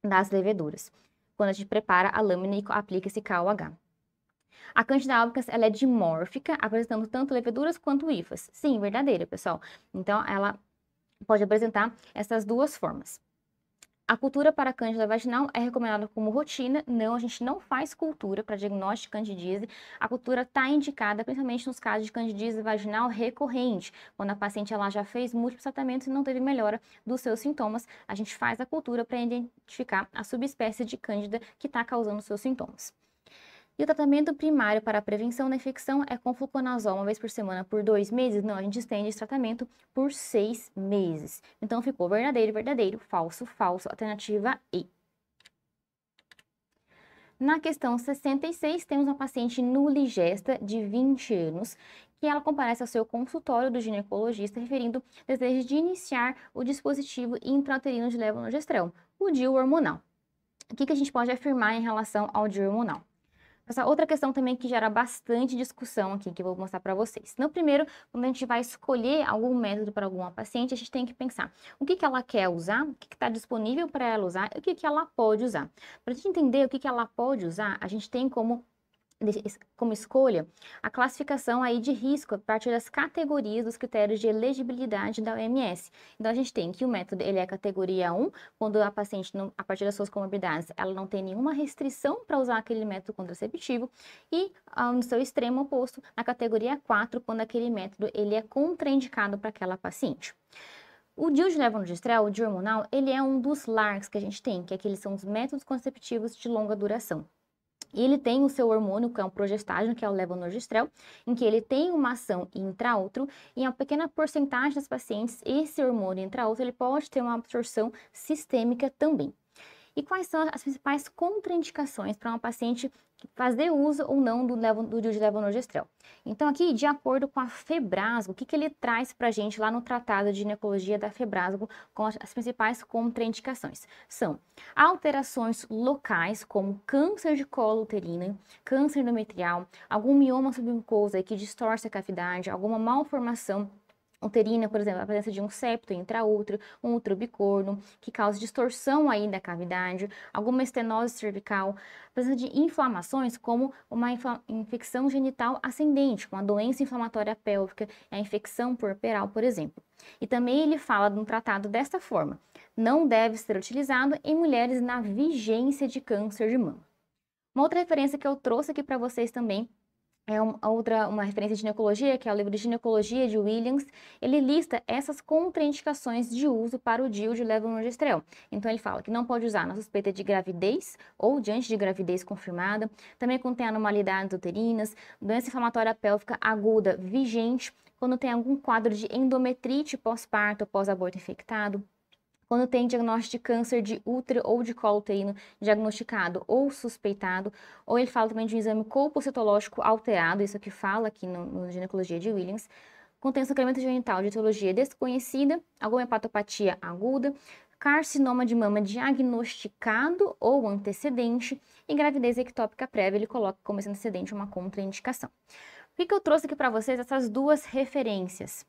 das leveduras quando a gente prepara a lâmina e aplica esse KOH. A Candida albicans, ela é dimórfica, apresentando tanto leveduras quanto hifas. Sim, verdadeira, pessoal. Então, ela pode apresentar essas duas formas. A cultura para cândida vaginal é recomendada como rotina. Não, a gente não faz cultura para diagnóstico de candidíase. A cultura está indicada principalmente nos casos de candidíase vaginal recorrente, quando a paciente ela já fez múltiplos tratamentos e não teve melhora dos seus sintomas. A gente faz a cultura para identificar a subespécie de cândida que está causando os seus sintomas. E o tratamento primário para a prevenção da infecção é com fluconazol uma vez por semana por dois meses? Não, a gente estende esse tratamento por seis meses. Então ficou verdadeiro, verdadeiro, falso, falso, alternativa E. Na questão 66, temos uma paciente nuligesta de 20 anos que ela comparece ao seu consultório do ginecologista referindo desejo de iniciar o dispositivo intrauterino de levonorgestrel, o DIU hormonal. O que, que a gente pode afirmar em relação ao DIU hormonal? Essa outra questão também que gera bastante discussão aqui, que eu vou mostrar para vocês. No então, primeiro, quando a gente vai escolher algum método para alguma paciente, a gente tem que pensar o que, que ela quer usar, o que está disponível para ela usar e o que, que ela pode usar. Para a gente entender o que, que ela pode usar, a gente tem como como escolha a classificação aí de risco a partir das categorias dos critérios de elegibilidade da OMS. Então a gente tem que o método ele é categoria 1, quando a paciente não, a partir das suas comorbidades, ela não tem nenhuma restrição para usar aquele método contraceptivo e ah, no seu extremo oposto, na categoria 4, quando aquele método ele é contraindicado para aquela paciente. O DIU de levonorgestrel, o DIU hormonal, ele é um dos LARCs que a gente tem, que aqueles é são os métodos contraceptivos de longa duração. E ele tem o seu hormônio, que é um progestágeno, que é o levonorgestrel, em que ele tem uma ação intraútero, e em uma pequena porcentagem das pacientes, esse hormônio intraútero, ele pode ter uma absorção sistêmica também. E quais são as principais contraindicações para uma paciente fazer uso ou não do, do, do levonorgestrel. Então, aqui, de acordo com a Febrasgo, o que, que ele traz para a gente lá no Tratado de Ginecologia da Febrasgo, com as, as principais contraindicações? São alterações locais, como câncer de colo uterino, câncer endometrial, algum mioma submucosa que distorce a cavidade, alguma malformação uterina, por exemplo, a presença de um septo intraútero, um útero bicorno, que causa distorção aí da cavidade, alguma estenose cervical, a presença de inflamações como uma infecção genital ascendente, uma doença inflamatória pélvica, a infecção puerperal, por exemplo. E também ele fala de um tratado desta forma: não deve ser utilizado em mulheres na vigência de câncer de mama. Uma outra referência que eu trouxe aqui para vocês também é uma outra uma referência de ginecologia, que é o livro de Ginecologia de Williams, ele lista essas contraindicações de uso para o DIU de levonorgestrel. Então ele fala que não pode usar na suspeita de gravidez ou diante de gravidez confirmada, também contém anormalidades uterinas, doença inflamatória pélvica aguda vigente, quando tem algum quadro de endometrite pós-parto, pós-aborto infectado, quando tem diagnóstico de câncer de útero ou de colo uterino diagnosticado ou suspeitado, ou ele fala também de um exame colpocitológico alterado, isso que fala aqui no, no Ginecologia de Williams, contém sangramento genital de etiologia desconhecida, alguma hepatopatia aguda, carcinoma de mama diagnosticado ou antecedente e gravidez ectópica prévia, ele coloca como esse antecedente uma contraindicação. Por que, que eu trouxe aqui para vocês essas duas referências?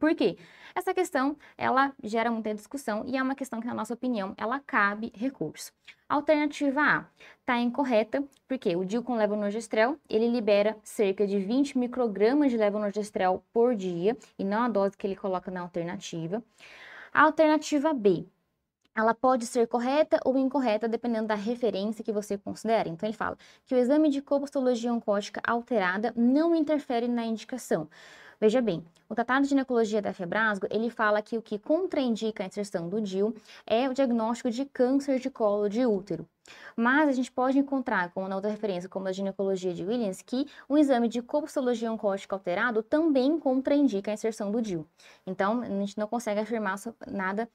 Por quê? Essa questão, ela gera muita discussão e é uma questão que, na nossa opinião, ela cabe recurso. Alternativa A está incorreta, porque o DIL com levonorgestrel, ele libera cerca de 20 microgramas de levonorgestrel por dia, e não a dose que ele coloca na alternativa. A alternativa B, ela pode ser correta ou incorreta dependendo da referência que você considera. Então ele fala que o exame de copostologia oncótica alterada não interfere na indicação. Veja bem, o Tratado de Ginecologia da Febrasgo, ele fala que o que contraindica a inserção do DIU é o diagnóstico de câncer de colo de útero. Mas a gente pode encontrar, como na outra referência, como a ginecologia de Williams, que um exame de copistologia oncótica alterado também contraindica a inserção do DIU. Então, a gente não consegue afirmar nada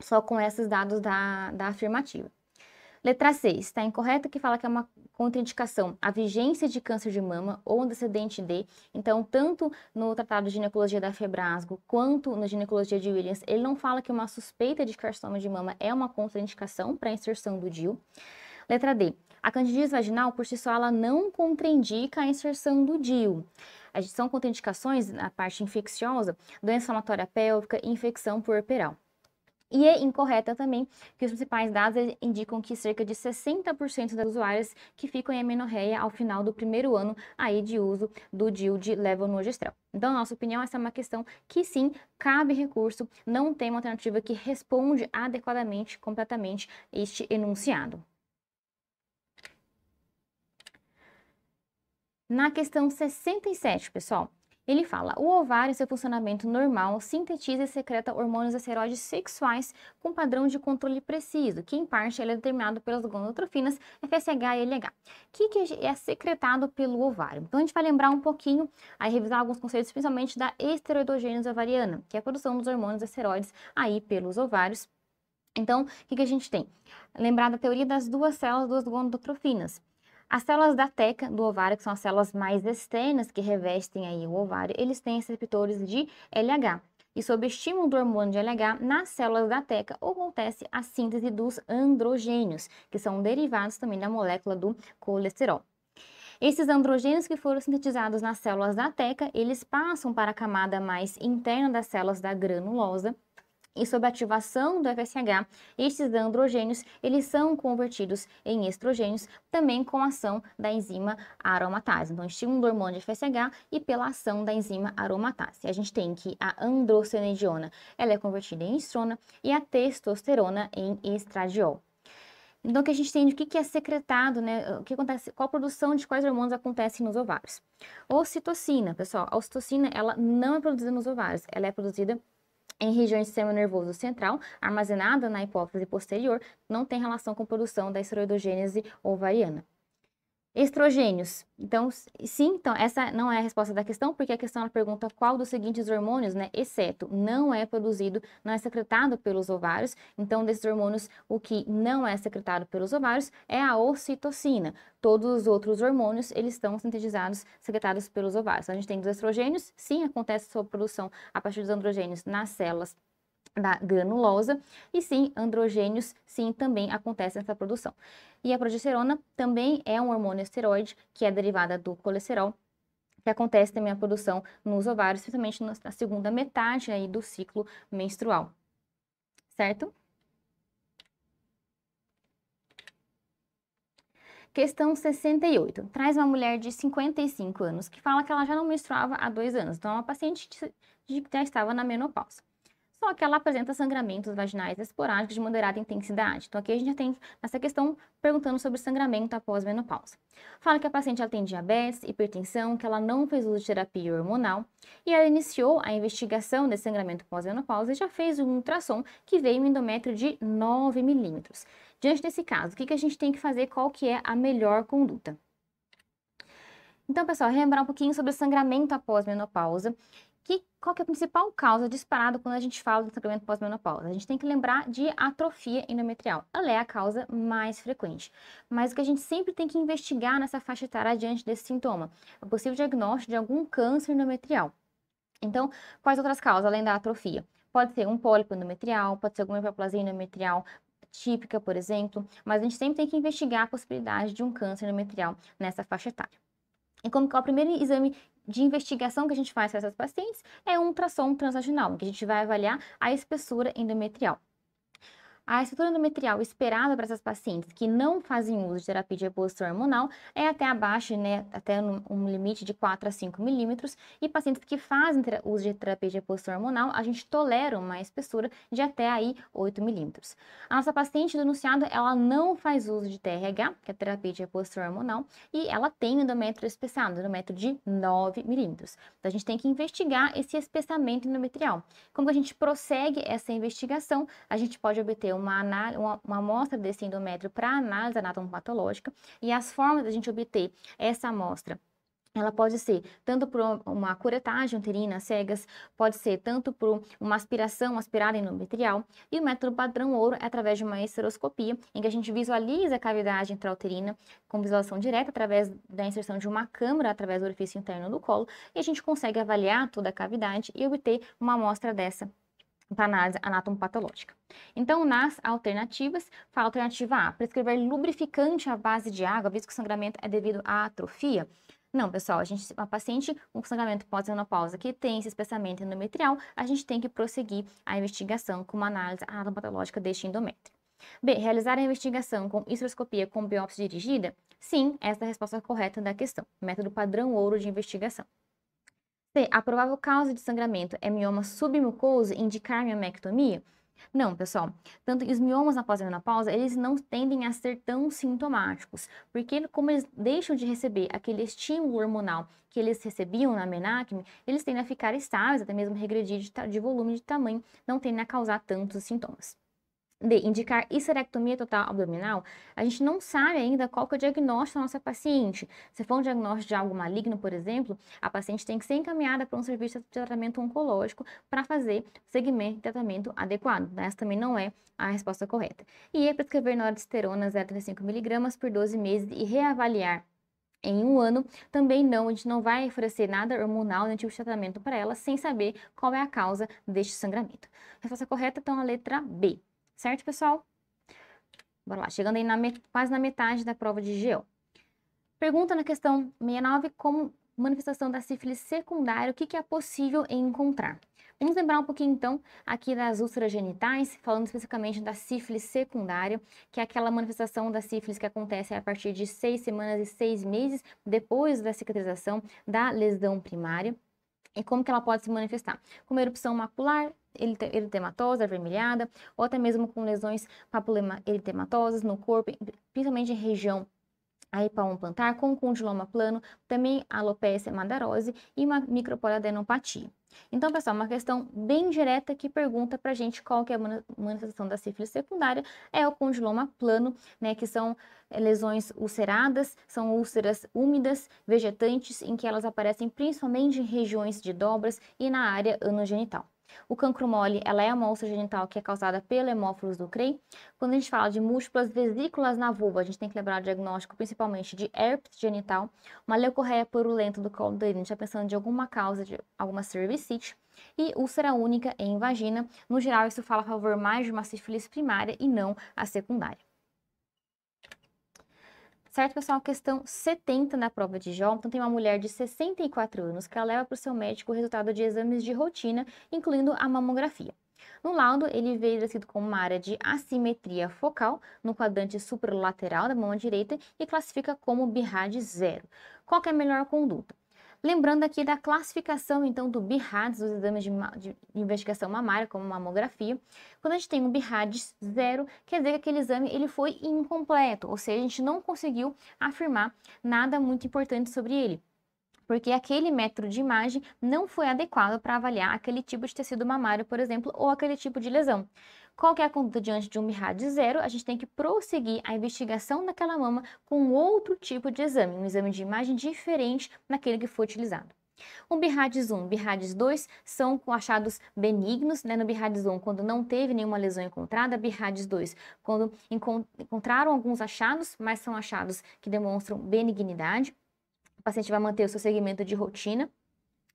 só com esses dados da, da afirmativa. Letra C, está incorreto que fala que é uma contraindicação a vigência de câncer de mama ou antecedente D. Então, tanto no Tratado de Ginecologia da Febrasgo quanto na Ginecologia de Williams, ele não fala que uma suspeita de carcinoma de mama é uma contraindicação para a inserção do DIU. Letra D, a candidíase vaginal, por si só, ela não contraindica a inserção do DIU. São contraindicações na parte infecciosa, doença inflamatória pélvica e infecção puerperal. E é incorreta também, que os principais dados indicam que cerca de 60% das usuárias que ficam em amenorreia ao final do primeiro ano aí de uso do DIU de levonorgestrel. Então, nossa opinião, essa é uma questão que sim, cabe recurso, não tem uma alternativa que responde adequadamente, completamente este enunciado. Na questão 67, pessoal, ele fala: o ovário, em seu funcionamento normal, sintetiza e secreta hormônios esteroides sexuais com padrão de controle preciso, que em parte é determinado pelas gonadotrofinas FSH e LH, que, que é, é secretado pelo ovário. Então a gente vai lembrar um pouquinho, aí revisar alguns conceitos, principalmente da esteroidogênese ovariana, que é a produção dos hormônios esteroides aí pelos ovários. Então, o que, que a gente tem? Lembrar da teoria das duas células, duas gonadotrofinas. As células da teca do ovário, que são as células mais externas que revestem aí o ovário, eles têm receptores de LH. E sob estímulo do hormônio de LH, nas células da teca acontece a síntese dos androgênios, que são derivados também da molécula do colesterol. Esses androgênios que foram sintetizados nas células da teca, eles passam para a camada mais interna das células da granulosa, e sob a ativação do FSH, estes androgênios eles são convertidos em estrogênios também com a ação da enzima aromatase. Então, estímulo um hormônio de FSH e pela ação da enzima aromatase. A gente tem que a androstenediona ela é convertida em estrona e a testosterona em estradiol. Então, o que a gente tem de o que é secretado, né? O que acontece, qual a produção de quais hormônios acontece nos ovários. Ocitocina, pessoal, a ocitocina, ela não é produzida nos ovários, ela é produzida em regiões do sistema nervoso central, armazenada na hipófise posterior, não tem relação com produção da esteroidogênese ovariana. Estrogênios. Então, sim, então, essa não é a resposta da questão, porque a questão ela pergunta qual dos seguintes hormônios, né, exceto, não é produzido, não é secretado pelos ovários. Então, desses hormônios, o que não é secretado pelos ovários é a ocitocina. Todos os outros hormônios, eles estão sintetizados, secretados pelos ovários. Então, a gente tem os estrogênios, sim, acontece sua produção a partir dos androgênios nas células da granulosa, e sim, androgênios, sim, também acontece essa produção. E a progesterona também é um hormônio esteroide, que é derivada do colesterol, que acontece também a produção nos ovários, principalmente na segunda metade aí do ciclo menstrual, certo? Questão 68. Traz uma mulher de 55 anos que fala que ela já não menstruava há dois anos. Então, é uma paciente que já estava na menopausa só que ela apresenta sangramentos vaginais esporádicos de moderada intensidade. Então, aqui a gente já tem essa questão perguntando sobre sangramento após menopausa. Fala que a paciente ela tem diabetes, hipertensão, que ela não fez uso de terapia hormonal e ela iniciou a investigação desse sangramento pós-menopausa e já fez um ultrassom que veio um endométrio de 9 milímetros. Diante desse caso, o que, que a gente tem que fazer? Qual que é a melhor conduta? Então, pessoal, lembrar um pouquinho sobre o sangramento após menopausa que, qual que é a principal causa disparada quando a gente fala do sangramento pós-menopausa? A gente tem que lembrar de atrofia endometrial. Ela é a causa mais frequente. Mas o que a gente sempre tem que investigar nessa faixa etária diante desse sintoma? É o possível diagnóstico de algum câncer endometrial. Então, quais outras causas além da atrofia? Pode ser um pólipo endometrial, pode ser alguma hipoplasia endometrial, típica, por exemplo, mas a gente sempre tem que investigar a possibilidade de um câncer endometrial nessa faixa etária. E como que é o primeiro exame de investigação que a gente faz com essas pacientes é um ultrassom transvaginal, que a gente vai avaliar a espessura endometrial. A estrutura endometrial esperada para essas pacientes que não fazem uso de terapia de reposição hormonal é até abaixo, né, até um limite de 4 a 5 milímetros, e pacientes que fazem uso de terapia de reposição hormonal, a gente tolera uma espessura de até aí 8 milímetros. A nossa paciente do enunciado, ela não faz uso de TRH, que é terapia de reposição hormonal, e ela tem endométrio espessado, endométrio de 9 milímetros. Então, a gente tem que investigar esse espessamento endometrial. Como a gente prossegue essa investigação, a gente pode obter um uma, uma, uma amostra desse endométrio para análise anatomopatológica e as formas da gente obter essa amostra ela pode ser tanto por uma curetagem uterina cegas, pode ser tanto por uma aspiração aspirada endometrial, e o método padrão ouro é através de uma esteroscopia, em que a gente visualiza a cavidade intrauterina com visualização direta através da inserção de uma câmera através do orifício interno do colo, e a gente consegue avaliar toda a cavidade e obter uma amostra dessa para então, análise anatomopatológica. Então, nas alternativas, para a alternativa A, prescrever lubrificante à base de água, visto que o sangramento é devido à atrofia. Não, pessoal, a gente, uma paciente com sangramento pós-menopausa que tem esse espessamento endometrial, a gente tem que prosseguir a investigação com uma análise anatomopatológica deste endométrio. B. Realizar a investigação com histeroscopia com biópsia dirigida? Sim, essa é a resposta correta da questão. Método padrão ouro de investigação. C. A provável causa de sangramento é mioma submucoso e indicar miomectomia? Não, pessoal. Tanto os miomas após a menopausa, eles não tendem a ser tão sintomáticos, porque como eles deixam de receber aquele estímulo hormonal que eles recebiam na menacme, eles tendem a ficar estáveis, até mesmo regredir de, de volume, de tamanho, não tendem a causar tantos sintomas de indicar histerectomia total abdominal, a gente não sabe ainda qual que é o diagnóstico da nossa paciente. Se for um diagnóstico de algo maligno, por exemplo, a paciente tem que ser encaminhada para um serviço de tratamento oncológico para fazer segmento de tratamento adequado. Né? Essa também não é a resposta correta. E é prescrever noristerona 0,35mg por 12 meses e reavaliar em um ano, também não, a gente não vai oferecer nada hormonal, nenhum tipo de tratamento para ela, sem saber qual é a causa deste sangramento. A resposta correta, então, a letra B. Certo, pessoal? Bora lá, chegando aí na quase na metade da prova de GEO. Pergunta na questão 69, como manifestação da sífilis secundária, o que, que é possível encontrar? Vamos lembrar um pouquinho, então, aqui das úlceras genitais, falando especificamente da sífilis secundária, que é aquela manifestação da sífilis que acontece a partir de seis semanas e seis meses depois da cicatrização da lesão primária. E é como que ela pode se manifestar? uma erupção macular, eritematosa, avermelhada, ou até mesmo com lesões papulema eritematosas no corpo, principalmente em região aí palmo plantar, com condiloma plano, também alopecia madarosa e uma microporiadenopatia. Então, pessoal, uma questão bem direta que pergunta pra gente qual que é a manifestação da sífilis secundária é o condiloma plano, né, que são eh, lesões ulceradas, são úlceras úmidas, vegetantes, em que elas aparecem principalmente em regiões de dobras e na área anogenital. O cancro mole, ela é a amostra genital que é causada pelo hemófilos do CREI. Quando a gente fala de múltiplas vesículas na vulva, a gente tem que lembrar o diagnóstico principalmente de herpes genital, uma leucorreia purulenta do colo do íris, a gente está pensando de alguma causa, de alguma cervicite, e úlcera única em vagina. No geral, isso fala a favor mais de uma sífilis primária e não a secundária certo, pessoal? Questão 70 na prova de Jó. Então, tem uma mulher de 64 anos que ela leva para o seu médico o resultado de exames de rotina, incluindo a mamografia. No laudo, ele veio descrito como uma área de assimetria focal no quadrante supralateral da mão direita e classifica como BIRAD zero. Qual é a melhor conduta? Lembrando aqui da classificação, então, do BIHADS, dos exames de, de, investigação mamária, como mamografia. Quando a gente tem um BIHADS zero, quer dizer que aquele exame ele foi incompleto, ou seja, a gente não conseguiu afirmar nada muito importante sobre ele porque aquele método de imagem não foi adequado para avaliar aquele tipo de tecido mamário, por exemplo, ou aquele tipo de lesão qualquer é conduta diante de um MIRAD de zero, a gente tem que prosseguir a investigação daquela mama com outro tipo de exame, um exame de imagem diferente daquele que foi utilizado. O BIRADS 1 e 2 são achados benignos, né? No BIRADS 1, quando não teve nenhuma lesão encontrada, BIRADS 2, quando encontraram alguns achados, mas são achados que demonstram benignidade. O paciente vai manter o seu segmento de rotina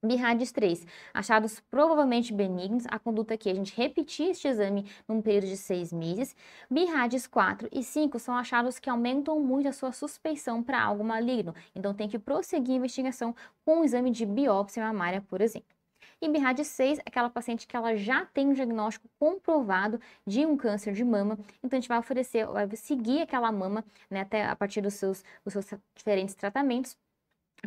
BIRADS 3, achados provavelmente benignos, a conduta aqui é a gente repetir este exame num período de seis meses. BIRADS 4 e 5 são achados que aumentam muito a sua suspeição para algo maligno, então tem que prosseguir a investigação com o um exame de biópsia mamária, por exemplo. E BIRAD 6 é aquela paciente que ela já tem um diagnóstico comprovado de um câncer de mama, então a gente vai oferecer, vai seguir aquela mama né, até a partir dos seus, dos seus diferentes tratamentos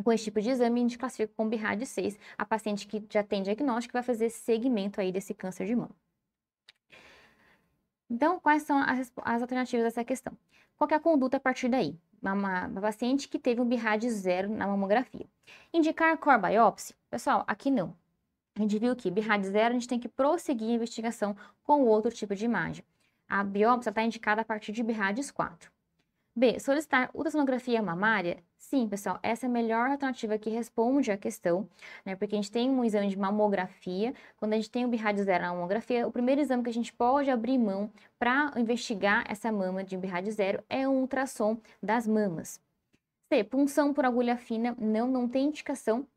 com esse tipo de exame, a gente classifica com BIRAD 6 a paciente que já tem diagnóstico e vai fazer segmento aí desse câncer de mama. Então, quais são as, as alternativas dessa questão? Qual é a conduta a partir daí? Uma, uma paciente que teve um BIRAD zero na mamografia. Indicar core biópsia? Pessoal, aqui não. A gente viu que BIRAD zero, a gente tem que prosseguir a investigação com outro tipo de imagem. A biópsia está indicada a partir de BIRADs 4. B. Solicitar ultrassonografia mamária? Sim, pessoal, essa é a melhor alternativa que responde à questão, né? Porque a gente tem um exame de mamografia, quando a gente tem o birrádio zero na mamografia, o primeiro exame que a gente pode abrir mão para investigar essa mama de birrádio zero é um ultrassom das mamas. C. Punção por agulha fina, não, não tem indicação,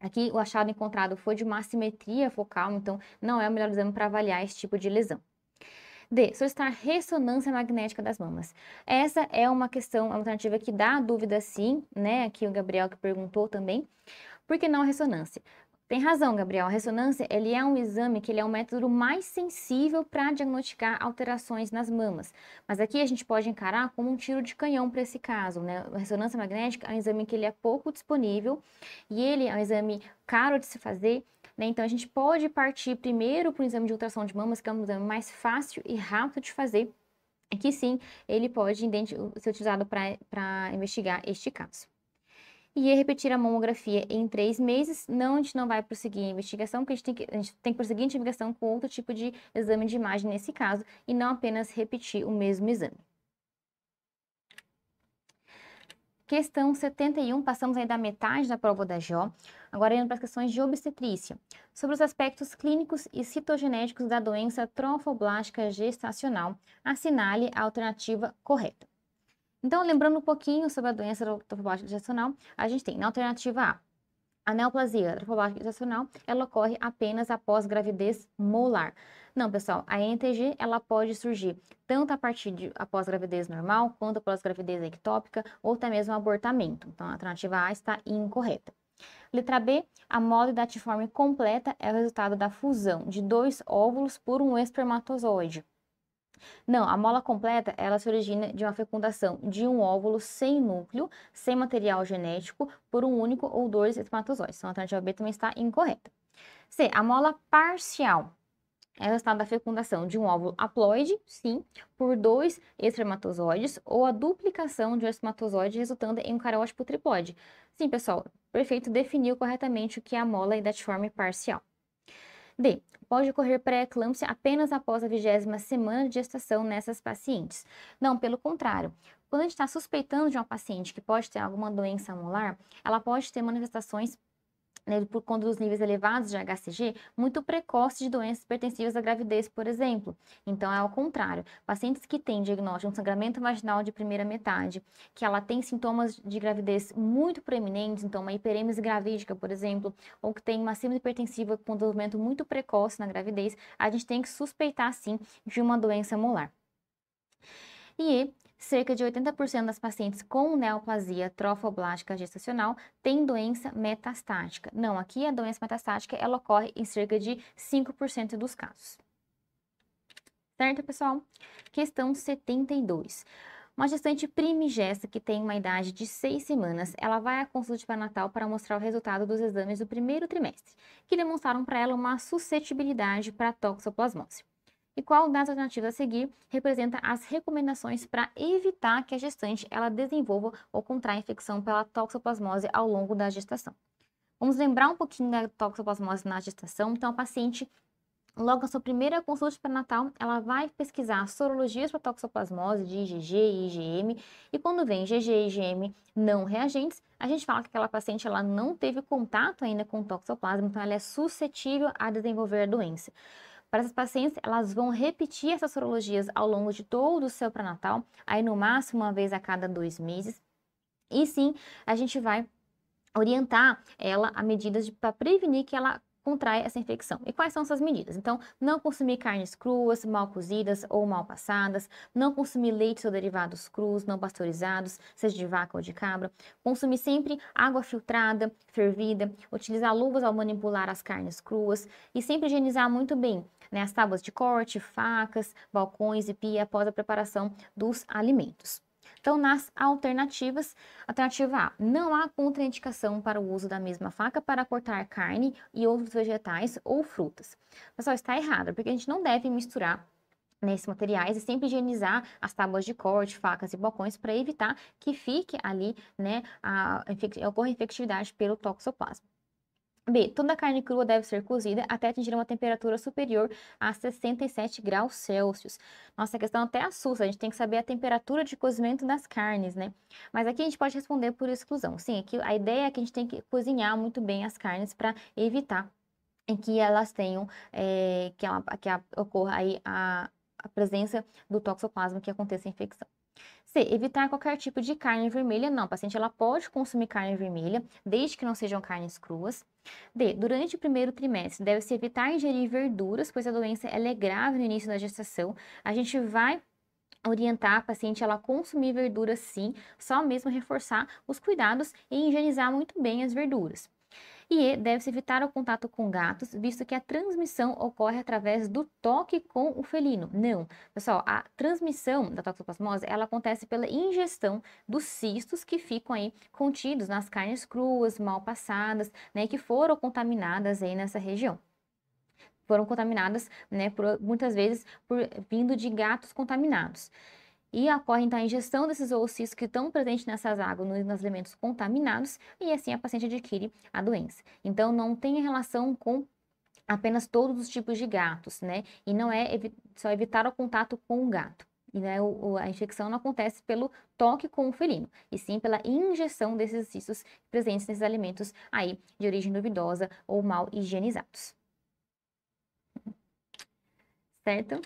Aqui o achado encontrado foi de uma assimetria focal, então não é o melhor exame para avaliar esse tipo de lesão. D. Solicitar ressonância magnética das mamas. Essa é uma questão alternativa que dá dúvida sim, né? Aqui o Gabriel que perguntou também. Por que não a ressonância? Tem razão, Gabriel. A ressonância ele é um exame que ele é o um método mais sensível para diagnosticar alterações nas mamas. Mas aqui a gente pode encarar como um tiro de canhão para esse caso, né? A ressonância magnética é um exame que ele é pouco disponível e ele é um exame caro de se fazer né? Então, a gente pode partir primeiro para o exame de ultrassom de mamas, que é um exame mais fácil e rápido de fazer, que sim, ele pode ser utilizado para investigar este caso. E repetir a mamografia em três meses, não, a gente não vai prosseguir a investigação, porque a gente tem que, a gente tem que prosseguir a investigação com outro tipo de exame de imagem nesse caso, e não apenas repetir o mesmo exame. Questão 71, passamos aí da metade da prova da GO. Agora indo para as questões de obstetrícia. Sobre os aspectos clínicos e citogenéticos da doença trofoblástica gestacional, assinale a alternativa correta. Então, lembrando um pouquinho sobre a doença trofoblástica gestacional, a gente tem na alternativa A, a neoplasia trofoblástica gestacional, ela ocorre apenas após gravidez molar. Não, pessoal, a ENTG ela pode surgir tanto a partir de após gravidez normal, quanto após gravidez ectópica, ou até mesmo abortamento. Então, a alternativa A está incorreta. Letra B, a mola datiforme completa é o resultado da fusão de dois óvulos por um espermatozoide. Não, a mola completa, ela se origina de uma fecundação de um óvulo sem núcleo, sem material genético, por um único ou dois espermatozoides. Então, a alternativa B também está incorreta. C, a mola parcial é resultado da fecundação de um óvulo haploide, sim, por dois espermatozoides ou a duplicação de um espermatozoide resultando em um carótipo triploide. Sim, pessoal, perfeito definiu corretamente o que é a mola idatiforme parcial. D. Pode ocorrer pré-eclâmpsia apenas após a vigésima semana de gestação nessas pacientes. Não, pelo contrário. Quando a gente está suspeitando de uma paciente que pode ter alguma doença molar, ela pode ter manifestações né, por conta dos níveis elevados de HCG, muito precoce de doenças hipertensivas à gravidez, por exemplo. Então, é ao contrário. Pacientes que têm diagnóstico de um sangramento vaginal de primeira metade, que ela tem sintomas de gravidez muito proeminentes, então uma hiperêmese gravídica, por exemplo, ou que tem uma síndrome hipertensiva com desenvolvimento muito precoce na gravidez, a gente tem que suspeitar, sim, de uma doença molar. E cerca de 80% das pacientes com neoplasia trofoblástica gestacional têm doença metastática. Não, aqui a doença metastática ela ocorre em cerca de 5% dos casos. Certo, pessoal? Questão 72. Uma gestante primigesta que tem uma idade de 6 semanas, ela vai à consulta pré natal para mostrar o resultado dos exames do primeiro trimestre, que demonstraram para ela uma suscetibilidade para toxoplasmose e qual das alternativas a seguir representa as recomendações para evitar que a gestante ela desenvolva ou contraia infecção pela toxoplasmose ao longo da gestação. Vamos lembrar um pouquinho da toxoplasmose na gestação. Então, a paciente, logo na sua primeira consulta pré-natal, ela vai pesquisar sorologias para toxoplasmose de IgG e IgM. E quando vem IgG e IgM não reagentes, a gente fala que aquela paciente ela não teve contato ainda com toxoplasma, então ela é suscetível a desenvolver a doença. Para essas pacientes, elas vão repetir essas sorologias ao longo de todo o seu pré-natal, aí no máximo uma vez a cada dois meses. E sim, a gente vai orientar ela a medidas para prevenir que ela contrai essa infecção. E quais são essas medidas? Então, não consumir carnes cruas, mal cozidas ou mal passadas, não consumir leites ou derivados crus, não pasteurizados, seja de vaca ou de cabra, consumir sempre água filtrada, fervida, utilizar luvas ao manipular as carnes cruas e sempre higienizar muito bem né, as tábuas de corte, facas, balcões e pia após a preparação dos alimentos. Então, nas alternativas, alternativa A, não há contraindicação para o uso da mesma faca para cortar carne e outros vegetais ou frutas. Pessoal, está errado, porque a gente não deve misturar nesses materiais e sempre higienizar as tábuas de corte, facas e balcões para evitar que fique ali, né, a, ocorra infectividade pelo toxoplasma. B. Toda carne crua deve ser cozida até atingir uma temperatura superior a 67 graus Celsius. Nossa, a questão até assusta, a gente tem que saber a temperatura de cozimento das carnes, né? Mas aqui a gente pode responder por exclusão. Sim, aqui a ideia é que a gente tem que cozinhar muito bem as carnes para evitar que elas tenham, é, que, ela, que a, ocorra aí a, a presença do toxoplasma que aconteça a infecção. C. Evitar qualquer tipo de carne vermelha. Não, paciente ela pode consumir carne vermelha, desde que não sejam carnes cruas. D. Durante o primeiro trimestre, deve-se evitar ingerir verduras, pois a doença é grave no início da gestação. A gente vai orientar a paciente ela consumir verduras sim, só mesmo reforçar os cuidados e higienizar muito bem as verduras. E deve-se evitar o contato com gatos, visto que a transmissão ocorre através do toque com o felino. Não, pessoal, a transmissão da toxoplasmose ela acontece pela ingestão dos cistos que ficam aí contidos nas carnes cruas, mal passadas, né, que foram contaminadas aí nessa região foram contaminadas, né, por, muitas vezes por, vindo de gatos contaminados e ocorre então a ingestão desses oocis que estão presentes nessas águas, nos, nos alimentos contaminados, e assim a paciente adquire a doença. Então, não tem relação com apenas todos os tipos de gatos, né? E não é evi só evitar o contato com o gato. E né, o, a infecção não acontece pelo toque com o felino, e sim pela injeção desses cistos presentes nesses alimentos aí de origem duvidosa ou mal higienizados. Certo?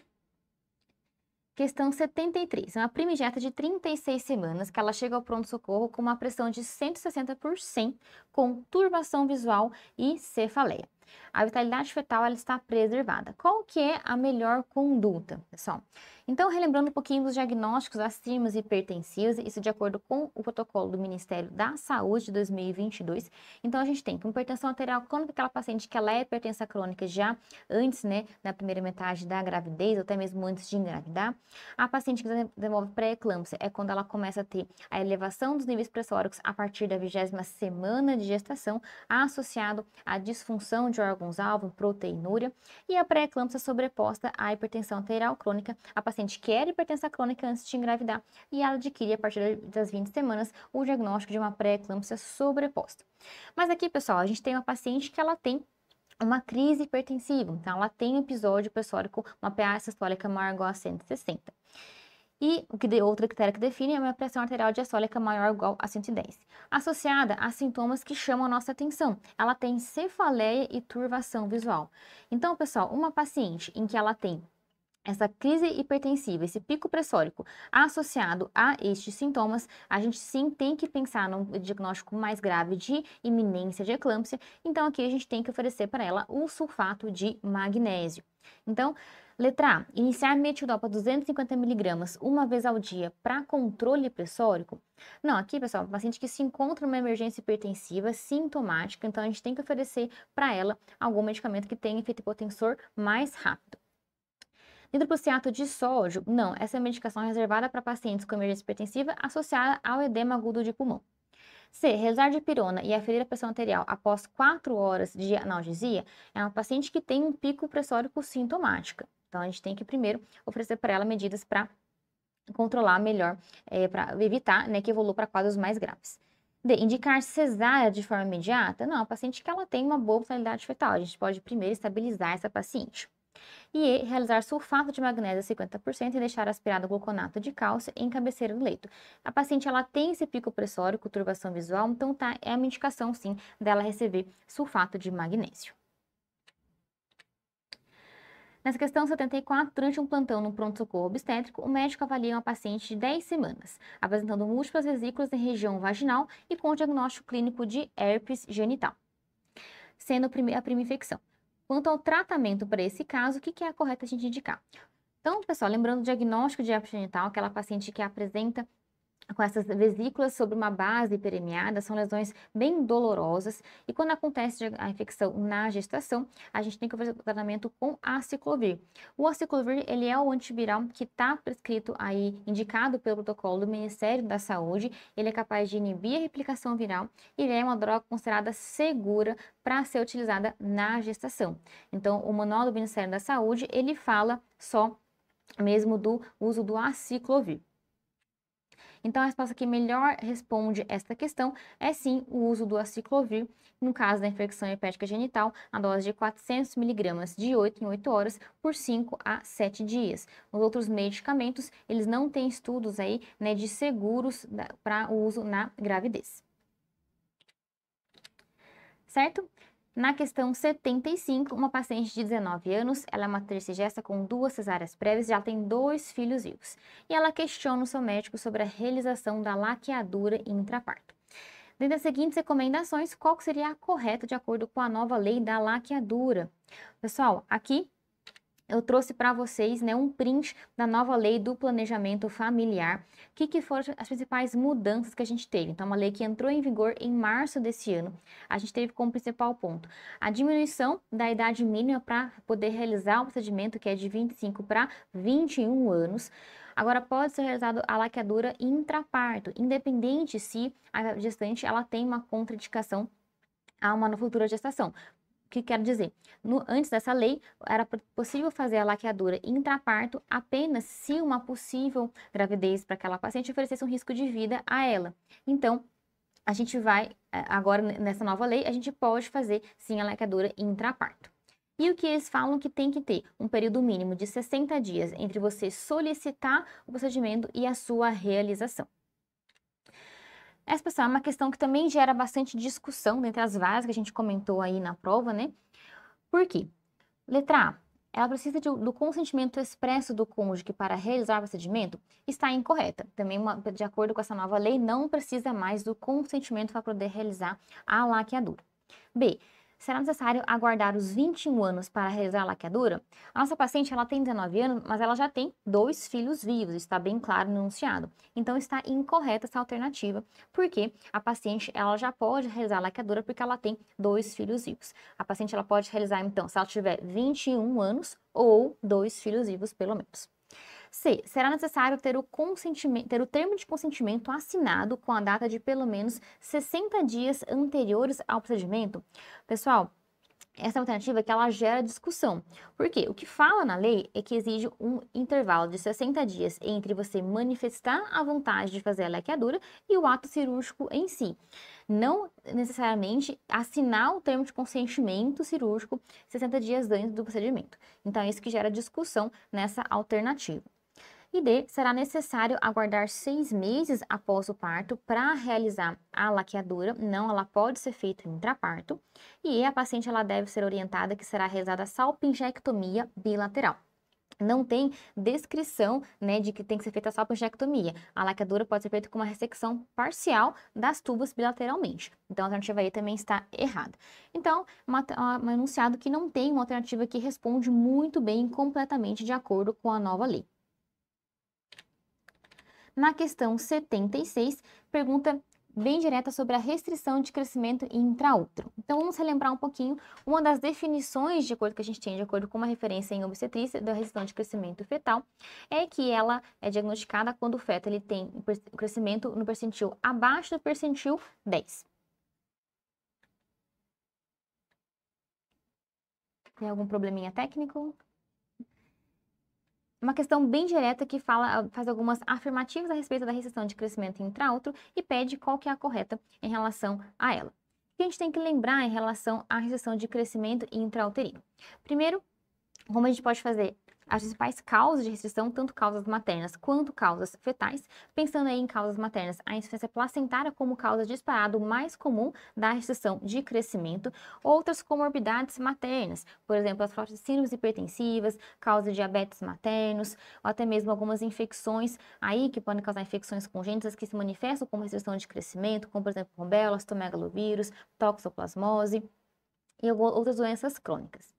Questão 73. É Uma primigesta de 36 semanas que ela chega ao pronto-socorro com uma pressão de 160 por 100, com turbação visual e cefaleia. A vitalidade fetal ela está preservada. Qual que é a melhor conduta, pessoal? Então, relembrando um pouquinho dos diagnósticos das síndromes hipertensivas, isso de acordo com o protocolo do Ministério da Saúde de 2022. Então, a gente tem que uma hipertensão arterial crônica, aquela paciente que ela é hipertensa crônica já antes, né, na primeira metade da gravidez, ou até mesmo antes de engravidar. A paciente que desenvolve pré-eclâmpsia é quando ela começa a ter a elevação dos níveis pressóricos a partir da vigésima semana de gestação, associado à disfunção de de órgãos-alvo, proteinúria, e a pré-eclâmpsia sobreposta à hipertensão arterial crônica. A paciente quer hipertensão crônica antes de engravidar e ela adquire a partir das 20 semanas o diagnóstico de uma pré-eclâmpsia sobreposta. Mas aqui, pessoal, a gente tem uma paciente que ela tem uma crise hipertensiva, então ela tem um episódio pressórico, uma PA sistólica maior ou igual a 160. E o que outra critério que define é uma pressão arterial diastólica maior ou igual a 110, associada a sintomas que chamam a nossa atenção. Ela tem cefaleia e turvação visual. Então, pessoal, uma paciente em que ela tem essa crise hipertensiva, esse pico pressórico associado a estes sintomas, a gente sim tem que pensar num diagnóstico mais grave de iminência de eclâmpsia. Então, aqui a gente tem que oferecer para ela o sulfato de magnésio. Então, Letra A. Iniciar metidopa 250mg uma vez ao dia para controle pressórico? Não, aqui, pessoal, paciente que se encontra numa emergência hipertensiva sintomática, então a gente tem que oferecer para ela algum medicamento que tenha efeito hipotensor mais rápido. Nitroprusiato de sódio, não, essa é uma medicação reservada para pacientes com emergência hipertensiva associada ao edema agudo de pulmão. C. Rezar de pirona e aferir a pressão arterial após 4 horas de analgesia é um paciente que tem um pico pressórico sintomática. Então, a gente tem que primeiro oferecer para ela medidas para controlar melhor, é, eh, para evitar né, que evolua para quadros mais graves. D. Indicar cesárea de forma imediata? Não, a paciente que ela tem uma boa vitalidade fetal, a gente pode primeiro estabilizar essa paciente. E E, realizar sulfato de magnésio a 50% e deixar aspirado gluconato de cálcio em cabeceira do leito. A paciente ela tem esse pico pressórico, turbação visual, então tá, é uma indicação sim dela receber sulfato de magnésio. Nessa questão 74, durante um plantão no pronto-socorro obstétrico, o médico avalia uma paciente de 10 semanas, apresentando múltiplas vesículas em região vaginal e com diagnóstico clínico de herpes genital, sendo a primeira infecção. Quanto ao tratamento para esse caso, o que é correto a gente indicar? Então, pessoal, lembrando o diagnóstico de herpes genital, aquela paciente que apresenta com essas vesículas sobre uma base permeada, são lesões bem dolorosas. E quando acontece a infecção na gestação, a gente tem que fazer o tratamento com aciclovir. O aciclovir, ele é o antiviral que está prescrito aí, indicado pelo protocolo do Ministério da Saúde. Ele é capaz de inibir a replicação viral e ele é uma droga considerada segura para ser utilizada na gestação. Então, o manual do Ministério da Saúde, ele fala só mesmo do uso do aciclovir. Então, a resposta que melhor responde esta questão é sim o uso do aciclovir, no caso da infecção hepática genital, a dose de 400 miligramas de 8 em 8 horas por 5 a 7 dias. Os outros medicamentos, eles não têm estudos aí, né, de seguros para uso na gravidez. Certo? Na questão 75, uma paciente de 19 anos, ela é uma tercigesta com duas cesáreas prévias e já tem dois filhos vivos. E ela questiona o seu médico sobre a realização da laqueadura intraparto. Dentre as seguintes recomendações, qual seria a correta de acordo com a nova lei da laqueadura? Pessoal, aqui eu trouxe para vocês né, um print da nova lei do planejamento familiar, que, que foram as principais mudanças que a gente teve. Então, é uma lei que entrou em vigor em março desse ano, a gente teve como principal ponto a diminuição da idade mínima para poder realizar o procedimento, que é de 25 para 21 anos. Agora, pode ser realizado a laqueadura intraparto, independente se a gestante ela tem uma contraindicação a uma futura gestação. O que quero dizer? No, antes dessa lei, era possível fazer a laqueadura intraparto apenas se uma possível gravidez para aquela paciente oferecesse um risco de vida a ela. Então, a gente vai, eh, agora nessa nova lei, a gente pode fazer sim a laqueadura intraparto. E o que eles falam que tem que ter? Um período mínimo de 60 dias entre você solicitar o procedimento e a sua realização. Essa, pessoal, é uma questão que também gera bastante discussão dentre as várias que a gente comentou aí na prova, né? Por quê? Letra A. Ela precisa de, do consentimento expresso do cônjuge para realizar o procedimento? Está incorreta. Também, uma, de acordo com essa nova lei, não precisa mais do consentimento para poder realizar a laqueadura. B será necessário aguardar os 21 anos para realizar a laqueadura? A nossa paciente ela tem 19 anos, mas ela já tem dois filhos vivos, está bem claro no enunciado. Então está incorreta essa alternativa, porque a paciente ela já pode realizar a laqueadura porque ela tem dois filhos vivos. A paciente ela pode realizar então se ela tiver 21 anos ou dois filhos vivos pelo menos. C. Será necessário ter o, consentimento, ter o termo de consentimento assinado com a data de pelo menos 60 dias anteriores ao procedimento? Pessoal, essa alternativa é que ela gera discussão. Porque o que fala na lei é que exige um intervalo de 60 dias entre você manifestar a vontade de fazer a laqueadura e o ato cirúrgico em si. Não necessariamente assinar o termo de consentimento cirúrgico 60 dias antes do procedimento. Então, é isso que gera discussão nessa alternativa. E D, será necessário aguardar seis meses após o parto para realizar a laqueadura, não, ela pode ser feita intraparto. E E, a paciente ela deve ser orientada que será realizada salpingectomia bilateral não tem descrição né, de que tem que ser feita salpingectomia. A laqueadura pode ser feita com uma ressecção parcial das tubas bilateralmente. Então, a alternativa E também está errada. Então, um enunciado que não tem uma alternativa que responde muito bem completamente de acordo com a nova lei. Na questão 76, pergunta bem direta sobre a restrição de crescimento intraútero. Então, vamos relembrar um pouquinho uma das definições, de acordo que a gente tem, de acordo com uma referência em obstetrícia, da restrição de crescimento fetal, é que ela é diagnosticada quando o feto ele tem crescimento no percentil abaixo do percentil 10. Tem algum probleminha técnico? uma questão bem direta que fala, faz algumas afirmativas a respeito da recessão de crescimento intraútero e pede qual que é a correta em relação a ela. O que a gente tem que lembrar em relação à recessão de crescimento intra-uterino? Primeiro, como a gente pode fazer as uhum. principais causas de restrição, tanto causas maternas quanto causas fetais. Pensando aí em causas maternas, a insuficiência placentária como causa disparado mais comum da restrição de crescimento. Outras comorbidades maternas, por exemplo, as próprias síndromes hipertensivas, causa de diabetes maternos, ou até mesmo algumas infecções aí que podem causar infecções congênitas que se manifestam como restrição de crescimento, como por exemplo rubéola, tomegalovírus, toxoplasmose e outras doenças crônicas.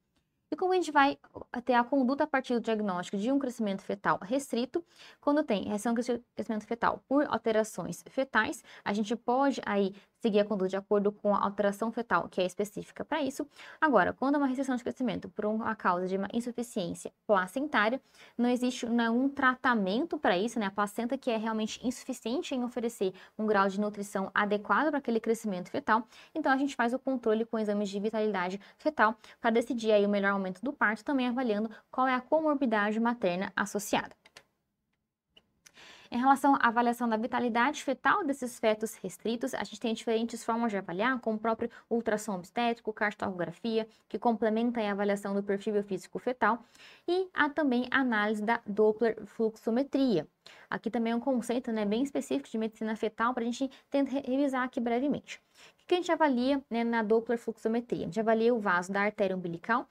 E como a gente vai ter a conduta a partir do diagnóstico de um crescimento fetal restrito, quando tem reação de crescimento fetal por alterações fetais, a gente pode aí seguir a conduta de acordo com a alteração fetal, que é específica para isso. Agora, quando há é uma recessão de crescimento por uma causa de uma insuficiência placentária, não existe nenhum tratamento para isso, né? A placenta que é realmente insuficiente em oferecer um grau de nutrição adequado para aquele crescimento fetal, então a gente faz o controle com exames de vitalidade fetal para decidir aí o melhor aumento do parto, também avaliando qual é a comorbidade materna associada. Em relação à avaliação da vitalidade fetal desses fetos restritos, a gente tem diferentes formas de avaliar, como o próprio ultrassom obstétrico, cartografia, que complementa a avaliação do perfil físico fetal, e há também a análise da Doppler fluxometria. Aqui também é um conceito né, bem específico de medicina fetal para a gente tentar revisar aqui brevemente. O que a gente avalia né, na Doppler fluxometria? A gente avalia o vaso da artéria umbilical,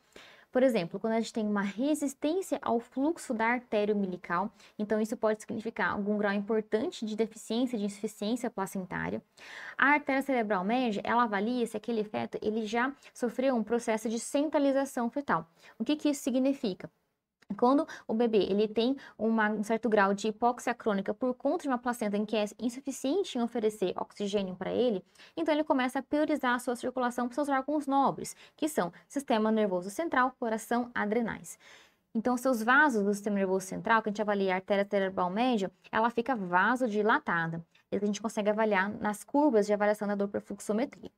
por exemplo, quando a gente tem uma resistência ao fluxo da artéria umbilical, então isso pode significar algum grau importante de deficiência, de insuficiência placentária. A artéria cerebral média, ela avalia se aquele feto ele já sofreu um processo de centralização fetal. O que, que isso significa? Quando o bebê ele tem uma, um certo grau de hipóxia crônica por conta de uma placenta em que é insuficiente em oferecer oxigênio para ele, então ele começa a priorizar a sua circulação para seus órgãos nobres, que são sistema nervoso central, coração, adrenais. Então, seus vasos do sistema nervoso central, que a gente avalia a artéria cerebral média, ela fica vasodilatada. Isso a gente consegue avaliar nas curvas de avaliação da dor por fluxometria.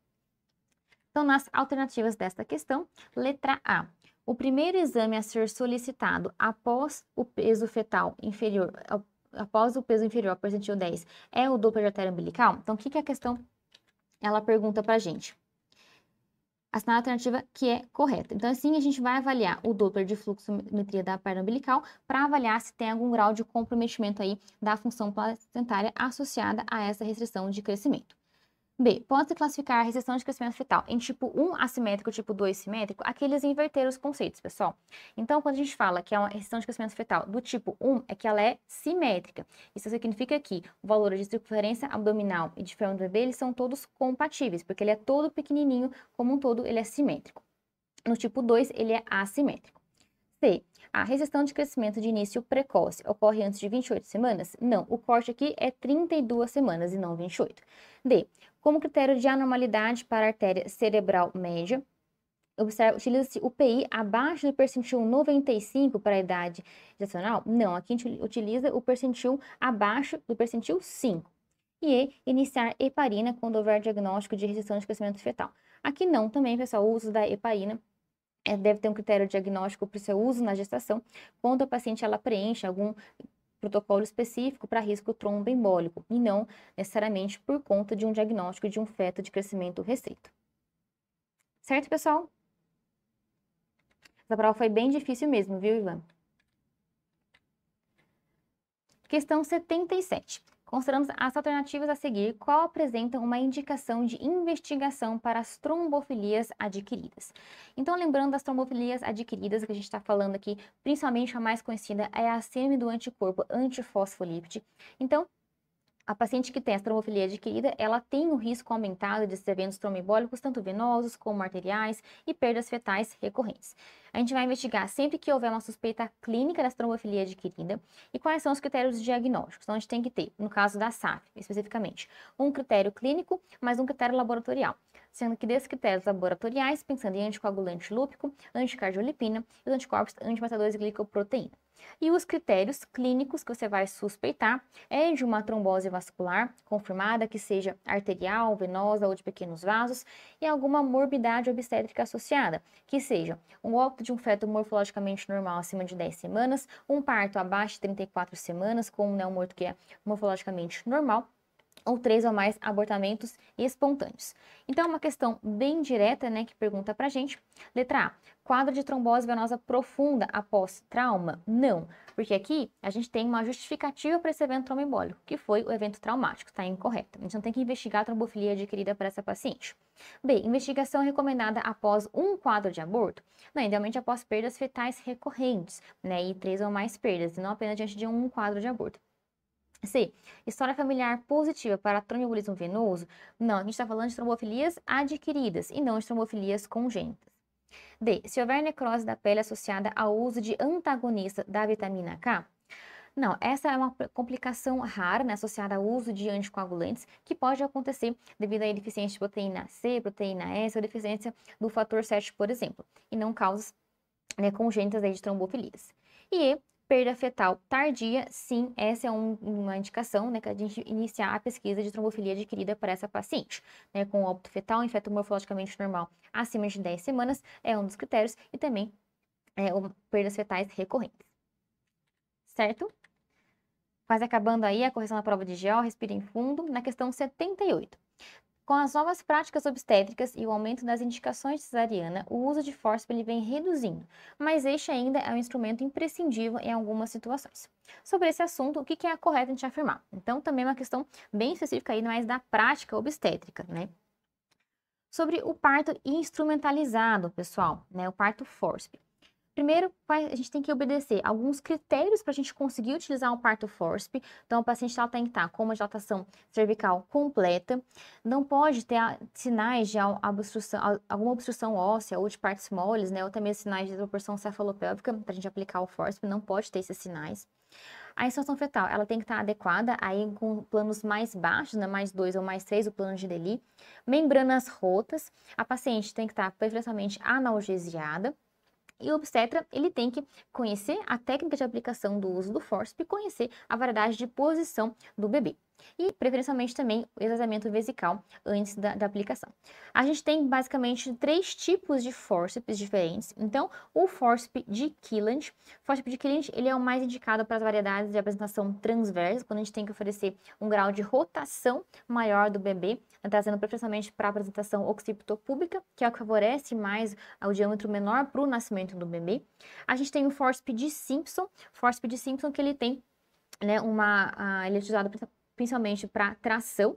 Então, nas alternativas desta questão, letra A. O primeiro exame a ser solicitado após o peso fetal inferior, após o peso inferior ao percentil 10, é o Doppler de artéria umbilical? Então, o que, que a questão ela pergunta para a gente? Assinar a alternativa que é correta. Então, assim, a gente vai avaliar o Doppler de fluxometria da perna umbilical para avaliar se tem algum grau de comprometimento aí da função placentária associada a essa restrição de crescimento. B. Pode-se classificar a recessão de crescimento fetal em tipo 1 assimétrico, tipo 2 simétrico? Aqui eles inverteram os conceitos, pessoal. Então, quando a gente fala que é uma recessão de crescimento fetal do tipo 1, é que ela é simétrica. Isso significa que o valor de circunferência abdominal e de ferro do bebê, eles são todos compatíveis, porque ele é todo pequenininho, como um todo, ele é simétrico. No tipo 2, ele é assimétrico. C. A recessão de crescimento de início precoce ocorre antes de 28 semanas? Não, o corte aqui é 32 semanas e não 28. D. Como critério de anormalidade para a artéria cerebral média, utiliza-se o PI abaixo do percentil 95 para a idade gestacional? Não, aqui a gente utiliza o percentil abaixo do percentil 5. E é iniciar heparina quando houver diagnóstico de restrição de crescimento fetal. Aqui não, também, pessoal, o uso da heparina eh, deve ter um critério diagnóstico para o seu uso na gestação, quando a paciente ela preenche algum protocolo específico para risco tromboembólico e não necessariamente por conta de um diagnóstico de um feto de crescimento restrito. Certo, pessoal? Essa prova foi bem difícil mesmo, viu, Ivan? Questão 77. Consideramos as alternativas a seguir, qual apresenta uma indicação de investigação para as trombofilias adquiridas. Então, lembrando das trombofilias adquiridas que a gente está falando aqui, principalmente a mais conhecida é a semi do anticorpo antifosfolípide. Então, a paciente que tem a trombofilia adquirida, ela tem o um risco aumentado de eventos trombembólicos tanto venosos como arteriais, e perdas fetais recorrentes. A gente vai investigar sempre que houver uma suspeita clínica da trombofilia adquirida e quais são os critérios diagnósticos. Então, a gente tem que ter, no caso da SAF, especificamente, um critério clínico, mas um critério laboratorial. Sendo que desses critérios laboratoriais, pensando em anticoagulante lúpico, anticardiolipina e os anticorpos antimatadores de glicoproteína. E os critérios clínicos que você vai suspeitar é de uma trombose vascular confirmada, que seja arterial, venosa ou de pequenos vasos, e alguma morbidade obstétrica associada, que seja um óbito de um feto morfologicamente normal acima de 10 semanas, um parto abaixo de 34 semanas, com um neonato que é morfologicamente normal, ou três ou mais abortamentos espontâneos. Então, é uma questão bem direta, né, que pergunta pra gente. Letra A, quadro de trombose venosa profunda após trauma? Não, porque aqui a gente tem uma justificativa para esse evento tromboembólico, que foi o evento traumático, tá incorreto. A gente não tem que investigar a trombofilia adquirida para essa paciente. B, investigação recomendada após um quadro de aborto? Não, idealmente após perdas fetais recorrentes, né, e três ou mais perdas, e não apenas diante de um quadro de aborto. C. História familiar positiva para tromboembolismo venoso? Não, a gente está falando de trombofilias adquiridas e não de trombofilias congênitas. D. Se houver necrose da pele associada ao uso de antagonista da vitamina K? Não, essa é uma complicação rara né, associada ao uso de anticoagulantes que pode acontecer devido à deficiência de proteína C, proteína S ou deficiência do fator 7, por exemplo, e não causas né, congênitas aí de trombofilias. E, Perda fetal tardia, sim, essa é um, uma indicação, né, que a gente iniciar a pesquisa de trombofilia adquirida para essa paciente, né, com óbito fetal infeto morfologicamente normal acima de 10 semanas, é um dos critérios, e também é, o, perdas fetais recorrentes. Certo? Mas acabando aí a correção da prova de gel, respirem fundo, na questão 78. Com as novas práticas obstétricas e o aumento das indicações de cesariana, o uso de fórceps vem reduzindo, mas este ainda é um instrumento imprescindível em algumas situações. Sobre esse assunto, o que é correto a gente afirmar? Então, também é uma questão bem específica aí, mais da prática obstétrica, né? Sobre o parto instrumentalizado, pessoal, né? O parto fórceps. Primeiro, a gente tem que obedecer alguns critérios para a gente conseguir utilizar um parto FORSP. Então, a paciente ela tem que estar tá com uma dilatação cervical completa, não pode ter ah, sinais de obstrução, alguma obstrução óssea ou de partes moles, né? Ou também sinais de proporção cefalopélvica para a gente aplicar o FORSP, não pode ter esses sinais. A instrução fetal, ela tem que estar tá adequada aí com planos mais baixos, né, mais 2 ou mais 3, o plano de Deli. Membranas rotas, a paciente tem que tá estar preferencialmente analgesiada. E o obstetra, ele tem que conhecer a técnica de aplicação do uso do forceps e conhecer a variedade de posição do bebê e preferencialmente também o exasamento vesical antes da, da, aplicação. A gente tem basicamente três tipos de forceps diferentes. Então, o forceps de Killand, forceps de Killand, ele é o mais indicado para as variedades de apresentação transversa, quando a gente tem que oferecer um grau de rotação maior do bebê, trazendo preferencialmente para a apresentação occipitopúbica, que é o que favorece mais o diâmetro menor para o nascimento do bebê. A gente tem o forceps de Simpson, forceps de Simpson que ele tem né, uma, uh, ele é utilizado principalmente para tração.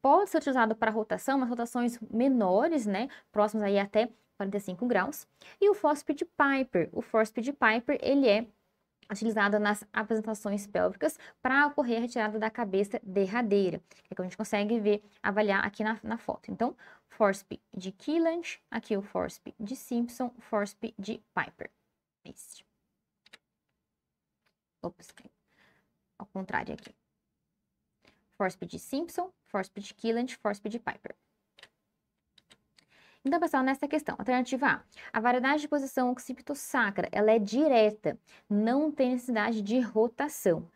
Pode ser utilizado para rotação, mas rotações menores, né? Próximas aí até 45 graus. E o de Piper. O de Piper, ele é utilizada nas apresentações pélvicas para ocorrer a retirada da cabeça derradeira, que, é que a gente consegue ver, avaliar aqui na, na foto. Então, Forsp de Keeland, aqui o Forsp de Simpson, Forsp de Piper. Este. É Ops, ao contrário aqui. Forspeed Simpson, Forspeed Killand, Forspeed Piper. Então, pessoal, nessa questão, alternativa A, a variedade de posição occipitossacra, ela é direta, não tem necessidade de rotação.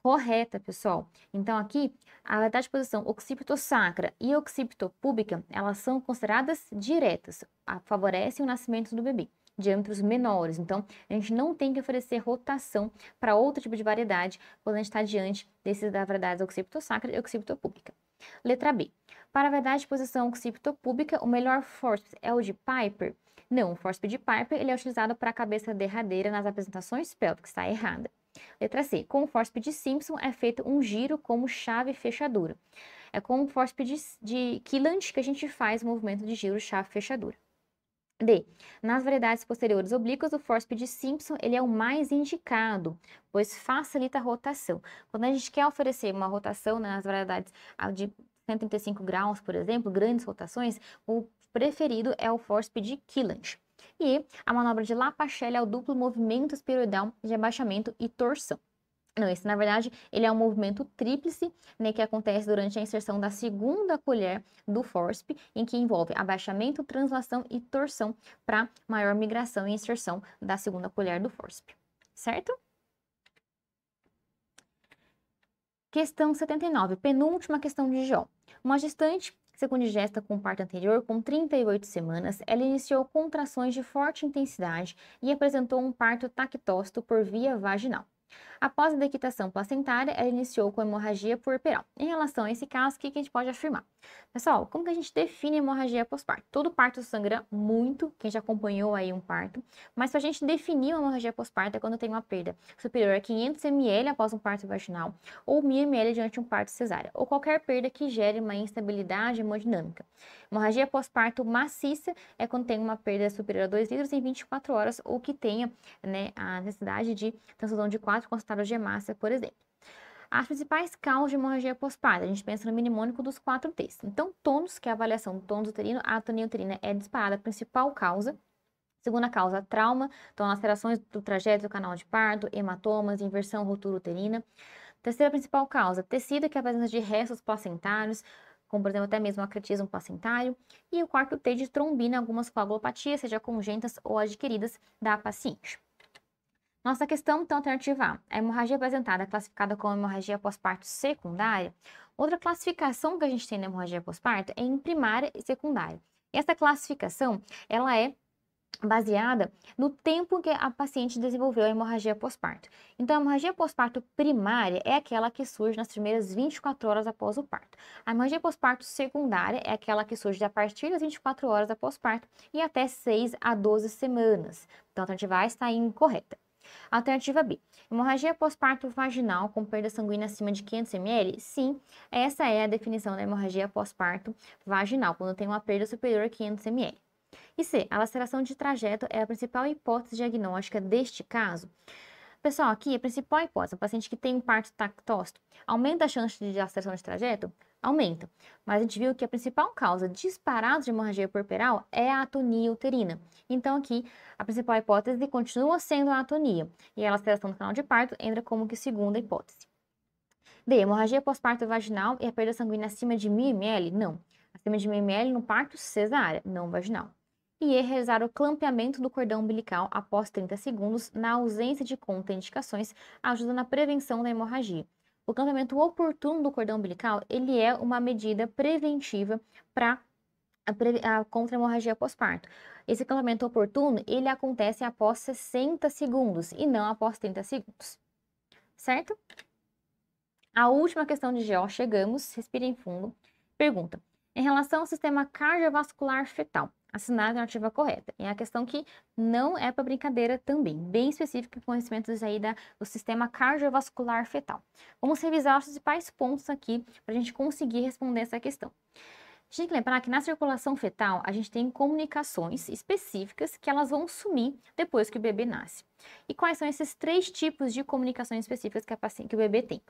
Correta, pessoal. Então, aqui, a variedade de posição occipitossacra e occipitopúbica, elas são consideradas diretas, favorecem o nascimento do bebê diâmetros menores. Então, a gente não tem que oferecer rotação para outro tipo de variedade quando a gente está diante desses da variedades occipitosacra e occipitopúbica. Letra B. Para a variedade de posição occipitopúbica, o melhor forceps é o de Piper? Não, o forceps de Piper ele é utilizado para a cabeça derradeira nas apresentações pélvicas, está errada. Letra C. Com o forceps de Simpson é feito um giro como chave fechadura. É com o forceps de, de que a gente faz o movimento de giro chave fechadura. D. Nas variedades posteriores oblíquas, o forcep de Simpson ele é o mais indicado, pois facilita a rotação. Quando a gente quer oferecer uma rotação né, nas variedades ah, de 135 graus, por exemplo, grandes rotações, o preferido é o forcep de Killand. E a manobra de Lapachelle é o duplo movimento espiroidal de abaixamento e torção. Não, esse na verdade ele é um movimento tríplice, né, que acontece durante a inserção da segunda colher do forceps, em que envolve abaixamento, translação e torção para maior migração e inserção da segunda colher do forcep, certo? Questão 79, penúltima questão de Jó. Uma gestante Secundigesta com parto anterior, com 38 semanas, ela iniciou contrações de forte intensidade e apresentou um parto tactócito por via vaginal. Após a dequitação placentária, ela iniciou com hemorragia puerperal. Em relação a esse caso, o que a gente pode afirmar? Pessoal, como que a gente define hemorragia pós-parto? Todo parto sangra muito, quem já acompanhou aí um parto, mas para a gente definir uma hemorragia pós-parto é quando tem uma perda superior a 500 ml após um parto vaginal ou 1 ml diante um parto cesárea, ou qualquer perda que gere uma instabilidade hemodinâmica. Hemorragia pós-parto maciça é quando tem uma perda superior a 2 litros em 24 horas ou que tenha né, a necessidade de transfusão de 4 hemácia, por exemplo. As principais causas de hemorragia pós-parto, a gente pensa no mnemônico dos quatro T's. Então, tônus, que é a avaliação do tônus uterino, a atonia uterina é disparada a principal causa. Segunda causa, trauma, então lacerações do trajeto do canal de parto, hematomas, inversão rotura uterina. Terceira principal causa, tecido, que é a presença de restos placentários, como por exemplo até mesmo acretismo placentário. E o quarto T de trombina, algumas coagulopatias, seja congênitas ou adquiridas da paciente. Nossa questão então alternativa A, a hemorragia apresentada é classificada como hemorragia pós-parto secundária. Outra classificação que a gente tem na hemorragia pós-parto é em primária e secundária. Essa classificação, ela é baseada no tempo que a paciente desenvolveu a hemorragia pós-parto. Então, a hemorragia pós-parto primária é aquela que surge nas primeiras 24 horas após o parto. A hemorragia pós-parto secundária é aquela que surge a partir das 24 horas após o parto e até 6 a 12 semanas. Então, a alternativa está incorreta. Alternativa B. Hemorragia pós-parto vaginal com perda sanguínea acima de 500 ml? Sim, essa é a definição da hemorragia pós-parto vaginal, quando tem uma perda superior a 500 ml. E C, a laceração de trajeto é a principal hipótese diagnóstica deste caso. Pessoal, aqui a principal hipótese, o paciente que tem um parto tactócito, aumenta a chance de laceração de trajeto? aumenta. Mas a gente viu que a principal causa disparada de hemorragia puerperal é a atonia uterina. Então aqui a principal hipótese continua sendo a atonia e a laceração do canal de parto entra como que segunda hipótese. D. Hemorragia pós-parto vaginal e a perda sanguínea acima de 1.000 ml? Não. Acima de 1.000 ml no parto cesárea, não vaginal. E E. Realizar o clampeamento do cordão umbilical após 30 segundos na ausência de contraindicações ajuda na prevenção da hemorragia. O clampamento oportuno do cordão umbilical, ele é uma medida preventiva para a, a contra hemorragia pós-parto. Esse clampamento oportuno, ele acontece após 60 segundos e não após 30 segundos. Certo? A última questão de GO, chegamos, respirem fundo. Pergunta: Em relação ao sistema cardiovascular fetal, assinar a alternativa correta. É a questão que não é para brincadeira também, bem específica com conhecimentos aí da, do sistema cardiovascular fetal. Vamos revisar os principais pontos aqui para a gente conseguir responder essa questão. A gente tem que lembrar que na circulação fetal a gente tem comunicações específicas que elas vão sumir depois que o bebê nasce. E quais são esses três tipos de comunicações específicas que, paciente, que o bebê tem?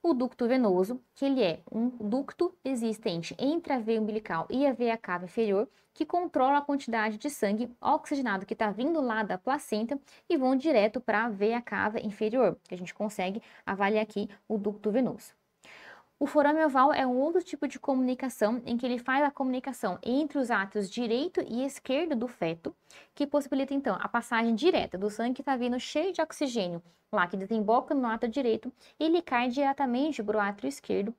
O ducto venoso, que ele é um ducto existente entre a veia umbilical e a veia cava inferior, que controla a quantidade de sangue oxigenado que está vindo lá da placenta e vão direto para a veia cava inferior, que a gente consegue avaliar aqui o ducto venoso. O forame oval é um outro tipo de comunicação em que ele faz a comunicação entre os átrios direito e esquerdo do feto, que possibilita então a passagem direta do sangue que está vindo cheio de oxigênio lá que desemboca no ato direito, ele cai diretamente para o átrio esquerdo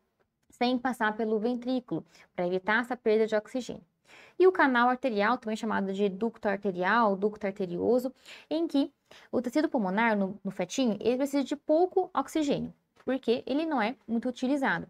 sem passar pelo ventrículo, para evitar essa perda de oxigênio. E o canal arterial, também chamado de ducto arterial, ducto arterioso, em que o tecido pulmonar no, no fetinho ele precisa de pouco oxigênio porque ele não é muito utilizado.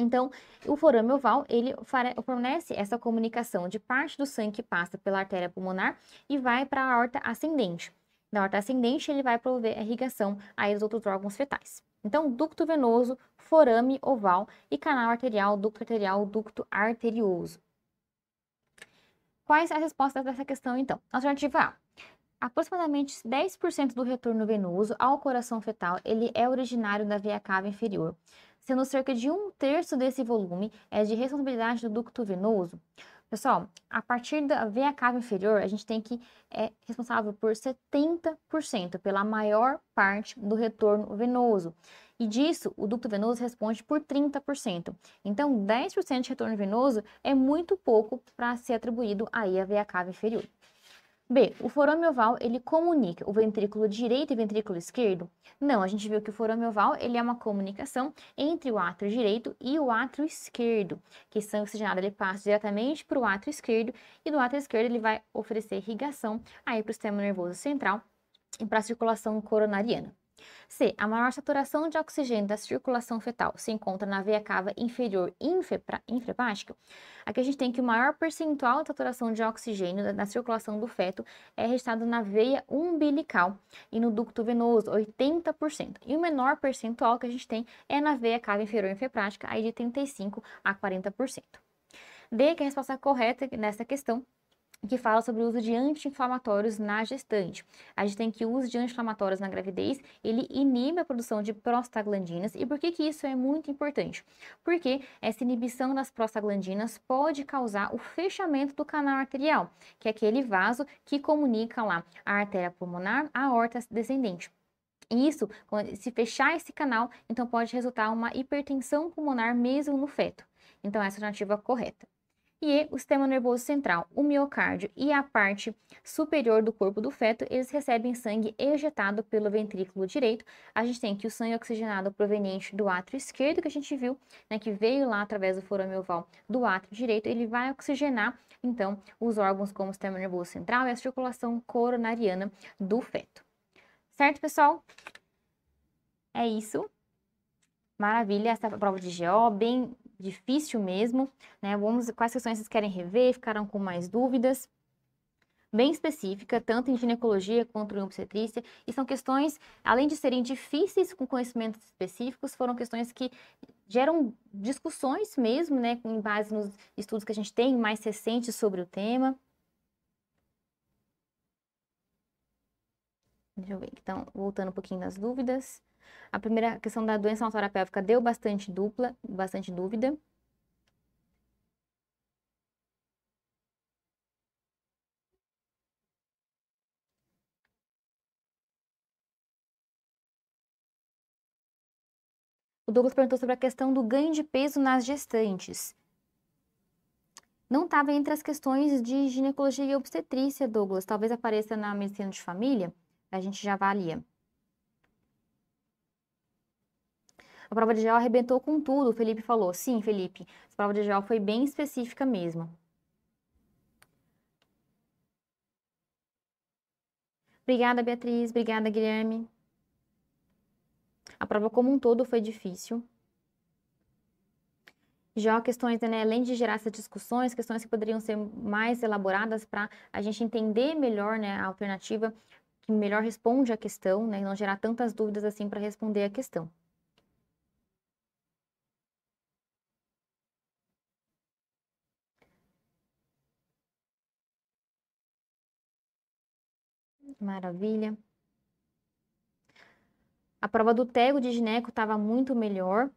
Então, o forame oval, ele fornece essa comunicação de parte do sangue que passa pela artéria pulmonar e vai para a horta ascendente. Da horta ascendente, ele vai prover a irrigação aí dos outros órgãos fetais. Então, ducto venoso, forame oval e canal arterial, ducto arterial, ducto arterioso. Quais as respostas dessa questão, então? Alternativa A. Aproximadamente 10% do retorno venoso ao coração fetal ele é originário da veia cava inferior, sendo cerca de um terço desse volume é de responsabilidade do ducto venoso. Pessoal, a partir da veia cava inferior, a gente tem que é responsável por 70%, pela maior parte do retorno venoso. E disso, o ducto venoso responde por 30%. Então, 10% de retorno venoso é muito pouco para ser atribuído aí à veia cava inferior. B. O forame oval, ele comunica o ventrículo direito e ventrículo esquerdo? Não, a gente viu que o forame oval, ele é uma comunicação entre o átrio direito e o átrio esquerdo, que sangue oxigenado ele passa diretamente para o átrio esquerdo e do átrio esquerdo ele vai oferecer irrigação aí para o sistema nervoso central e para a circulação coronariana. C. A maior saturação de oxigênio da circulação fetal se encontra na veia cava inferior infrahepática. Aqui a gente tem que o maior percentual de saturação de oxigênio na circulação do feto é registrado na veia umbilical e no ducto venoso, 80%. E o menor percentual que a gente tem é na veia cava inferior infrahepática, aí de 35% a 40%. D, que é a resposta correta nessa questão que fala sobre o uso de anti-inflamatórios na gestante. A gente tem que o uso de anti-inflamatórios na gravidez, ele inibe a produção de prostaglandinas. E por que que isso é muito importante? Porque essa inibição das prostaglandinas pode causar o fechamento do canal arterial, que é aquele vaso que comunica lá a artéria pulmonar à horta descendente. Isso, se fechar esse canal, então pode resultar uma hipertensão pulmonar mesmo no feto. Então, essa é a alternativa correta e o sistema nervoso central, o miocárdio e a parte superior do corpo do feto, eles recebem sangue ejetado pelo ventrículo direito. A gente tem aqui o sangue oxigenado proveniente do átrio esquerdo, que a gente viu, né, que veio lá através do forame oval do átrio direito, ele vai oxigenar, então, os órgãos como o sistema nervoso central e a circulação coronariana do feto. Certo, pessoal? É isso. Maravilha, essa prova de GO, bem difícil mesmo, né? Vamos quais questões vocês querem rever, ficaram com mais dúvidas. Bem específica, tanto em ginecologia quanto em obstetrícia, e são questões, além de serem difíceis com conhecimentos específicos, foram questões que geram discussões mesmo, né, com base nos estudos que a gente tem mais recentes sobre o tema. Deixa eu ver, então, voltando um pouquinho nas dúvidas. A primeira questão da doença altora deu bastante dupla, bastante dúvida. O Douglas perguntou sobre a questão do ganho de peso nas gestantes. Não estava entre as questões de ginecologia e obstetrícia, Douglas. Talvez apareça na medicina de família, a gente já avalia. A prova de gel arrebentou com tudo, o Felipe falou. Sim, Felipe, a prova de gel foi bem específica mesmo. Obrigada, Beatriz. Obrigada, Guilherme. A prova como um todo foi difícil. Já questões, né, além de gerar essas discussões, questões que poderiam ser mais elaboradas para a gente entender melhor né, a alternativa que melhor responde à questão, né, não gerar tantas dúvidas assim para responder a questão. Maravilha. A prova do Tego de Gineco estava muito melhor.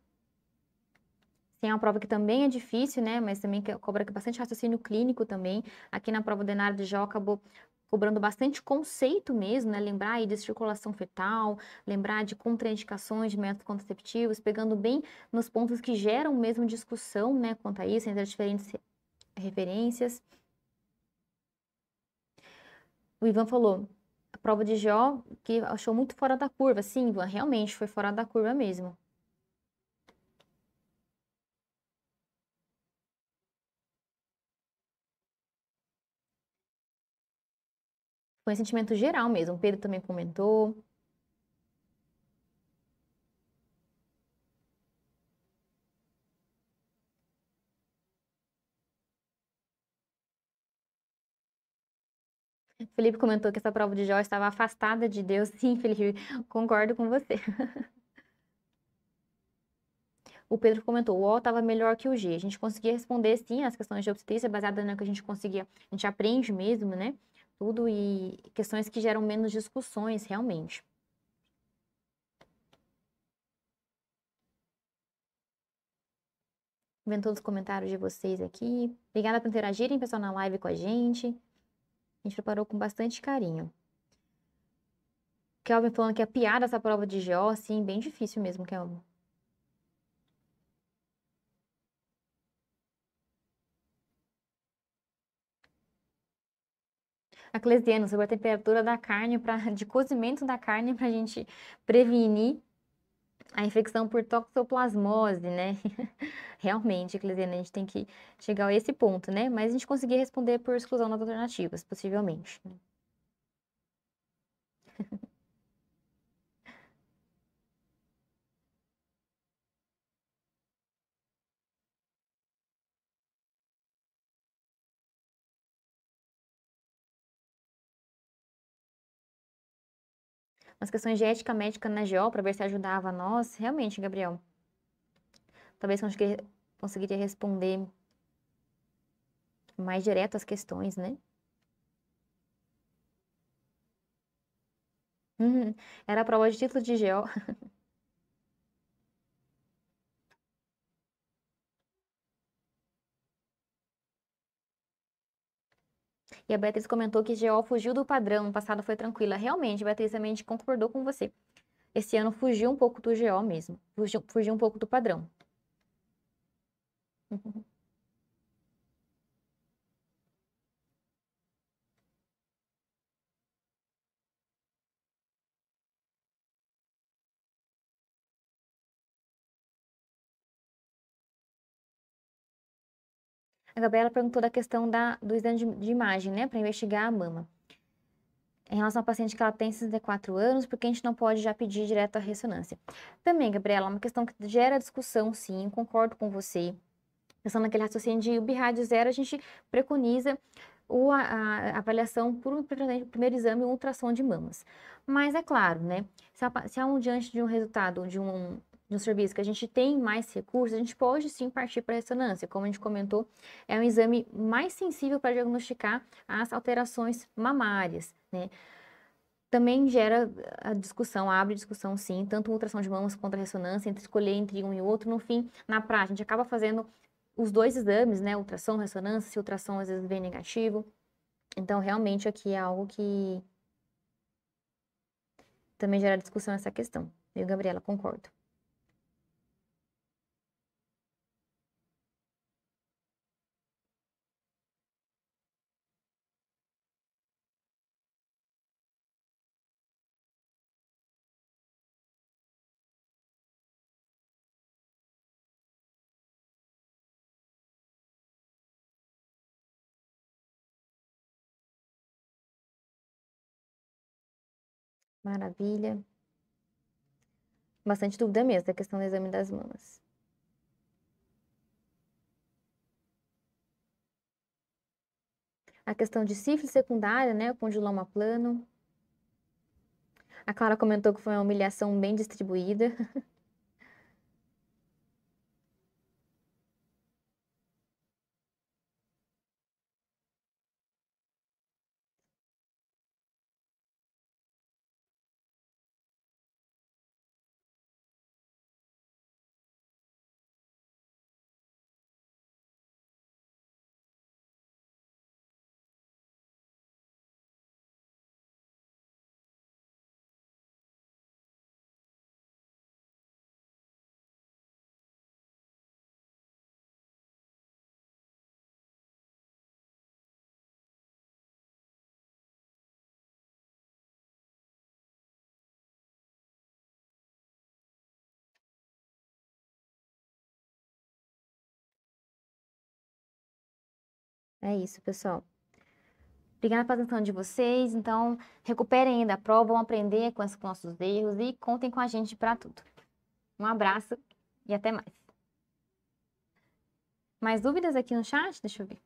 Tem uma prova que também é difícil, né? Mas também cobra bastante raciocínio clínico também. Aqui na prova do Enar de Jó acabou cobrando bastante conceito mesmo, né? Lembrar aí de circulação fetal, lembrar de contraindicações de métodos contraceptivos, pegando bem nos pontos que geram mesmo discussão, né? Quanto a isso, entre as diferentes referências. O Ivan falou, prova de Jó que achou muito fora da curva. Sim, realmente foi fora da curva mesmo. Foi um sentimento geral mesmo. Pedro também comentou. Felipe comentou que essa prova de Jó estava afastada de Deus. Sim, Felipe, concordo com você. O Pedro comentou, o O estava melhor que o G. A gente conseguia responder, sim, as questões de obstetrícia, baseada na que a gente conseguia, a gente aprende mesmo, né? Tudo e questões que geram menos discussões, realmente. Vendo todos os comentários de vocês aqui. Obrigada por interagirem, pessoal, na live com a gente. A gente preparou com bastante carinho. Kelvin falando que é piada essa prova de GO, assim bem difícil mesmo, Kelvin. A Clesiano, sobre a temperatura da carne, pra, de cozimento da carne, para a gente prevenir a infecção por toxoplasmose, né? Realmente, Eclesiana, a gente tem que chegar a esse ponto, né? Mas a gente conseguia responder por exclusão das alternativas, possivelmente. umas questões de ética médica na geó para ver se ajudava nós. Realmente, Gabriel, talvez conseguiria responder mais direto as questões, né? Hum, Era a prova de título de geó E a Beatriz comentou que GO fugiu do padrão, no passado foi tranquila. Realmente, Beatriz também concordou com você. Esse ano fugiu um pouco do GO mesmo, fugiu, fugiu um pouco do padrão. A Gabriela perguntou da questão da, do exame de, de imagem, né, para investigar a mama. Em relação ao paciente que ela tem 64 anos, porque a gente não pode já pedir direto a ressonância. Também, Gabriela, é uma questão que gera discussão, sim, concordo com você. Pensando naquele raciocínio de BIRAD zero, a gente preconiza o, a, a, avaliação por um primeiro exame, um ultrassom de mamas. Mas é claro, né? Se, se há um diante de um resultado de um no serviço, que a gente tem mais recursos, a gente pode sim partir para a ressonância. Como a gente comentou, é um exame mais sensível para diagnosticar as alterações mamárias, né? Também gera a ah, discussão, abre discussão sim, tanto ultrassom de mamas quanto a ressonância, entre escolher entre um e outro. No fim, na prática, a gente acaba fazendo os dois exames, né? Ultrassom, ressonância, se ultrassom às vezes vem negativo. Então, realmente aqui é algo que também gera discussão essa questão. Eu, Gabriela, concordo. Maravilha. Bastante dúvida mesmo da questão do exame das mamas. A questão de sífilis secundária, né? O condiloma plano. A Clara comentou que foi uma humilhação bem distribuída. É isso, pessoal. Obrigada pela atenção de vocês. Então, recuperem ainda a prova, vão aprender com os nossos erros e contem com a gente para tudo. Um abraço e até mais. Mais dúvidas aqui no chat? Deixa eu ver.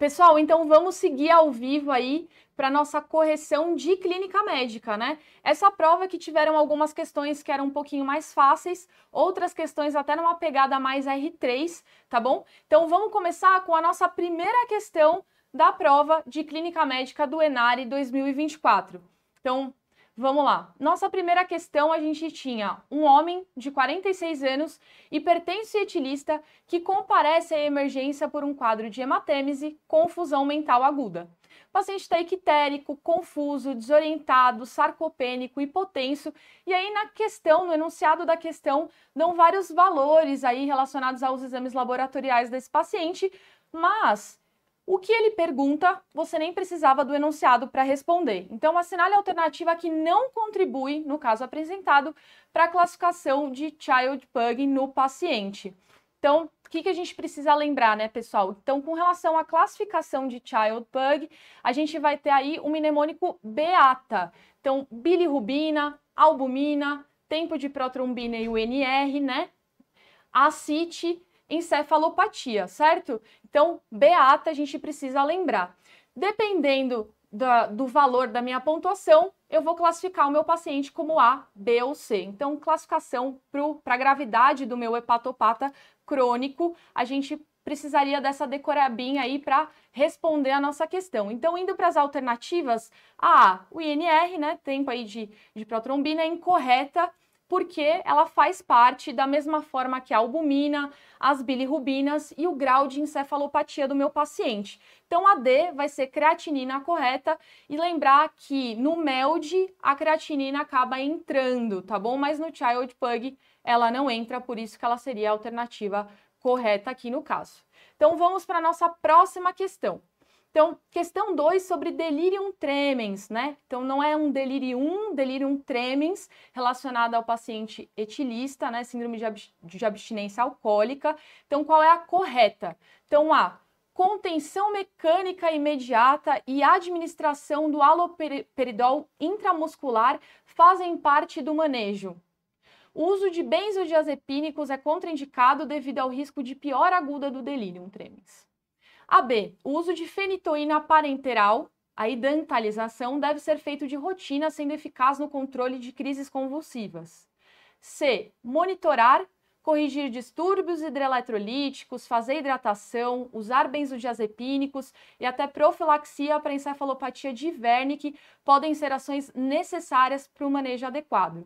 Pessoal, então vamos seguir ao vivo aí para nossa correção de clínica médica, né? Essa prova que tiveram algumas questões que eram um pouquinho mais fáceis, outras questões até numa pegada mais R3, tá bom? Então vamos começar com a nossa primeira questão da prova de clínica médica do Enare 2024. Então, Vamos lá. Nossa primeira questão, a gente tinha um homem de 46 anos, hipertenso e etilista, que comparece à emergência por um quadro de hematêmese, confusão mental aguda. O paciente está equitérico, confuso, desorientado, sarcopênico, hipotenso. E aí, na questão, no enunciado da questão, dão vários valores aí relacionados aos exames laboratoriais desse paciente, mas o que ele pergunta, você nem precisava do enunciado para responder. Então, assinale a alternativa que não contribui, no caso apresentado, para a classificação de child pug no paciente. Então, o que, que a gente precisa lembrar, né, pessoal? Então, com relação à classificação de child pug, a gente vai ter aí um mnemônico beata. Então, bilirrubina, albumina, tempo de protrombina e UNR, né? Acite, encefalopatia, certo? Então, beata a gente precisa lembrar. Dependendo da, do valor da minha pontuação, eu vou classificar o meu paciente como A, B ou C. Então, classificação para a gravidade do meu hepatopata crônico, a gente precisaria dessa decorabinha aí para responder a nossa questão. Então, indo para as alternativas, a A, o INR, né, tempo aí de, de protrombina, é incorreta, porque ela faz parte da mesma forma que a albumina, as bilirrubinas e o grau de encefalopatia do meu paciente. Então a D vai ser creatinina correta e lembrar que no MELD a creatinina acaba entrando, tá bom? Mas no Child Pug ela não entra, por isso que ela seria a alternativa correta aqui no caso. Então vamos para a nossa próxima questão. Então, questão 2 sobre delirium tremens, né? Então, não é um delirium, delirium tremens relacionado ao paciente etilista, né? Síndrome de, ab de abstinência alcoólica. Então, qual é a correta? Então, a contenção mecânica imediata e administração do aloperidol intramuscular fazem parte do manejo. O uso de benzodiazepínicos é contraindicado devido ao risco de pior aguda do delirium tremens. A B. O uso de fenitoína parenteral, a idantalização, deve ser feito de rotina, sendo eficaz no controle de crises convulsivas. C. Monitorar, corrigir distúrbios hidroeletrolíticos, fazer hidratação, usar benzodiazepínicos e até profilaxia para encefalopatia de Wernicke podem ser ações necessárias para o manejo adequado.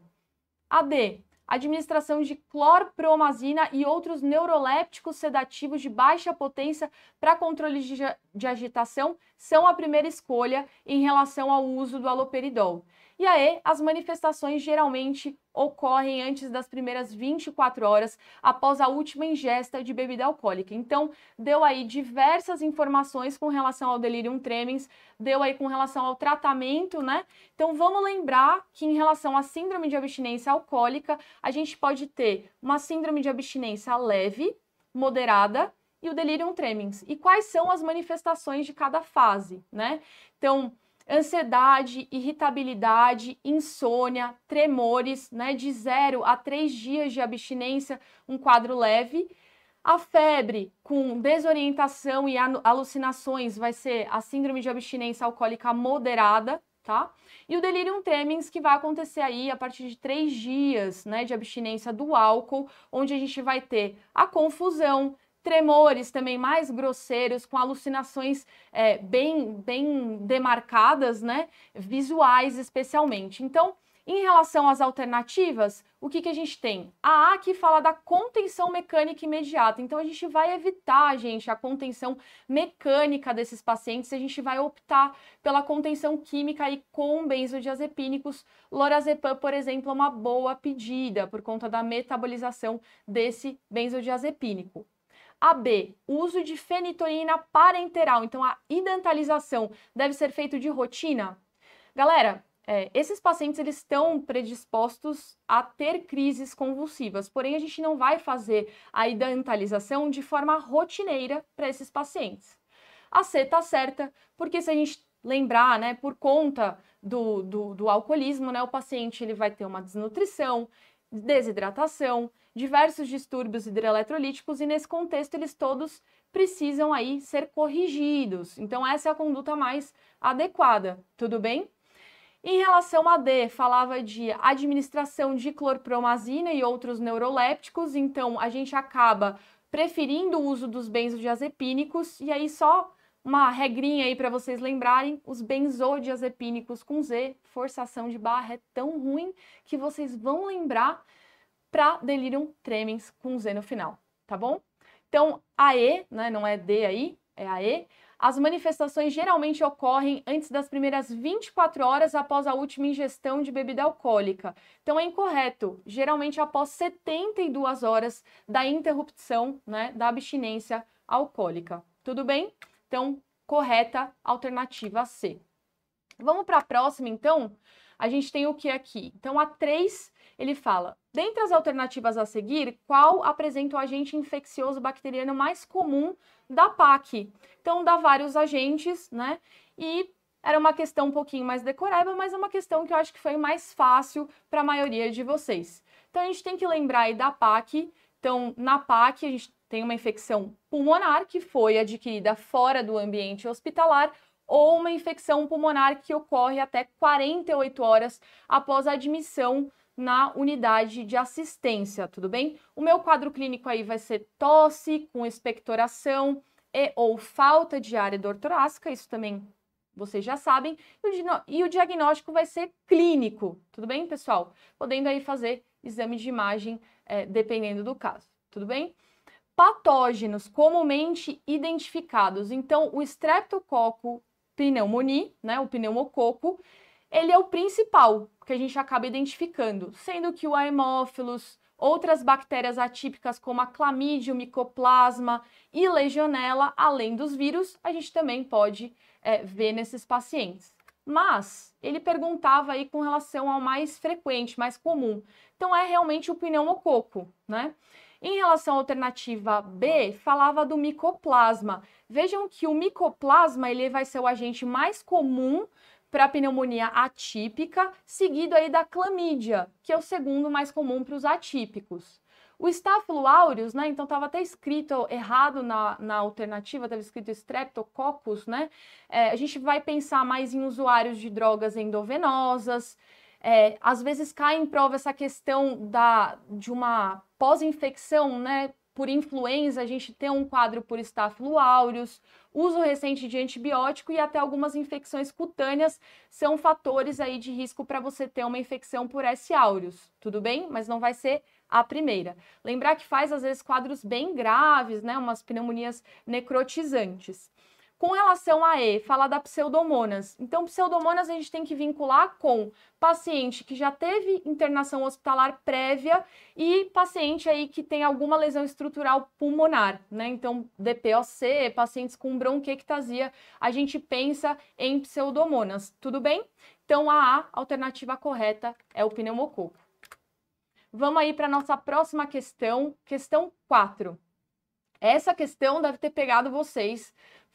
A D administração de clorpromazina e outros neurolépticos sedativos de baixa potência para controle de, de agitação são a primeira escolha em relação ao uso do aloperidol. E aí, as manifestações geralmente ocorrem antes das primeiras 24 horas após a última ingesta de bebida alcoólica. Então, deu aí diversas informações com relação ao delirium tremens, deu aí com relação ao tratamento, né? Então, vamos lembrar que em relação à síndrome de abstinência alcoólica, a gente pode ter uma síndrome de abstinência leve, moderada e o delirium tremens. E quais são as manifestações de cada fase, né? Então, ansiedade, irritabilidade, insônia, tremores, né, de 0 a 3 dias de abstinência, um quadro leve. A febre com desorientação e alucinações vai ser a síndrome de abstinência alcoólica moderada, tá? E o delirium tremens que vai acontecer aí a partir de três dias, né, de abstinência do álcool, onde a gente vai ter a confusão, tremores também mais grosseiros, com alucinações é, bem, bem demarcadas, né? Visuais especialmente. Então, em relação às alternativas, o que, que a gente tem? A A que fala da contenção mecânica imediata. Então, a gente vai evitar, gente, a contenção mecânica desses pacientes. A gente vai optar pela contenção química e com benzodiazepínicos. Lorazepam, por exemplo, é uma boa pedida por conta da metabolização desse benzodiazepínico. A B, uso de fenitoína parenteral. Então, a identalização deve ser feita de rotina? Galera, é, esses pacientes eles estão predispostos a ter crises convulsivas, porém a gente não vai fazer a identalização de forma rotineira para esses pacientes. A C está certa, porque se a gente lembrar, né, por conta do, do, do alcoolismo, né, o paciente ele vai ter uma desnutrição, desidratação, diversos distúrbios hidroeletrolíticos e nesse contexto eles todos precisam aí ser corrigidos. Então essa é a conduta mais adequada, tudo bem? Em relação a D, falava de administração de clorpromazina e outros neurolépticos, então a gente acaba preferindo o uso dos benzodiazepínicos e aí só uma regrinha aí para vocês lembrarem, os benzodiazepínicos com Z, forçação de barra é tão ruim que vocês vão lembrar para delirium tremens com Z no final, tá bom? Então, AE, né, não é D aí, é AE. As manifestações geralmente ocorrem antes das primeiras 24 horas após a última ingestão de bebida alcoólica. Então é incorreto, geralmente após 72 horas da interrupção né, da abstinência alcoólica. Tudo bem? Então, correta alternativa C. Vamos para a próxima, então? A gente tem o que aqui? Então, a 3 ele fala: dentre as alternativas a seguir, qual apresenta o agente infeccioso bacteriano mais comum da PAC? Então, dá vários agentes, né? E era uma questão um pouquinho mais decorada, mas é uma questão que eu acho que foi mais fácil para a maioria de vocês. Então, a gente tem que lembrar aí da PAC. Então, na PAC, a gente tem uma infecção pulmonar que foi adquirida fora do ambiente hospitalar ou uma infecção pulmonar que ocorre até 48 horas após a admissão na unidade de assistência, tudo bem? O meu quadro clínico aí vai ser tosse com expectoração e ou falta de área torácica, isso também vocês já sabem, e o, diagnóstico vai ser clínico, tudo bem, pessoal? Podendo aí fazer exame de imagem é, dependendo do caso, tudo bem? Patógenos comumente identificados, então o streptococo pneumonia, né, o pneumococo, ele é o principal que a gente acaba identificando, sendo que o Haemophilus, outras bactérias atípicas como a clamídia, micoplasma e legionela, além dos vírus, a gente também pode é, ver nesses pacientes. Mas ele perguntava aí com relação ao mais frequente, mais comum. Então é realmente o pneumococo, né? Em relação à alternativa B, falava do micoplasma. Vejam que o micoplasma ele vai ser o agente mais comum para a pneumonia atípica, seguido aí da clamídia, que é o segundo mais comum para os atípicos. O Staphylo aureus, né, então estava até escrito errado na, na alternativa, estava escrito Streptococcus, né, é, a gente vai pensar mais em usuários de drogas endovenosas, é, às vezes cai em prova essa questão da, de uma pós-infecção, né, por influenza, a gente tem um quadro por estáfilo aureus, uso recente de antibiótico e até algumas infecções cutâneas são fatores aí de risco para você ter uma infecção por S. aureus, tudo bem? Mas não vai ser a primeira. Lembrar que faz às vezes quadros bem graves, né, umas pneumonias necrotizantes. Com relação a E, falar da pseudomonas. Então, pseudomonas a gente tem que vincular com paciente que já teve internação hospitalar prévia e paciente aí que tem alguma lesão estrutural pulmonar, né? Então, DPOC, pacientes com bronquiectasia, a gente pensa em pseudomonas, tudo bem? Então, a, a alternativa correta é o pneumococo. Vamos aí para nossa próxima questão, questão 4. Essa questão deve ter pegado vocês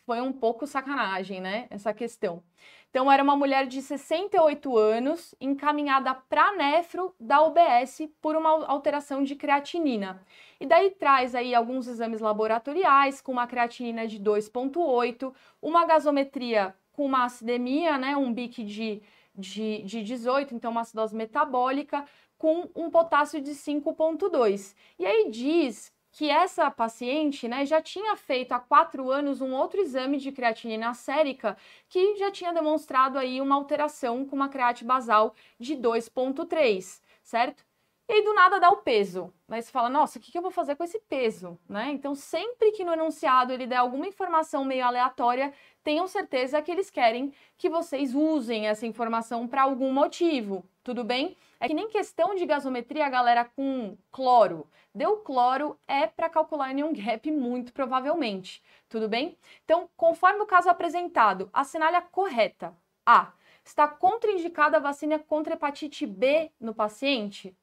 foi um pouco sacanagem, né? Essa questão. Então, era uma mulher de 68 anos, encaminhada para nefro da UBS por uma alteração de creatinina. E daí traz aí alguns exames laboratoriais, com uma creatinina de 2,8, uma gasometria com uma acidemia, né? Um BIC de, de, de 18, então uma acidose metabólica, com um potássio de 5,2. E aí diz que essa paciente né, já tinha feito há quatro anos um outro exame de creatinina sérica que já tinha demonstrado aí uma alteração com uma creatina basal de 2,3, certo? E aí do nada dá o peso. Mas você fala, nossa, o que eu vou fazer com esse peso? Né? Então, sempre que no enunciado ele der alguma informação meio aleatória, tenham certeza que eles querem que vocês usem essa informação para algum motivo, tudo bem? É que nem questão de gasometria, galera, com cloro. Deu cloro é para calcular nenhum gap, muito provavelmente. Tudo bem? Então, conforme o caso apresentado, assinale a correta. A. Está contraindicada a vacina contra hepatite B no paciente?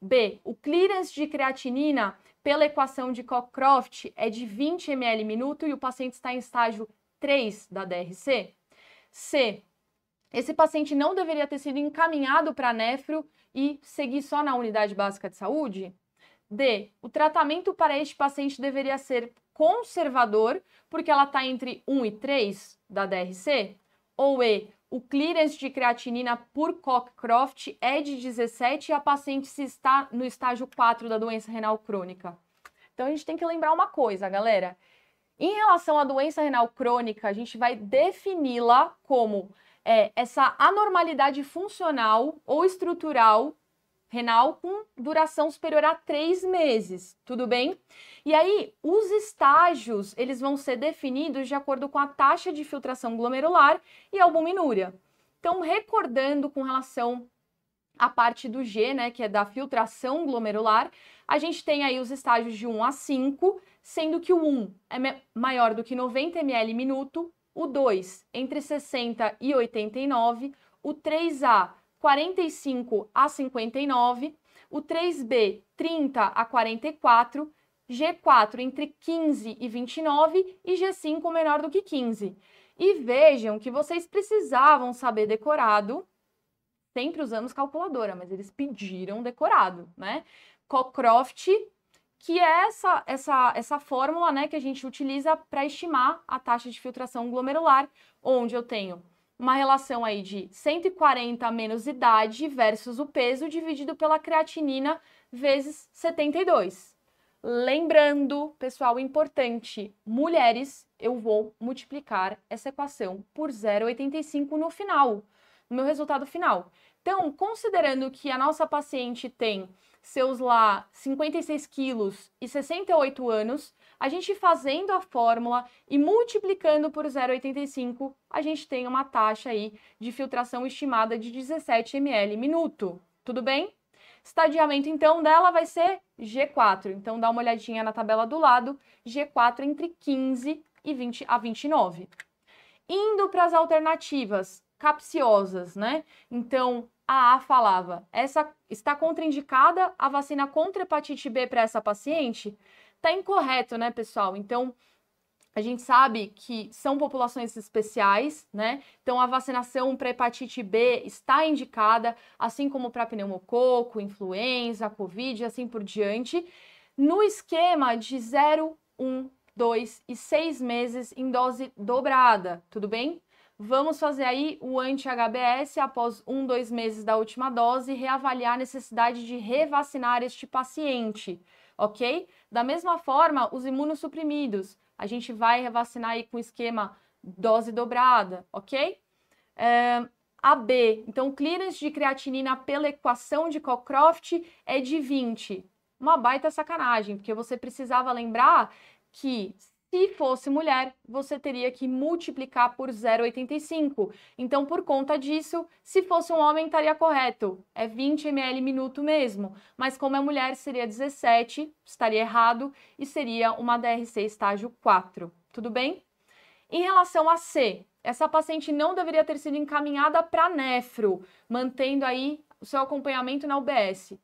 B. O clearance de creatinina pela equação de Cockcroft é de 20 ml minuto e o paciente está em estágio 3 da DRC? C. Esse paciente não deveria ter sido encaminhado para nefro e seguir só na unidade básica de saúde? D. O tratamento para este paciente deveria ser conservador, porque ela está entre 1 e 3 da DRC? Ou E. O clearance de creatinina por Cockcroft é de 17 e a paciente se está no estágio 4 da doença renal crônica. Então a gente tem que lembrar uma coisa, galera. Em relação à doença renal crônica, a gente vai defini-la como é essa anormalidade funcional ou estrutural renal com duração superior a três meses, tudo bem? E aí, os estágios, eles vão ser definidos de acordo com a taxa de filtração glomerular e albuminúria. Então, recordando com relação à parte do G, né, que é da filtração glomerular, a gente tem aí os estágios de 1 a 5, sendo que o 1 é maior do que 90 ml minuto, o 2 entre 60 e 89, o 3A 45 a 59, o 3B 30 a 44, G4 entre 15 e 29 e G5 menor do que 15. E vejam que vocês precisavam saber decorado, sempre usamos calculadora, mas eles pediram decorado, né? Cockcroft que é essa, essa, essa fórmula né, que a gente utiliza para estimar a taxa de filtração glomerular, onde eu tenho uma relação aí de 140 menos idade versus o peso dividido pela creatinina vezes 72. Lembrando, pessoal, importante, mulheres, eu vou multiplicar essa equação por 0,85 no final, no meu resultado final. Então, considerando que a nossa paciente tem seus lá 56 quilos e 68 anos, a gente fazendo a fórmula e multiplicando por 0,85, a gente tem uma taxa aí de filtração estimada de 17 ml minuto. Tudo bem? Estadiamento, então, dela vai ser G4. Então, dá uma olhadinha na tabela do lado, G4 entre 15 e 20 a 29. Indo para as alternativas capciosas, né? Então, a A falava, essa está contraindicada a vacina contra hepatite B para essa paciente, tá incorreto, né, pessoal? Então, a gente sabe que são populações especiais, né? Então a vacinação para hepatite B está indicada, assim como para pneumococo, influenza, covid assim por diante, no esquema de 0, 1, 2 e 6 meses em dose dobrada, tudo bem? Vamos fazer aí o anti-HBS após um, dois meses da última dose e reavaliar a necessidade de revacinar este paciente, ok? Da mesma forma, os imunossuprimidos, a gente vai revacinar aí com esquema dose dobrada, ok? É, AB, então clearance de creatinina pela equação de Cockcroft é de 20. Uma baita sacanagem, porque você precisava lembrar que se fosse mulher, você teria que multiplicar por 0,85. Então, por conta disso, se fosse um homem, estaria correto. É 20 ml minuto mesmo. Mas como é mulher, seria 17, estaria errado, e seria uma DRC estágio 4. Tudo bem? Em relação a C, essa paciente não deveria ter sido encaminhada para nefro, mantendo aí o seu acompanhamento na UBS.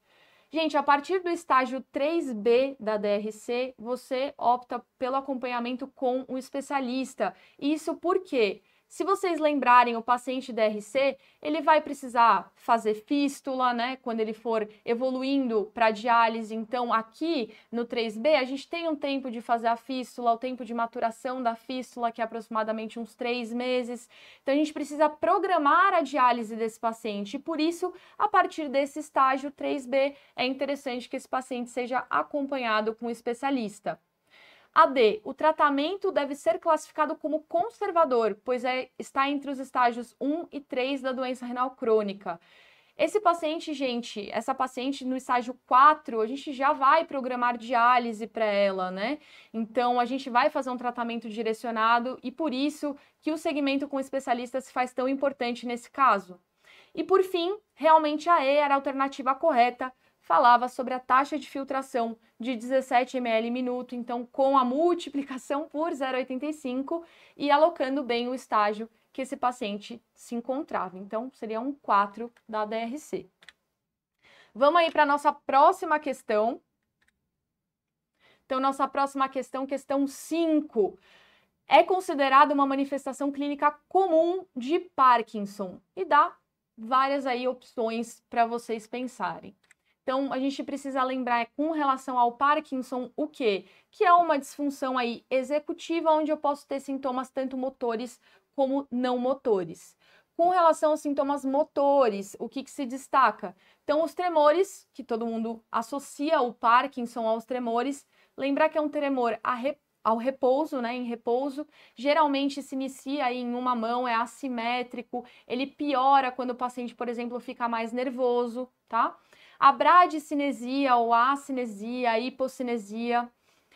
Gente, a partir do estágio 3B da DRC, você opta pelo acompanhamento com um especialista. Isso por quê? Se vocês lembrarem, o paciente DRC, ele vai precisar fazer fístula, né? Quando ele for evoluindo para diálise. Então, aqui no 3B, a gente tem um tempo de fazer a fístula, o tempo de maturação da fístula, que é aproximadamente uns três meses. Então, a gente precisa programar a diálise desse paciente. E por isso, a partir desse estágio 3B, é interessante que esse paciente seja acompanhado com um especialista. A D, o tratamento deve ser classificado como conservador, pois é, está entre os estágios 1 e 3 da doença renal crônica. Esse paciente, gente, essa paciente no estágio 4, a gente já vai programar diálise para ela, né? Então, a gente vai fazer um tratamento direcionado e por isso que o segmento com especialistas se faz tão importante nesse caso. E por fim, realmente a E era a alternativa correta, falava sobre a taxa de filtração de 17 ml minuto, então com a multiplicação por 0,85 e alocando bem o estágio que esse paciente se encontrava. Então, seria um 4 da DRC. Vamos aí para a nossa próxima questão. Então, nossa próxima questão, questão 5. É considerada uma manifestação clínica comum de Parkinson e dá várias aí opções para vocês pensarem. Então, a gente precisa lembrar é com relação ao Parkinson o quê? Que é uma disfunção aí executiva onde eu posso ter sintomas tanto motores como não motores. Com relação aos sintomas motores, o que, que se destaca? Então, os tremores, que todo mundo associa o Parkinson aos tremores, lembrar que é um tremor ao repouso, né, em repouso, geralmente se inicia aí em uma mão, é assimétrico, ele piora quando o paciente, por exemplo, fica mais nervoso, tá? a bradicinesia ou a cinesia, a hipocinesia,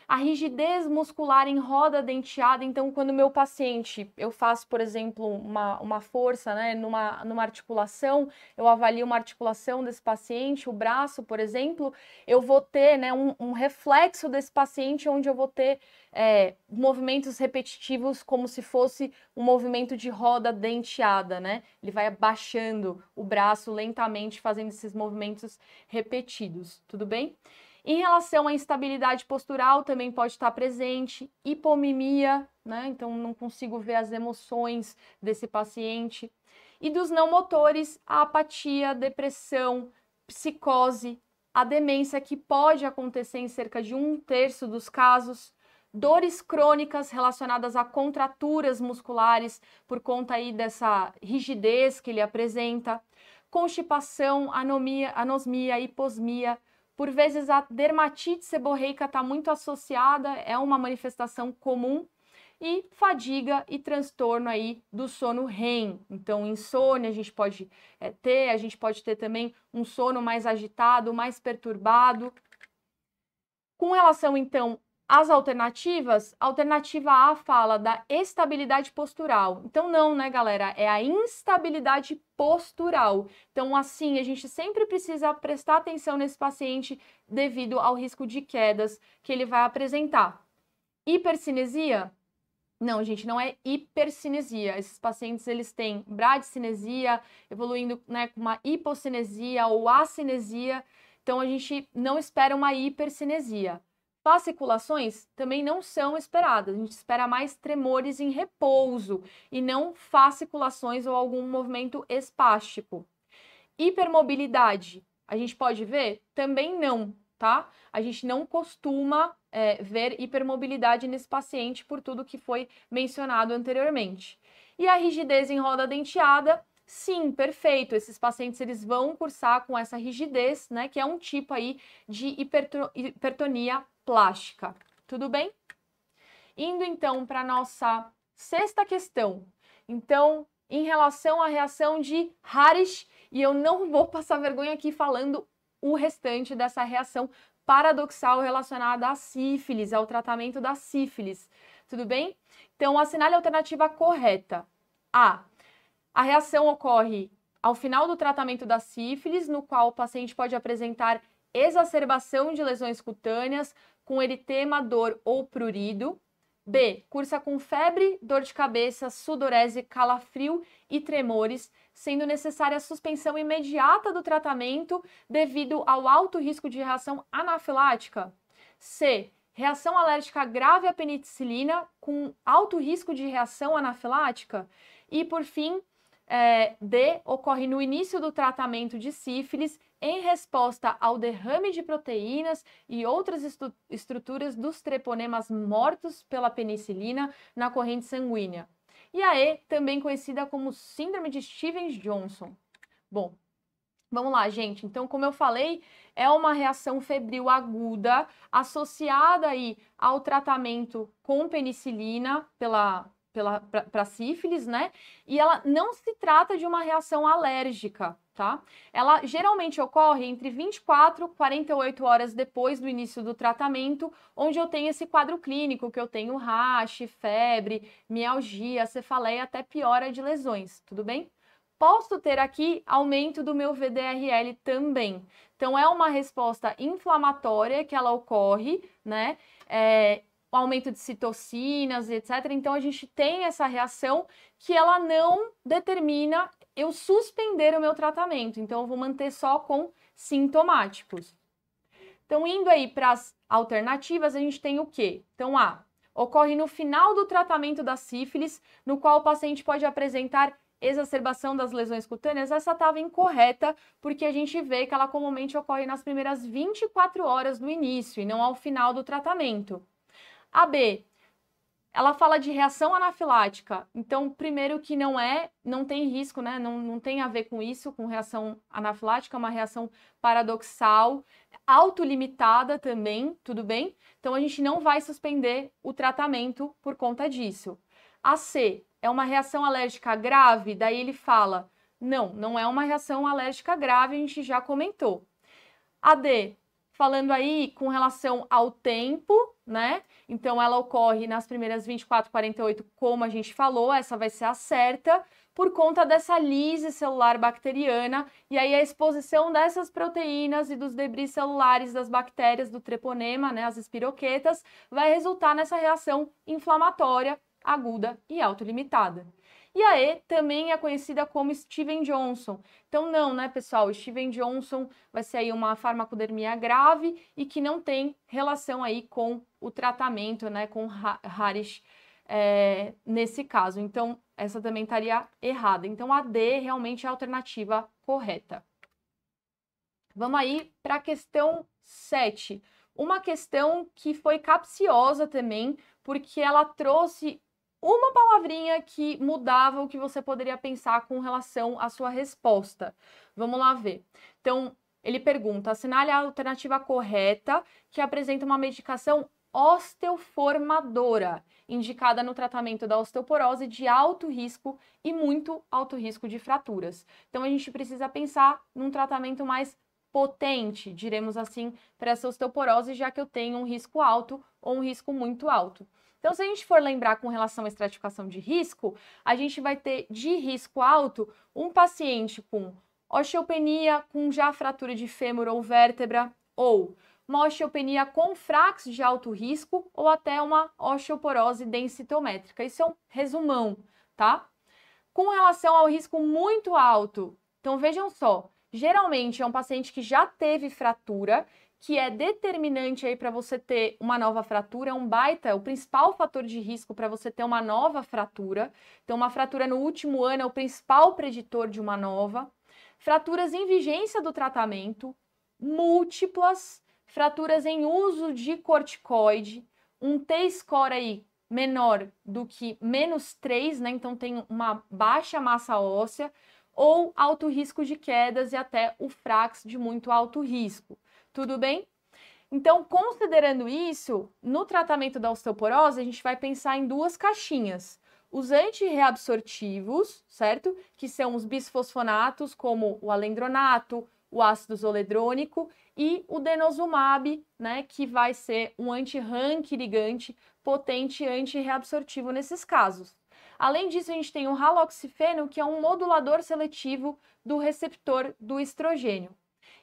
a rigidez muscular em roda denteada. Então, quando meu paciente, eu faço, por exemplo, uma, uma força né, numa, numa articulação, eu avalio uma articulação desse paciente, o braço, por exemplo, eu vou ter né, um, um reflexo desse paciente onde eu vou ter é, movimentos repetitivos como se fosse um movimento de roda denteada, né? Ele vai abaixando o braço lentamente, fazendo esses movimentos repetidos, tudo bem? Em relação à instabilidade postural, também pode estar presente, hipomimia, né? Então, não consigo ver as emoções desse paciente. E dos não motores, a apatia, depressão, psicose, a demência, que pode acontecer em cerca de um terço dos casos, dores crônicas relacionadas a contraturas musculares por conta aí dessa rigidez que ele apresenta, constipação, anomia, anosmia, hiposmia, por vezes, a dermatite seborreica está muito associada, é uma manifestação comum. E fadiga e transtorno aí do sono REM. Então, insônia a gente pode é, ter, a gente pode ter também um sono mais agitado, mais perturbado. Com relação, então, as alternativas, alternativa A fala da estabilidade postural. Então, não, né, galera? É a instabilidade postural. Então, assim, a gente sempre precisa prestar atenção nesse paciente devido ao risco de quedas que ele vai apresentar. Hipercinesia? Não, gente, não é hipercinesia. Esses pacientes, eles têm bradicinesia, evoluindo né, com uma hipocinesia ou acinesia. Então, a gente não espera uma hipercinesia fasciculações também não são esperadas. A gente espera mais tremores em repouso e não fasciculações ou algum movimento espástico. Hipermobilidade, a gente pode ver? Também não, tá? A gente não costuma é, ver hipermobilidade nesse paciente por tudo que foi mencionado anteriormente. E a rigidez em roda denteada, Sim, perfeito. Esses pacientes eles vão cursar com essa rigidez, né, que é um tipo aí de hipertonia plástica. Tudo bem? Indo então para nossa sexta questão. Então, em relação à reação de Harish, e eu não vou passar vergonha aqui falando o restante dessa reação paradoxal relacionada à sífilis, ao tratamento da sífilis. Tudo bem? Então, assinale a alternativa correta. A. A reação ocorre ao final do tratamento da sífilis, no qual o paciente pode apresentar exacerbação de lesões cutâneas, com eritema, dor ou prurido. B. Cursa com febre, dor de cabeça, sudorese, calafrio e tremores, sendo necessária a suspensão imediata do tratamento devido ao alto risco de reação anafilática. C. Reação alérgica grave à penicilina com alto risco de reação anafilática. E, por fim, é, D ocorre no início do tratamento de sífilis em resposta ao derrame de proteínas e outras estruturas dos treponemas mortos pela penicilina na corrente sanguínea. E a E, também conhecida como Síndrome de Stevens-Johnson. Bom, Vamos lá, gente. Então, como eu falei, é uma reação febril aguda associada aí ao tratamento com penicilina pela para sífilis, né? E ela não se trata de uma reação alérgica, tá? Ela geralmente ocorre entre 24 e 48 horas depois do início do tratamento, onde eu tenho esse quadro clínico, que eu tenho rache, febre, mialgia, cefaleia, até piora de lesões, tudo bem? Posso ter aqui aumento do meu VDRL também. Então, é uma resposta inflamatória que ela ocorre, né? É, um aumento de citocinas, etc. Então a gente tem essa reação que ela não determina eu suspender o meu tratamento. Então eu vou manter só com sintomáticos. Então indo aí para as alternativas, a gente tem o quê? Então a ocorre no final do tratamento da sífilis, no qual o paciente pode apresentar exacerbação das lesões cutâneas, essa estava incorreta, porque a gente vê que ela comumente ocorre nas primeiras 24 horas do início e não ao final do tratamento. A B, ela fala de reação anafilática. Então, primeiro que não é, não tem risco, né? Não, não tem a ver com isso, com reação anafilática, é uma reação paradoxal, autolimitada também, tudo bem? Então, a gente não vai suspender o tratamento por conta disso. A C é uma reação alérgica grave, daí ele fala, não, não é uma reação alérgica grave, a gente já comentou. A D falando aí com relação ao tempo, né? Então ela ocorre nas primeiras 24, 48, como a gente falou, essa vai ser a certa, por conta dessa lise celular bacteriana e aí a exposição dessas proteínas e dos debris celulares das bactérias do treponema, né, as espiroquetas, vai resultar nessa reação inflamatória aguda e autolimitada. E a E também é conhecida como Steven Johnson. Então, não, né, pessoal? Steven Johnson vai ser aí uma farmacodermia grave e que não tem relação aí com o tratamento, né, com Harish é, nesse caso. Então, essa também estaria errada. Então, a D realmente é a alternativa correta. Vamos aí para a questão 7. Uma questão que foi capciosa também, porque ela trouxe uma palavrinha que mudava o que você poderia pensar com relação à sua resposta. Vamos lá ver. Então, ele pergunta: assinale a alternativa correta que apresenta uma medicação osteoformadora, indicada no tratamento da osteoporose de alto risco e muito alto risco de fraturas. Então a gente precisa pensar num tratamento mais potente, diremos assim, para essa osteoporose, já que eu tenho um risco alto ou um risco muito alto. Então, se a gente for lembrar com relação à estratificação de risco, a gente vai ter de risco alto um paciente com osteopenia com já fratura de fêmur ou vértebra, ou uma osteopenia com frax de alto risco, ou até uma osteoporose densitométrica. Isso é um resumão, tá? Com relação ao risco muito alto, então vejam só, geralmente é um paciente que já teve fratura que é determinante aí para você ter uma nova fratura, é um baita, o principal fator de risco para você ter uma nova fratura. Então, uma fratura no último ano é o principal preditor de uma nova. Fraturas em vigência do tratamento, múltiplas, fraturas em uso de corticoide, um T-score aí menor do que menos 3, né? Então tem uma baixa massa óssea, ou alto risco de quedas e até o frax de muito alto risco. Tudo bem? Então, considerando isso, no tratamento da osteoporose, a gente vai pensar em duas caixinhas. Os antirreabsortivos, certo? Que são os bisfosfonatos, como o alendronato, o ácido zoledrônico e o denosumab, né, que vai ser um anti-rank ligante potente antirreabsortivo nesses casos. Além disso, a gente tem o haloxifeno, que é um modulador seletivo do receptor do estrogênio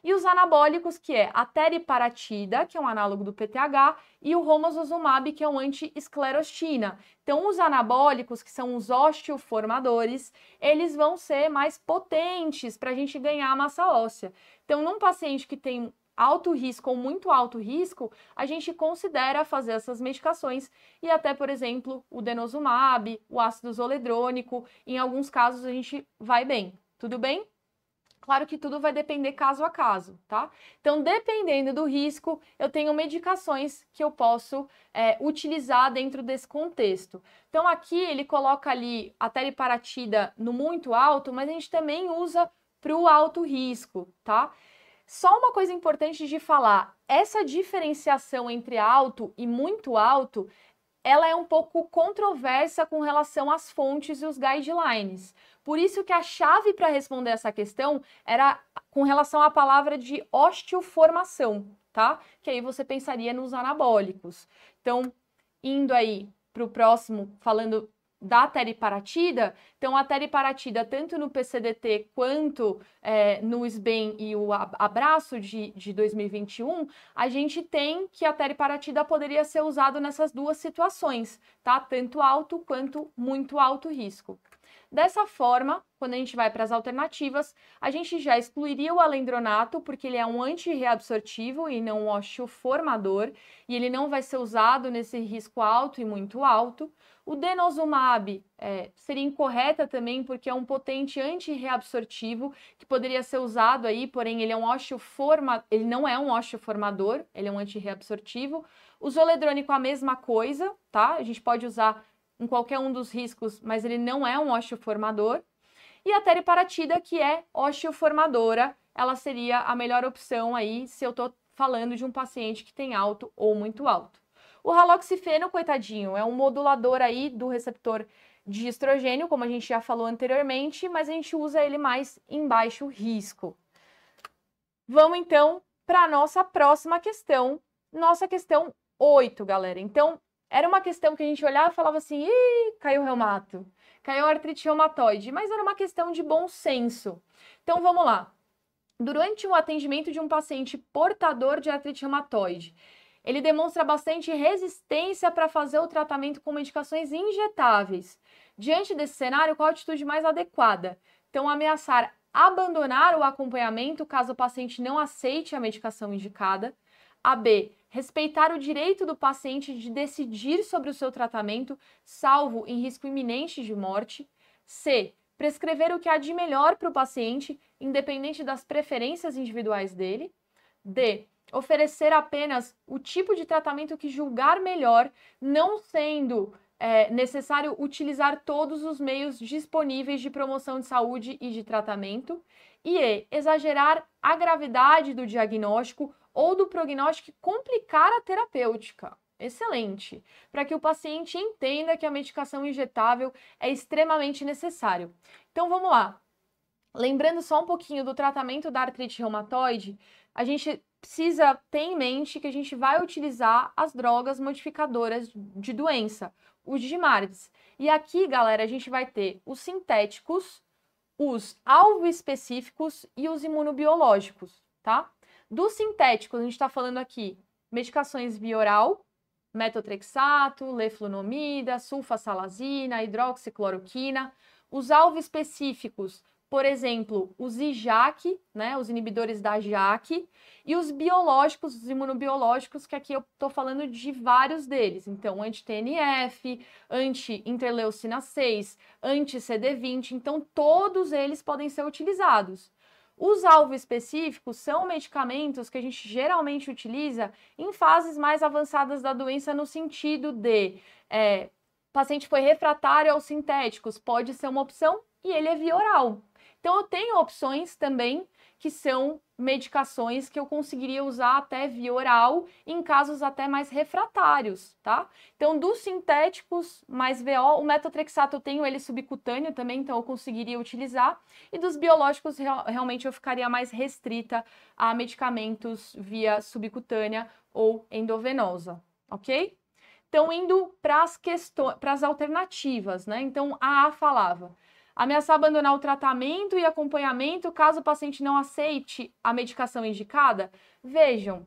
e os anabólicos, que é a teriparatida, que é um análogo do PTH, e o romosozumab que é um anti-esclerostina. Então, os anabólicos, que são os osteoformadores, eles vão ser mais potentes para a gente ganhar massa óssea. Então, num paciente que tem alto risco ou muito alto risco, a gente considera fazer essas medicações e até, por exemplo, o denosumab, o ácido zoledrônico, em alguns casos a gente vai bem. Tudo bem? Claro que tudo vai depender caso a caso, tá? Então, dependendo do risco, eu tenho medicações que eu posso é, utilizar dentro desse contexto. Então, aqui ele coloca ali a teriparatida no muito alto, mas a gente também usa para o alto risco, tá? Só uma coisa importante de falar: essa diferenciação entre alto e muito alto ela é um pouco controversa com relação às fontes e os guidelines. Por isso que a chave para responder essa questão era com relação à palavra de osteoformação, tá? Que aí você pensaria nos anabólicos. Então, indo aí para o próximo, falando da teriparatida, então a teriparatida, tanto no PCDT quanto é, no SBEM e o abraço de, de 2021, a gente tem que a teriparatida poderia ser usada nessas duas situações, tá? Tanto alto quanto muito alto risco. Dessa forma, quando a gente vai para as alternativas, a gente já excluiria o alendronato, porque ele é um antirreabsortivo e não um osteoformador, e ele não vai ser usado nesse risco alto e muito alto. O denosumab é, seria incorreta também porque é um potente antirreabsortivo que poderia ser usado aí, porém ele é um osteoforma, ele não é um osteoformador, ele é um antirreabsortivo. O zoledrônico é a mesma coisa, tá? A gente pode usar em qualquer um dos riscos, mas ele não é um osteoformador. E a teriparatida, que é osteoformadora, ela seria a melhor opção aí se eu estou falando de um paciente que tem alto ou muito alto. O raloxifeno, coitadinho, é um modulador aí do receptor de estrogênio, como a gente já falou anteriormente, mas a gente usa ele mais em baixo risco. Vamos então para a nossa próxima questão, nossa questão 8, galera. Então, era uma questão que a gente olhava e falava assim: Ih, caiu reumato, caiu artrite reumatoide, mas era uma questão de bom senso. Então, vamos lá. Durante o atendimento de um paciente portador de artrite reumatoide, ele demonstra bastante resistência para fazer o tratamento com medicações injetáveis. Diante desse cenário, qual a atitude mais adequada? Então, ameaçar abandonar o acompanhamento caso o paciente não aceite a medicação indicada. A B, respeitar o direito do paciente de decidir sobre o seu tratamento, salvo em risco iminente de morte. C, prescrever o que há de melhor para o paciente, independente das preferências individuais dele. D oferecer apenas o tipo de tratamento que julgar melhor, não sendo é, necessário utilizar todos os meios disponíveis de promoção de saúde e de tratamento. E E, é, exagerar a gravidade do diagnóstico ou do prognóstico e complicar a terapêutica. Excelente, para que o paciente entenda que a medicação injetável é extremamente necessário. Então vamos lá. Lembrando só um pouquinho do tratamento da artrite reumatoide, a gente precisa ter em mente que a gente vai utilizar as drogas modificadoras de doença, os DMARDs. E aqui, galera, a gente vai ter os sintéticos, os alvo-específicos e os imunobiológicos, tá? Dos sintéticos, a gente está falando aqui medicações bioral, metotrexato, leflunomida, sulfasalazina, hidroxicloroquina. Os alvo-específicos, por exemplo, os IJAK, né, os inibidores da JAK, e os biológicos, os imunobiológicos, que aqui eu estou falando de vários deles. Então, anti-TNF, anti-interleucina 6, anti-CD20, então todos eles podem ser utilizados. Os alvos específicos são medicamentos que a gente geralmente utiliza em fases mais avançadas da doença, no sentido de é, paciente foi refratário aos sintéticos, pode ser uma opção, e ele é via oral. Então eu tenho opções também que são medicações que eu conseguiria usar até via oral em casos até mais refratários, tá? Então, dos sintéticos mais VO, o metotrexato eu tenho ele subcutâneo também, então eu conseguiria utilizar, e dos biológicos real, realmente eu ficaria mais restrita a medicamentos via subcutânea ou endovenosa, ok? Então, indo para as questões, para as alternativas, né? Então, a A falava ameaçar abandonar o tratamento e acompanhamento caso o paciente não aceite a medicação indicada? Vejam,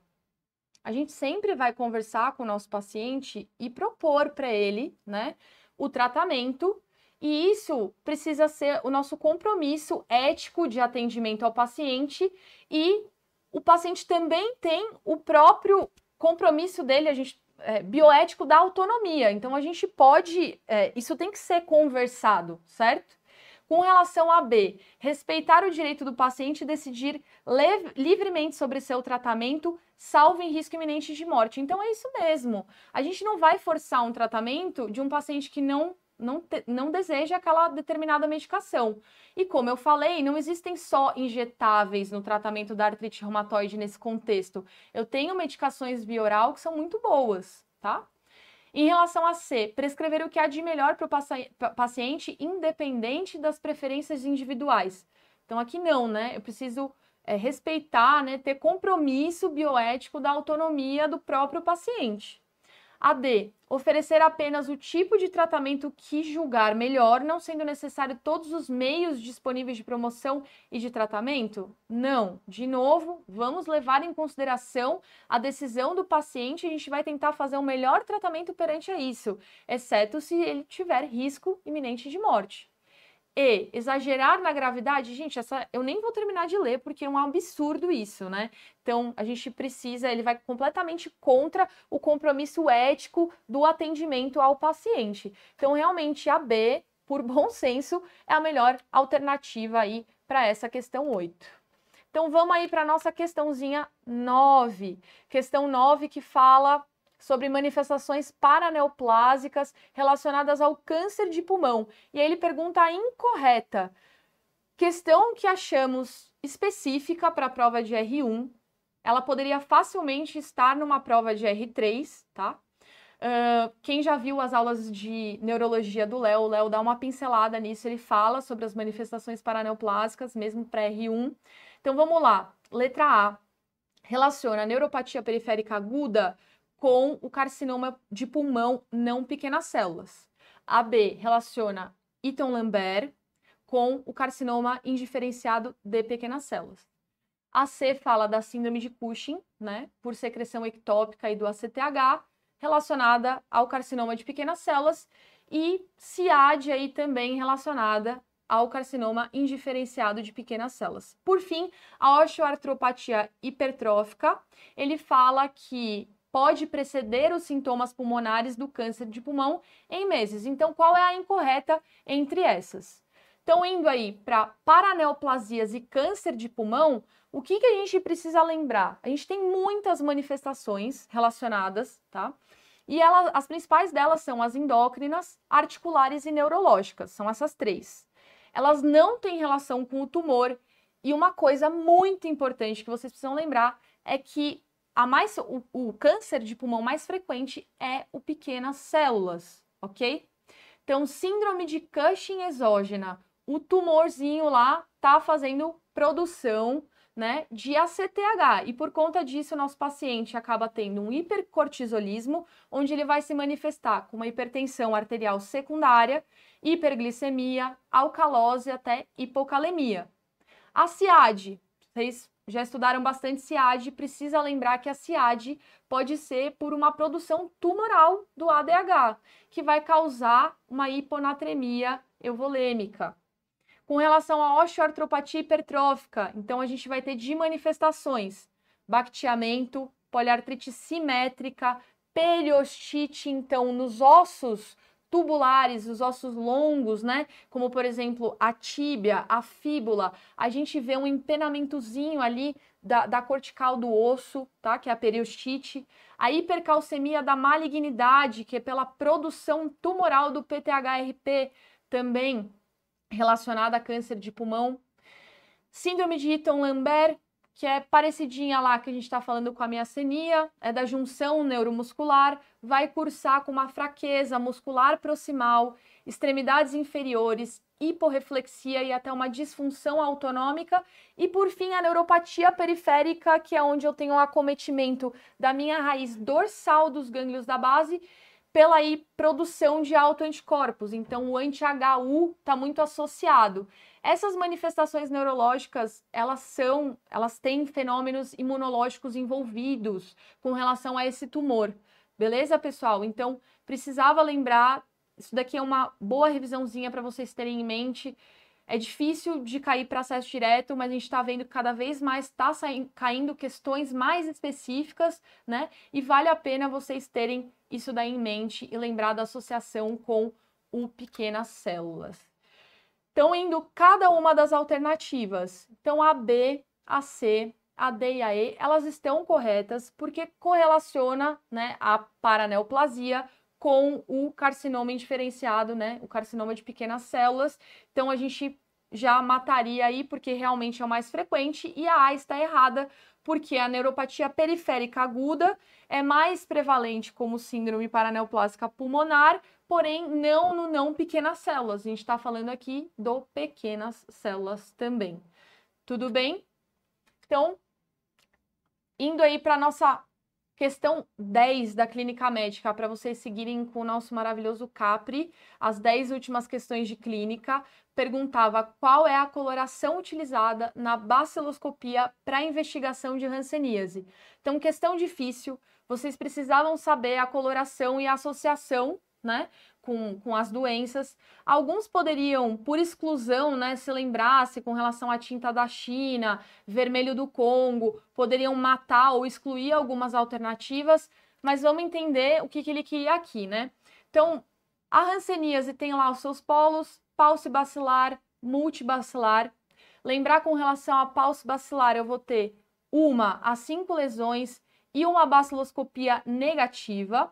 a gente sempre vai conversar com o nosso paciente e propor para ele, né, o tratamento. E isso precisa ser o nosso compromisso ético de atendimento ao paciente e o paciente também tem o próprio compromisso dele, a gente é, bioético da autonomia. Então a gente pode, é, isso tem que ser conversado, certo? Com relação a B, respeitar o direito do paciente decidir livremente sobre seu tratamento, salvo em risco iminente de morte. Então é isso mesmo. A gente não vai forçar um tratamento de um paciente que não não, te, não, deseja aquela determinada medicação. E como eu falei, não existem só injetáveis no tratamento da artrite reumatoide nesse contexto. Eu tenho medicações bioral que são muito boas, tá? Em relação a C, prescrever o que há de melhor para o paciente, independente das preferências individuais. Então, aqui não, né? Eu preciso é, respeitar, né, ter compromisso bioético da autonomia do próprio paciente. A D. Oferecer apenas o tipo de tratamento que julgar melhor, não sendo necessário todos os meios disponíveis de promoção e de tratamento? Não. De novo, vamos levar em consideração a decisão do paciente, a gente vai tentar fazer o um melhor tratamento perante a isso, exceto se ele tiver risco iminente de morte. E exagerar na gravidade, gente, essa eu nem vou terminar de ler porque é um absurdo isso, né? Então, a gente precisa, ele vai completamente contra o compromisso ético do atendimento ao paciente. Então, realmente a B, por bom senso, é a melhor alternativa aí para essa questão 8. Então vamos aí para a nossa questãozinha 9. Questão 9 que fala sobre manifestações paraneoplásicas relacionadas ao câncer de pulmão. E aí ele pergunta a incorreta. Questão que achamos específica para a prova de R1, ela poderia facilmente estar numa prova de R3, tá? Uh, quem já viu as aulas de neurologia do Léo, o Léo dá uma pincelada nisso, ele fala sobre as manifestações paraneoplásicas, mesmo para R1. Então vamos lá, letra A relaciona a neuropatia periférica aguda com o carcinoma de pulmão não pequenas células. A B relaciona Iton Lambert com o carcinoma indiferenciado de pequenas células. A C fala da síndrome de Cushing, né, por secreção ectópica e do ACTH, relacionada ao carcinoma de pequenas células, e CIAD aí também relacionada ao carcinoma indiferenciado de pequenas células. Por fim, a osteoartropatia hipertrófica, ele fala que pode preceder os sintomas pulmonares do câncer de pulmão em meses. Então, qual é a incorreta entre essas? Então, indo aí para paraneoplasias e câncer de pulmão, o que, que a gente precisa lembrar? A gente tem muitas manifestações relacionadas, tá? E ela, as principais delas são as endócrinas, articulares e neurológicas, são essas três. Elas não têm relação com o tumor, e uma coisa muito importante que vocês precisam lembrar é que a mais, o, o câncer de pulmão mais frequente é o pequenas células, ok? Então, síndrome de Cushing exógena, o tumorzinho lá tá fazendo produção né, de ACTH. E por conta disso, o nosso paciente acaba tendo um hipercortisolismo, onde ele vai se manifestar com uma hipertensão arterial secundária, hiperglicemia, alcalose até hipocalemia. A CIAD, vocês já estudaram bastante CIAD, precisa lembrar que a CIAD pode ser por uma produção tumoral do ADH, que vai causar uma hiponatremia euvolêmica. Com relação à osteoartropatia hipertrófica, então a gente vai ter de manifestações: bacteamento, poliartrite simétrica, periostite, então nos ossos tubulares, os ossos longos, né? Como por exemplo a tíbia, a fíbula, a gente vê um empenamentozinho ali da, da cortical do osso, tá? Que é a periostite. A hipercalcemia da malignidade, que é pela produção tumoral do PTHRP, também relacionada a câncer de pulmão. Síndrome de Eaton-Lambert, que é parecidinha lá que a gente está falando com a miastenia, é da junção neuromuscular, vai cursar com uma fraqueza muscular proximal, extremidades inferiores, hiporreflexia e até uma disfunção autonômica. E por fim, a neuropatia periférica, que é onde eu tenho o um acometimento da minha raiz dorsal dos gânglios da base pela aí, produção de autoanticorpos. Então, o anti-HU está muito associado. Essas manifestações neurológicas, elas são, elas têm fenômenos imunológicos envolvidos com relação a esse tumor. Beleza, pessoal? Então, precisava lembrar, isso daqui é uma boa revisãozinha para vocês terem em mente. É difícil de cair para acesso direto, mas a gente está vendo que cada vez mais está caindo questões mais específicas, né? E vale a pena vocês terem isso daí em mente e lembrar da associação com o pequenas células estão indo cada uma das alternativas. Então, a B, a C, a D e a E, elas estão corretas porque correlaciona né, a paraneoplasia com o carcinoma indiferenciado, né, o carcinoma de pequenas células. Então, a gente já mataria aí porque realmente é o mais frequente e a A está errada porque a neuropatia periférica aguda é mais prevalente como síndrome paraneoplásica pulmonar porém não no não pequenas células. A gente está falando aqui do pequenas células também. Tudo bem? Então, indo aí para a nossa questão 10 da clínica médica, para vocês seguirem com o nosso maravilhoso Capri, as 10 últimas questões de clínica, perguntava qual é a coloração utilizada na baciloscopia para investigação de ranceníase. Então, questão difícil, vocês precisavam saber a coloração e a associação né? Com, com as doenças. Alguns poderiam, por exclusão, né, se lembrasse com relação à tinta da China, vermelho do Congo, poderiam matar ou excluir algumas alternativas, mas vamos entender o que, que ele queria aqui, né? Então, a Hanseníase tem lá os seus polos, paucibacilar, multibacilar. Lembrar com relação a paucibacilar, eu vou ter uma a cinco lesões e uma baciloscopia negativa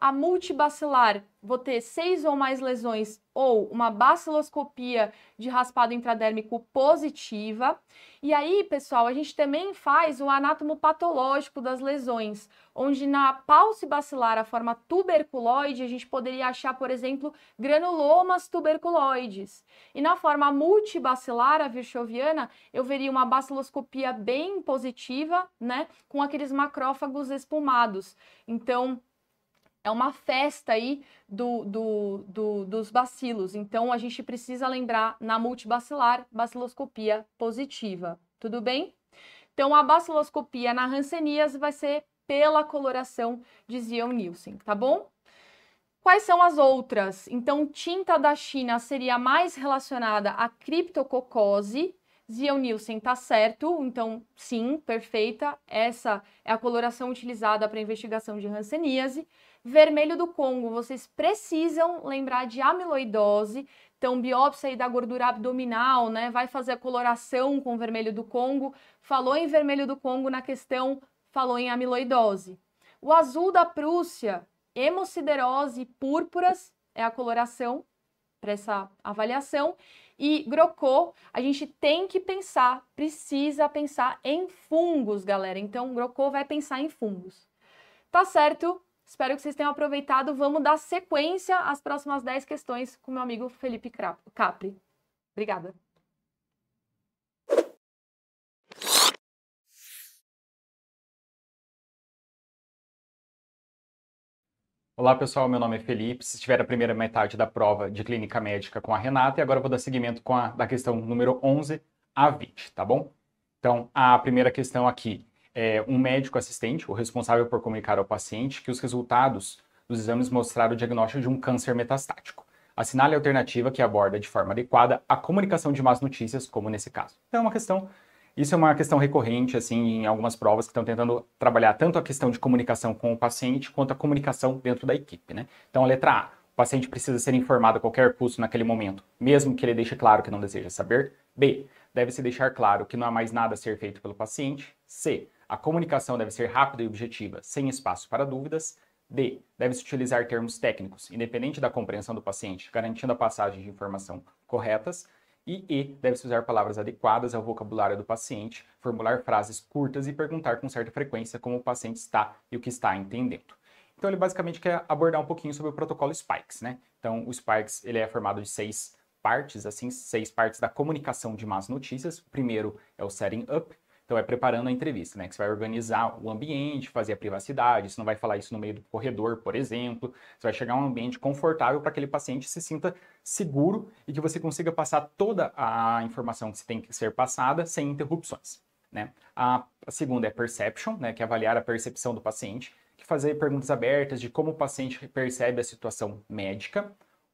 a multibacilar, vou ter seis ou mais lesões ou uma baciloscopia de raspado intradérmico positiva. E aí, pessoal, a gente também faz o anátomo patológico das lesões, onde na paucibacilar, a forma tuberculoide, a gente poderia achar, por exemplo, granulomas tuberculoides. E na forma multibacilar, a virchoviana, eu veria uma baciloscopia bem positiva, né, com aqueles macrófagos espumados. Então, é uma festa aí do, do, do, dos bacilos. Então, a gente precisa lembrar na multibacilar, baciloscopia positiva. Tudo bem? Então, a baciloscopia na hanseníase vai ser pela coloração de Zion-Nielsen, tá bom? Quais são as outras? Então, tinta da China seria mais relacionada à criptococose. Zion-Nielsen tá certo, então sim, perfeita. Essa é a coloração utilizada para investigação de hanseníase. Vermelho do Congo, vocês precisam lembrar de amiloidose. Então, biópsia aí da gordura abdominal, né? Vai fazer a coloração com vermelho do Congo. Falou em vermelho do Congo na questão, falou em amiloidose. O azul da Prússia, hemociderose, púrpuras, é a coloração para essa avaliação. E GROCO, a gente tem que pensar, precisa pensar em fungos, galera. Então, GROCO vai pensar em fungos. Tá certo? Espero que vocês tenham aproveitado. Vamos dar sequência às próximas 10 questões com meu amigo Felipe Capri. Obrigada. Olá pessoal, meu nome é Felipe. Se estiver a primeira metade da prova de clínica médica com a Renata, e agora eu vou dar seguimento com a da questão número 11 a 20, tá bom? Então, a primeira questão aqui é, um médico assistente, o responsável por comunicar ao paciente que os resultados dos exames mostraram o diagnóstico de um câncer metastático. Assinale a alternativa que aborda de forma adequada a comunicação de más notícias, como nesse caso. Então, é uma questão. Isso é uma questão recorrente, assim, em algumas provas que estão tentando trabalhar tanto a questão de comunicação com o paciente quanto a comunicação dentro da equipe, né? Então, a letra A, o paciente precisa ser informado a qualquer custo naquele momento, mesmo que ele deixe claro que não deseja saber. B, deve-se deixar claro que não há mais nada a ser feito pelo paciente. C, a comunicação deve ser rápida e objetiva, sem espaço para dúvidas. D. Deve-se utilizar termos técnicos, independente da compreensão do paciente, garantindo a passagem de informação corretas. E E. Deve-se usar palavras adequadas ao vocabulário do paciente, formular frases curtas e perguntar com certa frequência como o paciente está e o que está entendendo. Então, ele basicamente quer abordar um pouquinho sobre o protocolo Spikes, né? Então, o Spikes ele é formado de seis partes, assim, seis partes da comunicação de más notícias. O primeiro é o setting up, então é preparando a entrevista, né? Que você vai organizar o ambiente, fazer a privacidade, você não vai falar isso no meio do corredor, por exemplo. Você vai chegar a um ambiente confortável para aquele paciente se sinta seguro e que você consiga passar toda a informação que tem que ser passada sem interrupções. Né? A, a segunda é perception, né? Que é avaliar a percepção do paciente, que fazer perguntas abertas de como o paciente percebe a situação médica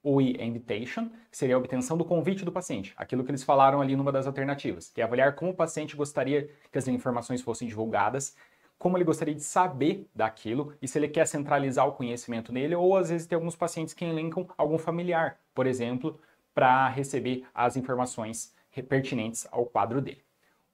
o invitation, que seria a obtenção do convite do paciente, aquilo que eles falaram ali numa das alternativas, que é avaliar como o paciente gostaria que as informações fossem divulgadas, como ele gostaria de saber daquilo e se ele quer centralizar o conhecimento nele, ou às vezes tem alguns pacientes que elencam algum familiar, por exemplo, para receber as informações pertinentes ao quadro dele.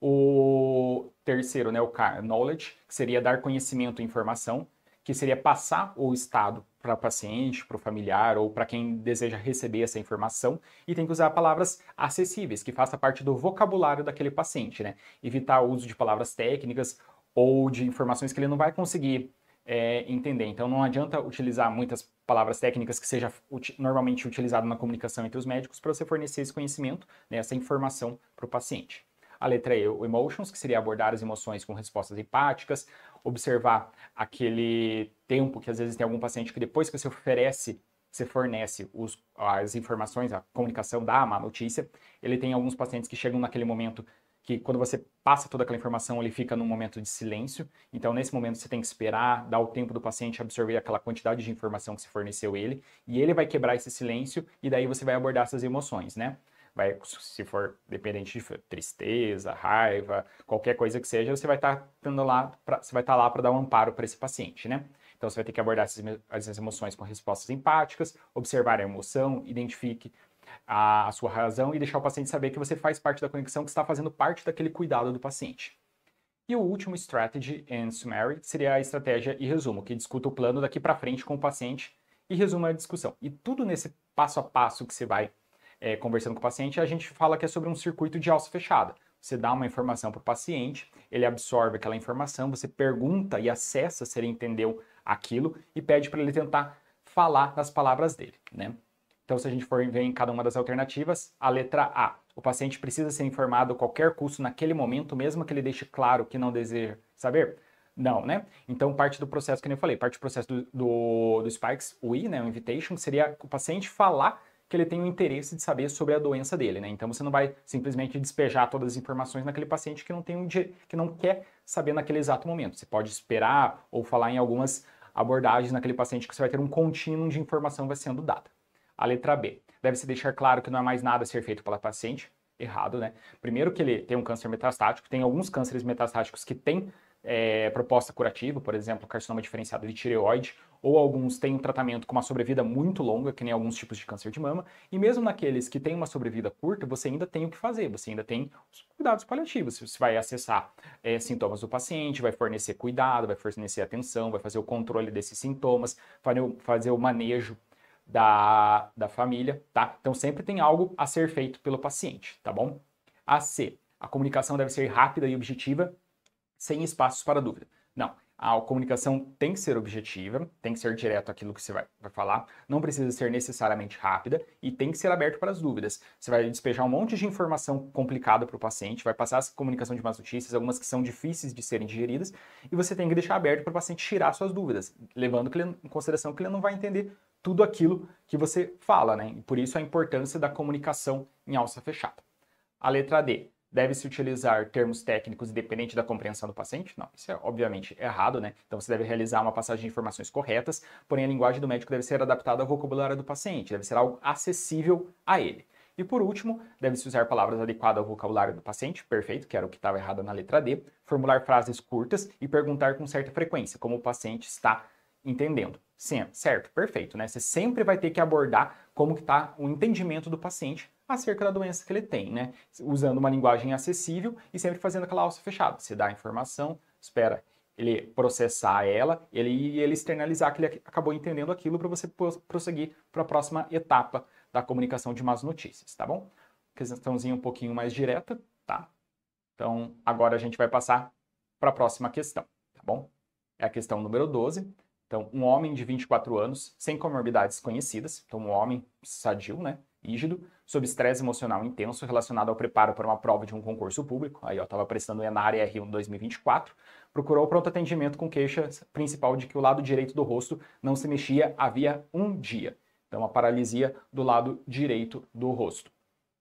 O terceiro, né, o knowledge, que seria dar conhecimento e informação, que seria passar o estado para o paciente, para o familiar ou para quem deseja receber essa informação e tem que usar palavras acessíveis, que faça parte do vocabulário daquele paciente, né? Evitar o uso de palavras técnicas ou de informações que ele não vai conseguir é, entender. Então não adianta utilizar muitas palavras técnicas que seja uti normalmente utilizado na comunicação entre os médicos para você fornecer esse conhecimento, né, essa informação para o paciente. A letra E, o emotions, que seria abordar as emoções com respostas empáticas, observar aquele tempo que às vezes tem algum paciente que depois que você oferece, você fornece os, as informações, a comunicação da má notícia, ele tem alguns pacientes que chegam naquele momento que quando você passa toda aquela informação, ele fica num momento de silêncio. Então, nesse momento, você tem que esperar, dar o tempo do paciente absorver aquela quantidade de informação que se forneceu ele, e ele vai quebrar esse silêncio, e daí você vai abordar essas emoções, né? vai, se for dependente de tristeza, raiva, qualquer coisa que seja, você vai estar tá lá, pra, você vai estar tá lá para dar um amparo para esse paciente, né? Então você vai ter que abordar essas, essas emoções com respostas empáticas, observar a emoção, identifique a, a, sua razão e deixar o paciente saber que você faz parte da conexão, que está fazendo parte daquele cuidado do paciente. E o último strategy and summary seria a estratégia e resumo, que discuta o plano daqui para frente com o paciente e resuma a discussão. E tudo nesse passo a passo que você vai é, conversando com o paciente, a gente fala que é sobre um circuito de alça fechada. Você dá uma informação para o paciente, ele absorve aquela informação, você pergunta e acessa se ele entendeu aquilo e pede para ele tentar falar nas palavras dele, né? Então, se a gente for ver em cada uma das alternativas, a letra A, o paciente precisa ser informado a qualquer custo naquele momento, mesmo que ele deixe claro que não deseja saber? Não, né? Então, parte do processo que eu falei, parte do processo do, do, do Spikes, o I, né, o Invitation, seria o paciente falar que ele tem o interesse de saber sobre a doença dele, né? Então você não vai simplesmente despejar todas as informações naquele paciente que não tem um dia, que não quer saber naquele exato momento. Você pode esperar ou falar em algumas abordagens naquele paciente que você vai ter um contínuo de informação vai sendo dada. A letra B. Deve-se deixar claro que não há é mais nada a ser feito pela paciente. Errado, né? Primeiro que ele tem um câncer metastático, tem alguns cânceres metastáticos que têm é, proposta curativa, por exemplo, carcinoma diferenciado de tireoide ou alguns têm um tratamento com uma sobrevida muito longa, que nem alguns tipos de câncer de mama, e mesmo naqueles que têm uma sobrevida curta, você ainda tem o que fazer, você ainda tem os cuidados paliativos, você vai acessar é, sintomas do paciente, vai fornecer cuidado, vai fornecer atenção, vai fazer o controle desses sintomas, fazer o manejo da, da família, tá? Então sempre tem algo a ser feito pelo paciente, tá bom? A C, a comunicação deve ser rápida e objetiva, sem espaços para dúvida. Não, a comunicação tem que ser objetiva, tem que ser direto aquilo que você vai, vai, falar, não precisa ser necessariamente rápida e tem que ser aberto para as dúvidas. Você vai despejar um monte de informação complicada para o paciente, vai passar essa comunicação de más notícias, algumas que são difíceis de serem digeridas, e você tem que deixar aberto para o paciente tirar suas dúvidas, levando em consideração que ele não vai entender tudo aquilo que você fala, né? E por isso a importância da comunicação em alça fechada. A letra D deve-se utilizar termos técnicos independente da compreensão do paciente? Não, isso é obviamente errado, né? Então você deve realizar uma passagem de informações corretas, porém a linguagem do médico deve ser adaptada ao vocabulário do paciente, deve ser algo acessível a ele. E por último, deve-se usar palavras adequadas ao vocabulário do paciente, perfeito, que era o que estava errado na letra D, formular frases curtas e perguntar com certa frequência como o paciente está entendendo. Sim, certo, perfeito, né? Você sempre vai ter que abordar como que está o entendimento do paciente acerca da doença que ele tem, né? Usando uma linguagem acessível e sempre fazendo aquela alça fechada. Você dá a informação, espera ele processar ela, ele ele externalizar que ele acabou entendendo aquilo para você prosseguir para a próxima etapa da comunicação de más notícias, tá bom? Questãozinha um pouquinho mais direta, tá? Então, agora a gente vai passar para a próxima questão, tá bom? É a questão número 12. Então, um homem de 24 anos, sem comorbidades conhecidas, então um homem sadio, né? rígido, sob estresse emocional intenso relacionado ao preparo para uma prova de um concurso público, aí eu estava prestando o Enare R1 2024, procurou pronto atendimento com queixa principal de que o lado direito do rosto não se mexia havia um dia. Então, a paralisia do lado direito do rosto.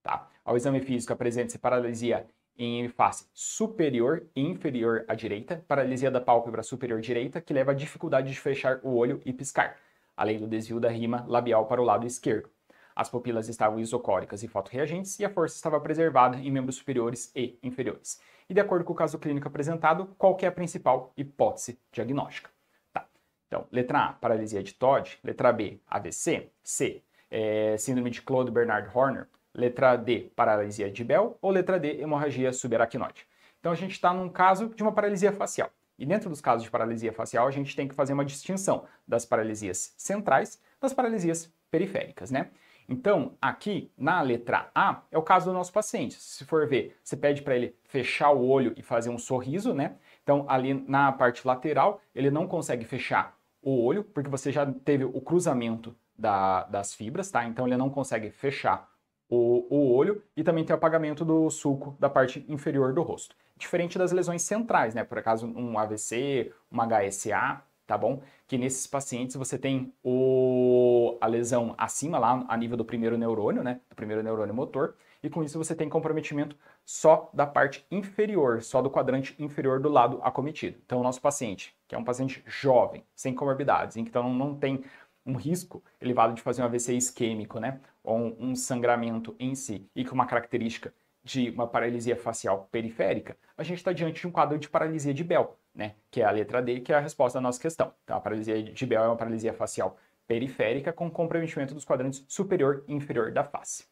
Tá? Ao exame físico, apresenta-se paralisia em face superior e inferior à direita, paralisia da pálpebra superior direita, que leva à dificuldade de fechar o olho e piscar, além do desvio da rima labial para o lado esquerdo. As pupilas estavam isocóricas e fotorreagentes e a força estava preservada em membros superiores e inferiores. E de acordo com o caso clínico apresentado, qual é a principal hipótese diagnóstica? Tá. Então, letra A, paralisia de Todd. Letra B, AVC. C, é, síndrome de Claude Bernard Horner. Letra D, paralisia de Bell. Ou letra D, hemorragia subaracnoide. Então, a gente está num caso de uma paralisia facial. E dentro dos casos de paralisia facial, a gente tem que fazer uma distinção das paralisias centrais das paralisias periféricas, né? Então, aqui na letra A, é o caso do nosso paciente. Se for ver, você pede para ele fechar o olho e fazer um sorriso, né? Então, ali na parte lateral, ele não consegue fechar o olho, porque você já teve o cruzamento da, das fibras, tá? Então, ele não consegue fechar o, o olho e também tem o apagamento do sulco da parte inferior do rosto. Diferente das lesões centrais, né? Por acaso, um AVC, uma HSA, tá bom? Que nesses pacientes você tem o, a lesão acima lá, a nível do primeiro neurônio, né? Do primeiro neurônio motor, e com isso você tem comprometimento só da parte inferior, só do quadrante inferior do lado acometido. Então, o nosso paciente, que é um paciente jovem, sem comorbidades, então não tem um risco elevado de fazer um AVC isquêmico, né? Ou um, um sangramento em si, e com uma característica de uma paralisia facial periférica, a gente está diante de um quadro de paralisia de Bell, né? Que é a letra D, que é a resposta da nossa questão. Então, a paralisia de Bell é uma paralisia facial periférica com comprometimento dos quadrantes superior e inferior da face.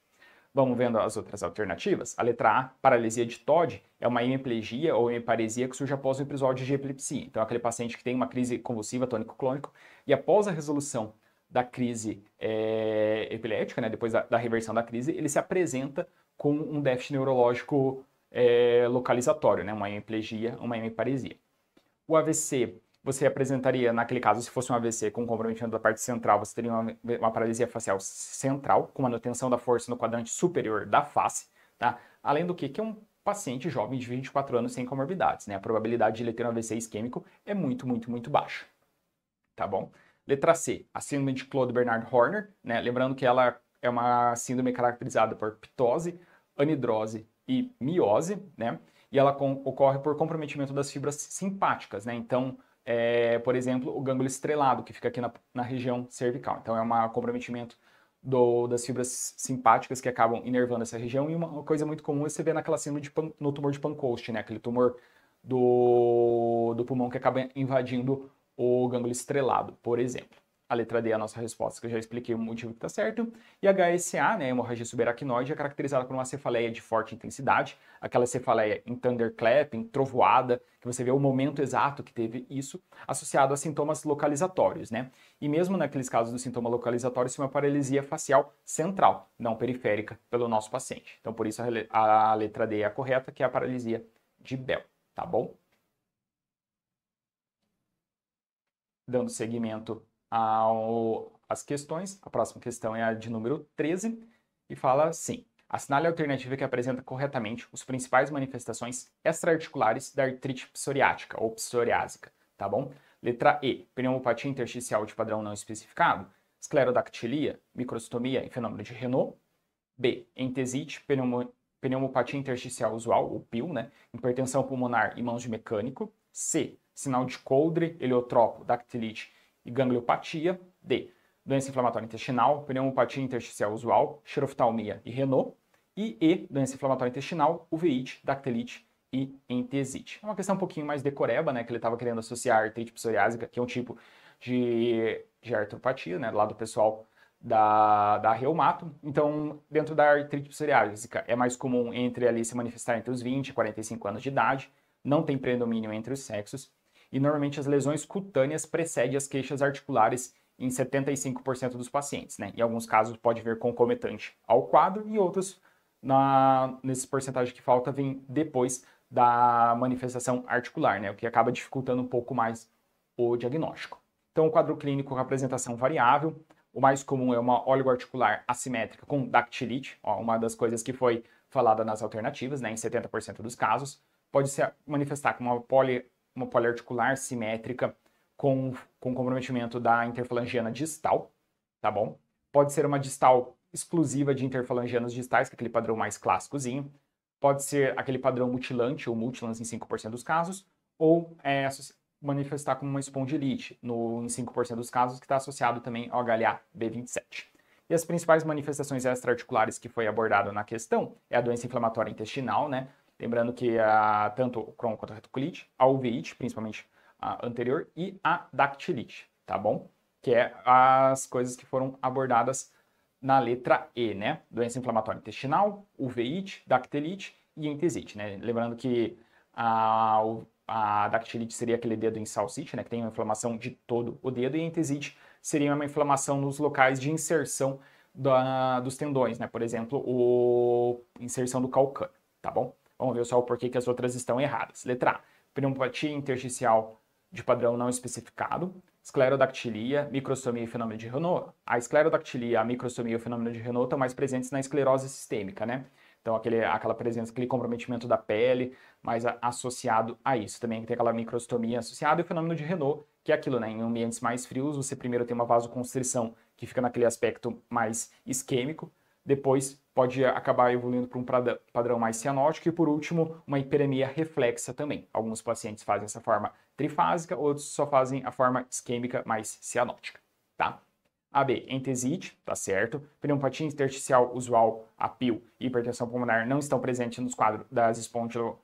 Vamos vendo as outras alternativas? A letra A, paralisia de Todd, é uma hemiplegia ou hemiparesia que surge após um episódio de epilepsia. Então, é aquele paciente que tem uma crise convulsiva tônico-clônico e após a resolução da crise é, epilética, né, depois da, da, reversão da crise, ele se apresenta com um déficit neurológico é, localizatório, né, uma hemiplegia, uma hemiparesia o AVC você apresentaria, naquele caso, se fosse um AVC com comprometimento da parte central, você teria uma, uma paralisia facial central, com manutenção da força no quadrante superior da face, tá? Além do que, que é um paciente jovem de 24 anos sem comorbidades, né? A probabilidade de ele ter um AVC isquêmico é muito, muito, muito baixa, tá bom? Letra C, a síndrome de Claude Bernard Horner, né? Lembrando que ela é uma síndrome caracterizada por ptose, anidrose e miose, né? e ela ocorre por comprometimento das fibras simpáticas, né? Então, é, por exemplo, o gânglio estrelado, que fica aqui na, na região cervical. Então, é um comprometimento do, das fibras simpáticas que acabam inervando essa região. E uma coisa muito comum é você ver naquela síndrome de pan, no tumor de Pancoast, né? Aquele tumor do, do pulmão que acaba invadindo o gânglio estrelado, por exemplo. A letra D é a nossa resposta, que eu já expliquei o motivo que está certo. E HSA, é né, hemorragia subaracnoide, é caracterizada por uma cefaleia de forte intensidade, aquela cefaleia em thunderclap, em trovoada, que você vê o momento exato que teve isso, associado a sintomas localizatórios, né? E mesmo naqueles casos do sintoma localizatório, se é uma paralisia facial central, não periférica, pelo nosso paciente. Então, por isso a, a letra D é a correta, que é a paralisia de Bell, tá bom? Dando seguimento ao, as questões. A próxima questão é a de número 13 e fala assim: assinale a alternativa que apresenta corretamente os principais manifestações extraarticulares da artrite psoriática ou psoriásica, tá bom? Letra E, pneumopatia intersticial de padrão não especificado, esclerodactilia, microstomia e fenômeno de Renault. B, entesite, pneumopatia intersticial usual, ou PIL, né? Hipertensão pulmonar e mãos de mecânico. C, sinal de coldre, heliotropo, dactilite e gangliopatia. D. Doença inflamatória intestinal, pneumopatia intersticial usual, xeroftalmia e renô. E E. Doença inflamatória intestinal, uveíte, dactelite e entesite. É uma questão um pouquinho mais decoreba, né? Que ele estava querendo associar a artrite psoriásica, que é um tipo de, de artropatia, né? Lá do pessoal da, da reumato. Então, dentro da artrite psoriásica, é mais comum entre ali se manifestar entre os 20 e 45 anos de idade, não tem predomínio entre os sexos, e normalmente as lesões cutâneas precedem as queixas articulares em 75% dos pacientes, né? Em alguns casos pode vir concomitante ao quadro e outros na nesse porcentagem que falta vem depois da manifestação articular, né? O que acaba dificultando um pouco mais o diagnóstico. Então, o quadro clínico com apresentação variável, o mais comum é uma oligoarticular assimétrica com dactilite, ó, uma das coisas que foi falada nas alternativas, né, em 70% dos casos. Pode se manifestar com uma poli uma poliarticular simétrica com, com comprometimento da interfalangiana distal, tá bom? Pode ser uma distal exclusiva de interfalangianos distais, que é aquele padrão mais clássicozinho. Pode ser aquele padrão mutilante ou multilance em 5% dos casos, ou é, manifestar como uma espondilite, no, em 5% dos casos, que está associado também ao HLA B27. E as principais manifestações extraarticulares que foi abordado na questão é a doença inflamatória intestinal, né? Lembrando que a, tanto o Crohn quanto a retocolite, a uveite, principalmente a anterior, e a dactilite, tá bom? Que é as coisas que foram abordadas na letra E, né? Doença inflamatória intestinal, uveite, dactilite e entesite, né? Lembrando que a, a dactilite seria aquele dedo em salsite, né? Que tem uma inflamação de todo o dedo, e a entesite seria uma inflamação nos locais de inserção da, dos tendões, né? Por exemplo, a inserção do calcânio, tá bom? Vamos ver só o porquê que as outras estão erradas. Letra A, pneumopatia intersticial de padrão não especificado, esclerodactilia, microstomia e fenômeno de Renault. A esclerodactilia, a microstomia e o fenômeno de Renault estão mais presentes na esclerose sistêmica, né? Então, aquele, aquela presença, aquele comprometimento da pele, mais a, associado a isso. Também tem aquela microstomia associada e o fenômeno de Renault, que é aquilo, né? Em ambientes mais frios, você primeiro tem uma vasoconstrição, que fica naquele aspecto mais isquêmico, depois pode acabar evoluindo para um padrão mais cianótico e, por último, uma hiperemia reflexa também. Alguns pacientes fazem essa forma trifásica, outros só fazem a forma isquêmica mais cianótica, tá? AB, entesite, tá certo. Pneumopatia intersticial usual, apil e hipertensão pulmonar não estão presentes nos quadros das espondiloartrites,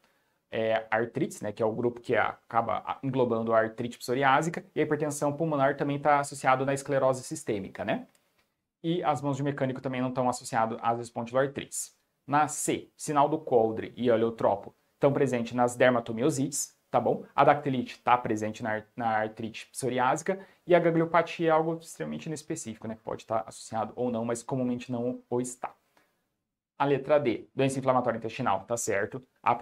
é, artrites, né, que é o grupo que acaba englobando a artrite psoriásica, e a hipertensão pulmonar também está associado na esclerose sistêmica, né? e as mãos de mecânico também não estão associadas às espondiloartrite. Na C, sinal do coldre e oleotropo estão presentes nas dermatomiosites, tá bom? A dactilite está presente na, na artrite psoriásica e a gangliopatia é algo extremamente inespecífico, né? Pode estar tá associado ou não, mas comumente não ou está. A letra D, doença inflamatória intestinal, tá certo. A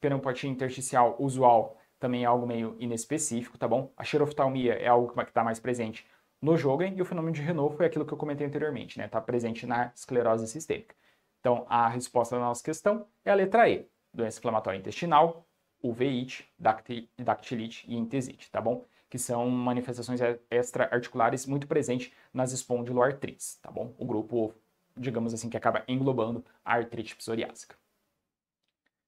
pneumopatia intersticial usual também é algo meio inespecífico, tá bom? A xeroftalmia é algo que está mais presente no jogo e o fenômeno de Renault foi aquilo que eu comentei anteriormente, né? Está presente na esclerose sistêmica. Então, a resposta da nossa questão é a letra E, doença inflamatória intestinal, uveíte, dactilite e entesite, tá bom? Que são manifestações extra-articulares muito presentes nas espondiloartrites, tá bom? O grupo, digamos assim, que acaba englobando a artrite psoriásica.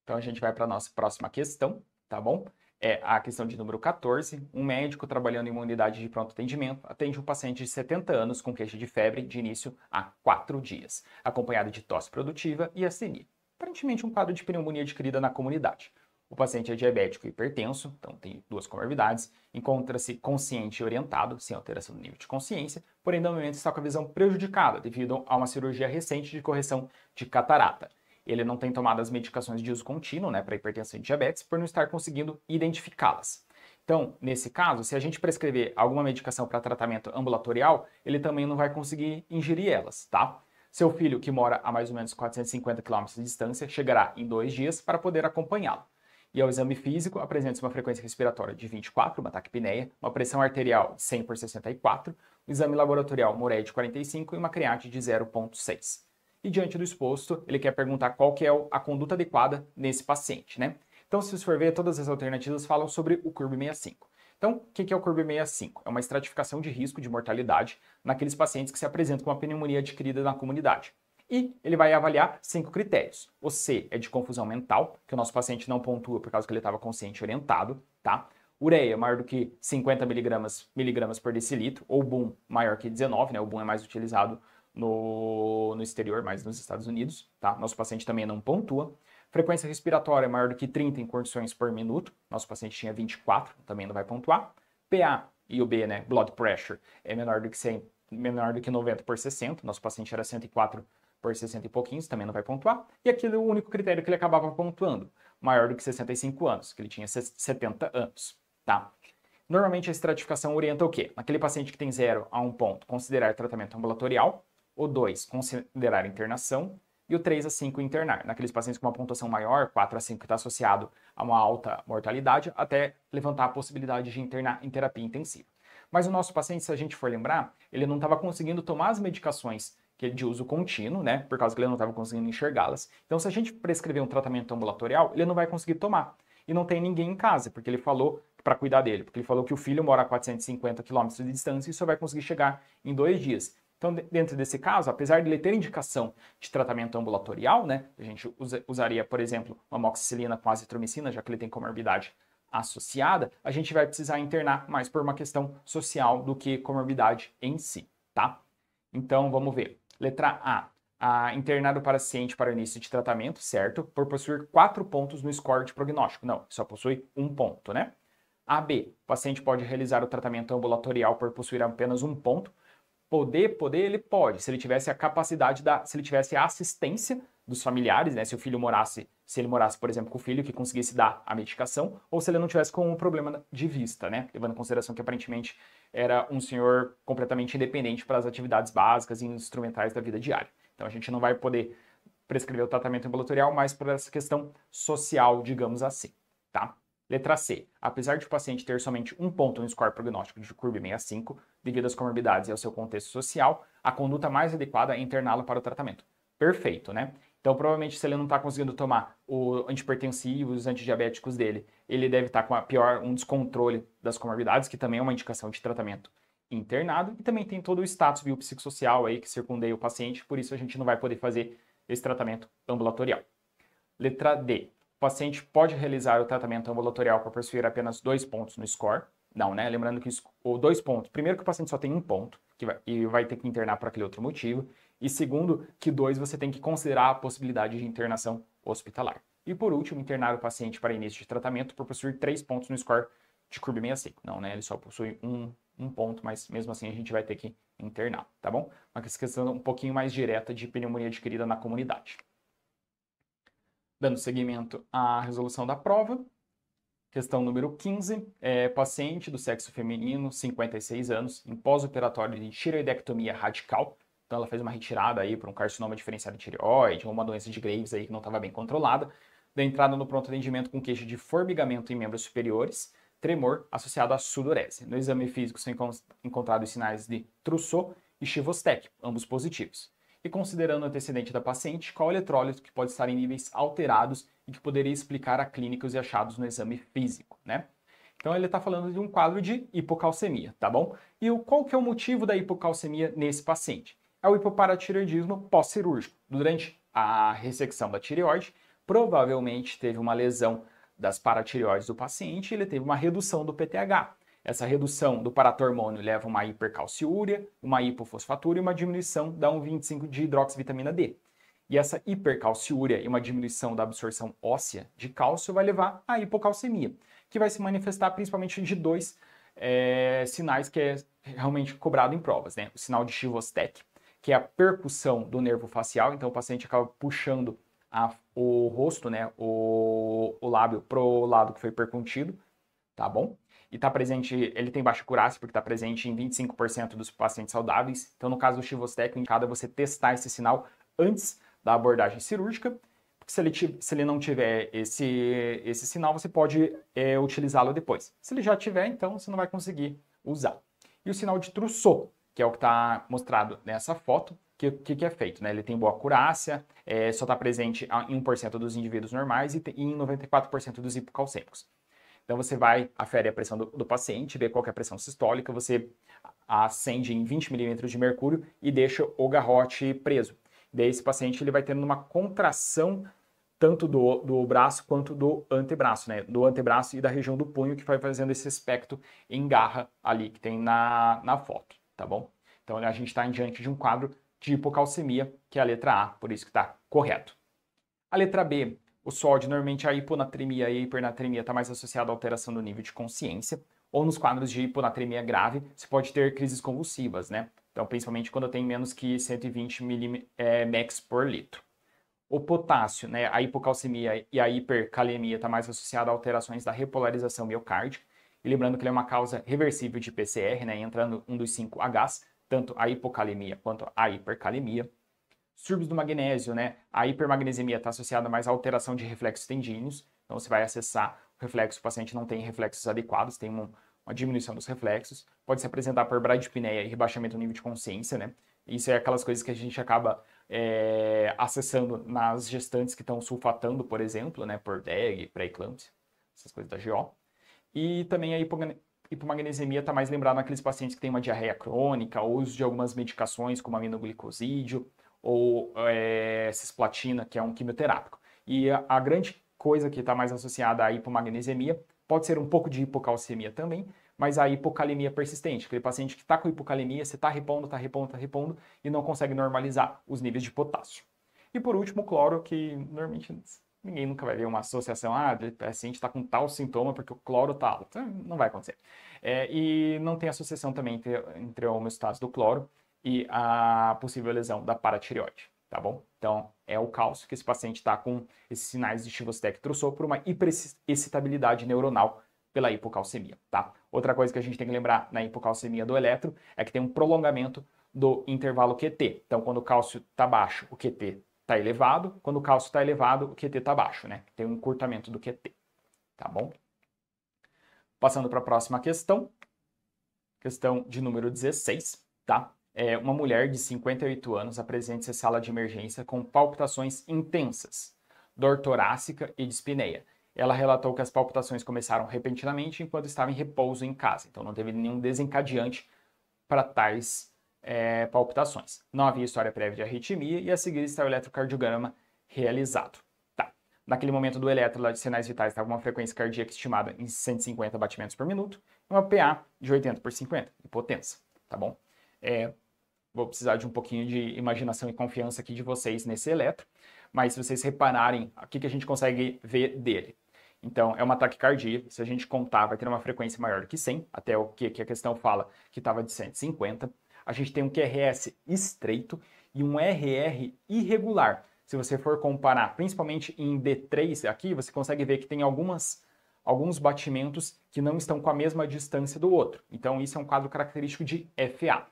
Então a gente vai para a nossa próxima questão, tá bom? é a questão de número 14. Um médico trabalhando em uma unidade de pronto atendimento atende um paciente de 70 anos com queixa de febre de início há 4 dias, acompanhado de tosse produtiva e astenia. Aparentemente, um quadro de pneumonia adquirida na comunidade. O paciente é diabético e hipertenso, então tem duas comorbidades, encontra-se consciente e orientado, sem alteração do nível de consciência, porém no momento está com a visão prejudicada devido a uma cirurgia recente de correção de catarata ele não tem tomado as medicações de uso contínuo, né, para hipertensão e diabetes, por não estar conseguindo identificá-las. Então, nesse caso, se a gente prescrever alguma medicação para tratamento ambulatorial, ele também não vai conseguir ingerir elas, tá? Seu filho, que mora a mais ou menos 450 km de distância, chegará em dois dias para poder acompanhá-lo. E ao exame físico, apresenta-se uma frequência respiratória de 24, uma taquipneia, uma pressão arterial de 100 por 64, um exame laboratorial Moré de 45 e uma creatinina de 0,6. E diante do exposto, ele quer perguntar qual que é a conduta adequada nesse paciente, né? Então, se você for ver, todas as alternativas falam sobre o CURB65. Então, o que é o CURB65? É uma estratificação de risco de mortalidade naqueles pacientes que se apresentam com uma pneumonia adquirida na comunidade. E ele vai avaliar cinco critérios. O C é de confusão mental, que o nosso paciente não pontua por causa que ele estava consciente e orientado, tá? Ureia maior do que 50 miligramas, miligramas por decilitro, ou BUM maior que 19, né? O BUM é mais utilizado no, no exterior, mais nos Estados Unidos, tá? Nosso paciente também não pontua. Frequência respiratória é maior do que 30 condições por minuto. Nosso paciente tinha 24, também não vai pontuar. PA e o B, né, blood pressure, é menor do que 100, menor do que 90 por 60. Nosso paciente era 104 por 60 e pouquinhos, também não vai pontuar. E aqui o único critério que ele acabava pontuando, maior do que 65 anos, que ele tinha 70 anos, tá? Normalmente a estratificação orienta o quê? Naquele paciente que tem zero a um ponto, considerar tratamento ambulatorial. O 2, considerar internação. E o 3 a 5, internar. Naqueles pacientes com uma pontuação maior, 4 a 5, que está associado a uma alta mortalidade, até levantar a possibilidade de internar em terapia intensiva. Mas o nosso paciente, se a gente for lembrar, ele não estava conseguindo tomar as medicações que de uso contínuo, né? Por causa que ele não estava conseguindo enxergá-las. Então, se a gente prescrever um tratamento ambulatorial, ele não vai conseguir tomar. E não tem ninguém em casa, porque ele falou para cuidar dele, porque ele falou que o filho mora a 450 quilômetros de distância e só vai conseguir chegar em dois dias. Então, dentro desse caso, apesar de ele ter indicação de tratamento ambulatorial, né, a gente usa, usaria, por exemplo, uma amoxicilina com azitromicina, já que ele tem comorbidade associada, a gente vai precisar internar mais por uma questão social do que comorbidade em si, tá? Então, vamos ver. Letra A. A internar o paciente para o início de tratamento, certo? Por possuir quatro pontos no score de prognóstico. Não, só possui um ponto, né? AB. O paciente pode realizar o tratamento ambulatorial por possuir apenas um ponto, Poder, poder, ele pode. Se ele tivesse a capacidade da. Se ele tivesse a assistência dos familiares, né? Se o filho morasse, se ele morasse, por exemplo, com o filho que conseguisse dar a medicação, ou se ele não tivesse com um problema de vista, né? Levando em consideração que aparentemente era um senhor completamente independente para as atividades básicas e instrumentais da vida diária. Então a gente não vai poder prescrever o tratamento ambulatorial, mas por essa questão social, digamos assim, tá? Letra C. Apesar de o paciente ter somente um ponto no score prognóstico de curva 65, devido às comorbidades e ao seu contexto social, a conduta mais adequada é interná-lo para o tratamento. Perfeito, né? Então, provavelmente, se ele não está conseguindo tomar o antipertensivo, os antidiabéticos dele, ele deve estar tá com a pior, um descontrole das comorbidades, que também é uma indicação de tratamento internado, e também tem todo o status biopsicossocial aí que circundeia o paciente, por isso a gente não vai poder fazer esse tratamento ambulatorial. Letra D. O paciente pode realizar o tratamento ambulatorial para possuir apenas dois pontos no score, não, né? Lembrando que isso, dois pontos. Primeiro, que o paciente só tem um ponto que vai, e vai ter que internar por aquele outro motivo. E segundo, que dois, você tem que considerar a possibilidade de internação hospitalar. E por último, internar o paciente para início de tratamento por possuir três pontos no score de curva 65. Não, né? Ele só possui um, um ponto, mas mesmo assim a gente vai ter que internar, tá bom? Uma questão um pouquinho mais direta de pneumonia adquirida na comunidade. Dando seguimento à resolução da prova, Questão número 15, é, paciente do sexo feminino, 56 anos, em pós-operatório de tireoidectomia radical. Então ela fez uma retirada aí para um carcinoma diferenciado de tireoide, ou uma doença de Graves aí que não estava bem controlada. Da entrada no pronto atendimento com queixa de formigamento em membros superiores, tremor associado à sudorese. No exame físico são encontrados sinais de trussô e Chivostec, ambos positivos e considerando o antecedente da paciente, qual eletrólito que pode estar em níveis alterados e que poderia explicar a clínica e achados no exame físico, né? Então ele está falando de um quadro de hipocalcemia, tá bom? E o, qual que é o motivo da hipocalcemia nesse paciente? É o hipoparatireoidismo pós-cirúrgico. Durante a ressecção da tireoide, provavelmente teve uma lesão das paratireoides do paciente, e ele teve uma redução do PTH. Essa redução do paratormônio leva a uma hipercalciúria, uma hipofosfatura e uma diminuição da 1,25 de hidroxivitamina D. E essa hipercalciúria e uma diminuição da absorção óssea de cálcio vai levar à hipocalcemia, que vai se manifestar principalmente de dois é, sinais que é realmente cobrado em provas, né? O sinal de Chivostec, que é a percussão do nervo facial, então o paciente acaba puxando a, o rosto, né, o, o lábio o lado que foi percutido, tá bom? e tá presente, ele tem baixa curácia, porque está presente em 25% dos pacientes saudáveis. Então, no caso do Chivostec, em cada é você testar esse sinal antes da abordagem cirúrgica, porque se ele, se ele não tiver esse, esse sinal, você pode é, utilizá-lo depois. Se ele já tiver, então você não vai conseguir usar. E o sinal de Trousseau, que é o que está mostrado nessa foto, que, que, que é feito? Né? Ele tem boa curácia, é, só está presente em 1% dos indivíduos normais e, e em 94% dos hipocalcêmicos. Então você vai, afere a pressão do, do paciente, vê qual é a pressão sistólica, você acende em 20 milímetros de mercúrio e deixa o garrote preso. Daí esse paciente ele vai tendo uma contração tanto do, do braço quanto do antebraço, né? Do antebraço e da região do punho que vai fazendo esse aspecto em garra ali que tem na, na foto, tá bom? Então a gente está em diante de um quadro de hipocalcemia, que é a letra A, por isso que está correto. A letra B o sódio normalmente é a hiponatremia e a hipernatremia está mais associada à alteração do nível de consciência, ou nos quadros de hiponatremia grave, você pode ter crises convulsivas, né? Então, principalmente quando tem menos que 120 mm, é, por litro. O potássio, né? A hipocalcemia e a hipercalemia está mais associada a alterações da repolarização miocárdica. E lembrando que ele é uma causa reversível de PCR, né? Entrando um dos cinco Hs, tanto a hipocalemia quanto a hipercalemia distúrbios do magnésio, né? A hipermagnesemia está associada mais à alteração de reflexos tendíneos. Então você vai acessar o reflexo, o paciente não tem reflexos adequados, tem um, uma diminuição dos reflexos. Pode se apresentar por bradipneia e rebaixamento do nível de consciência, né? Isso é aquelas coisas que a gente acaba é, acessando nas gestantes que estão sulfatando, por exemplo, né? Por DEG, pré-eclâmpsia, essas coisas da GO. E também a hipomagnesemia está mais lembrada naqueles pacientes que têm uma diarreia crônica, uso de algumas medicações como aminoglicosídeo, ou é, cisplatina, que é um quimioterápico. E a, a grande coisa que está mais associada à hipomagnesemia pode ser um pouco de hipocalcemia também, mas a hipocalemia persistente, aquele paciente que está com hipocalemia, você está repondo, está repondo, está repondo e não consegue normalizar os níveis de potássio. E por último, o cloro, que normalmente ninguém nunca vai ver uma associação, ah, o paciente está com tal sintoma porque o cloro está alto. Não vai acontecer. É, e não tem associação também entre, entre a homeostase do cloro e a possível lesão da paratireoide, tá bom? Então, é o cálcio que esse paciente está com esses sinais de Chivostec trouxe por uma hiperexcitabilidade neuronal pela hipocalcemia, tá? Outra coisa que a gente tem que lembrar na hipocalcemia do eletro é que tem um prolongamento do intervalo QT. Então, quando o cálcio está baixo, o QT está elevado. Quando o cálcio está elevado, o QT está baixo, né? Tem um encurtamento do QT, tá bom? Passando para a próxima questão. Questão de número 16, tá? é, uma mulher de 58 anos apresenta-se à sala de emergência com palpitações intensas, dor torácica e dispneia. Ela relatou que as palpitações começaram repentinamente enquanto estava em repouso em casa, então não teve nenhum desencadeante para tais é, palpitações. Não havia história prévia de arritmia e a seguir está o eletrocardiograma realizado. Tá. Naquele momento do eletro, lá de sinais vitais, estava uma frequência cardíaca estimada em 150 batimentos por minuto e uma PA de 80 por 50, potência, tá bom? É, vou precisar de um pouquinho de imaginação e confiança aqui de vocês nesse eletro, mas se vocês repararem, aqui que a gente consegue ver dele. Então, é uma taquicardia, se a gente contar, vai ter uma frequência maior que 100, até o que, que a questão fala que estava de 150. A gente tem um QRS estreito e um RR irregular. Se você for comparar, principalmente em D3 aqui, você consegue ver que tem algumas alguns batimentos que não estão com a mesma distância do outro. Então, isso é um quadro característico de FA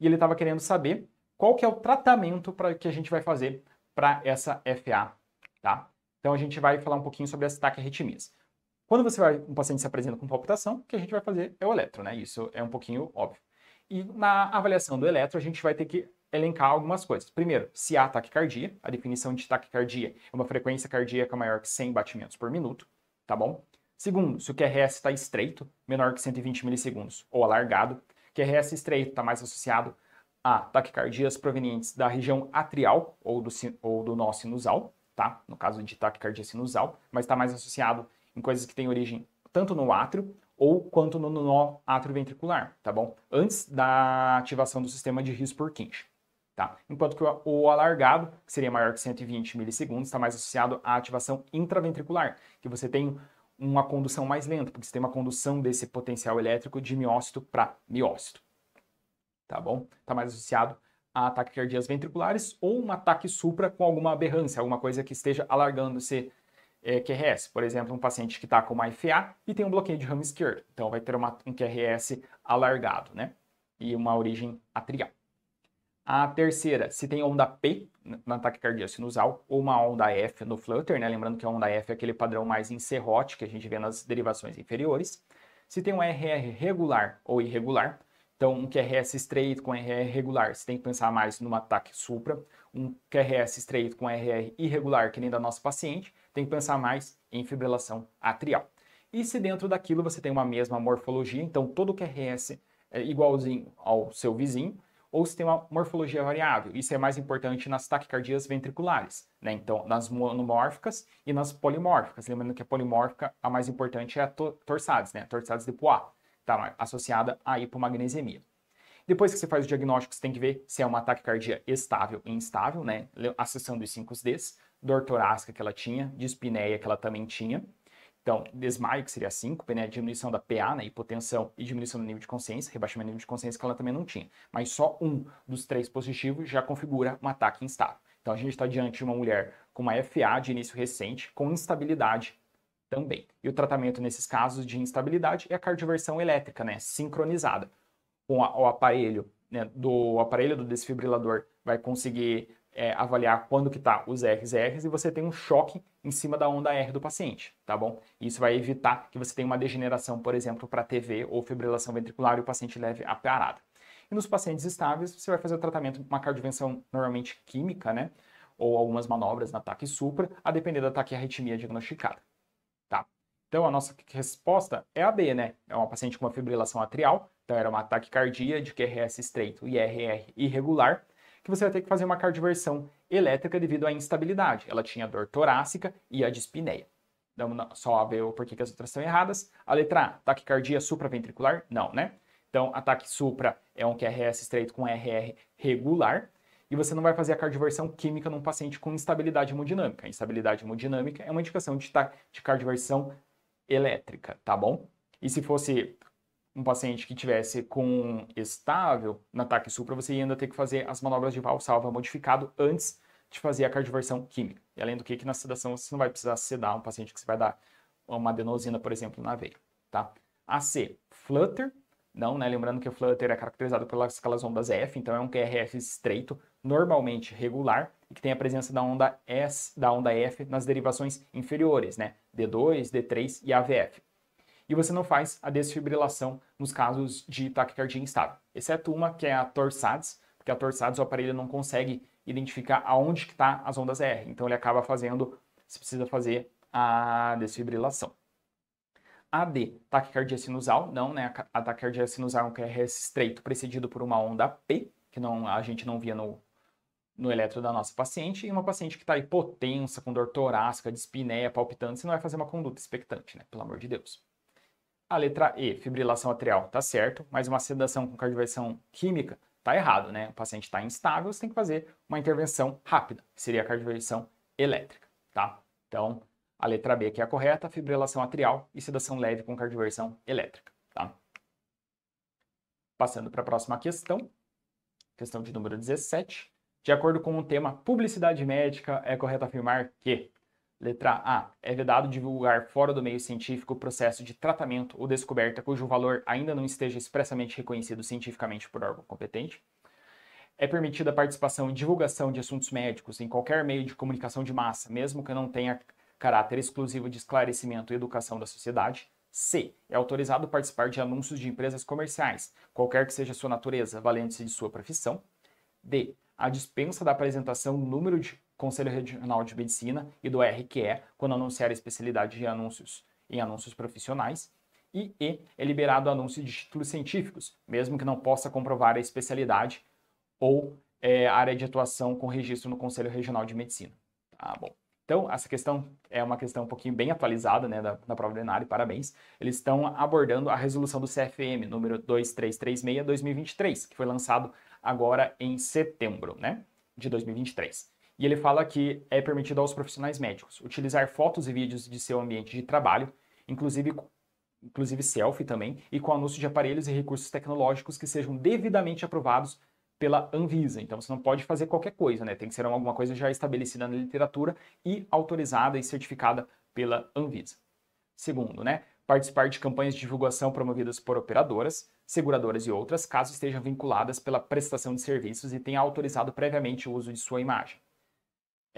e ele estava querendo saber qual que é o tratamento para que a gente vai fazer para essa FA, tá? Então a gente vai falar um pouquinho sobre as taquiarritmias. Quando você vai, um paciente se apresenta com palpitação, o que a gente vai fazer é o eletro, né? Isso é um pouquinho óbvio. E na avaliação do eletro, a gente vai ter que elencar algumas coisas. Primeiro, se há taquicardia, a definição de taquicardia é uma frequência cardíaca maior que 100 batimentos por minuto, tá bom? Segundo, se o QRS está estreito, menor que 120 milissegundos, ou alargado, QRS estreito está mais associado a taquicardias provenientes da região atrial ou do, ou do nó sinusal, tá? No caso de taquicardia sinusal, mas está mais associado em coisas que têm origem tanto no átrio ou quanto no nó atrioventricular, tá bom? Antes da ativação do sistema de risco por Kinch, tá? Enquanto que o, o alargado, que seria maior que 120 milissegundos, está mais associado à ativação intraventricular, que você tem uma condução mais lenta, porque você tem uma condução desse potencial elétrico de miócito para miócito. Tá bom? Está mais associado a ataque cardíacos ventriculares ou um ataque supra com alguma aberrância, alguma coisa que esteja alargando-se é, QRS. Por exemplo, um paciente que está com uma FA e tem um bloqueio de ramo esquerdo. Então, vai ter uma, um QRS alargado, né? E uma origem atrial. A terceira, se tem onda P na taquicardia sinusal ou uma onda F no flutter, né? Lembrando que a onda F é aquele padrão mais encerrote que a gente vê nas derivações inferiores. Se tem um RR regular ou irregular, então um QRS estreito com RR regular, você tem que pensar mais no ataque supra. Um QRS estreito com RR irregular, que nem da nossa paciente, tem que pensar mais em fibrilação atrial. E se dentro daquilo você tem uma mesma morfologia, então todo QRS é igualzinho ao seu vizinho, ou se tem uma morfologia variável. Isso é mais importante nas taquicardias ventriculares, né? Então, nas monomórficas e nas polimórficas. Lembrando que a polimórfica, a mais importante é a to torsades, né? torsades de Poá, tá? associada à hipomagnesemia. Depois que você faz o diagnóstico, você tem que ver se é uma taquicardia estável ou instável, né? Acessando os 5Ds, dor torácica que ela tinha, dispneia que ela também tinha, então, desmaio, que seria síncope, né? Diminuição da PA, né? Hipotensão e diminuição do nível de consciência, rebaixamento do nível de consciência que ela também não tinha. Mas só um dos três positivos já configura um ataque instável. Então, a gente está diante de uma mulher com uma FA de início recente, com instabilidade também. E o tratamento nesses casos de instabilidade é a cardioversão elétrica, né? Sincronizada. Com a, o aparelho, né? Do o aparelho do desfibrilador vai conseguir é, avaliar quando que está os RRs e você tem um choque em cima da onda R do paciente, tá bom? Isso vai evitar que você tenha uma degeneração, por exemplo, para TV ou fibrilação ventricular e o paciente leve a parada. E nos pacientes estáveis, você vai fazer o tratamento com uma cardiovenção normalmente química, né? Ou algumas manobras na TAC supra, a depender da taquiarritmia diagnosticada, tá? Então, a nossa resposta é a B, né? É uma paciente com uma fibrilação atrial, então era uma taquicardia de QRS estreito e RR irregular, que você vai ter que fazer uma cardioversão elétrica devido à instabilidade. Ela tinha dor torácica e a dispneia. Vamos só ver o porquê que as outras estão erradas. A letra A, taquicardia supraventricular? Não, né? Então, ataque supra é um QRS estreito com RR regular. E você não vai fazer a cardioversão química num paciente com instabilidade hemodinâmica. A instabilidade hemodinâmica é uma indicação de, de cardioversão elétrica, tá bom? E se fosse um paciente que tivesse com estável na TAC Supra, você ia ainda ter que fazer as manobras de valsalva modificado antes de fazer a cardioversão química. E além do que, que na sedação você não vai precisar sedar um paciente que você vai dar uma adenosina, por exemplo, na veia, tá? AC, flutter, não, né? Lembrando que o flutter é caracterizado pelas escalas ondas F, então é um QRF estreito, normalmente regular, e que tem a presença da onda S, da onda F nas derivações inferiores, né? D2, D3 e AVF e você não faz a desfibrilação nos casos de taquicardia instável, exceto uma que é a torsades, porque a torsades o aparelho não consegue identificar aonde que está as ondas R, então ele acaba fazendo, se precisa fazer a desfibrilação. AD, taquicardia sinusal, não, né? A taquicardia sinusal é um QRS estreito precedido por uma onda P, que não, a gente não via no, no eletro da nossa paciente, e uma paciente que está hipotensa, com dor torácica, dispneia, palpitante, você não vai fazer uma conduta expectante, né? Pelo amor de Deus. A letra E, fibrilação atrial, tá certo, mas uma sedação com cardioversão química tá errado, né? O paciente está instável, você tem que fazer uma intervenção rápida, que seria a cardioversão elétrica, tá? Então, a letra B aqui é a correta, fibrilação atrial e sedação leve com cardioversão elétrica, tá? Passando para a próxima questão, questão de número 17. De acordo com o tema publicidade médica, é correto afirmar que Letra A. É vedado divulgar fora do meio científico o processo de tratamento ou descoberta cujo valor ainda não esteja expressamente reconhecido cientificamente por órgão competente. É permitida a participação e divulgação de assuntos médicos em qualquer meio de comunicação de massa, mesmo que não tenha caráter exclusivo de esclarecimento e educação da sociedade. C. É autorizado participar de anúncios de empresas comerciais, qualquer que seja sua natureza, valendo-se de sua profissão. D. A dispensa da apresentação, número de Conselho Regional de Medicina e do RQE, quando anunciar a especialidade de anúncios em anúncios profissionais. E E é liberado o anúncio de títulos científicos, mesmo que não possa comprovar a especialidade ou é, área de atuação com registro no Conselho Regional de Medicina. Tá bom. Então, essa questão é uma questão um pouquinho bem atualizada né, da, da prova do Enari, parabéns. Eles estão abordando a resolução do CFM, número 2336-2023, que foi lançado agora em setembro né, de 2023. E ele fala que é permitido aos profissionais médicos utilizar fotos e vídeos de seu ambiente de trabalho, inclusive, inclusive selfie também, e com anúncio de aparelhos e recursos tecnológicos que sejam devidamente aprovados pela Anvisa. Então você não pode fazer qualquer coisa, né? Tem que ser alguma coisa já estabelecida na literatura e autorizada e certificada pela Anvisa. Segundo, né? Participar de campanhas de divulgação promovidas por operadoras, seguradoras e outras, caso estejam vinculadas pela prestação de serviços e tenha autorizado previamente o uso de sua imagem.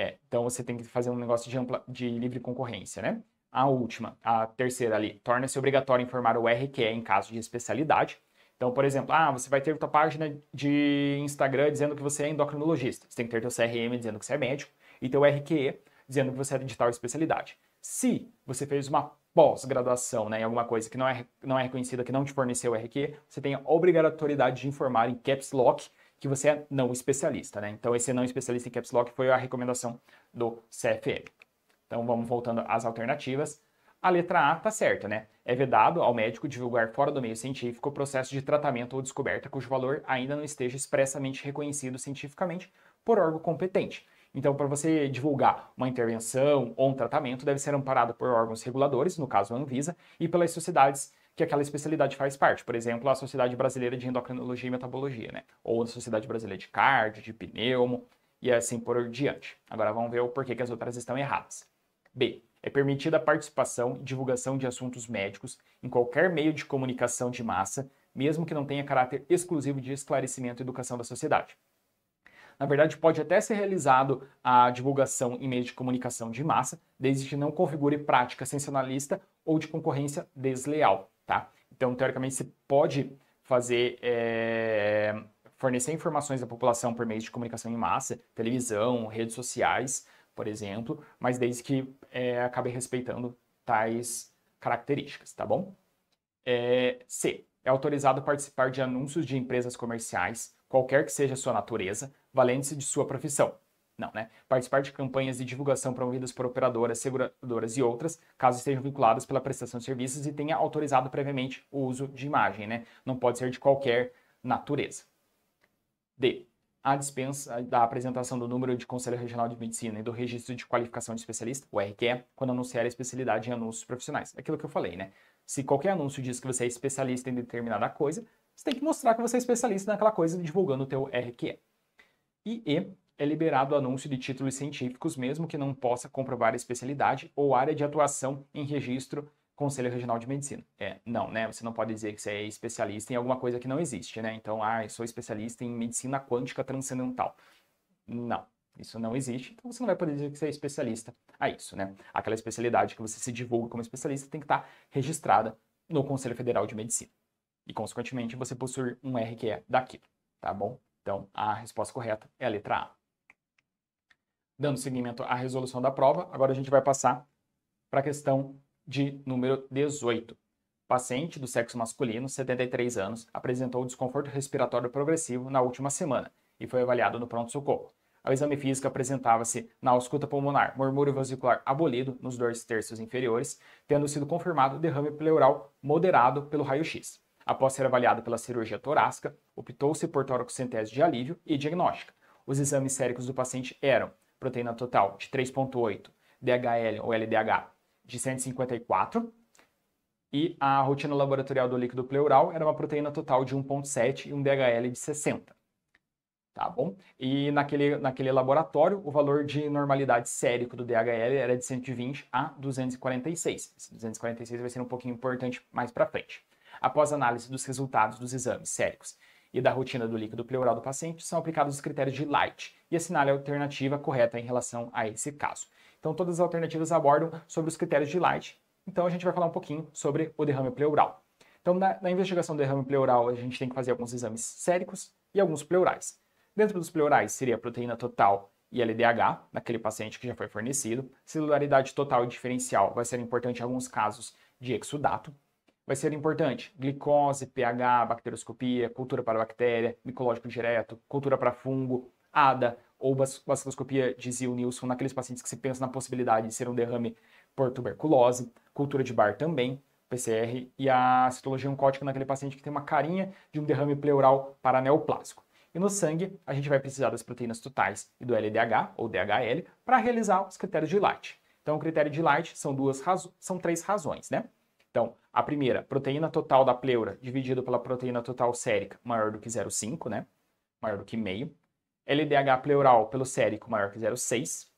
É, então você tem que fazer um negócio de, ampla, de livre concorrência, né? A última, a terceira ali, torna-se obrigatório informar o RQE em caso de especialidade. Então, por exemplo, ah, você vai ter sua página de Instagram dizendo que você é endocrinologista. Você tem que ter teu CRM dizendo que você é médico e teu RQE dizendo que você é de tal especialidade. Se você fez uma pós-graduação né, em alguma coisa que não é, não é reconhecida, que não te forneceu o RQE, você tem a obrigatoriedade de informar em caps lock que você é não especialista, né? Então, esse não especialista em Caps Lock foi a recomendação do CFM. Então, vamos voltando às alternativas. A letra A está certa, né? É vedado ao médico divulgar fora do meio científico o processo de tratamento ou descoberta cujo valor ainda não esteja expressamente reconhecido cientificamente por órgão competente. Então, para você divulgar uma intervenção ou um tratamento, deve ser amparado por órgãos reguladores, no caso a Anvisa, e pelas sociedades que aquela especialidade faz parte. Por exemplo, a Sociedade Brasileira de Endocrinologia e Metabologia, né? Ou a Sociedade Brasileira de Cardio, de Pneumo e assim por diante. Agora vamos ver o porquê que as outras estão erradas. B. É permitida a participação e divulgação de assuntos médicos em qualquer meio de comunicação de massa, mesmo que não tenha caráter exclusivo de esclarecimento e educação da sociedade. Na verdade, pode até ser realizado a divulgação em meios de comunicação de massa, desde que não configure prática sensacionalista ou de concorrência desleal tá? Então, teoricamente, você pode fazer é, fornecer informações à população por meio de comunicação em massa, televisão, redes sociais, por exemplo, mas desde que é, acabe respeitando tais características, tá bom? É, C. É autorizado participar de anúncios de empresas comerciais, qualquer que seja a sua natureza, valendo-se de sua profissão. Não, né? Participar de campanhas de divulgação promovidas por operadoras, seguradoras e outras, caso estejam vinculadas pela prestação de serviços e tenha autorizado previamente o uso de imagem, né? Não pode ser de qualquer natureza. D. A dispensa da apresentação do número de Conselho Regional de Medicina e do registro de qualificação de especialista, o RQE, quando anunciar a especialidade em anúncios profissionais. Aquilo que eu falei, né? Se qualquer anúncio diz que você é especialista em determinada coisa, você tem que mostrar que você é especialista naquela coisa divulgando o teu RQE. E E, é liberado o anúncio de títulos científicos, mesmo que não possa comprovar a especialidade ou área de atuação em registro Conselho Regional de Medicina. É, não, né? Você não pode dizer que você é especialista em alguma coisa que não existe, né? Então, ah, eu sou especialista em medicina quântica transcendental. Não, isso não existe, então você não vai poder dizer que você é especialista a isso, né? Aquela especialidade que você se divulga como especialista tem que estar registrada no Conselho Federal de Medicina. E, consequentemente, você possui um RQE daquilo, tá bom? Então, a resposta correta é a letra A dando seguimento à resolução da prova, agora a gente vai passar para a questão de número 18. Paciente do sexo masculino, 73 anos, apresentou desconforto respiratório progressivo na última semana e foi avaliado no pronto-socorro. Ao exame físico apresentava-se na ausculta pulmonar murmúrio vesicular abolido nos dois terços inferiores, tendo sido confirmado derrame pleural moderado pelo raio-x. Após ser avaliado pela cirurgia torácica, optou-se por toracocentese de alívio e diagnóstica. Os exames séricos do paciente eram proteína total de 3,8, DHL ou LDH de 154, e a rotina laboratorial do líquido pleural era uma proteína total de 1,7 e um DHL de 60. Tá bom? E naquele, naquele laboratório, o valor de normalidade sérico do DHL era de 120 a 246. Esse 246 vai ser um pouquinho importante mais para frente. Após análise dos resultados dos exames séricos e da rotina do líquido pleural do paciente, são aplicados os critérios de Light e assinale a alternativa correta em relação a esse caso. Então, todas as alternativas abordam sobre os critérios de Light. Então, a gente vai falar um pouquinho sobre o derrame pleural. Então, na, na investigação do derrame pleural, a gente tem que fazer alguns exames séricos e alguns pleurais. Dentro dos pleurais, seria a proteína total e LDH, naquele paciente que já foi fornecido. Celularidade total e diferencial vai ser importante em alguns casos de exudato vai ser importante. Glicose, pH, bacteroscopia, cultura para bactéria, micológico direto, cultura para fungo, ADA ou baciloscopia de Zil nielsen naqueles pacientes que se pensa na possibilidade de ser um derrame por tuberculose, cultura de bar também, PCR e a citologia oncótica naquele paciente que tem uma carinha de um derrame pleural paraneoplásico. E no sangue, a gente vai precisar das proteínas totais e do LDH ou DHL para realizar os critérios de Light. Então, o critério de Light são duas são três razões, né? Então, a primeira, proteína total da pleura dividido pela proteína total sérica maior do que 0,5, né? Maior do que meio. LDH pleural pelo sérico maior que 0,6.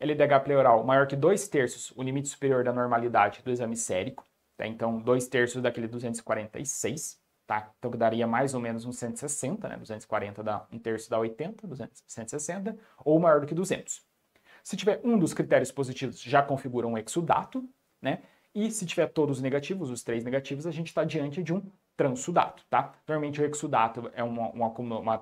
LDH pleural maior que 2 terços, o limite superior da normalidade do exame sérico. Tá? Então, 2 terços daquele 246, tá? Então, que daria mais ou menos uns 160, né? 240 dá 1 um terço dá 80, 200, 160, ou maior do que 200. Se tiver um dos critérios positivos, já configura um exudato, né? E se tiver todos negativos, os três negativos, a gente está diante de um transudato, tá? Normalmente o exudato é uma, uma, uma,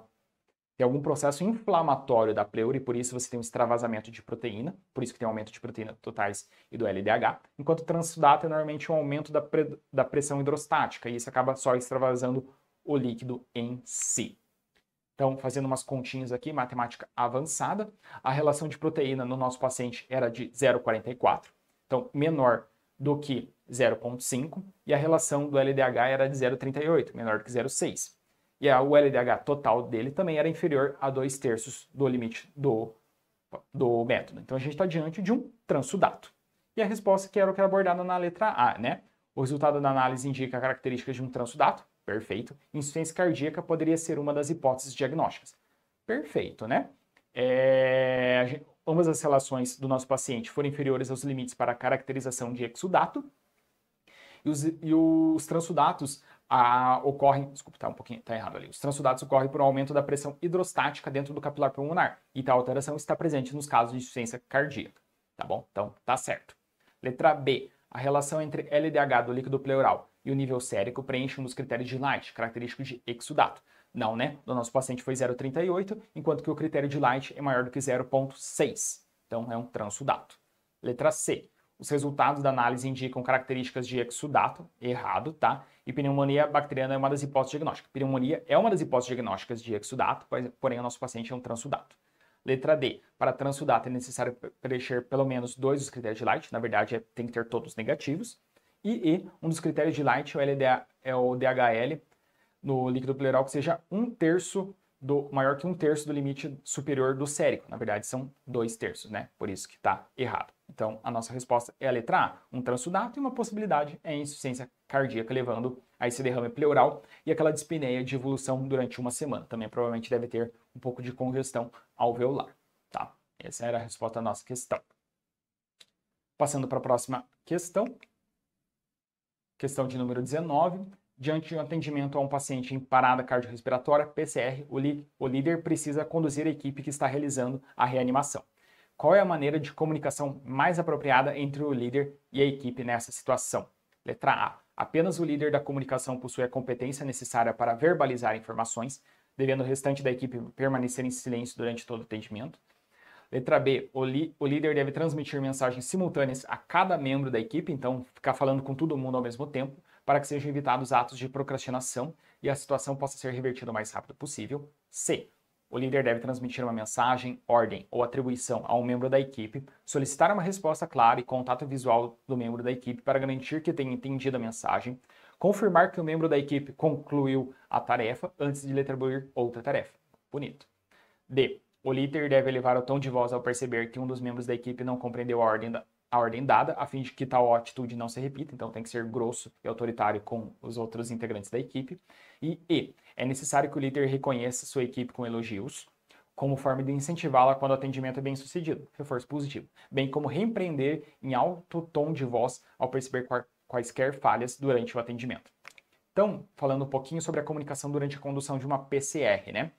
tem algum processo inflamatório da pleura e por isso você tem um extravasamento de proteína, por isso que tem um aumento de proteína totais e do LDH, enquanto o transudato é normalmente um aumento da, pre, da pressão hidrostática e isso acaba só extravasando o líquido em si. Então, fazendo umas continhas aqui, matemática avançada, a relação de proteína no nosso paciente era de 0,44. Então, menor do que 0,5 e a relação do LDH era de 0,38, menor que 0,6. E a, o LDH total dele também era inferior a 2 terços do limite do, do método. Então a gente está diante de um transudato. E a resposta que era o que era abordada na letra A, né? O resultado da análise indica características de um transudato, perfeito. Insuficiência cardíaca poderia ser uma das hipóteses diagnósticas. Perfeito, né? É, ambas as relações do nosso paciente forem inferiores aos limites para a caracterização de exudato. E os, e os transudatos ocorrem, desculpa, tá um pouquinho, tá errado ali. Os transudatos ocorrem por um aumento da pressão hidrostática dentro do capilar pulmonar, e tal alteração está presente nos casos de insuficiência cardíaca, tá bom? Então, tá certo. Letra B. A relação entre LDH do líquido pleural e o nível sérico preenche um dos critérios de Light, característico de exudato. Não, né? Do nosso paciente foi 0,38, enquanto que o critério de Light é maior do que 0,6. Então é um transudato. Letra C. Os resultados da análise indicam características de exudato, errado, tá? E pneumonia bacteriana é uma das hipóteses diagnósticas. Pneumonia é uma das hipóteses diagnósticas de exudato, porém o nosso paciente é um transudato. Letra D. Para transudato é necessário preencher pelo menos dois dos critérios de Light. Na verdade, é, tem que ter todos negativos. E E, um dos critérios de Light, o LDA, é o DHL, no líquido pleural que seja um terço do maior que um terço do limite superior do sérico. Na verdade, são dois terços, né? Por isso que está errado. Então, a nossa resposta é a letra A, um transudato, e uma possibilidade é insuficiência cardíaca, levando a esse derrame pleural e aquela dispneia de evolução durante uma semana. Também provavelmente deve ter um pouco de congestão alveolar, tá? Essa era a resposta à nossa questão. Passando para a próxima questão. Questão de número 19. Diante de um atendimento a um paciente em parada cardiorrespiratória, PCR, o, o líder precisa conduzir a equipe que está realizando a reanimação. Qual é a maneira de comunicação mais apropriada entre o líder e a equipe nessa situação? Letra A. Apenas o líder da comunicação possui a competência necessária para verbalizar informações, devendo o restante da equipe permanecer em silêncio durante todo o atendimento. Letra B, o, o, líder deve transmitir mensagens simultâneas a cada membro da equipe, então ficar falando com todo mundo ao mesmo tempo para que sejam evitados atos de procrastinação e a situação possa ser revertida o mais rápido possível. C. O líder deve transmitir uma mensagem, ordem ou atribuição a um membro da equipe, solicitar uma resposta clara e contato visual do membro da equipe para garantir que tenha entendido a mensagem, confirmar que o membro da equipe concluiu a tarefa antes de lhe atribuir outra tarefa. Bonito. D. O líder deve elevar o tom de voz ao perceber que um dos membros da equipe não compreendeu a ordem da, a ordem dada, a fim de que tal atitude não se repita, então tem que ser grosso e autoritário com os outros integrantes da equipe. E E, é necessário que o líder reconheça sua equipe com elogios, como forma de incentivá-la quando o atendimento é bem sucedido, reforço positivo, bem como reempreender em alto tom de voz ao perceber quaisquer falhas durante o atendimento. Então, falando um pouquinho sobre a comunicação durante a condução de uma PCR, né?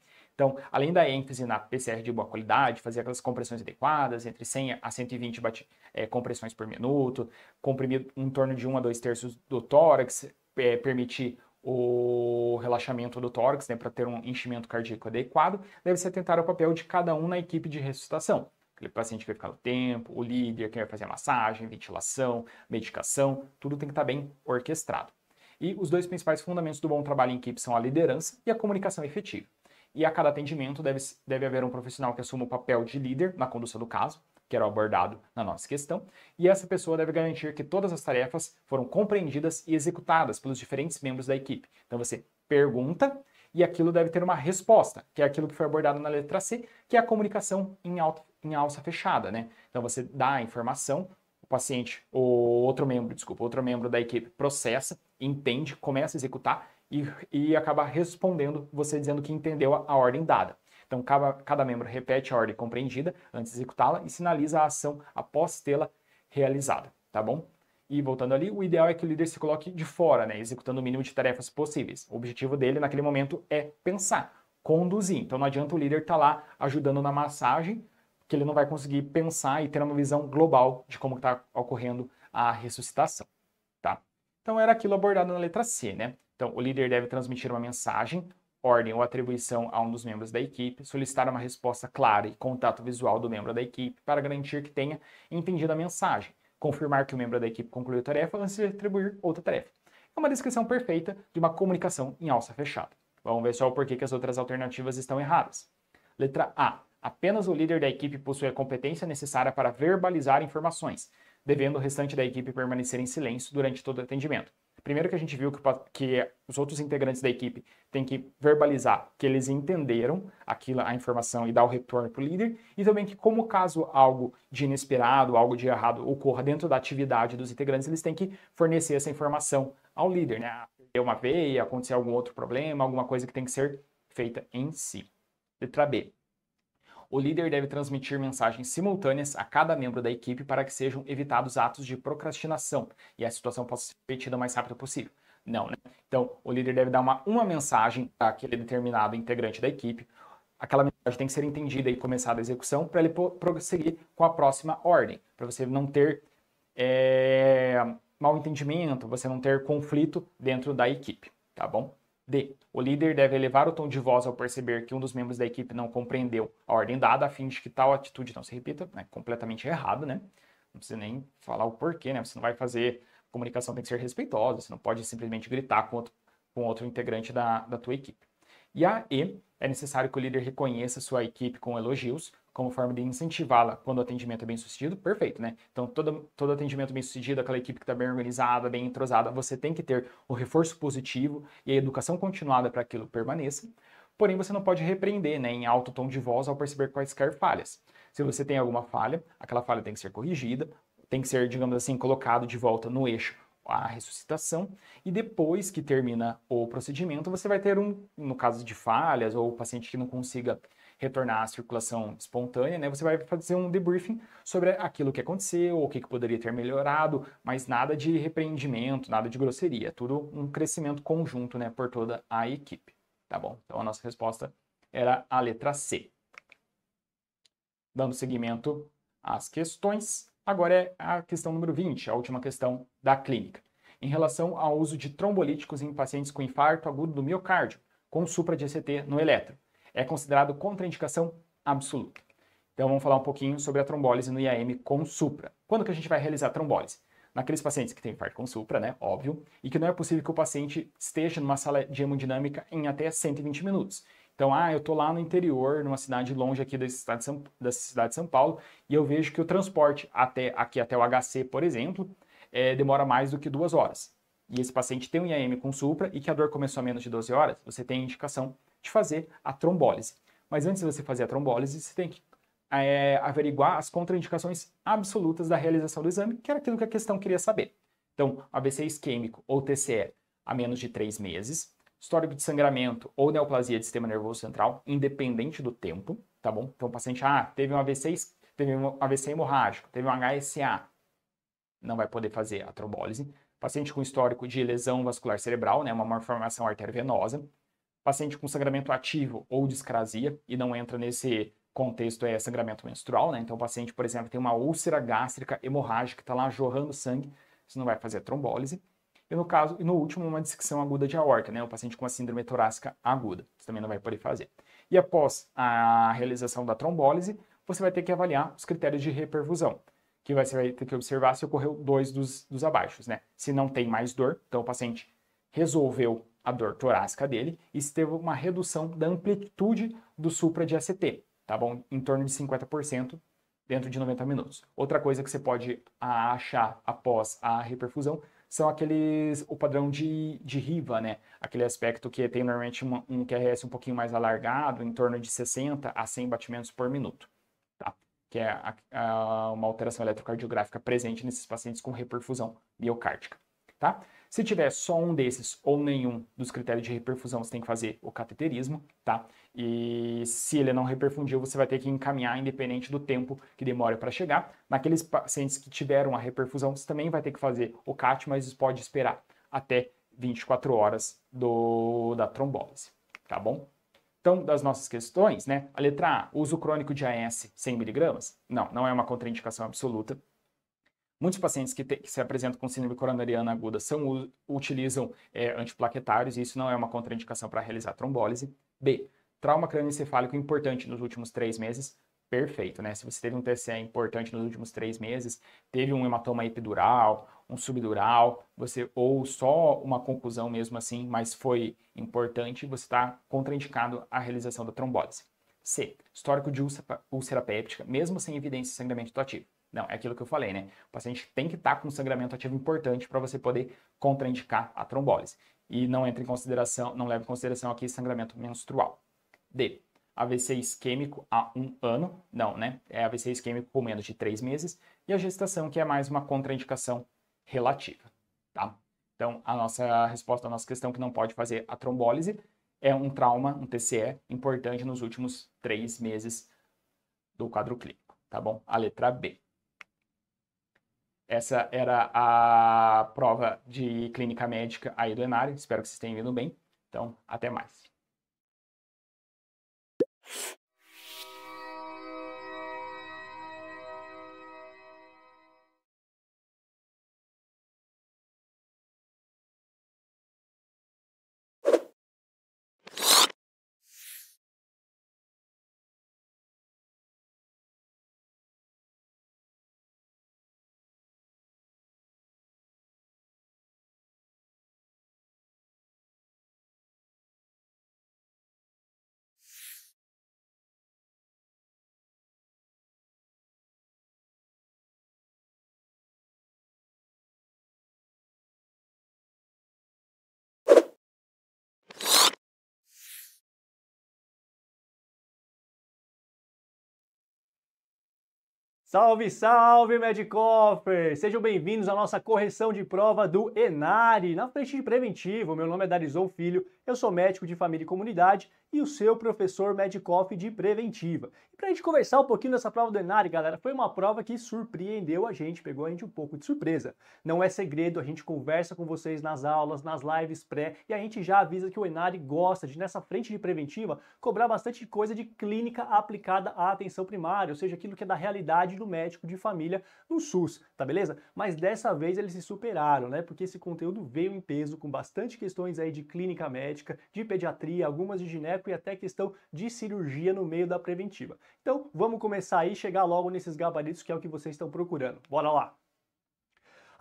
Então, além da ênfase na PCR de boa qualidade, fazer aquelas compressões adequadas, entre 100 a 120 bate, é, compressões por minuto, comprimir em torno de 1 a 2 terços do tórax, é, permitir o relaxamento do tórax, né, para ter um enchimento cardíaco adequado, deve-se atentar ao papel de cada um na equipe de ressuscitação. Aquele paciente que vai ficar no tempo, o líder, quem vai fazer a massagem, ventilação, medicação, tudo tem que estar tá bem orquestrado. E os dois principais fundamentos do bom trabalho em equipe são a liderança e a comunicação efetiva e a cada atendimento deve, deve haver um profissional que assuma o papel de líder na condução do caso, que era abordado na nossa questão, e essa pessoa deve garantir que todas as tarefas foram compreendidas e executadas pelos diferentes membros da equipe. Então você pergunta e aquilo deve ter uma resposta, que é aquilo que foi abordado na letra C, que é a comunicação em, alta, em alça fechada, né? Então você dá a informação, o paciente, o outro membro, desculpa, outro membro da equipe processa, entende, começa a executar e, e acabar respondendo você dizendo que entendeu a, a ordem dada. Então, cada, cada membro repete a ordem compreendida antes de executá-la e sinaliza a ação após tê-la realizada, tá bom? E voltando ali, o ideal é que o líder se coloque de fora, né, executando o mínimo de tarefas possíveis. O objetivo dele naquele momento é pensar, conduzir. Então não adianta o líder estar tá lá ajudando na massagem, que ele não vai conseguir pensar e ter uma visão global de como está ocorrendo a ressuscitação, tá? Então era aquilo abordado na letra C, né? Então, o líder deve transmitir uma mensagem, ordem ou atribuição a um dos membros da equipe, solicitar uma resposta clara e contato visual do membro da equipe para garantir que tenha entendido a mensagem, confirmar que o membro da equipe concluiu a tarefa antes de atribuir outra tarefa. É uma descrição perfeita de uma comunicação em alça fechada. Vamos ver só o porquê que as outras alternativas estão erradas. Letra A. Apenas o líder da equipe possui a competência necessária para verbalizar informações, devendo o restante da equipe permanecer em silêncio durante todo o atendimento. Primeiro que a gente viu que, que os outros integrantes da equipe têm que verbalizar que eles entenderam aquilo, a informação e dar o retorno para o líder, e também que como caso algo de inesperado, algo de errado ocorra dentro da atividade dos integrantes, eles têm que fornecer essa informação ao líder, né? Perdeu uma veia, aconteceu algum outro problema, alguma coisa que tem que ser feita em si. Letra B o líder deve transmitir mensagens simultâneas a cada membro da equipe para que sejam evitados atos de procrastinação e a situação possa ser repetida o mais rápido possível. Não, né? Então, o líder deve dar uma, uma mensagem para aquele determinado integrante da equipe. Aquela mensagem tem que ser entendida e começada a execução para ele prosseguir com a próxima ordem, para você não ter é, mal entendimento, você não ter conflito dentro da equipe, tá bom? D. O líder deve elevar o tom de voz ao perceber que um dos membros da equipe não compreendeu a ordem dada, a fim de que tal atitude não se repita. É completamente errado, né? Não precisa nem falar o porquê, né? Você não vai fazer. A comunicação tem que ser respeitosa, você não pode simplesmente gritar com outro, com outro integrante da, da tua equipe. E a E. É necessário que o líder reconheça sua equipe com elogios, como forma de incentivá-la quando o atendimento é bem sucedido, perfeito, né? Então, todo, todo atendimento bem sucedido, aquela equipe que está bem organizada, bem entrosada, você tem que ter o reforço positivo e a educação continuada para que aquilo permaneça. Porém, você não pode repreender né, em alto tom de voz ao perceber quaisquer falhas. Se você tem alguma falha, aquela falha tem que ser corrigida, tem que ser, digamos assim, colocado de volta no eixo a ressuscitação, e depois que termina o procedimento, você vai ter um, no caso de falhas ou paciente que não consiga retornar à circulação espontânea, né? Você vai fazer um debriefing sobre aquilo que aconteceu, o que, que poderia ter melhorado, mas nada de repreendimento, nada de grosseria, tudo um crescimento conjunto, né, por toda a equipe, tá bom? Então a nossa resposta era a letra C. Dando seguimento às questões, agora é a questão número 20, a última questão da clínica. Em relação ao uso de trombolíticos em pacientes com infarto agudo do miocárdio, com supra de ECT no eletro é considerado contraindicação absoluta. Então vamos falar um pouquinho sobre a trombólise no IAM com supra. Quando que a gente vai realizar a trombólise? Naqueles pacientes que têm infarto com supra, né, óbvio, e que não é possível que o paciente esteja numa sala de hemodinâmica em até 120 minutos. Então, ah, eu estou lá no interior, numa cidade longe aqui da cidade, de São, da cidade de São Paulo, e eu vejo que o transporte até aqui até o HC, por exemplo, é, demora mais do que duas horas. E esse paciente tem um IAM com supra e que a dor começou a menos de 12 horas, você tem indicação de fazer a trombólise. Mas antes de você fazer a trombólise, você tem que é, averiguar as contraindicações absolutas da realização do exame, que era aquilo que a questão queria saber. Então, AVC é isquêmico ou TCE a menos de três meses, histórico de sangramento ou neoplasia de sistema nervoso central, independente do tempo, tá bom? Então, o paciente, ah, teve um AVC, teve um AVC hemorrágico, teve um HSA, não vai poder fazer a trombólise. Paciente com histórico de lesão vascular cerebral, né, uma malformação arteriovenosa, paciente com sangramento ativo ou discrasia, e não entra nesse contexto é sangramento menstrual, né? Então, o paciente, por exemplo, tem uma úlcera gástrica hemorrágica, está lá jorrando sangue, isso não vai fazer trombólise. E no caso, e no último, uma dissecção aguda de aorta, né? O paciente com a síndrome torácica aguda, você também não vai poder fazer. E após a realização da trombólise, você vai ter que avaliar os critérios de reperfusão, que você vai ter que observar se ocorreu dois dos, dos abaixos, né? Se não tem mais dor, então o paciente resolveu a dor torácica dele e se teve uma redução da amplitude do supra de ST, tá bom? Em torno de 50% dentro de 90 minutos. Outra coisa que você pode ah, achar após a reperfusão são aqueles, o padrão de, de riva, né? Aquele aspecto que tem normalmente uma, um QRS um pouquinho mais alargado, em torno de 60 a 100 batimentos por minuto, tá? Que é a, a, uma alteração eletrocardiográfica presente nesses pacientes com reperfusão miocárdica tá? Se tiver só um desses ou nenhum dos critérios de reperfusão, você tem que fazer o cateterismo, tá? E se ele não reperfundiu, você vai ter que encaminhar, independente do tempo que demora para chegar. Naqueles pacientes que tiveram a reperfusão, você também vai ter que fazer o CAT, mas pode esperar até 24 horas do, da trombose, tá bom? Então, das nossas questões, né? A letra A, uso crônico de AS 100mg? Não, não é uma contraindicação absoluta, Muitos pacientes que, te, que se apresentam com síndrome coronariana aguda são, utilizam é, antiplaquetários, e isso não é uma contraindicação para realizar trombólise. B. Trauma crânioencefálico importante nos últimos três meses, perfeito, né? Se você teve um TCE importante nos últimos três meses, teve um hematoma epidural, um subdural, você ou só uma conclusão mesmo assim, mas foi importante, você está contraindicado à realização da trombólise. C. Histórico de úlcera, úlcera péptica, mesmo sem evidência de sangramento ativo. Não, é aquilo que eu falei, né? O paciente tem que estar tá com um sangramento ativo importante para você poder contraindicar a trombólise. E não entra em consideração, não leva em consideração aqui sangramento menstrual. D. AVC isquêmico a um ano, não, né? É AVC isquêmico com menos de três meses. E a gestação, que é mais uma contraindicação relativa, tá? Então, a nossa resposta à nossa questão que não pode fazer a trombólise é um trauma, um TCE, importante nos últimos três meses do quadro clínico, tá bom? A letra B. Essa era a prova de clínica médica aí do Enari. Espero que vocês tenham ido bem. Então, até mais. Salve, salve, Medcoffer! Sejam bem-vindos à nossa correção de prova do Enari, na frente de preventivo. Meu nome é Darizon Filho, eu sou médico de família e comunidade e o seu professor Medcoff de preventiva. E para a gente conversar um pouquinho dessa prova do Enari, galera, foi uma prova que surpreendeu a gente, pegou a gente um pouco de surpresa. Não é segredo, a gente conversa com vocês nas aulas, nas lives pré, e a gente já avisa que o Enari gosta de, nessa frente de preventiva, cobrar bastante coisa de clínica aplicada à atenção primária, ou seja, aquilo que é da realidade do médico de família no SUS, tá beleza? Mas dessa vez eles se superaram, né? Porque esse conteúdo veio em peso com bastante questões aí de clínica médica, de pediatria, algumas de gineco e até questão de cirurgia no meio da preventiva. Então, vamos começar aí chegar logo nesses gabaritos que é o que vocês estão procurando. Bora lá!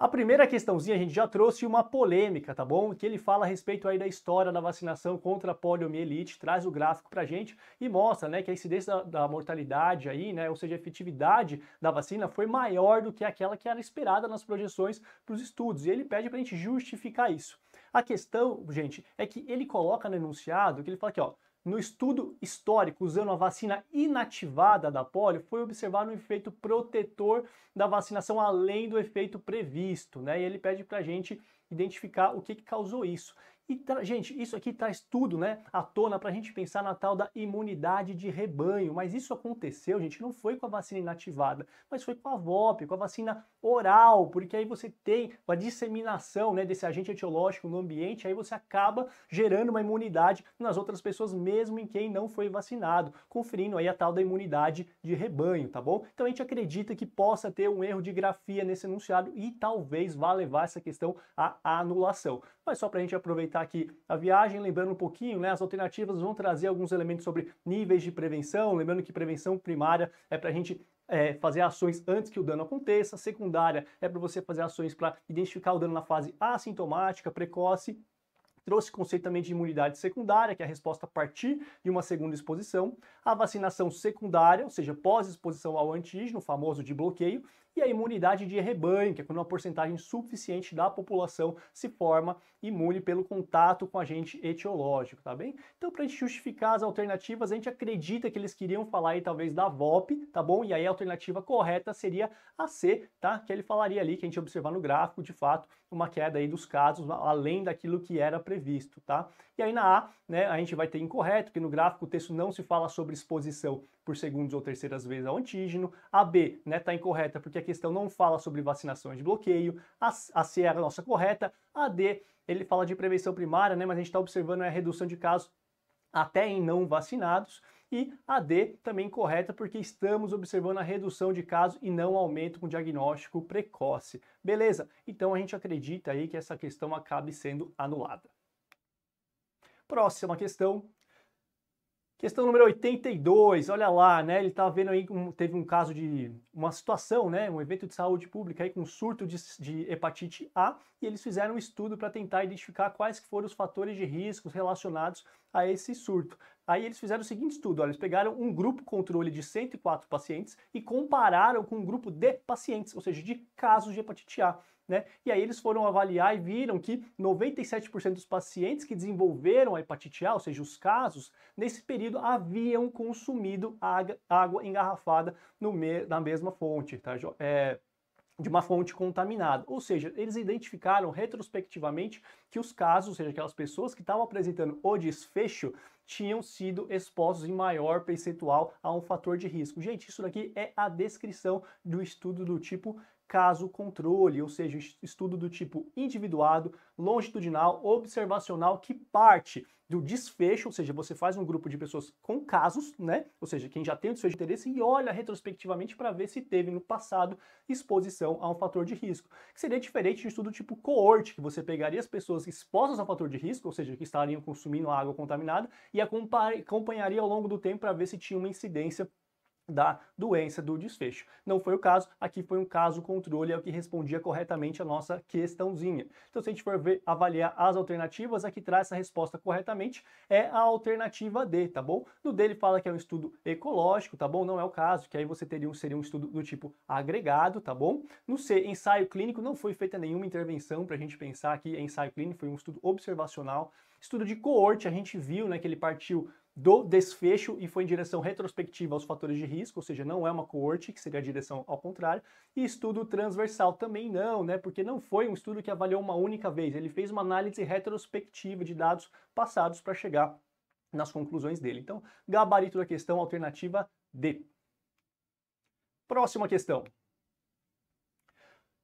A primeira questãozinha a gente já trouxe uma polêmica, tá bom? Que ele fala a respeito aí da história da vacinação contra a poliomielite, traz o gráfico pra gente e mostra, né, que a incidência da, da mortalidade aí, né, ou seja, a efetividade da vacina foi maior do que aquela que era esperada nas projeções para os estudos. E ele pede pra gente justificar isso. A questão, gente, é que ele coloca no enunciado que ele fala aqui, ó, no estudo histórico, usando a vacina inativada da polio, foi observado um efeito protetor da vacinação além do efeito previsto, né? E ele pede para a gente identificar o que, que causou isso. E, gente, isso aqui traz tudo né, à tona para a gente pensar na tal da imunidade de rebanho. Mas isso aconteceu, gente, não foi com a vacina inativada, mas foi com a VOP, com a vacina oral, porque aí você tem a disseminação né, desse agente etiológico no ambiente, aí você acaba gerando uma imunidade nas outras pessoas, mesmo em quem não foi vacinado, conferindo aí a tal da imunidade de rebanho, tá bom? Então a gente acredita que possa ter um erro de grafia nesse enunciado e talvez vá levar essa questão à anulação. Mas só para a gente aproveitar facilitar aqui a viagem. Lembrando um pouquinho, né, as alternativas vão trazer alguns elementos sobre níveis de prevenção. Lembrando que prevenção primária é para a gente é, fazer ações antes que o dano aconteça. Secundária é para você fazer ações para identificar o dano na fase assintomática, precoce trouxe conceito também de imunidade secundária, que é a resposta a partir de uma segunda exposição, a vacinação secundária, ou seja, pós-exposição ao antígeno, famoso de bloqueio, a imunidade de rebanho, que é quando uma porcentagem suficiente da população se forma imune pelo contato com agente etiológico, tá bem? Então, para a gente justificar as alternativas, a gente acredita que eles queriam falar aí talvez da VOP, tá bom? E aí a alternativa correta seria a C, tá? Que ele falaria ali, que a gente observar no gráfico, de fato, uma queda aí dos casos além daquilo que era previsto, tá? E aí na A, né, a gente vai ter incorreto, que no gráfico o texto não se fala sobre exposição por segundos ou terceiras vezes ao antígeno. A B está né, tá incorreta porque a questão não fala sobre vacinações de bloqueio. A, a C é a nossa correta. A D, ele fala de prevenção primária, né, mas a gente está observando a redução de casos até em não vacinados. E a D também correta, porque estamos observando a redução de casos e não aumento com diagnóstico precoce. Beleza? Então a gente acredita aí que essa questão acabe sendo anulada. Próxima questão, Questão número 82, olha lá, né? Ele estava tá vendo aí, um, teve um caso de uma situação, né? Um evento de saúde pública aí com surto de, de hepatite A e eles fizeram um estudo para tentar identificar quais foram os fatores de riscos relacionados a esse surto. Aí eles fizeram o seguinte estudo, olha, eles pegaram um grupo controle de 104 pacientes e compararam com um grupo de pacientes, ou seja, de casos de hepatite A né? E aí eles foram avaliar e viram que 97% dos pacientes que desenvolveram a hepatite A, ou seja, os casos, nesse período haviam consumido água engarrafada me na mesma fonte, tá? É, de uma fonte contaminada. Ou seja, eles identificaram retrospectivamente que os casos, ou seja, aquelas pessoas que estavam apresentando o desfecho, tinham sido expostos em maior percentual a um fator de risco. Gente, isso daqui é a descrição do estudo do tipo caso controle, ou seja, estudo do tipo individuado, longitudinal, observacional, que parte do desfecho, ou seja, você faz um grupo de pessoas com casos, né? Ou seja, quem já tem o desfecho de interesse e olha retrospectivamente para ver se teve no passado exposição a um fator de risco. Que seria diferente de um estudo tipo coorte, que você pegaria as pessoas expostas ao fator de risco, ou seja, que estariam consumindo água contaminada, e acompanharia ao longo do tempo para ver se tinha uma incidência da doença do desfecho. Não foi o caso, aqui foi um caso controle, é o que respondia corretamente a nossa questãozinha. Então, se a gente for ver, avaliar as alternativas, a que traz essa resposta corretamente é a alternativa D, tá bom? No D ele fala que é um estudo ecológico, tá bom? Não é o caso, que aí você teria um, seria um estudo do tipo agregado, tá bom? No C, ensaio clínico, não foi feita nenhuma intervenção para a gente pensar que ensaio clínico foi um estudo observacional, Estudo de coorte, a gente viu né, que ele partiu do desfecho e foi em direção retrospectiva aos fatores de risco, ou seja, não é uma coorte, que seria a direção ao contrário, e estudo transversal também não, né? Porque não foi um estudo que avaliou uma única vez, ele fez uma análise retrospectiva de dados passados para chegar nas conclusões dele. Então, gabarito da questão alternativa D. Próxima questão.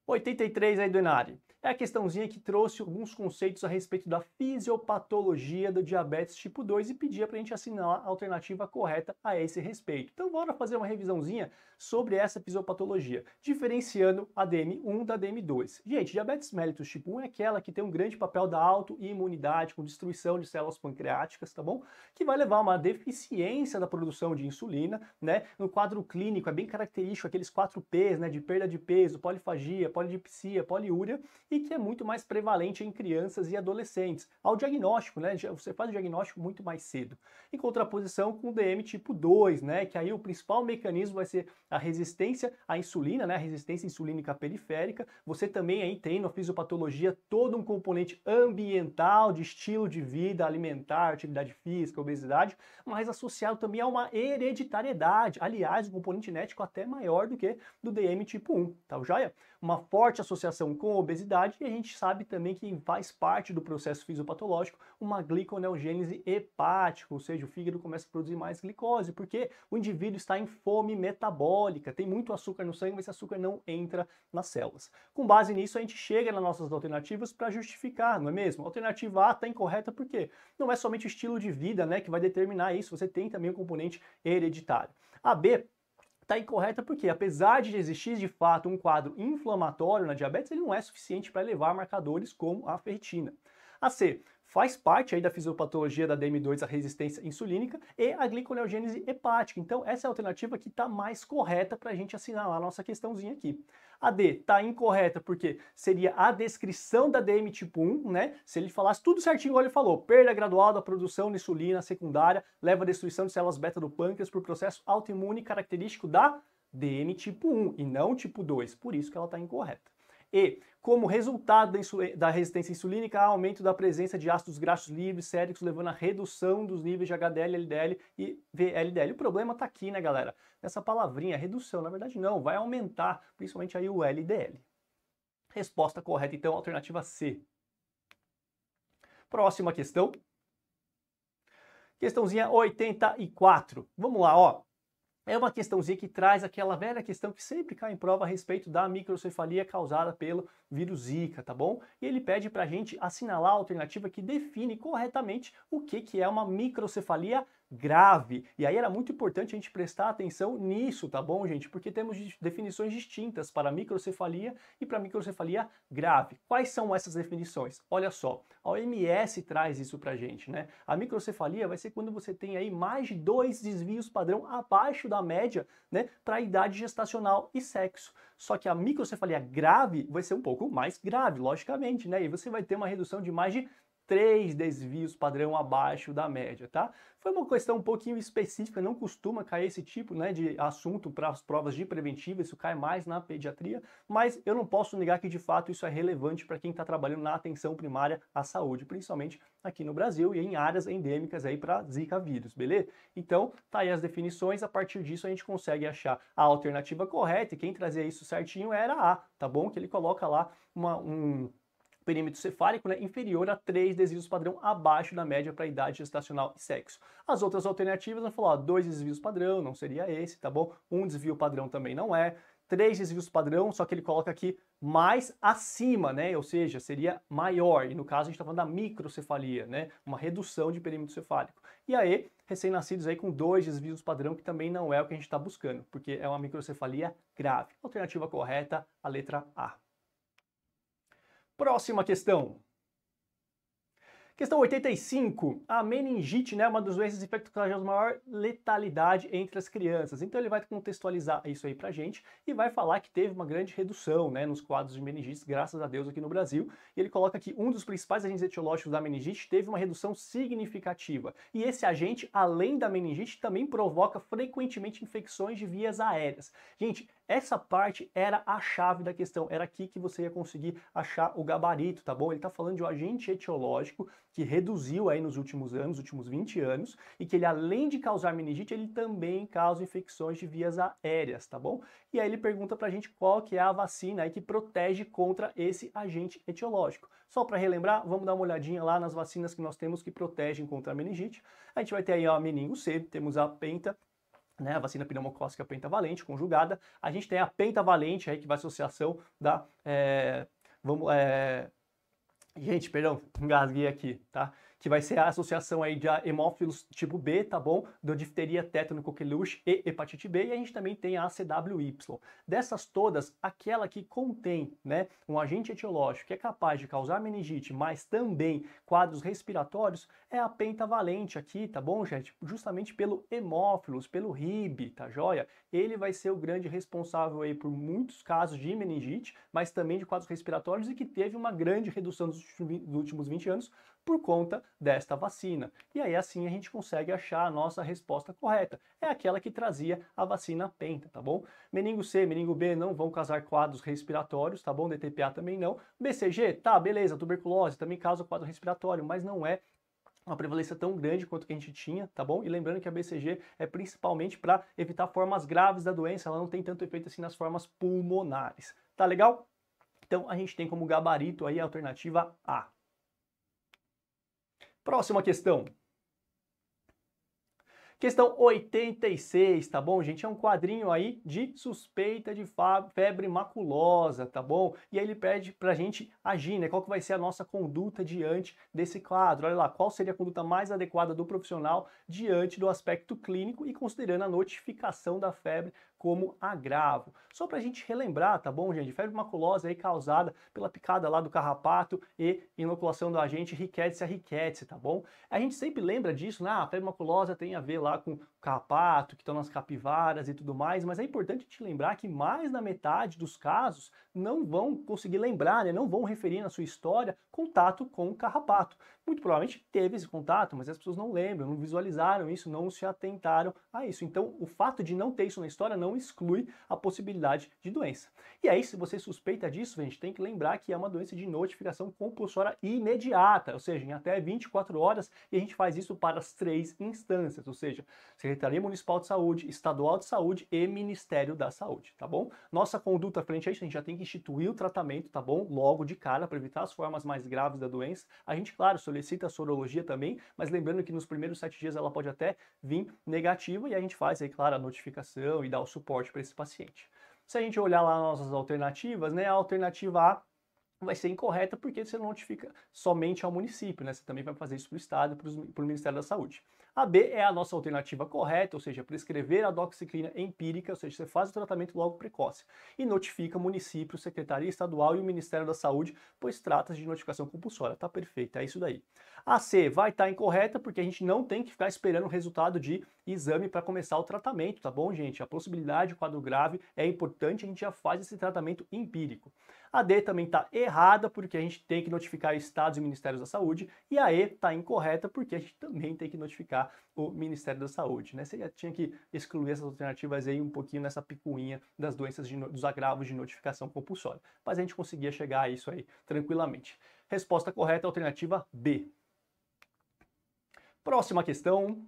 83 aí do Enari é a questãozinha que trouxe alguns conceitos a respeito da fisiopatologia do diabetes tipo 2 e pedia para a gente assinalar a alternativa correta a esse respeito. Então bora fazer uma revisãozinha sobre essa fisiopatologia, diferenciando a DM1 da DM2. Gente, diabetes mellitus tipo 1 é aquela que tem um grande papel da autoimunidade com destruição de células pancreáticas, tá bom? Que vai levar a uma deficiência da produção de insulina, né? No quadro clínico é bem característico aqueles 4 Ps, né, de perda de peso, polifagia, polidipsia, poliúria e e que é muito mais prevalente em crianças e adolescentes. Ao diagnóstico, né? Você faz o diagnóstico muito mais cedo. Em contraposição com o DM tipo 2, né? Que aí o principal mecanismo vai ser a resistência à insulina, né? A resistência insulínica periférica. Você também aí tem na fisiopatologia todo um componente ambiental, de estilo de vida, alimentar, atividade física, obesidade, mas associado também a uma hereditariedade. Aliás, um componente genético até maior do que do DM tipo 1, tá joia? Uma forte associação com obesidade obesidade, e a gente sabe também que faz parte do processo fisiopatológico uma gliconeogênese hepática, ou seja, o fígado começa a produzir mais glicose, porque o indivíduo está em fome metabólica, tem muito açúcar no sangue, mas esse açúcar não entra nas células. Com base nisso, a gente chega nas nossas alternativas para justificar, não é mesmo? A alternativa A está incorreta porque não é somente o estilo de vida né, que vai determinar isso, você tem também o um componente hereditário. A B está incorreta porque, apesar de existir de fato um quadro inflamatório na diabetes, ele não é suficiente para elevar marcadores como a ferritina. A C faz parte aí da fisiopatologia da DM2 a resistência insulínica e a gliconeogênese hepática. Então essa é a alternativa que está mais correta para a gente assinalar a nossa questãozinha aqui. A D está incorreta porque seria a descrição da DM tipo 1, né? Se ele falasse tudo certinho, que ele falou, perda gradual da produção de insulina secundária leva à destruição de células beta do pâncreas por processo autoimune característico da DM tipo 1 e não tipo 2. Por isso que ela está incorreta. E, como resultado da, resistência insulínica, há aumento da presença de ácidos graxos livres séricos, levando à redução dos níveis de HDL, LDL e VLDL. O problema está aqui, né, galera? Nessa palavrinha, redução. Na verdade, não, vai aumentar, principalmente aí o LDL. Resposta correta, então, alternativa C. Próxima questão. Questãozinha 84. Vamos lá, ó é uma questãozinha que traz aquela velha questão que sempre cai em prova a respeito da microcefalia causada pelo vírus Zika, tá bom? E ele pede para a gente assinalar a alternativa que define corretamente o que, que é uma microcefalia grave. E aí era muito importante a gente prestar atenção nisso, tá bom, gente? Porque temos definições distintas para microcefalia e para microcefalia grave. Quais são essas definições? Olha só, a OMS traz isso pra gente, né? A microcefalia vai ser quando você tem aí mais de dois desvios padrão abaixo da média, né, para idade gestacional e sexo. Só que a microcefalia grave vai ser um pouco mais grave, logicamente, né? E você vai ter uma redução de mais de três desvios padrão abaixo da média, tá? Foi uma questão um pouquinho específica, não costuma cair esse tipo né, de assunto para as provas de preventiva, isso cai mais na pediatria, mas eu não posso negar que de fato isso é relevante para quem está trabalhando na atenção primária à saúde, principalmente aqui no Brasil e em áreas endêmicas aí para Zika vírus, beleza? Então, tá aí as definições, a partir disso a gente consegue achar a alternativa correta e quem trazia isso certinho era A, tá bom? Que ele coloca lá uma, um perímetro cefálico né, inferior a 3 desvios padrão abaixo da média para idade gestacional e sexo. As outras alternativas, eu falar, ó, dois desvios padrão, não seria esse, tá bom? Um desvio padrão também não é. Três desvios padrão, só que ele coloca aqui mais acima, né? Ou seja, seria maior. E no caso a gente está falando da microcefalia, né? Uma redução de perímetro cefálico. E aí, recém-nascidos aí com dois desvios padrão, que também não é o que a gente está buscando, porque é uma microcefalia grave. Alternativa correta, a letra A. Próxima questão. Questão 85. A meningite né, é uma das doenças infecto de maior letalidade entre as crianças. Então ele vai contextualizar isso aí pra gente e vai falar que teve uma grande redução né, nos quadros de meningite, graças a Deus, aqui no Brasil. E ele coloca que um dos principais agentes etiológicos da meningite teve uma redução significativa. E esse agente, além da meningite, também provoca frequentemente infecções de vias aéreas. Gente, essa parte era a chave da questão, era aqui que você ia conseguir achar o gabarito, tá bom? Ele está falando de um agente etiológico que reduziu aí nos últimos anos, últimos 20 anos, e que ele além de causar meningite, ele também causa infecções de vias aéreas, tá bom? E aí ele pergunta pra gente qual que é a vacina aí que protege contra esse agente etiológico. Só para relembrar, vamos dar uma olhadinha lá nas vacinas que nós temos que protegem contra a meningite. A gente vai ter aí a meningo C, temos a penta, né, a vacina pneumocócica pentavalente conjugada, a gente tem a pentavalente aí que vai associação da, é, vamos, é, gente, perdão, engasguei aqui, tá? que vai ser a associação aí de hemófilos tipo B, tá bom? Do difteria, tétano, coqueluche e hepatite B. E a gente também tem a CWY. Dessas todas, aquela que contém né, um agente etiológico que é capaz de causar meningite, mas também quadros respiratórios, é a pentavalente aqui, tá bom, gente? Justamente pelo hemófilos, pelo RIB, tá joia? Ele vai ser o grande responsável aí por muitos casos de meningite, mas também de quadros respiratórios e que teve uma grande redução nos últimos 20 anos por conta desta vacina. E aí assim a gente consegue achar a nossa resposta correta. É aquela que trazia a vacina penta, tá bom? Meningo C, meningo B não vão causar quadros respiratórios, tá bom? DTPA também não. BCG, tá, beleza, tuberculose também causa quadro respiratório, mas não é uma prevalência tão grande quanto que a gente tinha, tá bom? E lembrando que a BCG é principalmente para evitar formas graves da doença, ela não tem tanto efeito assim nas formas pulmonares. Tá legal? Então a gente tem como gabarito aí a alternativa A. Próxima questão. Questão 86, tá bom, gente? É um quadrinho aí de suspeita de febre maculosa, tá bom? E aí ele pede pra gente agir, né? Qual que vai ser a nossa conduta diante desse quadro? Olha lá, qual seria a conduta mais adequada do profissional diante do aspecto clínico e considerando a notificação da febre como agravo. Só para a gente relembrar, tá bom, gente? Febre maculosa aí causada pela picada lá do carrapato e inoculação do agente Rickettsia rickettsia, tá bom? A gente sempre lembra disso, né? Ah, a febre maculosa tem a ver lá com carrapato, que estão nas capivaras e tudo mais, mas é importante te lembrar que mais da metade dos casos não vão conseguir lembrar, né? Não vão referir na sua história contato com o carrapato muito provavelmente teve esse contato, mas as pessoas não lembram, não visualizaram isso, não se atentaram a isso. Então, o fato de não ter isso na história não exclui a possibilidade de doença. E aí, se você suspeita disso, a gente tem que lembrar que é uma doença de notificação compulsória imediata, ou seja, em até 24 horas, e a gente faz isso para as três instâncias, ou seja, Secretaria Municipal de Saúde, Estadual de Saúde e Ministério da Saúde, tá bom? Nossa conduta frente a isso, a gente já tem que instituir o tratamento, tá bom? Logo de cara, para evitar as formas mais graves da doença. A gente, claro, solicita solicita a sorologia também, mas lembrando que nos primeiros sete dias ela pode até vir negativa e a gente faz aí, claro, a notificação e dá o suporte para esse paciente. Se a gente olhar lá nossas alternativas, né, a alternativa A vai ser incorreta porque você não notifica somente ao município, né? Você também vai fazer isso para o Estado e para o Ministério da Saúde. A B é a nossa alternativa correta, ou seja, prescrever a doxiclina empírica, ou seja, você faz o tratamento logo precoce e notifica município, secretaria estadual e o Ministério da Saúde, pois trata-se de notificação compulsória. Tá perfeito, é isso daí. A C vai estar tá incorreta porque a gente não tem que ficar esperando o resultado de exame para começar o tratamento, tá bom, gente? A possibilidade de quadro grave é importante, a gente já faz esse tratamento empírico. A D também está errada, porque a gente tem que notificar estados e ministérios da saúde, e a E está incorreta, porque a gente também tem que notificar o Ministério da Saúde. Né? Você já tinha que excluir essas alternativas aí um pouquinho nessa picuinha das doenças, de, dos agravos de notificação compulsória. Mas a gente conseguia chegar a isso aí tranquilamente. Resposta correta, alternativa B. Próxima questão.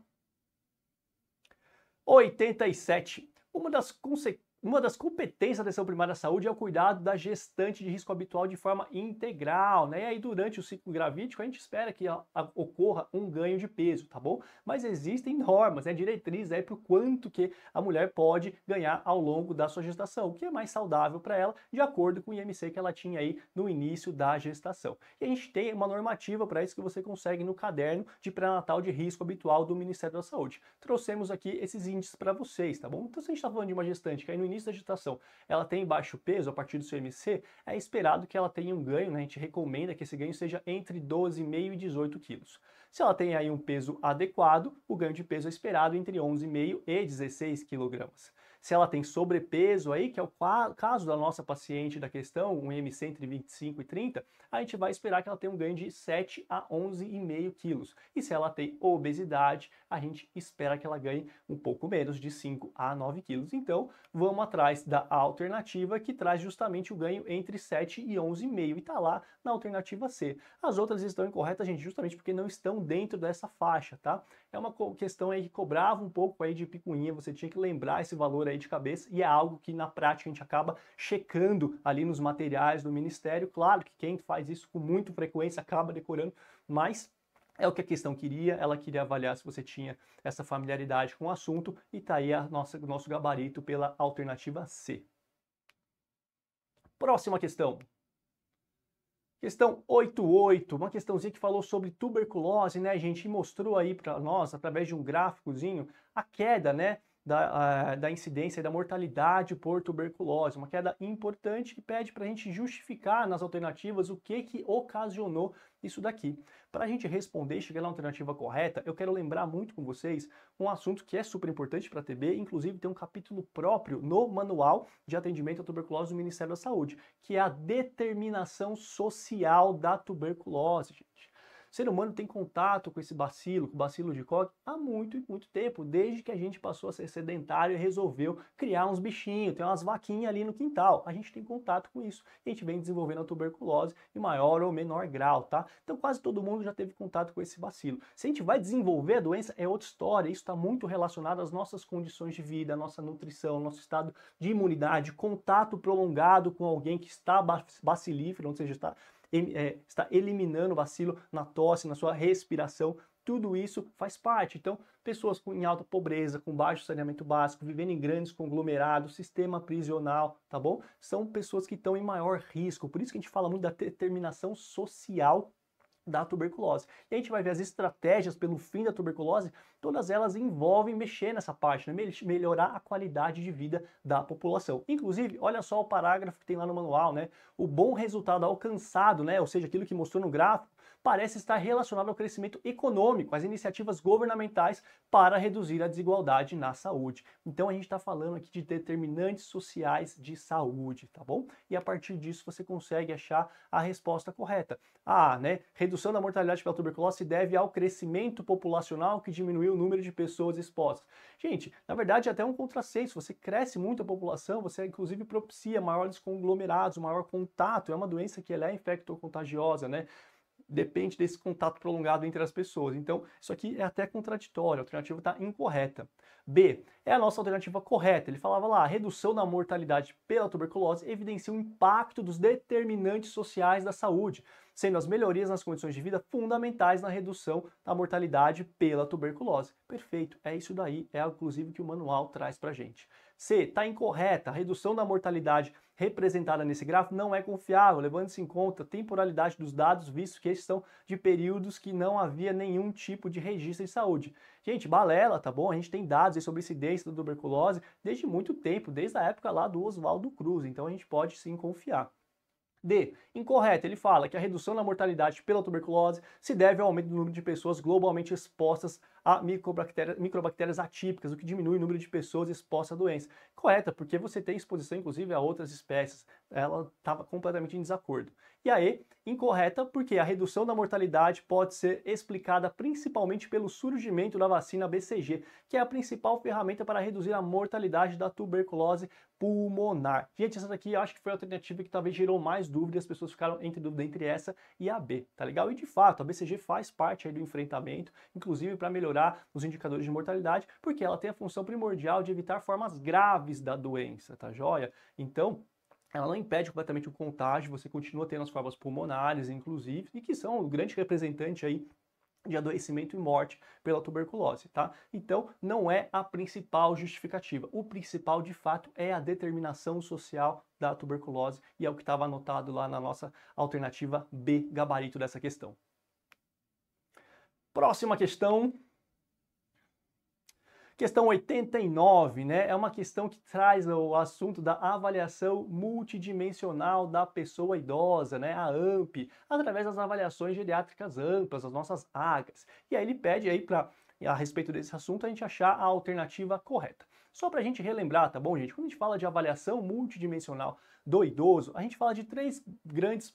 87. Uma das consequências uma das competências da atenção primária da saúde é o cuidado da gestante de risco habitual de forma integral, né? E aí, durante o ciclo gravídico, a gente espera que a, a, ocorra um ganho de peso, tá bom? Mas existem normas, né, diretrizes aí para quanto que a mulher pode ganhar ao longo da sua gestação, o que é mais saudável para ela, de acordo com o IMC que ela tinha aí no início da gestação. E a gente tem uma normativa para isso que você consegue no caderno de pré-natal de risco habitual do Ministério da Saúde. Trouxemos aqui esses índices para vocês, tá bom? Então, se a gente está falando de uma gestante que aí no início da agitação, ela tem baixo peso a partir do seu MC, é esperado que ela tenha um ganho, né? a gente recomenda que esse ganho seja entre 12,5 e 18 quilos. Se ela tem aí um peso adequado, o ganho de peso é esperado entre 11,5 e 16 quilogramas se ela tem sobrepeso aí, que é o caso da nossa paciente da questão, um IMC entre 25 e 30, a gente vai esperar que ela tenha um ganho de 7 a 11,5 quilos. E se ela tem obesidade, a gente espera que ela ganhe um pouco menos, de 5 a 9 quilos. Então, vamos atrás da alternativa que traz justamente o ganho entre 7 e 11,5 e está lá na alternativa C. As outras estão incorretas, gente, justamente porque não estão dentro dessa faixa, tá? é uma questão aí que cobrava um pouco aí de picuinha, você tinha que lembrar esse valor aí de cabeça e é algo que na prática a gente acaba checando ali nos materiais do ministério. Claro que quem faz isso com muita frequência acaba decorando, mas é o que a questão queria, ela queria avaliar se você tinha essa familiaridade com o assunto e tá aí a nossa, o nosso gabarito pela alternativa C. Próxima questão. Questão 88, uma questãozinha que falou sobre tuberculose, né, gente? E mostrou aí para nós, através de um gráficozinho, a queda, né? da, da incidência e da mortalidade por tuberculose, uma queda importante que pede para a gente justificar nas alternativas o que, que ocasionou isso daqui. Para a gente responder e chegar na alternativa correta, eu quero lembrar muito com vocês um assunto que é super importante para a TB, inclusive tem um capítulo próprio no Manual de Atendimento à Tuberculose do Ministério da Saúde, que é a determinação social da tuberculose, gente. O ser humano tem contato com esse bacilo, com o bacilo de Koch, há muito e muito tempo, desde que a gente passou a ser sedentário e resolveu criar uns bichinhos, tem umas vaquinhas ali no quintal. A gente tem contato com isso. E a gente vem desenvolvendo a tuberculose em maior ou menor grau, tá? Então quase todo mundo já teve contato com esse bacilo. Se a gente vai desenvolver a doença, é outra história. Isso está muito relacionado às nossas condições de vida, à nossa nutrição, ao nosso estado de imunidade, contato prolongado com alguém que está bacilífero, ou seja, está é, está eliminando bacilo na tosse, na sua respiração. Tudo isso faz parte. Então, pessoas com, em alta pobreza, com baixo saneamento básico, vivendo em grandes conglomerados, sistema prisional, tá bom? São pessoas que estão em maior risco. Por isso que a gente fala muito da determinação social da tuberculose. E a gente vai ver as estratégias pelo fim da tuberculose, todas elas envolvem mexer nessa parte, né? melhorar a qualidade de vida da população. Inclusive, olha só o parágrafo que tem lá no manual, né? O bom resultado alcançado, né? Ou seja, aquilo que mostrou no gráfico, parece estar relacionado ao crescimento econômico, às iniciativas governamentais para reduzir a desigualdade na saúde. Então a gente está falando aqui de determinantes sociais de saúde, tá bom? E a partir disso você consegue achar a resposta correta. Ah, né? Redução da mortalidade pela tuberculose se deve ao crescimento populacional que diminuiu o número de pessoas expostas. Gente, na verdade é até um contrassenso. Você cresce muito a população, você inclusive propicia maiores conglomerados, maior contato. É uma doença que ela é infectocontagiosa, né? depende desse contato prolongado entre as pessoas. Então, isso aqui é até contraditório, a alternativa está incorreta. B, é a nossa alternativa correta. Ele falava lá, a redução da mortalidade pela tuberculose evidencia o impacto dos determinantes sociais da saúde, sendo as melhorias nas condições de vida fundamentais na redução da mortalidade pela tuberculose. Perfeito, é isso daí, é inclusive que o manual traz para gente. C, está incorreta, a redução da mortalidade representada nesse gráfico não é confiável, levando-se em conta a temporalidade dos dados, visto que estão são de períodos que não havia nenhum tipo de registro de saúde. Gente, balela, tá bom? A gente tem dados sobre incidência da tuberculose desde muito tempo, desde a época lá do Oswaldo Cruz, então a gente pode sim confiar. D. Incorreto, ele fala que a redução da mortalidade pela tuberculose se deve ao aumento do número de pessoas globalmente expostas a microbactérias, microbactérias atípicas, o que diminui o número de pessoas expostas à doença. Correta, porque você tem exposição, inclusive, a outras espécies. Ela estava completamente em desacordo. E aí, incorreta, porque a redução da mortalidade pode ser explicada principalmente pelo surgimento da vacina BCG, que é a principal ferramenta para reduzir a mortalidade da tuberculose pulmonar. Gente, essa daqui eu acho que foi a alternativa que talvez gerou mais dúvidas, as pessoas ficaram entre dúvida entre essa e a B, tá legal? E de fato, a BCG faz parte aí do enfrentamento, inclusive para melhorar melhorar os indicadores de mortalidade, porque ela tem a função primordial de evitar formas graves da doença, tá joia? Então, ela não impede completamente o contágio, você continua tendo as formas pulmonares, inclusive, e que são o grande representante aí de adoecimento e morte pela tuberculose, tá? Então, não é a principal justificativa. O principal, de fato, é a determinação social da tuberculose e é o que estava anotado lá na nossa alternativa B, gabarito dessa questão. Próxima questão, Questão 89, né? É uma questão que traz o assunto da avaliação multidimensional da pessoa idosa, né? A AMP, através das avaliações geriátricas amplas, as nossas AGAs. E aí ele pede aí para a respeito desse assunto a gente achar a alternativa correta. Só para a gente relembrar, tá bom, gente? Quando a gente fala de avaliação multidimensional do idoso, a gente fala de três grandes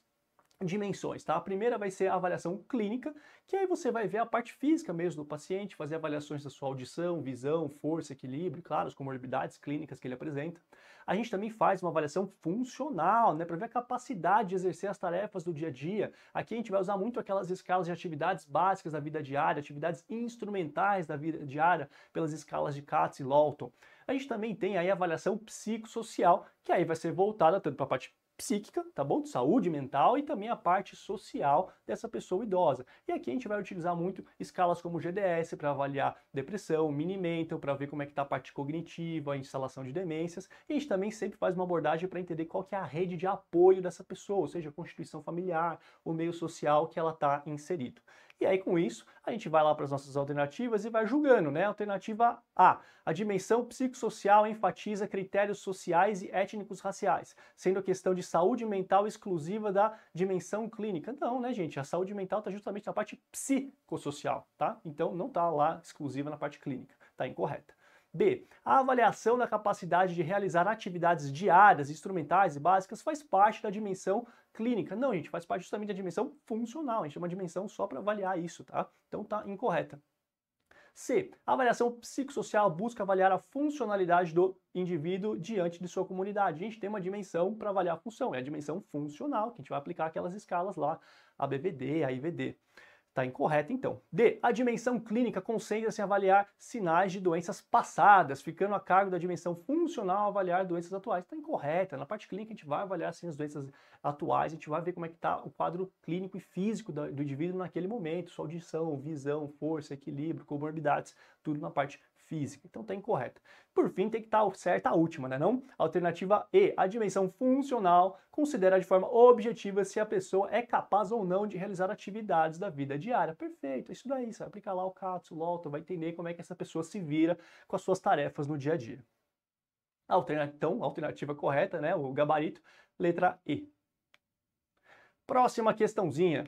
dimensões, tá? A primeira vai ser a avaliação clínica, que aí você vai ver a parte física mesmo do paciente, fazer avaliações da sua audição, visão, força, equilíbrio, claro, as comorbidades clínicas que ele apresenta. A gente também faz uma avaliação funcional, né, para ver a capacidade de exercer as tarefas do dia a dia. Aqui a gente vai usar muito aquelas escalas de atividades básicas da vida diária, atividades instrumentais da vida diária, pelas escalas de Katz e Lawton. A gente também tem aí a avaliação psicossocial, que aí vai ser voltada tanto para a parte psíquica, tá bom? De saúde mental e também a parte social dessa pessoa idosa. E aqui a gente vai utilizar muito escalas como o GDS para avaliar depressão, mini-mental, para ver como é que tá a parte cognitiva, a instalação de demências. E a gente também sempre faz uma abordagem para entender qual que é a rede de apoio dessa pessoa, ou seja, a constituição familiar, o meio social que ela tá inserido. E aí, com isso, a gente vai lá para as nossas alternativas e vai julgando, né? Alternativa A. A dimensão psicossocial enfatiza critérios sociais e étnicos raciais, sendo a questão de saúde mental exclusiva da dimensão clínica. Não, né, gente? A saúde mental está justamente na parte psicossocial, tá? Então não está lá exclusiva na parte clínica, está incorreta. B. A avaliação da capacidade de realizar atividades diárias, instrumentais e básicas faz parte da dimensão clínica. Não, gente, faz parte justamente da dimensão funcional. A gente tem uma dimensão só para avaliar isso, tá? Então tá incorreta. C. avaliação psicossocial busca avaliar a funcionalidade do indivíduo diante de sua comunidade. A gente tem uma dimensão para avaliar a função, é a dimensão funcional, que a gente vai aplicar aquelas escalas lá, a bvd a ivd Está incorreta, então. D. A dimensão clínica concentra-se em avaliar sinais de doenças passadas, ficando a cargo da dimensão funcional avaliar doenças atuais. Está incorreta. Na parte clínica, a gente vai avaliar sim, as doenças atuais, a gente vai ver como é que está o quadro clínico e físico do indivíduo naquele momento, sua audição, visão, força, equilíbrio, comorbidades, tudo na parte física. Então está incorreto. Por fim, tem que estar tá certa a última, né não? Alternativa E, a dimensão funcional considera de forma objetiva se a pessoa é capaz ou não de realizar atividades da vida diária. Perfeito, é isso daí, você vai aplicar lá o CATS, o LOTO, vai entender como é que essa pessoa se vira com as suas tarefas no dia a dia. Alternativa, então, alternativa correta, né? O gabarito, letra E. Próxima questãozinha.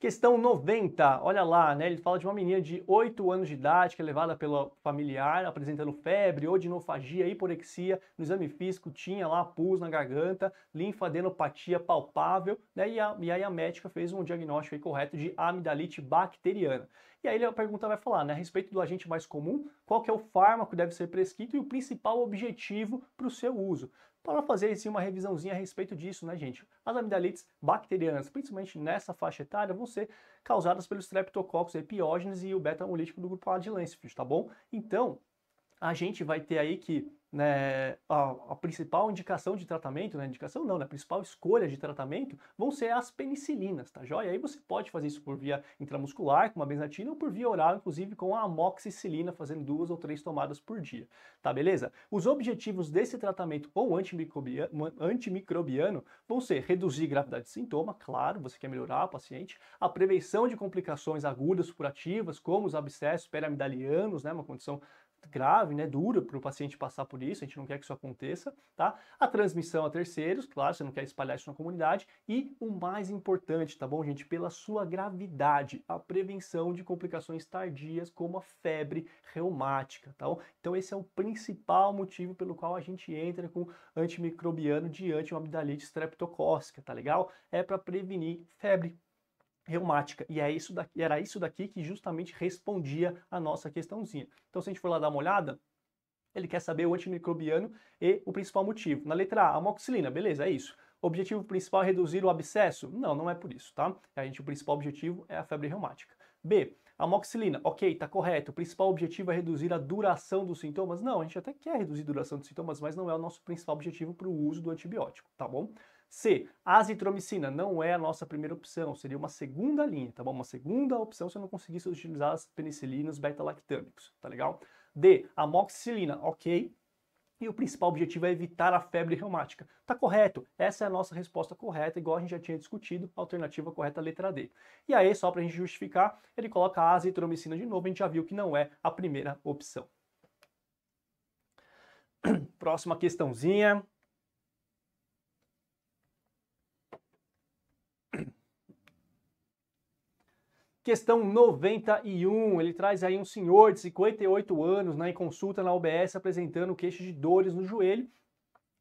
Questão 90, olha lá, né? Ele fala de uma menina de 8 anos de idade que é levada pelo familiar apresentando febre, odinofagia, hiporexia, no exame físico tinha lá pus na garganta, linfadenopatia palpável, né? E, a, e aí a médica fez um diagnóstico correto de amidalite bacteriana. E aí a pergunta vai falar, né, a respeito do agente mais comum, qual que é o fármaco que deve ser prescrito e o principal objetivo para o seu uso para fazer sim uma revisãozinha a respeito disso, né, gente? As amidalites bacterianas, principalmente nessa faixa etária, vão ser causadas pelos streptococcus epiógenes e o beta-amolítico do grupo A de Lancefield, tá bom? Então, a gente vai ter aí que né, a, a, principal indicação de tratamento, né, indicação não, né, a principal escolha de tratamento vão ser as penicilinas, tá joia? E aí você pode fazer isso por via intramuscular, com uma benzatina, ou por via oral, inclusive com a amoxicilina, fazendo duas ou três tomadas por dia, tá beleza? Os objetivos desse tratamento ou antimicrobiano, antimicrobiano vão ser reduzir a gravidade de sintoma, claro, você quer melhorar o paciente, a prevenção de complicações agudas supurativas, como os abscessos peramidalianos, né, uma condição grave, né, dura para o paciente passar por isso, a gente não quer que isso aconteça, tá? A transmissão a terceiros, claro, você não quer espalhar isso na comunidade, e o mais importante, tá bom, gente, pela sua gravidade, a prevenção de complicações tardias como a febre reumática, tá bom? Então esse é o principal motivo pelo qual a gente entra com antimicrobiano diante de uma amidalite streptocócica, tá legal? É para prevenir febre, reumática. E é isso daqui, era isso daqui que justamente respondia a nossa questãozinha. Então, se a gente for lá dar uma olhada, ele quer saber o antimicrobiano e o principal motivo. Na letra A, amoxicilina, beleza, é isso. O objetivo principal é reduzir o abscesso? Não, não é por isso, tá? A gente, o principal objetivo é a febre reumática. B, amoxicilina, ok, tá correto. O principal objetivo é reduzir a duração dos sintomas? Não, a gente até quer reduzir a duração dos sintomas, mas não é o nosso principal objetivo para o uso do antibiótico, tá bom? C. Azitromicina não é a nossa primeira opção, seria uma segunda linha, tá bom? Uma segunda opção se eu não conseguisse utilizar as penicilinas beta-lactâmicos, tá legal? D. Amoxicilina, ok. E o principal objetivo é evitar a febre reumática. Tá correto, essa é a nossa resposta correta, igual a gente já tinha discutido, a alternativa correta é letra D. E aí, só para a gente justificar, ele coloca a azitromicina de novo, a gente já viu que não é a primeira opção. Próxima questãozinha. Questão 91, ele traz aí um senhor de 58 anos né, em consulta na UBS apresentando queixa de dores no joelho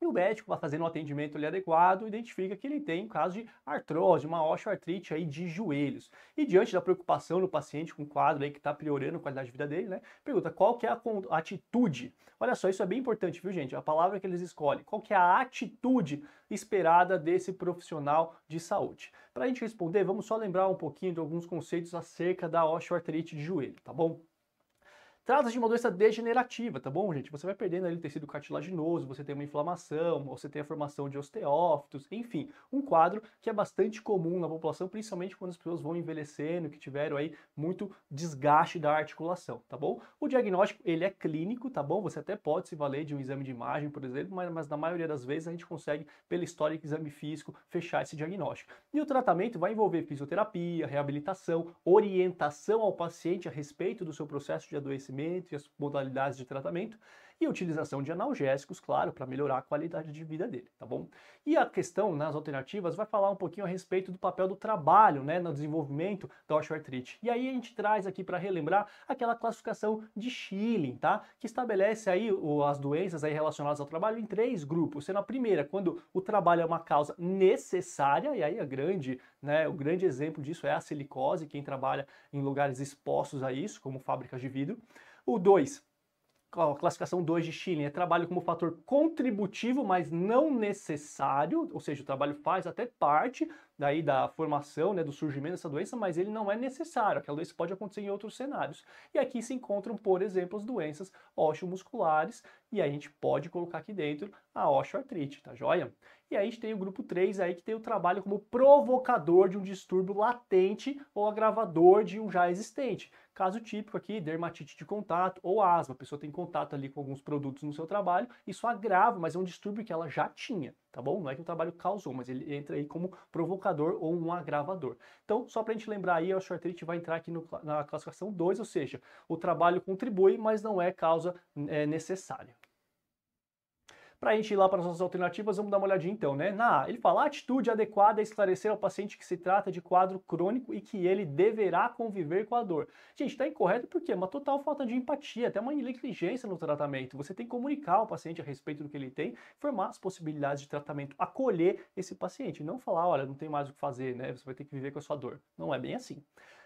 e o médico vai fazendo um atendimento ali adequado, identifica que ele tem um caso de artrose, uma osteoartrite aí de joelhos. E diante da preocupação do paciente com o quadro aí que está piorando a qualidade de vida dele, né? Pergunta qual que é a atitude. Olha só, isso é bem importante, viu, gente? A palavra que eles escolhem. Qual que é a atitude esperada desse profissional de saúde? Para a gente responder, vamos só lembrar um pouquinho de alguns conceitos acerca da osteoartrite de joelho, tá bom? Trata-se de uma doença degenerativa, tá bom, gente? Você vai perdendo ali tecido cartilaginoso, você tem uma inflamação, você tem a formação de osteófitos, enfim, um quadro que é bastante comum na população, principalmente quando as pessoas vão envelhecendo, que tiveram aí muito desgaste da articulação, tá bom? O diagnóstico, ele é clínico, tá bom? Você até pode se valer de um exame de imagem, por exemplo, mas, mas na maioria das vezes a gente consegue, pela história de exame físico, fechar esse diagnóstico. E o tratamento vai envolver fisioterapia, reabilitação, orientação ao paciente a respeito do seu processo de adoecimento conhecimento e as modalidades de tratamento, e utilização de analgésicos, claro, para melhorar a qualidade de vida dele, tá bom? E a questão nas alternativas vai falar um pouquinho a respeito do papel do trabalho, né, no desenvolvimento da osteoartrite. E aí a gente traz aqui para relembrar aquela classificação de Schilling, tá? Que estabelece aí o, as doenças aí relacionadas ao trabalho em três grupos, sendo a primeira quando o trabalho é uma causa necessária e aí a grande, né, o grande exemplo disso é a silicose, quem trabalha em lugares expostos a isso, como fábricas de vidro. O 2, classificação 2 de Schilling é trabalho como fator contributivo, mas não necessário, ou seja, o trabalho faz até parte, daí da formação, né, do surgimento dessa doença, mas ele não é necessário. Aquela doença pode acontecer em outros cenários. E aqui se encontram, por exemplo, as doenças osteomusculares, e a gente pode colocar aqui dentro a osteoartrite, tá joia? E aí a gente tem o grupo 3 aí que tem o trabalho como provocador de um distúrbio latente ou agravador de um já existente. Caso típico aqui, dermatite de contato ou asma. A pessoa tem contato ali com alguns produtos no seu trabalho, isso agrava, mas é um distúrbio que ela já tinha tá bom? Não é que o trabalho causou, mas ele entra aí como provocador ou um agravador. Então, só para a gente lembrar aí, a short vai entrar aqui no, na classificação 2, ou seja, o trabalho contribui, mas não é causa é, necessária. Para a gente ir lá para as nossas alternativas, vamos dar uma olhadinha então, né? Na A, ele fala: a atitude adequada é esclarecer ao paciente que se trata de quadro crônico e que ele deverá conviver com a dor. Gente, está incorreto porque é uma total falta de empatia, até uma negligência no tratamento. Você tem que comunicar ao paciente a respeito do que ele tem, formar as possibilidades de tratamento, acolher esse paciente, não falar: olha, não tem mais o que fazer, né? Você vai ter que viver com a sua dor. Não é bem assim.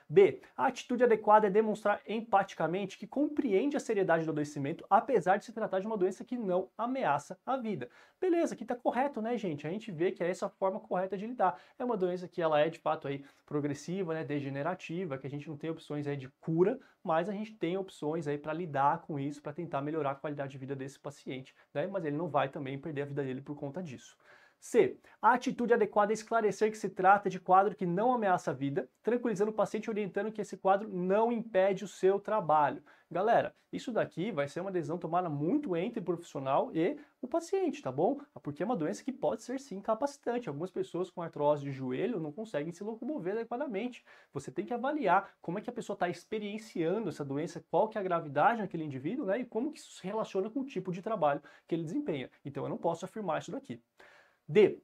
B. A atitude adequada é demonstrar empaticamente que compreende a seriedade do adoecimento, apesar de se tratar de uma doença que não ameaça a vida. Beleza, aqui tá correto, né, gente? A gente vê que é essa a forma correta de lidar. É uma doença que ela é de fato aí progressiva, né, degenerativa, que a gente não tem opções aí de cura, mas a gente tem opções aí para lidar com isso, para tentar melhorar a qualidade de vida desse paciente, né? Mas ele não vai também perder a vida dele por conta disso. C. A atitude adequada é esclarecer que se trata de quadro que não ameaça a vida, tranquilizando o paciente e orientando que esse quadro não impede o seu trabalho. Galera, isso daqui vai ser uma decisão tomada muito entre o profissional e o paciente, tá bom? Porque é uma doença que pode ser sim incapacitante. Algumas pessoas com artrose de joelho não conseguem se locomover adequadamente. Você tem que avaliar como é que a pessoa está experienciando essa doença, qual que é a gravidade naquele indivíduo, né? E como que isso se relaciona com o tipo de trabalho que ele desempenha. Então eu não posso afirmar isso daqui. D.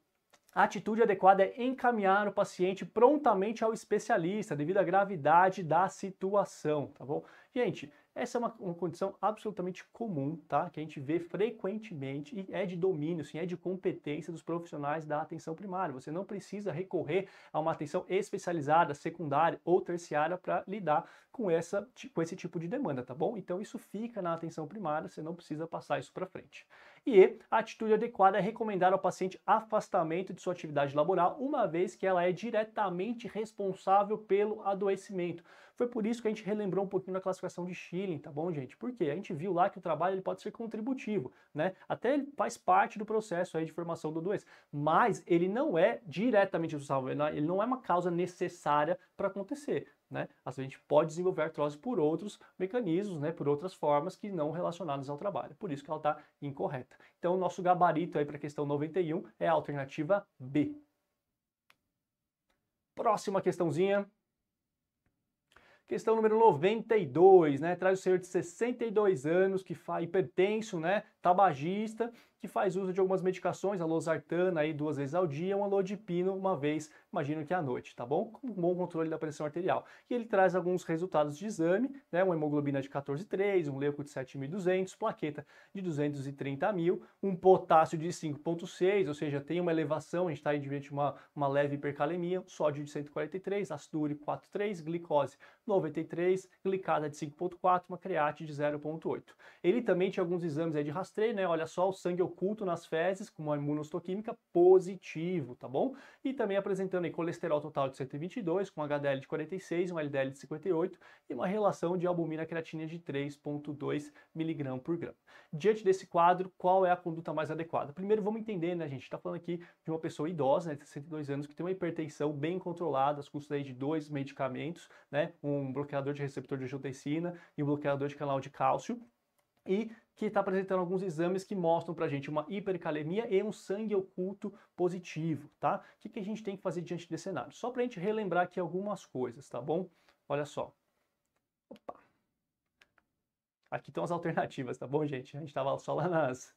A atitude adequada é encaminhar o paciente prontamente ao especialista devido à gravidade da situação, tá bom? Gente, essa é uma, uma, condição absolutamente comum, tá? Que a gente vê frequentemente e é de domínio, sim, é de competência dos profissionais da atenção primária. Você não precisa recorrer a uma atenção especializada, secundária ou terciária para lidar com, essa, com esse tipo de demanda, tá bom? Então isso fica na atenção primária, você não precisa passar isso para frente. E a atitude adequada é recomendar ao paciente afastamento de sua atividade laboral, uma vez que ela é diretamente responsável pelo adoecimento. Foi por isso que a gente relembrou um pouquinho da classificação de Schilling, tá bom, gente? Porque a gente viu lá que o trabalho ele pode ser contributivo, né? Até ele faz parte do processo aí de formação do doença, mas ele não é diretamente responsável, ele não é, é uma causa necessária para acontecer né? vezes a gente pode desenvolver artrose por outros mecanismos, né? Por outras formas que não relacionadas ao trabalho. Por isso que ela está incorreta. Então, o nosso gabarito aí para a questão 91 é a alternativa B. Próxima questãozinha. Questão número 92, né? Traz o senhor de 62 anos que faz hipertenso, né? Tabagista que faz uso de algumas medicações, a losartana aí duas vezes ao dia, uma lodipina uma vez, imagino que à noite, tá bom? Com um bom controle da pressão arterial. E ele traz alguns resultados de exame, né? Uma hemoglobina de 14,3, um leuco de 7.200, plaqueta de 230 mil, um potássio de 5,6, ou seja, tem uma elevação, a gente está diante uma, uma leve hipercalemia, sódio de 143, ácido úrico 4,3, glicose 93, glicada de 5,4, uma creatina de 0,8. Ele também tinha alguns exames aí de rastreio, né? Olha só, o sangue oculto nas fezes, com uma imunostoquímica positivo, tá bom? E também apresentando aí colesterol total de 122, com HDL de 46, um LDL de 58 e uma relação de albumina creatina de 3,2 mg por grama. Diante desse quadro, qual é a conduta mais adequada? Primeiro vamos entender, né, gente? Está falando aqui de uma pessoa idosa, né, de 62 anos, que tem uma hipertensão bem controlada, as custas aí de dois medicamentos, né? Um bloqueador de receptor de angiotensina e um bloqueador de canal de cálcio e que está apresentando alguns exames que mostram para a gente uma hipercalemia e um sangue oculto positivo, tá? O que, que a gente tem que fazer diante desse cenário? Só para a gente relembrar aqui algumas coisas, tá bom? Olha só. Opa. Aqui estão as alternativas, tá bom, gente? A gente estava só lá nas,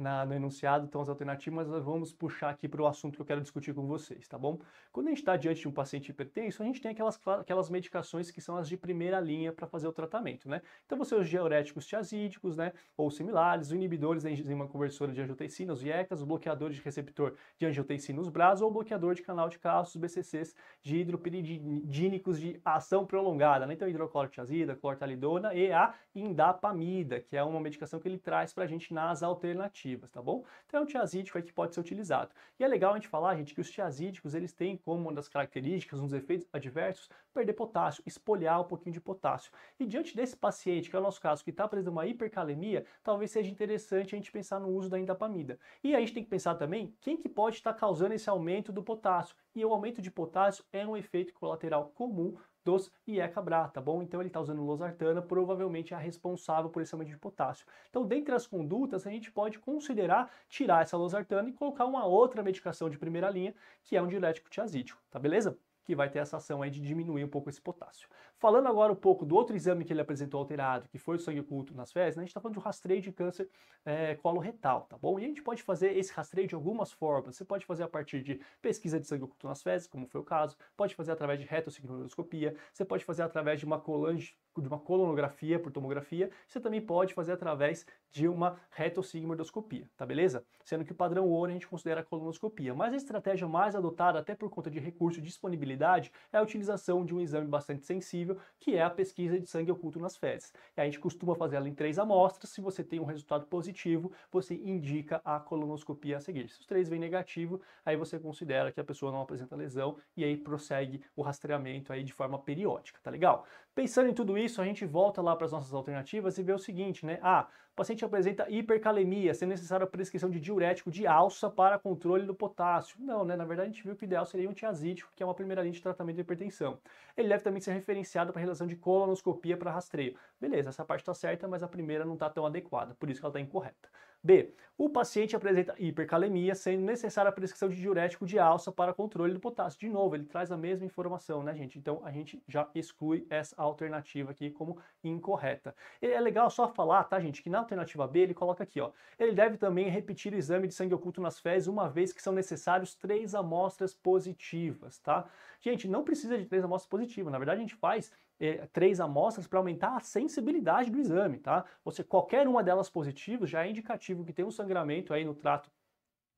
na, no enunciado estão as alternativas, mas nós vamos puxar aqui para o assunto que eu quero discutir com vocês, tá bom? Quando a gente está diante de um paciente hipertenso, a gente tem aquelas, aquelas medicações que são as de primeira linha para fazer o tratamento, né? Então, você os diuréticos tiazídicos, né? Ou similares, os inibidores da né? enzima conversora de angiotensina, os IECAs, os bloqueadores de receptor de angiotensina, os BRAS, ou bloqueador de canal de cálcio, os BCCs de hidropiridínicos de ação prolongada, né? Então, hidroclorotiazida, clortalidona e a indapamida, que é uma medicação que ele traz para a gente nas alternativas ativas, tá bom? Então é um tiazídico aí que pode ser utilizado. E é legal a gente falar, gente, que os tiazídicos, eles têm como uma das características, um dos efeitos adversos, perder potássio, espolhar um pouquinho de potássio. E diante desse paciente, que é o nosso caso, que está apresentando uma hipercalemia, talvez seja interessante a gente pensar no uso da indapamida. E a gente tem que pensar também quem que pode estar tá causando esse aumento do potássio. E o aumento de potássio é um efeito colateral comum dos Iecabrá, tá bom? Então ele está usando losartana, provavelmente é a responsável por esse aumento de potássio. Então, dentre as condutas, a gente pode considerar tirar essa losartana e colocar uma outra medicação de primeira linha, que é um diurético tiazídico, tá beleza? que vai ter essa ação aí de diminuir um pouco esse potássio. Falando agora um pouco do outro exame que ele apresentou alterado, que foi o sangue oculto nas fezes, né, a gente está falando de um rastreio de câncer é, coloretal, tá bom? E a gente pode fazer esse rastreio de algumas formas. Você pode fazer a partir de pesquisa de sangue oculto nas fezes, como foi o caso, pode fazer através de retossignoscopia, você pode fazer através de uma colange de uma colonografia por tomografia, você também pode fazer através de uma retossigmoidoscopia, tá beleza? Sendo que o padrão ouro a gente considera a colonoscopia, mas a estratégia mais adotada, até por conta de recurso e disponibilidade, é a utilização de um exame bastante sensível, que é a pesquisa de sangue oculto nas fezes. E a gente costuma fazer ela em três amostras, se você tem um resultado positivo, você indica a colonoscopia a seguir. Se os três vêm negativo, aí você considera que a pessoa não apresenta lesão e aí prossegue o rastreamento aí de forma periódica, tá legal? Pensando em tudo isso, a gente volta lá para as nossas alternativas e vê o seguinte, né? Ah, o paciente apresenta hipercalemia, sendo necessária a prescrição de diurético de alça para controle do potássio. Não, né? Na verdade, a gente viu que o ideal seria um tiazídico, que é uma primeira linha de tratamento de hipertensão. Ele deve também ser referenciado para relação de colonoscopia para rastreio. Beleza, essa parte está certa, mas a primeira não está tão adequada, por isso que ela está incorreta. B. O paciente apresenta hipercalemia, sendo necessária a prescrição de diurético de alça para controle do potássio. De novo, ele traz a mesma informação, né, gente? Então a gente já exclui essa alternativa aqui como incorreta. E é legal só falar, tá, gente, que na alternativa B ele coloca aqui, ó. Ele deve também repetir o exame de sangue oculto nas fezes, uma vez que são necessários três amostras positivas, tá? Gente, não precisa de três amostras positivas. Na verdade, a gente faz é, três amostras para aumentar a sensibilidade do exame, tá? Você qualquer uma delas positiva já é indicativo que tem um sangramento aí no trato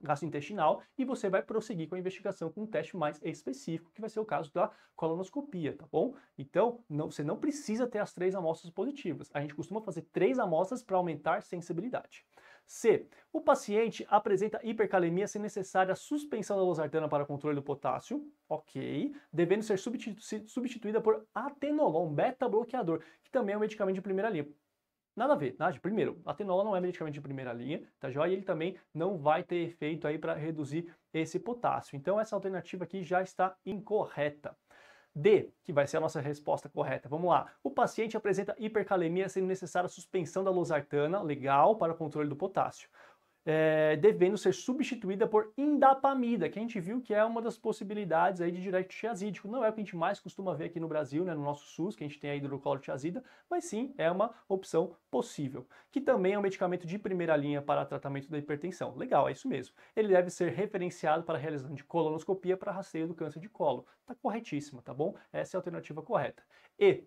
gastrointestinal e você vai prosseguir com a investigação com um teste mais específico, que vai ser o caso da colonoscopia, tá bom? Então, não, você não precisa ter as três amostras positivas. A gente costuma fazer três amostras para aumentar sensibilidade. C. O paciente apresenta hipercalemia se necessária a suspensão da losartana para controle do potássio, ok, devendo ser substituída por atenolol, um beta-bloqueador, que também é um medicamento de primeira linha. Nada a ver, tá, nada. Primeiro, atenolol não é medicamento de primeira linha, tá joia? E ele também não vai ter efeito aí para reduzir esse potássio. Então essa alternativa aqui já está incorreta. D, que vai ser a nossa resposta correta. Vamos lá. O paciente apresenta hipercalemia sendo necessária a suspensão da losartana, legal, para o controle do potássio é, devendo ser substituída por indapamida, que a gente viu que é uma das possibilidades aí de direto tiazídico. Não é o que a gente mais costuma ver aqui no Brasil, né, no nosso SUS, que a gente tem a hidroclorotiazida, mas sim é uma opção possível, que também é um medicamento de primeira linha para tratamento da hipertensão. Legal, é isso mesmo. Ele deve ser referenciado para a realização de colonoscopia para rastreio do câncer de colo. Tá corretíssimo, tá bom? Essa é a alternativa correta. E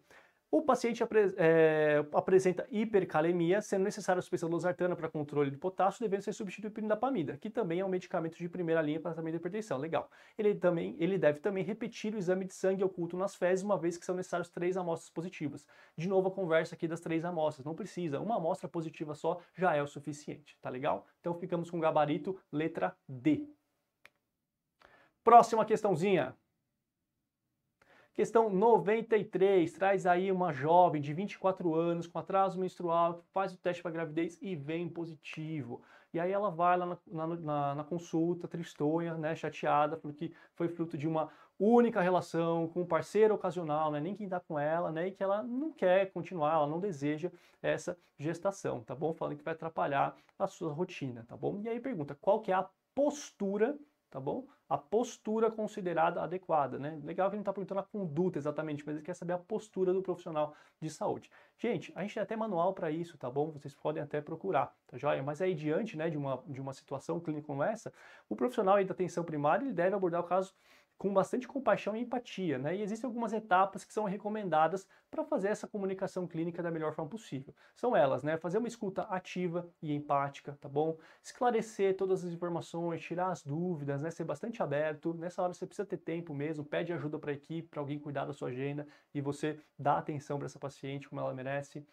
o paciente apre é, apresenta hipercalemia, sendo necessária a suspensão losartana para controle do potássio, devendo ser substituído por indapamida, que também é um medicamento de primeira linha para tratamento de hipertensão. Legal. Ele, também, ele deve também repetir o exame de sangue oculto nas fezes, uma vez que são necessárias três amostras positivas. De novo, a conversa aqui das três amostras. Não precisa, uma amostra positiva só já é o suficiente, tá legal? Então ficamos com o gabarito letra D. Próxima questãozinha. Questão 93 traz aí uma jovem de 24 anos com atraso menstrual, faz o teste para gravidez e vem positivo. E aí ela vai lá na, na, na consulta, tristonha, né, chateada, porque foi fruto de uma única relação com um parceiro ocasional, né, nem quem dá tá com ela, né, e que ela não quer continuar, ela não deseja essa gestação, tá bom? Falando que vai atrapalhar a sua rotina, tá bom? E aí pergunta, qual que é a postura tá bom? A postura considerada adequada, né? Legal que ele não tá perguntando a conduta exatamente, mas ele quer saber a postura do profissional de saúde. Gente, a gente tem até manual para isso, tá bom? Vocês podem até procurar, tá joia? Mas aí diante, né, de uma, de uma situação clínica como essa, o profissional aí da atenção primária, ele deve abordar o caso com bastante compaixão e empatia, né? E existem algumas etapas que são recomendadas para fazer essa comunicação clínica da melhor forma possível. São elas, né? Fazer uma escuta ativa e empática, tá bom? Esclarecer todas as informações, tirar as dúvidas, né? Ser bastante aberto. Nessa hora você precisa ter tempo mesmo, pede ajuda para a equipe, para alguém cuidar da sua agenda e você dá atenção para essa paciente como ela merece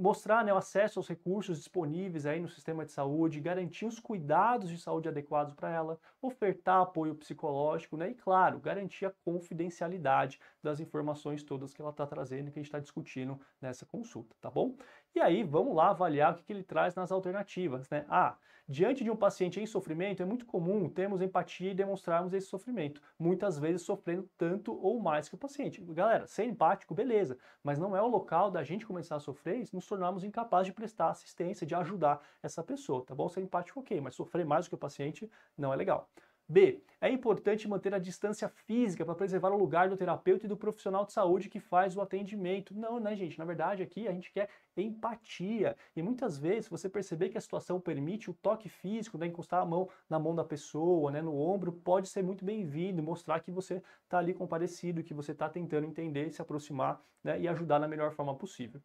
mostrar né, o acesso aos recursos disponíveis aí no sistema de saúde, garantir os cuidados de saúde adequados para ela, ofertar apoio psicológico, né, e claro, garantir a confidencialidade das informações todas que ela está trazendo e que a gente está discutindo nessa consulta, tá bom? E aí vamos lá avaliar o que, ele traz nas alternativas. Né? Ah, diante de um paciente em sofrimento, é muito comum termos empatia e demonstrarmos esse sofrimento, muitas vezes sofrendo tanto ou mais que o paciente. Galera, ser empático, beleza, mas não é o local da gente começar a sofrer e nos tornarmos incapazes de prestar assistência, de ajudar essa pessoa, tá bom? Ser empático, ok, mas sofrer mais do que o paciente não é legal. B. É importante manter a distância física para preservar o lugar do terapeuta e do profissional de saúde que faz o atendimento. Não, né, gente? Na verdade, aqui a gente quer empatia. E muitas vezes você perceber que a situação permite o toque físico, né, encostar a mão na mão da pessoa, né, no ombro, pode ser muito bem-vindo, mostrar que você está ali comparecido, que você está tentando entender, se aproximar né, e ajudar na melhor forma possível.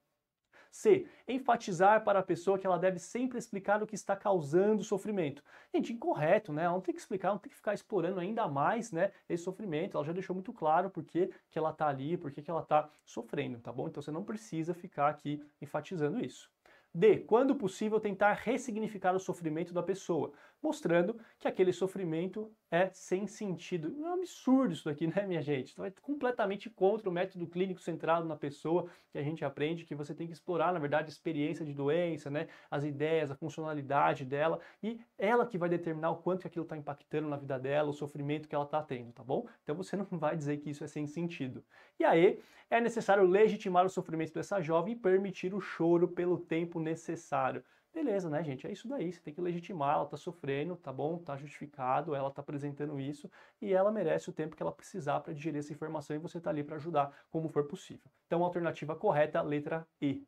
C. Enfatizar para a pessoa que ela deve sempre explicar o que está causando o sofrimento. Gente, incorreto, né? Ela não tem que explicar, não tem que ficar explorando ainda mais, né, esse sofrimento. Ela já deixou muito claro por que, ela está ali, por que, que ela está sofrendo, tá bom? Então você não precisa ficar aqui enfatizando isso. D. Quando possível, tentar ressignificar o sofrimento da pessoa mostrando que aquele sofrimento é sem sentido. É um absurdo isso daqui, né, minha gente? Então, é completamente contra o método clínico centrado na pessoa que a gente aprende que você tem que explorar, na verdade, a experiência de doença, né, as ideias, a funcionalidade dela e ela que vai determinar o quanto aquilo está impactando na vida dela, o sofrimento que ela está tendo, tá bom? Então você não vai dizer que isso é sem sentido. E aí, é necessário legitimar o sofrimento dessa jovem e permitir o choro pelo tempo necessário. Beleza, né, gente? É isso daí. Você tem que legitimar, ela tá sofrendo, tá bom? Tá justificado, ela tá apresentando isso e ela merece o tempo que ela precisar para digerir essa informação e você tá ali para ajudar como for possível. Então, alternativa correta, letra E.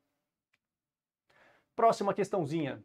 Próxima questãozinha.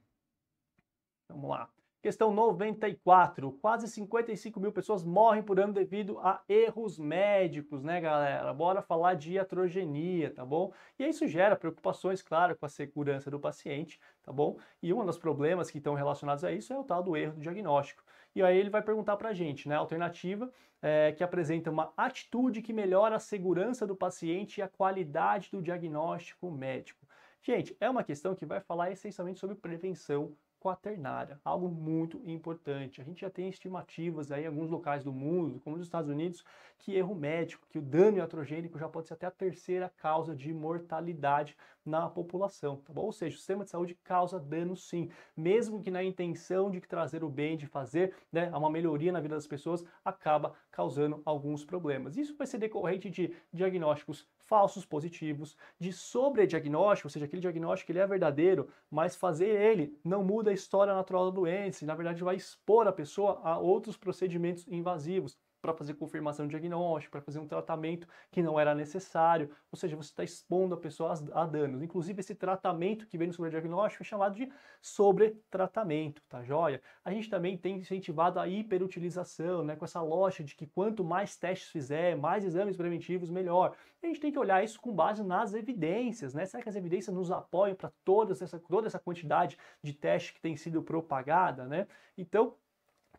Vamos lá. Questão 94. Quase 55 mil pessoas morrem por ano devido a erros médicos, né, galera? Bora falar de iatrogenia, tá bom? E isso gera preocupações, claro, com a segurança do paciente, tá bom? E um dos problemas que estão relacionados a isso é o tal do erro do diagnóstico. E aí ele vai perguntar pra gente, né? A alternativa é, que apresenta uma atitude que melhora a segurança do paciente e a qualidade do diagnóstico médico. Gente, é uma questão que vai falar essencialmente sobre prevenção quaternária, algo muito importante. A gente já tem estimativas aí em alguns locais do mundo, como nos Estados Unidos, que erro médico, que o dano iatrogênico já pode ser até a terceira causa de mortalidade na população, tá bom? Ou seja, o sistema de saúde causa dano sim, mesmo que na intenção de trazer o bem, de fazer né, uma melhoria na vida das pessoas, acaba causando alguns problemas. Isso vai ser decorrente de diagnósticos falsos positivos, de sobrediagnóstico, ou seja, aquele diagnóstico que ele é verdadeiro, mas fazer ele não muda a história natural da doença, e na verdade vai expor a pessoa a outros procedimentos invasivos para fazer confirmação de diagnóstico, para fazer um tratamento que não era necessário, ou seja, você está expondo a pessoa a, a danos. Inclusive, esse tratamento que vem no sobrediagnóstico é chamado de sobretratamento, tá joia? A gente também tem incentivado a hiperutilização, né, com essa lógica de que quanto mais testes fizer, mais exames preventivos, melhor. A gente tem que olhar isso com base nas evidências, né? Será que as evidências nos apoiam para toda essa, toda essa quantidade de testes que tem sido propagada, né? Então,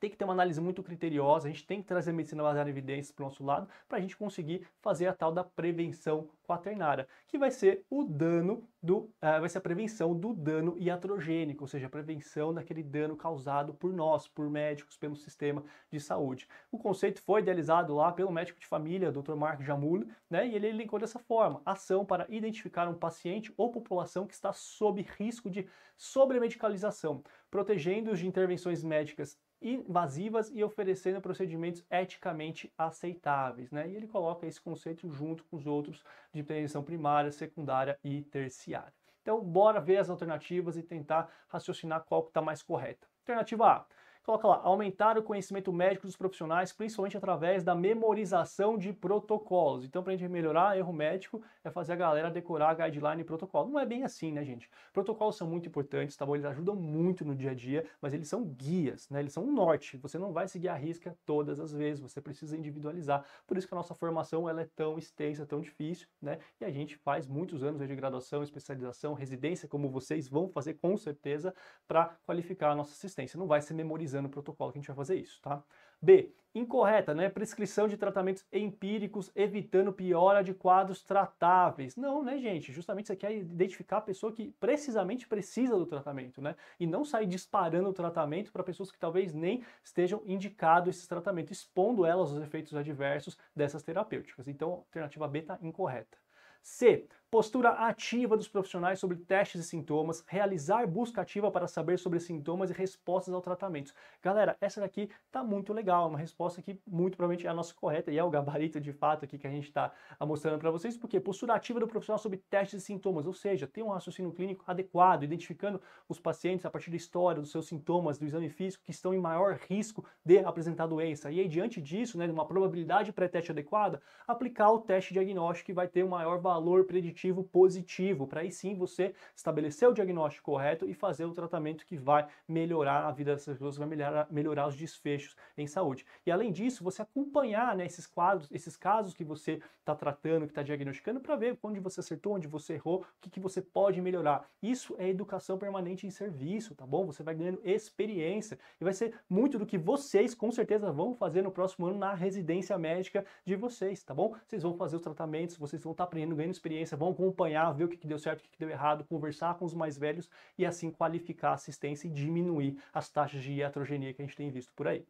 tem que ter uma análise muito criteriosa, a gente tem que trazer medicina baseada em evidências para o nosso lado, para a gente conseguir fazer a tal da prevenção quaternária, que vai ser o dano do, uh, vai ser a prevenção do dano iatrogênico, ou seja, a prevenção daquele dano causado por nós, por médicos, pelo sistema de saúde. O conceito foi idealizado lá pelo médico de família, Dr. Mark Jamul, né, e ele elencou dessa forma: ação para identificar um paciente ou população que está sob risco de sobremedicalização, protegendo-os de intervenções médicas invasivas e oferecendo procedimentos eticamente aceitáveis. Né? E ele coloca esse conceito junto com os outros de prevenção primária, secundária e terciária. Então, bora ver as alternativas e tentar raciocinar qual que está mais correta. Alternativa A Coloca lá, aumentar o conhecimento médico dos profissionais, principalmente através da memorização de protocolos. Então, para a gente melhorar erro médico, é fazer a galera decorar guideline e protocolo. Não é bem assim, né, gente? Protocolos são muito importantes, tá bom? Eles ajudam muito no dia a dia, mas eles são guias, né? Eles são um norte. Você não vai seguir a risca todas as vezes, você precisa individualizar. Por isso que a nossa formação ela é tão extensa, tão difícil, né? E a gente faz muitos anos de graduação, especialização, residência, como vocês vão fazer com certeza, para qualificar a nossa assistência. Não vai ser memorizado pesquisando o protocolo que a gente vai fazer isso, tá? B. Incorreta, né? Prescrição de tratamentos empíricos evitando piora de quadros tratáveis. Não, né, gente? Justamente você quer é identificar a pessoa que precisamente precisa do tratamento, né? E não sair disparando o tratamento para pessoas que talvez nem estejam indicados esse tratamento, expondo elas aos efeitos adversos dessas terapêuticas. Então, alternativa B está incorreta. C postura ativa dos profissionais sobre testes e sintomas, realizar busca ativa para saber sobre sintomas e respostas ao tratamento. Galera, essa daqui tá muito legal, é uma resposta que muito provavelmente é a nossa correta e é o gabarito de fato aqui que a gente está mostrando para vocês, porque postura ativa do profissional sobre testes e sintomas, ou seja, ter um raciocínio clínico adequado, identificando os pacientes a partir da história, dos seus sintomas, do exame físico que estão em maior risco de apresentar doença. E aí, diante disso, né, de uma probabilidade pré-teste adequada, aplicar o teste diagnóstico que vai ter um maior valor preditivo positivo positivo, para aí sim você estabelecer o diagnóstico correto e fazer o tratamento que vai melhorar a vida dessas pessoas, vai melhorar, melhorar os desfechos em saúde. E além disso, você acompanhar né, esses quadros, esses casos que você está tratando, que está diagnosticando, para ver onde você acertou, onde você errou, o que, que você pode melhorar. Isso é educação permanente em serviço, tá bom? Você vai ganhando experiência e vai ser muito do que vocês com certeza vão fazer no próximo ano na residência médica de vocês, tá bom? Vocês vão fazer os tratamentos, vocês vão estar tá aprendendo, ganhando experiência, vão acompanhar, ver o que, que deu certo, o que, que deu errado, conversar com os mais velhos e assim qualificar a assistência e diminuir as taxas de iatrogenia que a gente tem visto por aí.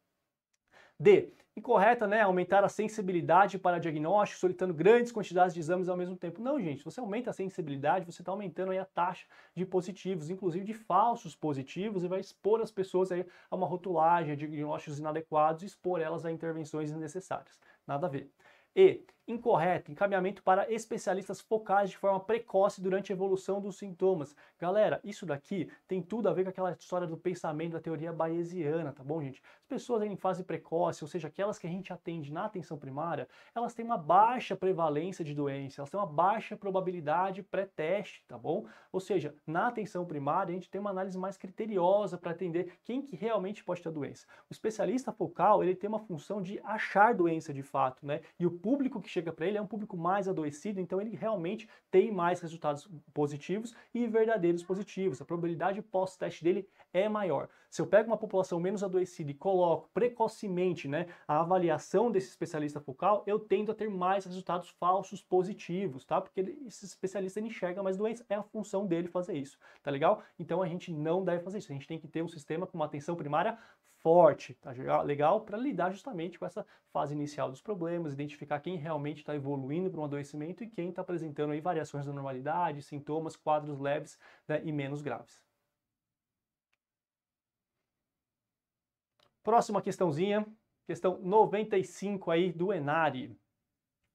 D. Incorreta, né? Aumentar a sensibilidade para diagnóstico, solicitando grandes quantidades de exames ao mesmo tempo. Não, gente, você aumenta a sensibilidade, você está aumentando a taxa de positivos, inclusive de falsos positivos, e vai expor as pessoas aí a uma rotulagem, a diagnósticos inadequados, expor elas a intervenções desnecessárias. Nada a ver. E incorreto encaminhamento para especialistas focais de forma precoce durante a evolução dos sintomas. Galera, isso daqui tem tudo a ver com aquela história do pensamento da teoria bayesiana, tá bom, gente? As pessoas em fase precoce, ou seja, aquelas que a gente atende na atenção primária, elas têm uma baixa prevalência de doença, elas têm uma baixa probabilidade pré-teste, tá bom? Ou seja, na atenção primária a gente tem uma análise mais criteriosa para atender quem que realmente pode ter a doença. O especialista focal, ele tem uma função de achar doença de fato, né? E o público que chega para ele é um público mais adoecido, então ele realmente tem mais resultados positivos e verdadeiros positivos. A probabilidade pós-teste dele é maior. Se eu pego uma população menos adoecida e coloco precocemente né, a avaliação desse especialista focal, eu tendo a ter mais resultados falsos positivos, tá? Porque ele, esse especialista ele enxerga mais doenças, é a função dele fazer isso, tá legal? Então a gente não deve fazer isso, a gente tem que ter um sistema com uma atenção primária forte, tá legal? Para lidar justamente com essa fase inicial dos problemas, identificar quem realmente está evoluindo para um adoecimento e quem está apresentando aí variações da normalidade, sintomas, quadros leves né, e menos graves. Próxima questãozinha, questão 95 aí do Enari.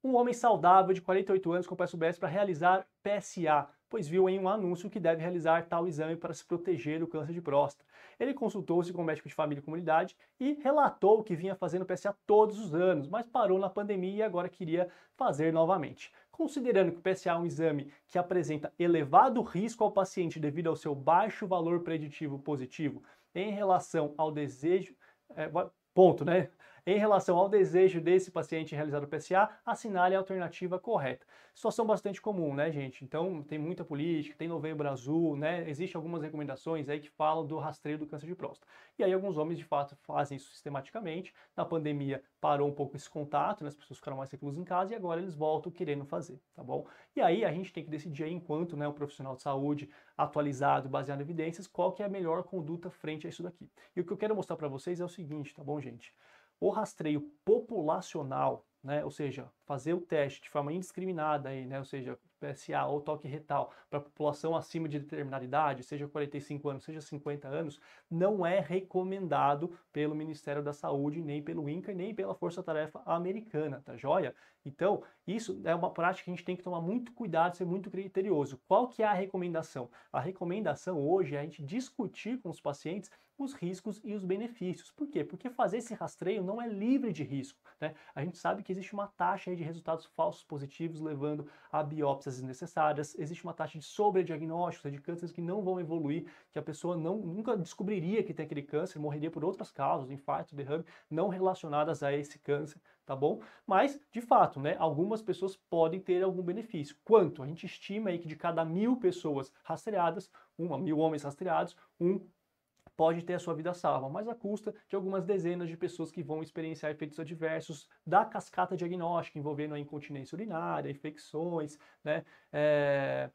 Um homem saudável de 48 anos com PSUBS para realizar PSA pois viu em um anúncio que deve realizar tal exame para se proteger do câncer de próstata. Ele consultou-se com o médico de família e comunidade e relatou que vinha fazendo PSA todos os anos, mas parou na pandemia e agora queria fazer novamente. Considerando que o PSA é um exame que apresenta elevado risco ao paciente devido ao seu baixo valor preditivo positivo em relação ao desejo. É, ponto, né? em relação ao desejo desse paciente em realizar o PCA, assinale a alternativa correta. Situação bastante comum, né, gente? Então, tem muita política, tem novembro azul, né? Existem algumas recomendações aí que falam do rastreio do câncer de próstata. E aí, alguns homens, de fato, fazem isso sistematicamente. Na pandemia, parou um pouco esse contato, né? as pessoas ficaram mais reclusas em casa e agora eles voltam querendo fazer, tá bom? E aí, a gente tem que decidir aí, enquanto né, o profissional de saúde atualizado, baseado em evidências, qual que é a melhor conduta frente a isso daqui. E o que eu quero mostrar para vocês é o seguinte, tá bom, gente? O rastreio populacional, né, ou seja, fazer o teste de forma indiscriminada, aí, né, ou seja, PSA ou toque retal para a população acima de determinada idade, seja 45 anos, seja 50 anos, não é recomendado pelo Ministério da Saúde, nem pelo INCA, nem pela Força Tarefa Americana, tá joia? Então, isso é uma prática que a gente tem que tomar muito cuidado, ser muito criterioso. Qual que é a recomendação? A recomendação hoje é a gente discutir com os pacientes os riscos e os benefícios. Por quê? Porque fazer esse rastreio não é livre de risco. Né? A gente sabe que existe uma taxa de resultados falsos positivos levando a biópsias desnecessárias, existe uma taxa de sobrediagnósticos né, de cânceres que não vão evoluir, que a pessoa não, nunca descobriria que tem aquele câncer, morreria por outras causas, infarto, derrame, não relacionadas a esse câncer tá bom? Mas, de fato, né, algumas pessoas podem ter algum benefício. Quanto? A gente estima aí que de cada mil pessoas rastreadas, uma mil homens rastreados, um pode ter a sua vida salva, mas à custa de algumas dezenas de pessoas que vão experienciar efeitos adversos da cascata diagnóstica, envolvendo a incontinência urinária, infecções, né, é,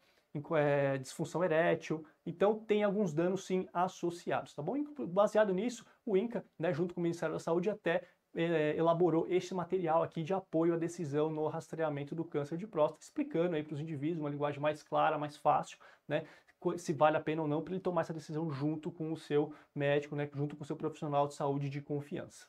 é, disfunção erétil. Então, tem alguns danos, sim, associados, tá bom? E baseado nisso, o INCA, né, junto com o Ministério da Saúde, até eh, elaborou este material aqui de apoio à decisão no rastreamento do câncer de próstata, explicando aí para os indivíduos uma linguagem mais clara, mais fácil, né, se vale a pena ou não para ele tomar essa decisão junto com o seu médico, né, junto com o seu profissional de saúde de confiança.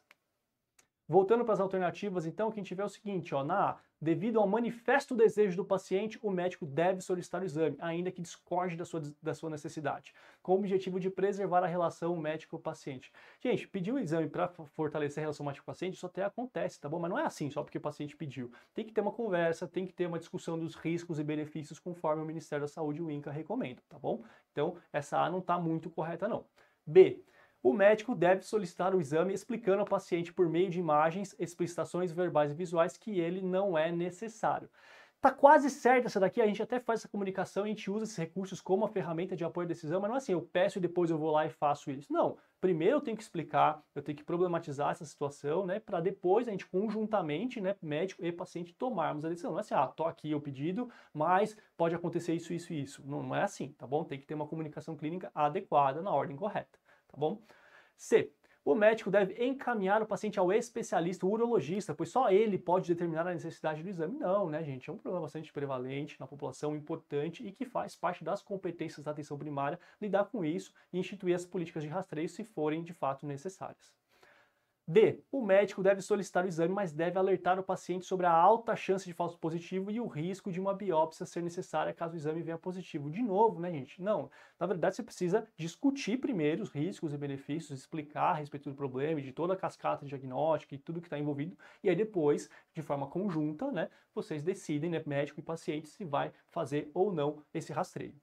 Voltando para as alternativas, então, quem tiver é o seguinte, ó, na A, devido ao manifesto desejo do paciente, o médico deve solicitar o exame, ainda que discorde da sua, da sua necessidade, com o objetivo de preservar a relação médico-paciente. Gente, pedir o um exame para fortalecer a relação médico-paciente, isso até acontece, tá bom? Mas não é assim, só porque o paciente pediu. Tem que ter uma conversa, tem que ter uma discussão dos riscos e benefícios conforme o Ministério da Saúde e o INCA recomenda, tá bom? Então, essa A não está muito correta, não. B o médico deve solicitar o exame explicando ao paciente por meio de imagens, explicitações verbais e visuais que ele não é necessário. Tá quase certo essa daqui, a gente até faz essa comunicação, a gente usa esses recursos como uma ferramenta de apoio à decisão, mas não é assim, eu peço e depois eu vou lá e faço isso. Não, primeiro eu tenho que explicar, eu tenho que problematizar essa situação, né, para depois a gente conjuntamente, né, médico e paciente tomarmos a decisão. Não é assim, ah, tô aqui o pedido, mas pode acontecer isso, isso e isso. Não, não é assim, tá bom? Tem que ter uma comunicação clínica adequada na ordem correta tá bom? C. O médico deve encaminhar o paciente ao especialista, o urologista, pois só ele pode determinar a necessidade do exame. Não, né, gente? É um problema bastante prevalente na população, importante e que faz parte das competências da atenção primária lidar com isso e instituir as políticas de rastreio se forem de fato necessárias. D. O médico deve solicitar o exame, mas deve alertar o paciente sobre a alta chance de falso positivo e o risco de uma biópsia ser necessária caso o exame venha positivo. De novo, né, gente? Não. Na verdade, você precisa discutir primeiro os riscos e benefícios, explicar a respeito do problema, de toda a cascata diagnóstica e tudo que está envolvido, e aí depois, de forma conjunta, né, vocês decidem, né, médico e paciente, se vai fazer ou não esse rastreio.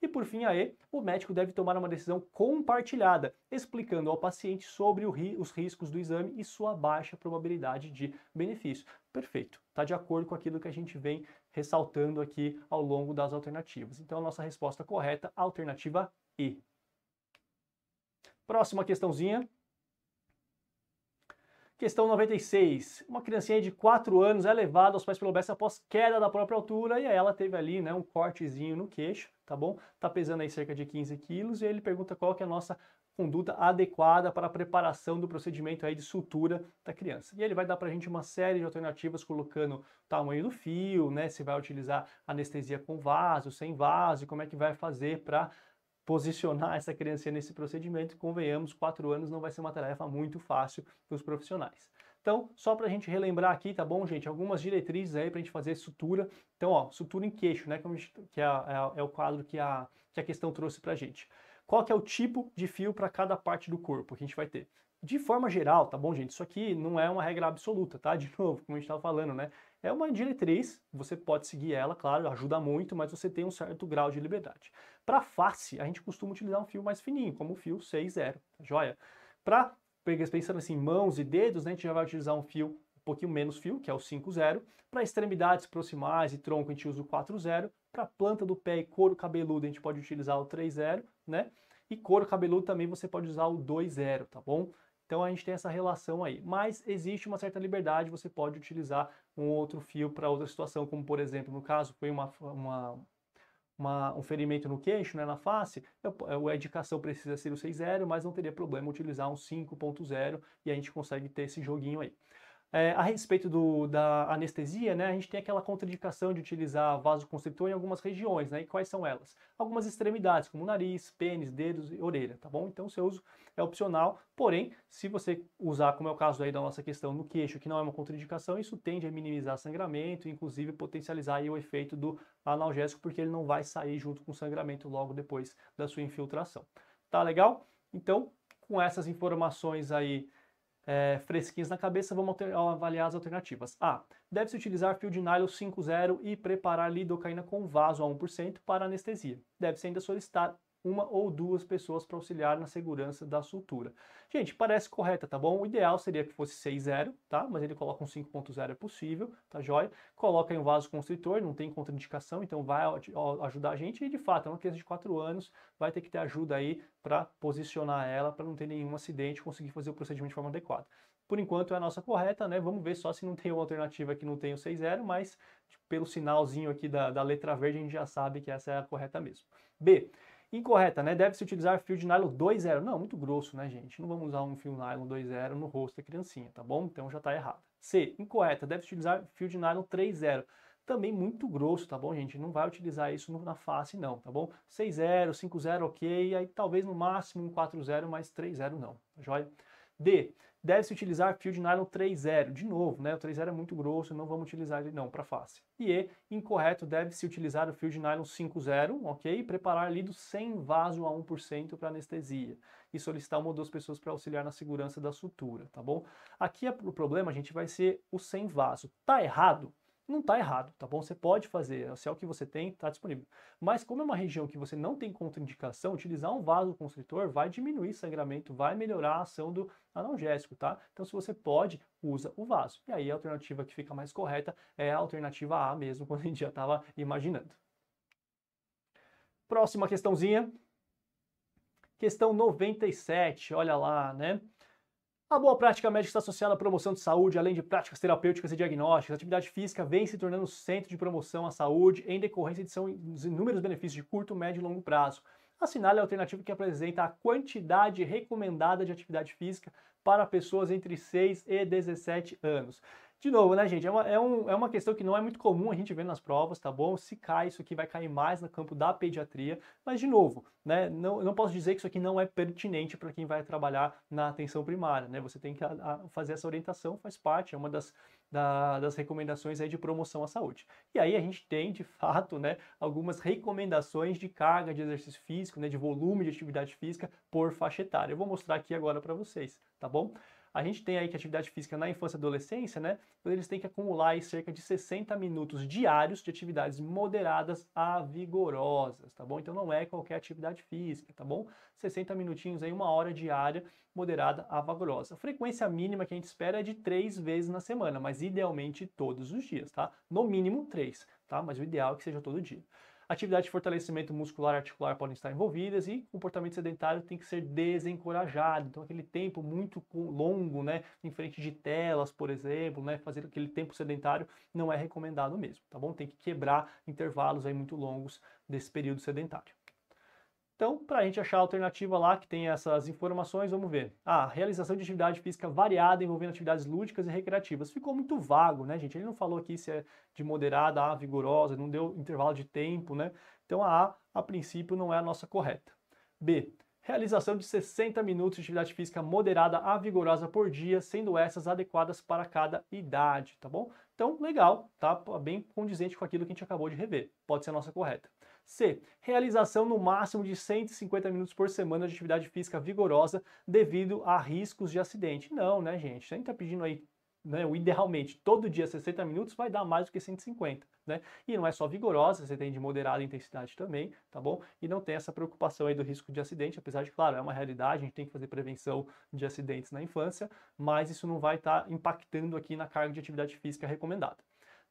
E por fim, aí, o médico deve tomar uma decisão compartilhada, explicando ao paciente sobre ri, os riscos do exame e sua baixa probabilidade de benefício. Perfeito, está de acordo com aquilo que a gente vem ressaltando aqui ao longo das alternativas. Então, a nossa resposta correta, alternativa E. Próxima questãozinha. Questão 96. Uma criancinha de 4 anos é levada aos pais pelo BES após queda da própria altura e aí ela teve ali né, um cortezinho no queixo, tá bom? Tá pesando aí cerca de 15 quilos e aí ele pergunta qual que é a nossa conduta adequada para a preparação do procedimento aí de sutura da criança. E ele vai dar para a gente uma série de alternativas colocando o tamanho do fio, né? Se vai utilizar anestesia com vaso, sem vaso, como é que vai fazer para posicionar essa criança nesse procedimento, convenhamos, quatro anos não vai ser uma tarefa muito fácil para os profissionais. Então, só para a gente relembrar aqui, tá bom, gente? Algumas diretrizes aí para a gente fazer sutura. Então, ó, sutura em queixo, né? Que é, é, é o quadro que a, que a questão trouxe para a gente. Qual que é o tipo de fio para cada parte do corpo que a gente vai ter? De forma geral, tá bom, gente? Isso aqui não é uma regra absoluta, tá? De novo, como a gente estava falando, né? É uma diretriz, você pode seguir ela, claro, ajuda muito, mas você tem um certo grau de liberdade. Para face, a gente costuma utilizar um fio mais fininho, como o fio 6,0, tá joia? Para, pensando assim, mãos e dedos, né, a gente já vai utilizar um fio um pouquinho menos fio, que é o 5,0. Para extremidades proximais e tronco, a gente usa o 4,0. Para planta do pé e couro cabeludo, a gente pode utilizar o 3,0, né? E couro cabeludo também você pode usar o 2,0, tá bom? Então a gente tem essa relação aí. Mas existe uma certa liberdade, você pode utilizar um outro fio para outra situação, como por exemplo, no caso, foi uma, uma, uma, um ferimento no queixo, né, na face, eu, a indicação precisa ser o 6.0, mas não teria problema utilizar um 5.0 e a gente consegue ter esse joguinho aí. É, a respeito do, da anestesia, né, a gente tem aquela contraindicação de utilizar vasoconstritor em algumas regiões, né, e quais são elas? Algumas extremidades, como nariz, pênis, dedos e orelha, tá bom? Então, seu uso é opcional, porém, se você usar, como é o caso aí da nossa questão, no queixo, que não é uma contraindicação, isso tende a minimizar sangramento, inclusive potencializar aí, o efeito do analgésico, porque ele não vai sair junto com o sangramento logo depois da sua infiltração. Tá legal? Então, com essas informações aí é, fresquinhos na cabeça, vamos avaliar as alternativas. A. Deve-se utilizar fio de nylon 5.0 e preparar lidocaína com vaso a 1% para anestesia. Deve-se ainda solicitar uma ou duas pessoas para auxiliar na segurança da sutura. Gente, parece correta, tá bom? O ideal seria que fosse 6,0, tá? Mas ele coloca um 5,0 é possível, tá joia? Coloca em um vaso constritor, não tem contraindicação, então vai ajudar a gente. E de fato, é uma criança de 4 anos, vai ter que ter ajuda aí para posicionar ela, para não ter nenhum acidente, conseguir fazer o procedimento de forma adequada. Por enquanto é a nossa correta, né? Vamos ver só se não tem uma alternativa que não tem o 6,0, mas tipo, pelo sinalzinho aqui da, da letra verde a gente já sabe que essa é a correta mesmo. B incorreta, né? Deve-se utilizar fio de nylon 2.0. Não, muito grosso, né, gente? Não vamos usar um fio nylon 2.0 no rosto da criancinha, tá bom? Então já está errado. C, incorreta. Deve-se utilizar fio de nylon 3.0. Também muito grosso, tá bom, gente? Não vai utilizar isso na face, não, tá bom? 6.0, 5.0, ok. Aí talvez no máximo um 4.0, mas 3.0 não, tá joia? D deve-se utilizar fio de nylon 3.0. De novo, né, o 3.0 é muito grosso, não vamos utilizar ele não para face. E E, incorreto, deve-se utilizar o fio de nylon 5.0, ok? preparar lido sem vaso a 1% para anestesia. E solicitar uma ou duas pessoas para auxiliar na segurança da sutura, tá bom? Aqui o problema, gente, vai ser o sem vaso. Tá errado? não está errado, tá bom? Você pode fazer, se é o que você tem, está disponível. Mas como é uma região que você não tem contraindicação, utilizar um vaso constritor vai diminuir sangramento, vai melhorar a ação do analgésico, tá? Então se você pode, usa o vaso. E aí a alternativa que fica mais correta é a alternativa A mesmo, quando a gente já estava imaginando. Próxima questãozinha. Questão 97, olha lá, né? A boa prática médica está associada à promoção de saúde, além de práticas terapêuticas e diagnósticas. A atividade física vem se tornando centro de promoção à saúde em decorrência de seus inúmeros benefícios de curto, médio e longo prazo. Assinale é a alternativa que apresenta a quantidade recomendada de atividade física para pessoas entre 6 e 17 anos. De novo, né, gente? É uma, é, um, é uma questão que não é muito comum a gente ver nas provas, tá bom? Se cai, isso aqui vai cair mais no campo da pediatria. Mas, de novo, né, não, não posso dizer que isso aqui não é pertinente para quem vai trabalhar na atenção primária, né? Você tem que a, a fazer essa orientação, faz parte, é uma das, da, das recomendações aí de promoção à saúde. E aí a gente tem, de fato, né, algumas recomendações de carga de exercício físico, né, de volume de atividade física por faixa etária. Eu vou mostrar aqui agora para vocês, tá bom? a gente tem aí que atividade física na infância e adolescência, né? Então eles têm que acumular aí cerca de 60 minutos diários de atividades moderadas a vigorosas, tá bom? Então não é qualquer atividade física, tá bom? 60 minutinhos aí, uma hora diária moderada a vigorosa. A frequência mínima que a gente espera é de três vezes na semana, mas idealmente todos os dias, tá? No mínimo três, tá? Mas o ideal é que seja todo dia. Atividade de fortalecimento muscular e articular podem estar envolvidas e comportamento sedentário tem que ser desencorajado. Então, aquele tempo muito longo, né, em frente de telas, por exemplo, né, fazer aquele tempo sedentário não é recomendado mesmo, tá bom? Tem que quebrar intervalos aí muito longos desse período sedentário. Então, para a gente achar a alternativa lá que tem essas informações, vamos ver. Ah, realização de atividade física variada envolvendo atividades lúdicas e recreativas. Ficou muito vago, né, gente? Ele não falou aqui se é de moderada a vigorosa, não deu intervalo de tempo, né? Então a A, a princípio, não é a nossa correta. B, realização de 60 minutos de atividade física moderada a vigorosa por dia, sendo essas adequadas para cada idade, tá bom? Então, legal, tá bem condizente com aquilo que a gente acabou de rever. Pode ser a nossa correta. C. Realização no máximo de 150 minutos por semana de atividade física vigorosa devido a riscos de acidente. Não, né, gente? A gente tá pedindo aí né, idealmente todo dia 60 minutos vai dar mais do que 150, né? E não é só vigorosa, você tem de moderada intensidade também, tá bom? E não tem essa preocupação aí do risco de acidente, apesar de, claro, é uma realidade, a gente tem que fazer prevenção de acidentes na infância, mas isso não vai estar tá impactando aqui na carga de atividade física recomendada.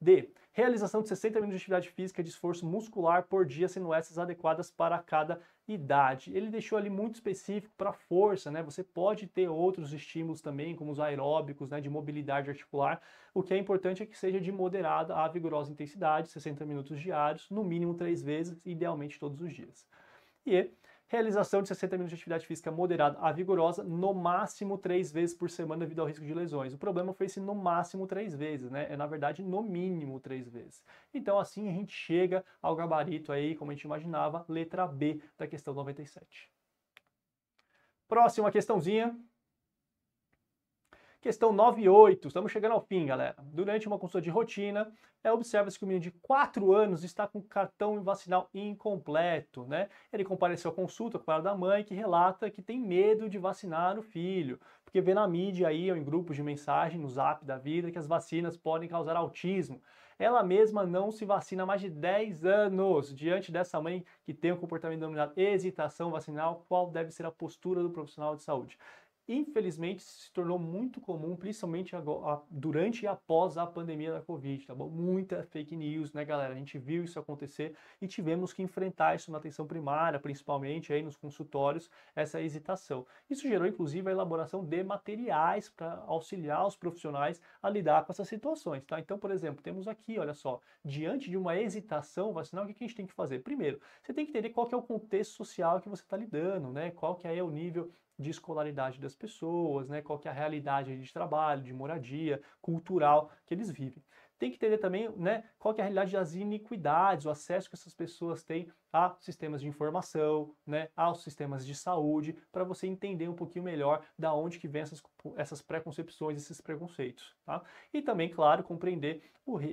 D. Realização de 60 minutos de atividade física de esforço muscular por dia, sendo essas adequadas para cada idade. Ele deixou ali muito específico para força, né? Você pode ter outros estímulos também, como os aeróbicos, né, de mobilidade articular. O que é importante é que seja de moderada a vigorosa intensidade, 60 minutos diários, no mínimo três vezes, idealmente todos os dias. E Realização de 60 minutos de atividade física moderada a vigorosa, no máximo três vezes por semana devido ao risco de lesões. O problema foi esse no máximo três vezes, né? É na verdade no mínimo três vezes. Então assim a gente chega ao gabarito aí, como a gente imaginava, letra B da questão 97. Próxima questãozinha. Questão 8, estamos chegando ao fim, galera. Durante uma consulta de rotina, é, observa-se que o menino de 4 anos está com cartão vacinal incompleto, né? Ele compareceu à consulta com a da mãe, que relata que tem medo de vacinar o filho, porque vê na mídia aí, ou em grupos de mensagem, no zap da vida, que as vacinas podem causar autismo. Ela mesma não se vacina há mais de 10 anos. Diante dessa mãe que tem o um comportamento denominado hesitação vacinal, qual deve ser a postura do profissional de saúde? infelizmente se tornou muito comum, principalmente agora, durante e após a pandemia da Covid, tá bom? Muita fake news, né, galera? A gente viu isso acontecer e tivemos que enfrentar isso na atenção primária, principalmente aí nos consultórios, essa hesitação. Isso gerou, inclusive, a elaboração de materiais para auxiliar os profissionais a lidar com essas situações, tá? Então, por exemplo, temos aqui, olha só, diante de uma hesitação vacinal, o que a gente tem que fazer? Primeiro, você tem que entender qual que é o contexto social que você está lidando, né? Qual que é o nível de escolaridade das pessoas, né? qual que é a realidade de trabalho, de moradia, cultural que eles vivem. Tem que entender também né, qual que é a realidade das iniquidades, o acesso que essas pessoas têm a sistemas de informação, né, aos sistemas de saúde, para você entender um pouquinho melhor da onde que vem essas, essas preconcepções, esses preconceitos. Tá? E também, claro, compreender,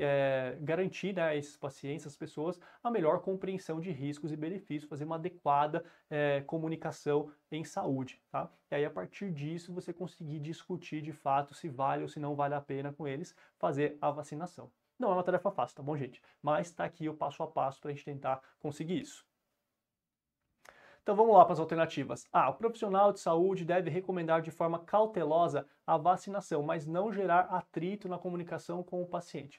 é, garantir né, a esses pacientes, as pessoas, a melhor compreensão de riscos e benefícios, fazer uma adequada é, comunicação em saúde. Tá? E aí, a partir disso, você conseguir discutir de fato se vale ou se não vale a pena com eles fazer a vacinação. Não é uma tarefa fácil, tá bom, gente? Mas está aqui o passo a passo para a gente tentar conseguir isso. Então vamos lá para as alternativas. Ah, o profissional de saúde deve recomendar de forma cautelosa a vacinação, mas não gerar atrito na comunicação com o paciente.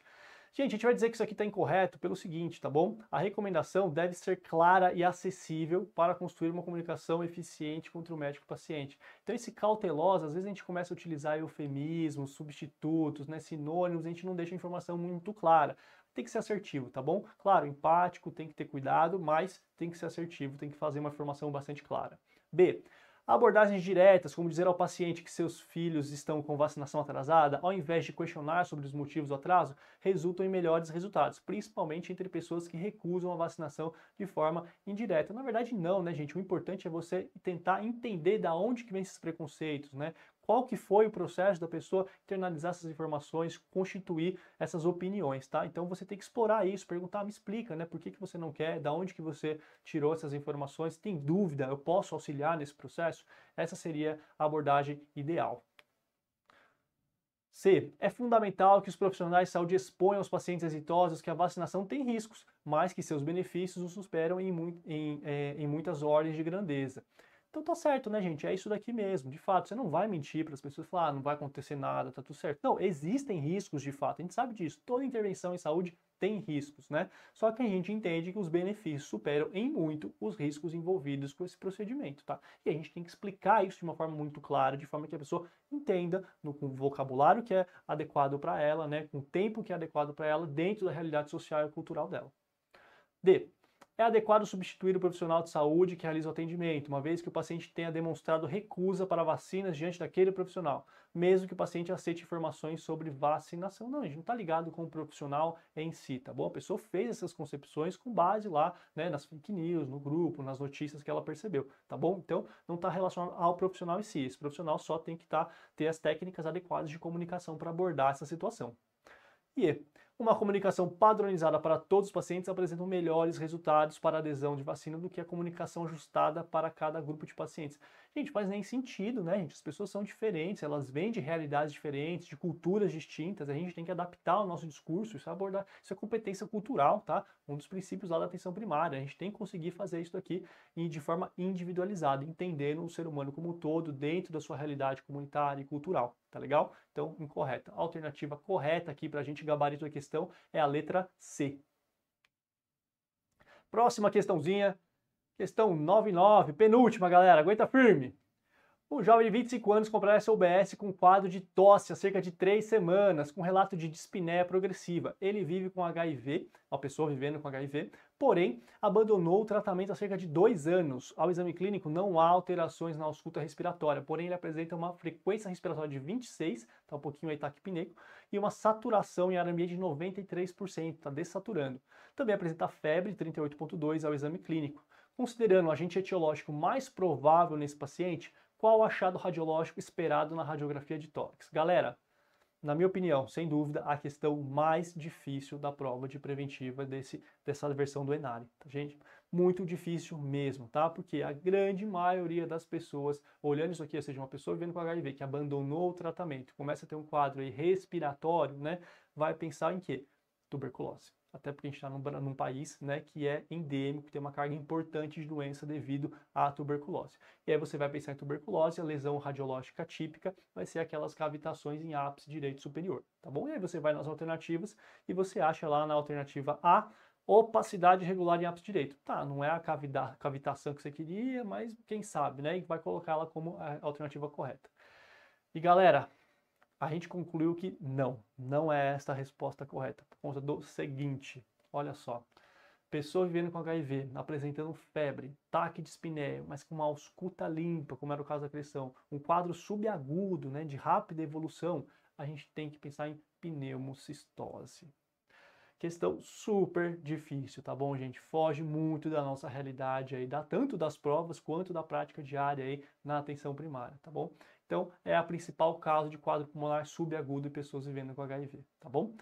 Gente, a gente vai dizer que isso aqui está incorreto pelo seguinte, tá bom? A recomendação deve ser clara e acessível para construir uma comunicação eficiente entre o médico e o paciente. Então, esse cautelosa, às vezes a gente começa a utilizar eufemismos, substitutos, né, sinônimos, a gente não deixa a informação muito clara tem que ser assertivo, tá bom? Claro, empático, tem que ter cuidado, mas tem que ser assertivo, tem que fazer uma informação bastante clara. B, Abordagens diretas, como dizer ao paciente que seus filhos estão com vacinação atrasada, ao invés de questionar sobre os motivos do atraso, resultam em melhores resultados, principalmente entre pessoas que recusam a vacinação de forma indireta. Na verdade, não, né, gente? O importante é você tentar entender da onde que vem esses preconceitos, né? qual que foi o processo da pessoa internalizar essas informações, constituir essas opiniões, tá? Então você tem que explorar isso, perguntar, me explica, né? Por que, que você não quer? Da onde que você tirou essas informações? Tem dúvida? Eu posso auxiliar nesse processo? Essa seria a abordagem ideal. C. É fundamental que os profissionais de saúde exponham aos pacientes exitosos que a vacinação tem riscos, mas que seus benefícios os superam em, em, em, eh, em muitas ordens de grandeza. Então tá certo, né, gente? É isso daqui mesmo. De fato, você não vai mentir para as pessoas falar, ah, não vai acontecer nada, tá tudo certo. Não, existem riscos de fato. A gente sabe disso. Toda intervenção em saúde tem riscos, né? Só que a gente entende que os benefícios superam em muito os riscos envolvidos com esse procedimento, tá? E a gente tem que explicar isso de uma forma muito clara, de forma que a pessoa entenda no com vocabulário que é adequado para ela, né, com o tempo que é adequado para ela dentro da realidade social e cultural dela. D é adequado substituir o profissional de saúde que realiza o atendimento, uma vez que o paciente tenha demonstrado recusa para vacinas diante daquele profissional, mesmo que o paciente aceite informações sobre vacinação. Não, a gente não está ligado com o profissional em si, tá bom? A pessoa fez essas concepções com base lá né, nas fake news, no grupo, nas notícias que ela percebeu, tá bom? Então, não está relacionado ao profissional em si. Esse profissional só tem que tá, ter as técnicas adequadas de comunicação para abordar essa situação. E uma comunicação padronizada para todos os pacientes apresenta melhores resultados para adesão de vacina do que a comunicação ajustada para cada grupo de pacientes. Gente, faz nem sentido, né, gente? As pessoas são diferentes, elas vêm de realidades diferentes, de culturas distintas, a gente tem que adaptar o nosso discurso, isso é abordar, isso é competência cultural, tá? um dos princípios lá da atenção primária. A gente tem que conseguir fazer isso aqui de forma individualizada, entendendo o ser humano como um todo dentro da sua realidade comunitária e cultural, tá legal? Então, incorreta. A alternativa correta aqui para a gente gabarito a questão é a letra C. Próxima questãozinha, questão 99, penúltima, galera, aguenta firme. Um jovem de 25 anos comprou essa com quadro de tosse há cerca de 3 semanas, com relato de dispneia progressiva. Ele vive com HIV, uma pessoa vivendo com HIV, porém abandonou o tratamento há cerca de 2 anos. Ao exame clínico não há alterações na ausculta respiratória, porém ele apresenta uma frequência respiratória de 26, está um pouquinho aí taquipneco, e uma saturação em ar ambiente de 93%, está dessaturando. Também apresenta febre 38.2 ao exame clínico. Considerando o agente etiológico mais provável nesse paciente, qual o achado radiológico esperado na radiografia de tórax? Galera, na minha opinião, sem dúvida, a questão mais difícil da prova de preventiva desse, dessa versão do enali, tá, gente? Muito difícil mesmo, tá? Porque a grande maioria das pessoas, olhando isso aqui, ou seja, uma pessoa vivendo com HIV que abandonou o tratamento, começa a ter um quadro aí respiratório, né? Vai pensar em quê? Tuberculose até porque a gente está num, num, país né, que é endêmico, que tem uma carga importante de doença devido à tuberculose. E aí você vai pensar em tuberculose, a lesão radiológica típica vai ser aquelas cavitações em ápice direito superior, tá bom? E aí você vai nas alternativas e você acha lá na alternativa A, opacidade regular em ápice direito. Tá, não é a cavitação que você queria, mas quem sabe, né? E vai colocar ela como a alternativa correta. E galera, a gente concluiu que não, não é esta a resposta correta, por conta do seguinte: olha só. Pessoa vivendo com HIV, apresentando febre, taque de espinéia, mas com uma ausculta limpa, como era o caso da criação, um quadro subagudo, né, de rápida evolução, a gente tem que pensar em pneumocistose. Questão super difícil, tá bom, gente? Foge muito da nossa realidade aí, da, tanto das provas quanto da prática diária aí na atenção primária, tá bom? Então, é a principal causa de quadro pulmonar subagudo em pessoas vivendo com HIV, tá bom?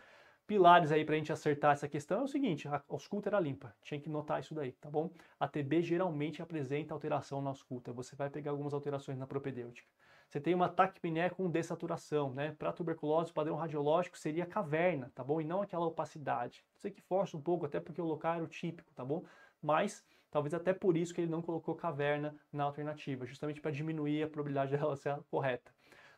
Pilares aí para a gente acertar essa questão é o seguinte: a ausculta era limpa, tinha que notar isso daí, tá bom? A TB geralmente apresenta alteração na ausculta, você vai pegar algumas alterações na propedêutica. Você tem uma taquipneia com dessaturação, né? Para tuberculose, o padrão radiológico seria caverna, tá bom? E não aquela opacidade. Sei que força um pouco, até porque o local era o típico, tá bom? Mas Talvez até por isso que ele não colocou caverna na alternativa, justamente para diminuir a probabilidade dela ser correta.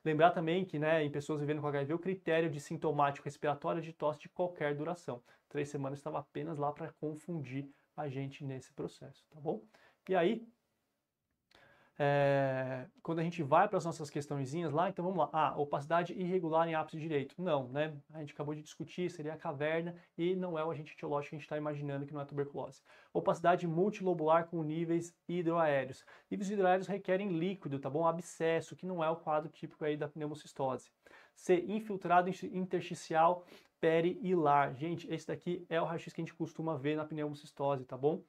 Lembrar também que, né, em pessoas vivendo com HIV, o critério de sintomático respiratório é de tosse de qualquer duração. Três semanas estava apenas lá para confundir a gente nesse processo, tá bom? E aí, é, quando a gente vai para as nossas questõezinhas lá, então vamos lá. Ah, opacidade irregular em ápice direito. Não, né? A gente acabou de discutir, seria a caverna e não é o agente etiológico que a gente está imaginando que não é tuberculose. Opacidade multilobular com níveis hidroaéreos. Níveis hidroaéreos requerem líquido, tá bom? Abscesso, que não é o quadro típico aí da pneumocistose. C, infiltrado intersticial perihilar. Gente, esse daqui é o raio-x que a gente costuma ver na pneumocistose, tá bom?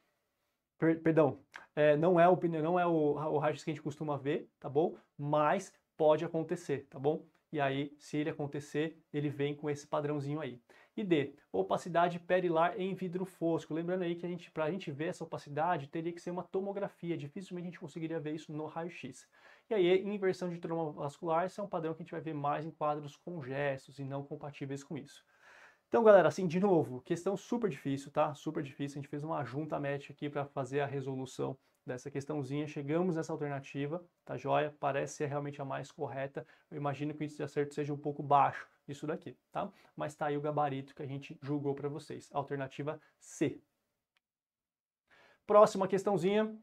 Per, perdão, é, não é o não é o, o que a gente costuma ver, tá bom? Mas pode acontecer, tá bom? E aí, se ele acontecer, ele vem com esse padrãozinho aí. E D, opacidade perilar em vidro fosco. Lembrando aí que a gente, para a gente ver essa opacidade, teria que ser uma tomografia. Dificilmente a gente conseguiria ver isso no raio-x. E aí, inversão de trauma vascular, esse é um padrão que a gente vai ver mais em quadros congestos e não compatíveis com isso. Então, galera, assim, de novo, questão super difícil, tá? Super difícil. A gente fez uma junta match aqui para fazer a resolução dessa questãozinha. Chegamos nessa alternativa, tá joia? Parece ser realmente a mais correta. Eu imagino que o índice de acerto seja um pouco baixo, isso daqui, tá? Mas tá aí o gabarito que a gente julgou para vocês. Alternativa C. Próxima questãozinha.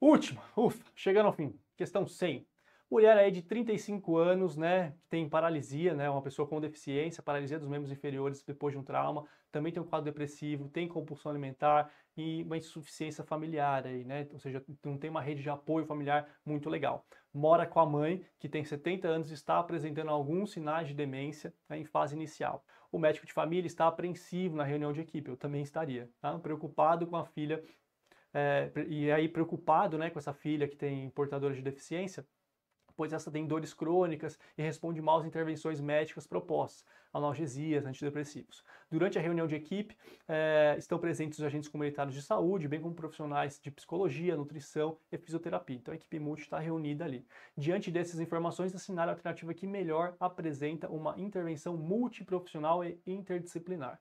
Última, ufa, chegando ao fim. Questão 100. Mulher aí de 35 anos, né, tem paralisia, né, uma pessoa com deficiência, paralisia dos membros inferiores depois de um trauma, também tem um quadro depressivo, tem compulsão alimentar e uma insuficiência familiar aí, né, ou seja, não tem uma rede de apoio familiar muito legal. Mora com a mãe, que tem 70 anos e está apresentando alguns sinais de demência né, em fase inicial. O médico de família está apreensivo na reunião de equipe, eu também estaria, tá? preocupado com a filha é, e aí preocupado né, com essa filha que tem portadora de deficiência, pois essa tem dores crônicas e responde mal às intervenções médicas propostas, analgesias, antidepressivos. Durante a reunião de equipe, eh, estão presentes os agentes comunitários de saúde, bem como profissionais de psicologia, nutrição e fisioterapia. Então a equipe multi está reunida ali. Diante dessas informações, assinale a alternativa que melhor apresenta uma intervenção multiprofissional e interdisciplinar.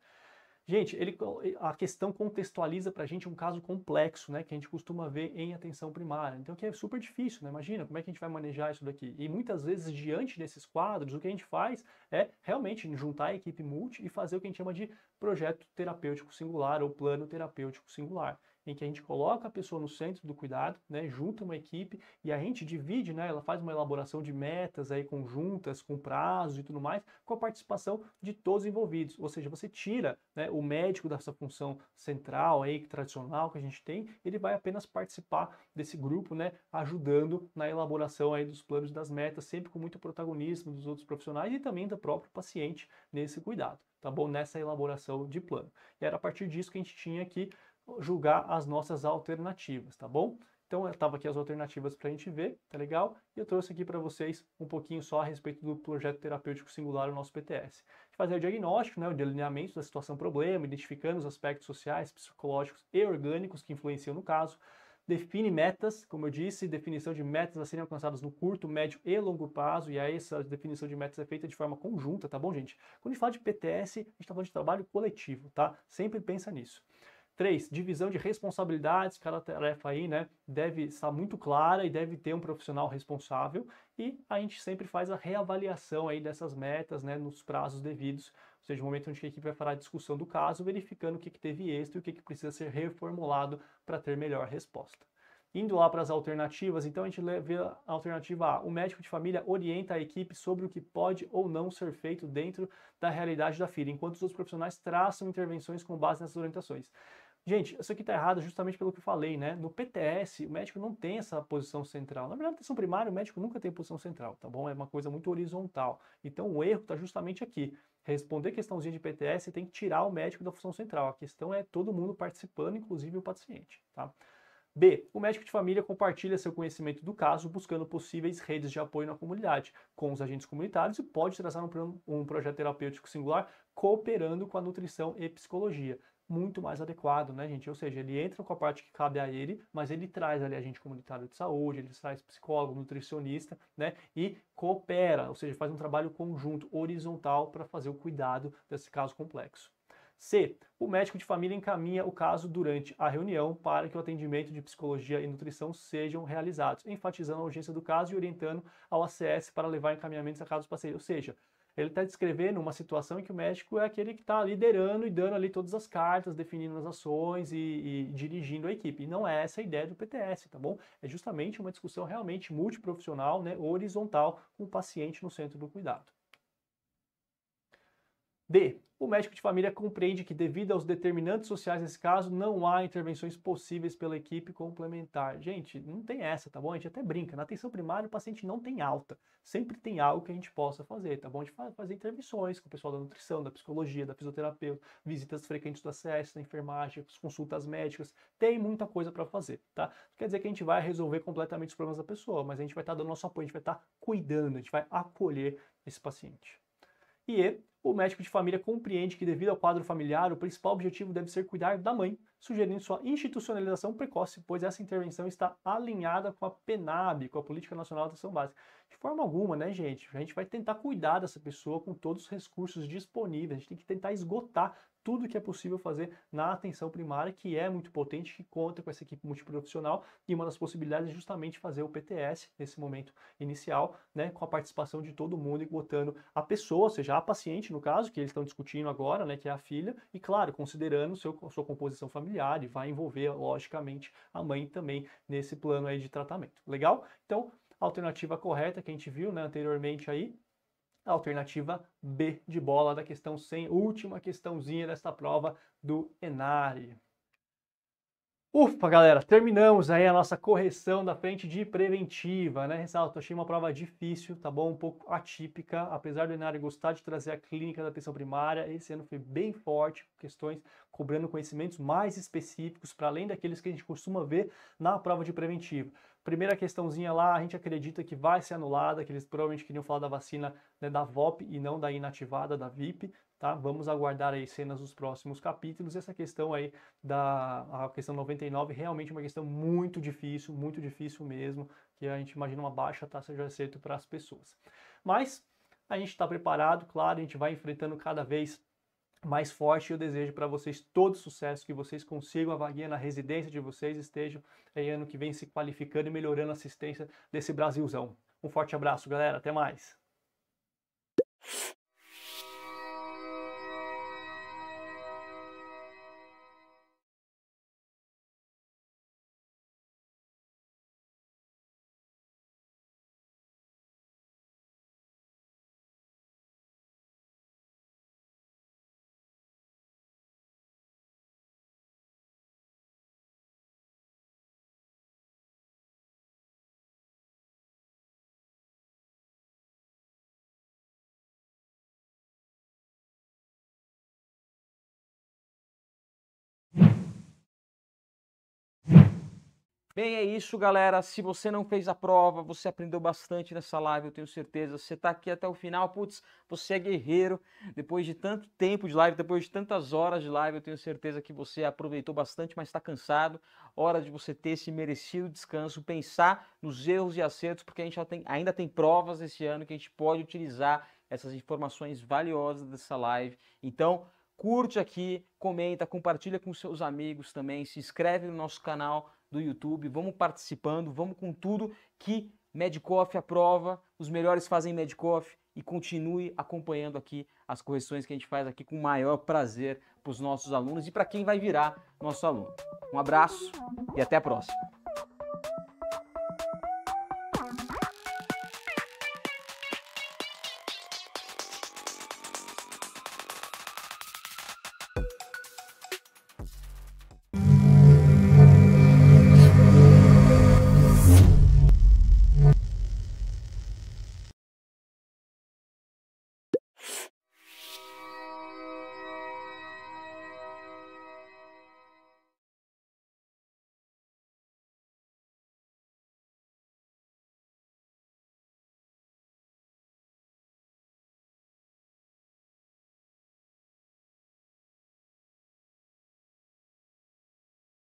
Gente, ele, a questão contextualiza para a gente um caso complexo, né, que a gente costuma ver em atenção primária. Então, que é super difícil, né? Imagina como é que a gente vai manejar isso daqui. E muitas vezes, diante desses quadros, o que a gente faz é realmente juntar a equipe multi e fazer o que a gente chama de projeto terapêutico singular ou plano terapêutico singular em que a gente coloca a pessoa no centro do cuidado, né, junta uma equipe e a gente divide, né, ela faz uma elaboração de metas aí conjuntas, com prazos e tudo mais, com a participação de todos os envolvidos. Ou seja, você tira né, o médico dessa função central aí tradicional que a gente tem, ele vai apenas participar desse grupo, né, ajudando na elaboração aí dos planos das metas, sempre com muito protagonismo dos outros profissionais e também do próprio paciente nesse cuidado, tá bom? Nessa elaboração de plano. E era a partir disso que a gente tinha que julgar as nossas alternativas, tá bom? Então, estava aqui as alternativas para a gente ver, tá legal? E eu trouxe aqui para vocês um pouquinho só a respeito do projeto terapêutico singular, o nosso PTS. Fazer o diagnóstico, né, o delineamento da situação problema, identificando os aspectos sociais, psicológicos e orgânicos que influenciam no caso. Define metas, como eu disse, definição de metas a serem alcançadas no curto, médio e longo prazo, e aí essa definição de metas é feita de forma conjunta, tá bom, gente? Quando a gente fala de PTS, a gente está falando de trabalho coletivo, tá? Sempre pensa nisso. Três, divisão de responsabilidades, cada tarefa aí, né, deve estar muito clara e deve ter um profissional responsável. E a gente sempre faz a reavaliação aí dessas metas, né, nos prazos devidos, ou seja, o momento onde a equipe vai parar a discussão do caso, verificando o que, que teve êxito e o que, que precisa ser reformulado para ter melhor resposta. Indo lá para as alternativas, então a gente vê a alternativa A. O médico de família orienta a equipe sobre o que pode ou não ser feito dentro da realidade da filha, enquanto os outros profissionais traçam intervenções com base nessas orientações. Gente, isso aqui está errado justamente pelo que eu falei, né? No PTS, o médico não tem essa posição central. Na verdade, na atenção primária, o médico nunca tem posição central, tá bom? É uma coisa muito horizontal. Então, o erro está justamente aqui. Responder questãozinha de PTS, você tem que tirar o médico da função central. A questão é todo mundo participando, inclusive o paciente, tá? B. O médico de família compartilha seu conhecimento do caso, buscando possíveis redes de apoio na comunidade, com os agentes comunitários e pode traçar um, um projeto terapêutico singular, cooperando com a nutrição e psicologia muito mais adequado, né, gente? Ou seja, ele entra com a parte que cabe a ele, mas ele traz ali agente comunitário de saúde, ele traz psicólogo, nutricionista, né? E coopera, ou seja, faz um trabalho conjunto, horizontal, para fazer o cuidado desse caso complexo. C. O médico de família encaminha o caso durante a reunião para que o atendimento de psicologia e nutrição sejam realizados, enfatizando a urgência do caso e orientando ao ACS para levar encaminhamentos a casos parceiros. Ou seja, ele está descrevendo uma situação em que o médico é aquele que está liderando e dando ali todas as cartas, definindo as ações e, e, dirigindo a equipe. E não é essa a ideia do PTS, tá bom? É justamente uma discussão realmente multiprofissional, né, horizontal, com o paciente no centro do cuidado. D o médico de família compreende que, devido aos determinantes sociais nesse caso, não há intervenções possíveis pela equipe complementar. Gente, não tem essa, tá bom? A gente até brinca. Na atenção primária, o paciente não tem alta. Sempre tem algo que a gente possa fazer, tá bom? A gente faz fazer intervenções com o pessoal da nutrição, da psicologia, da fisioterapeuta, visitas frequentes do acesso, da enfermagem, consultas médicas. Tem muita coisa para fazer, tá? Não quer dizer que a gente vai resolver completamente os problemas da pessoa, mas a gente vai estar tá dando nosso apoio, a gente vai estar tá cuidando, a gente vai acolher esse paciente. E o médico de família compreende que, devido ao quadro familiar, o principal objetivo deve ser cuidar da mãe, sugerindo sua institucionalização precoce, pois essa intervenção está alinhada com a PENAB, com a Política Nacional de Atenção Básica. De forma alguma, né, gente? A gente vai tentar cuidar dessa pessoa com todos os recursos disponíveis, a gente tem que tentar esgotar tudo que é possível fazer na atenção primária, que é muito potente, que conta com essa equipe multiprofissional, e uma das possibilidades é justamente fazer o PTS nesse momento inicial, né, com a participação de todo mundo e botando a pessoa, ou seja, a paciente, no caso, que eles estão discutindo agora, né, que é a filha, e claro, considerando seu, sua composição familiar, e vai envolver, logicamente, a mãe também nesse plano aí de tratamento. Legal? Então, a alternativa correta que a gente viu né, anteriormente aí a alternativa B de bola da questão 100, última questãozinha desta prova do Enari. Ufa, galera, terminamos aí a nossa correção da frente de preventiva, né? Ressalto, achei uma prova difícil, tá bom? Um pouco atípica, apesar do Enário gostar de trazer a clínica da atenção primária, esse ano foi bem forte, questões cobrando conhecimentos mais específicos, para além daqueles que a gente costuma ver na prova de preventiva primeira questãozinha lá, a gente acredita que vai ser anulada, que eles provavelmente queriam falar da vacina né, da VOP e não da inativada, da VIP, tá? Vamos aguardar aí cenas dos próximos capítulos. Essa questão aí da a questão 99 realmente é uma questão muito difícil, muito difícil mesmo, que a gente imagina uma baixa taxa de acerto para as pessoas. Mas a gente está preparado, claro, a gente vai enfrentando cada vez mais forte. Eu desejo para vocês todo sucesso, que vocês consigam a vaguinha na residência de vocês, estejam aí ano que vem se qualificando e melhorando a assistência desse Brasilzão. Um forte abraço, galera. Até mais. Bem, é isso, galera. Se você não fez a prova, você aprendeu bastante nessa live, eu tenho certeza. Você está aqui até o final, putz, você é guerreiro. Depois de tanto tempo de live, depois de tantas horas de live, eu tenho certeza que você aproveitou bastante, mas está cansado. Hora de você ter esse merecido descanso, pensar nos erros e acertos, porque a gente tem, ainda tem provas esse ano que a gente pode utilizar essas informações valiosas dessa live. Então, curte aqui, comenta, compartilha com seus amigos também, se inscreve no nosso canal do YouTube, vamos participando, vamos com tudo que Medcoff aprova, os melhores fazem Medcoff e continue acompanhando aqui as correções que a gente faz aqui com o maior prazer para os nossos alunos e para quem vai virar nosso aluno. Um abraço e até a próxima.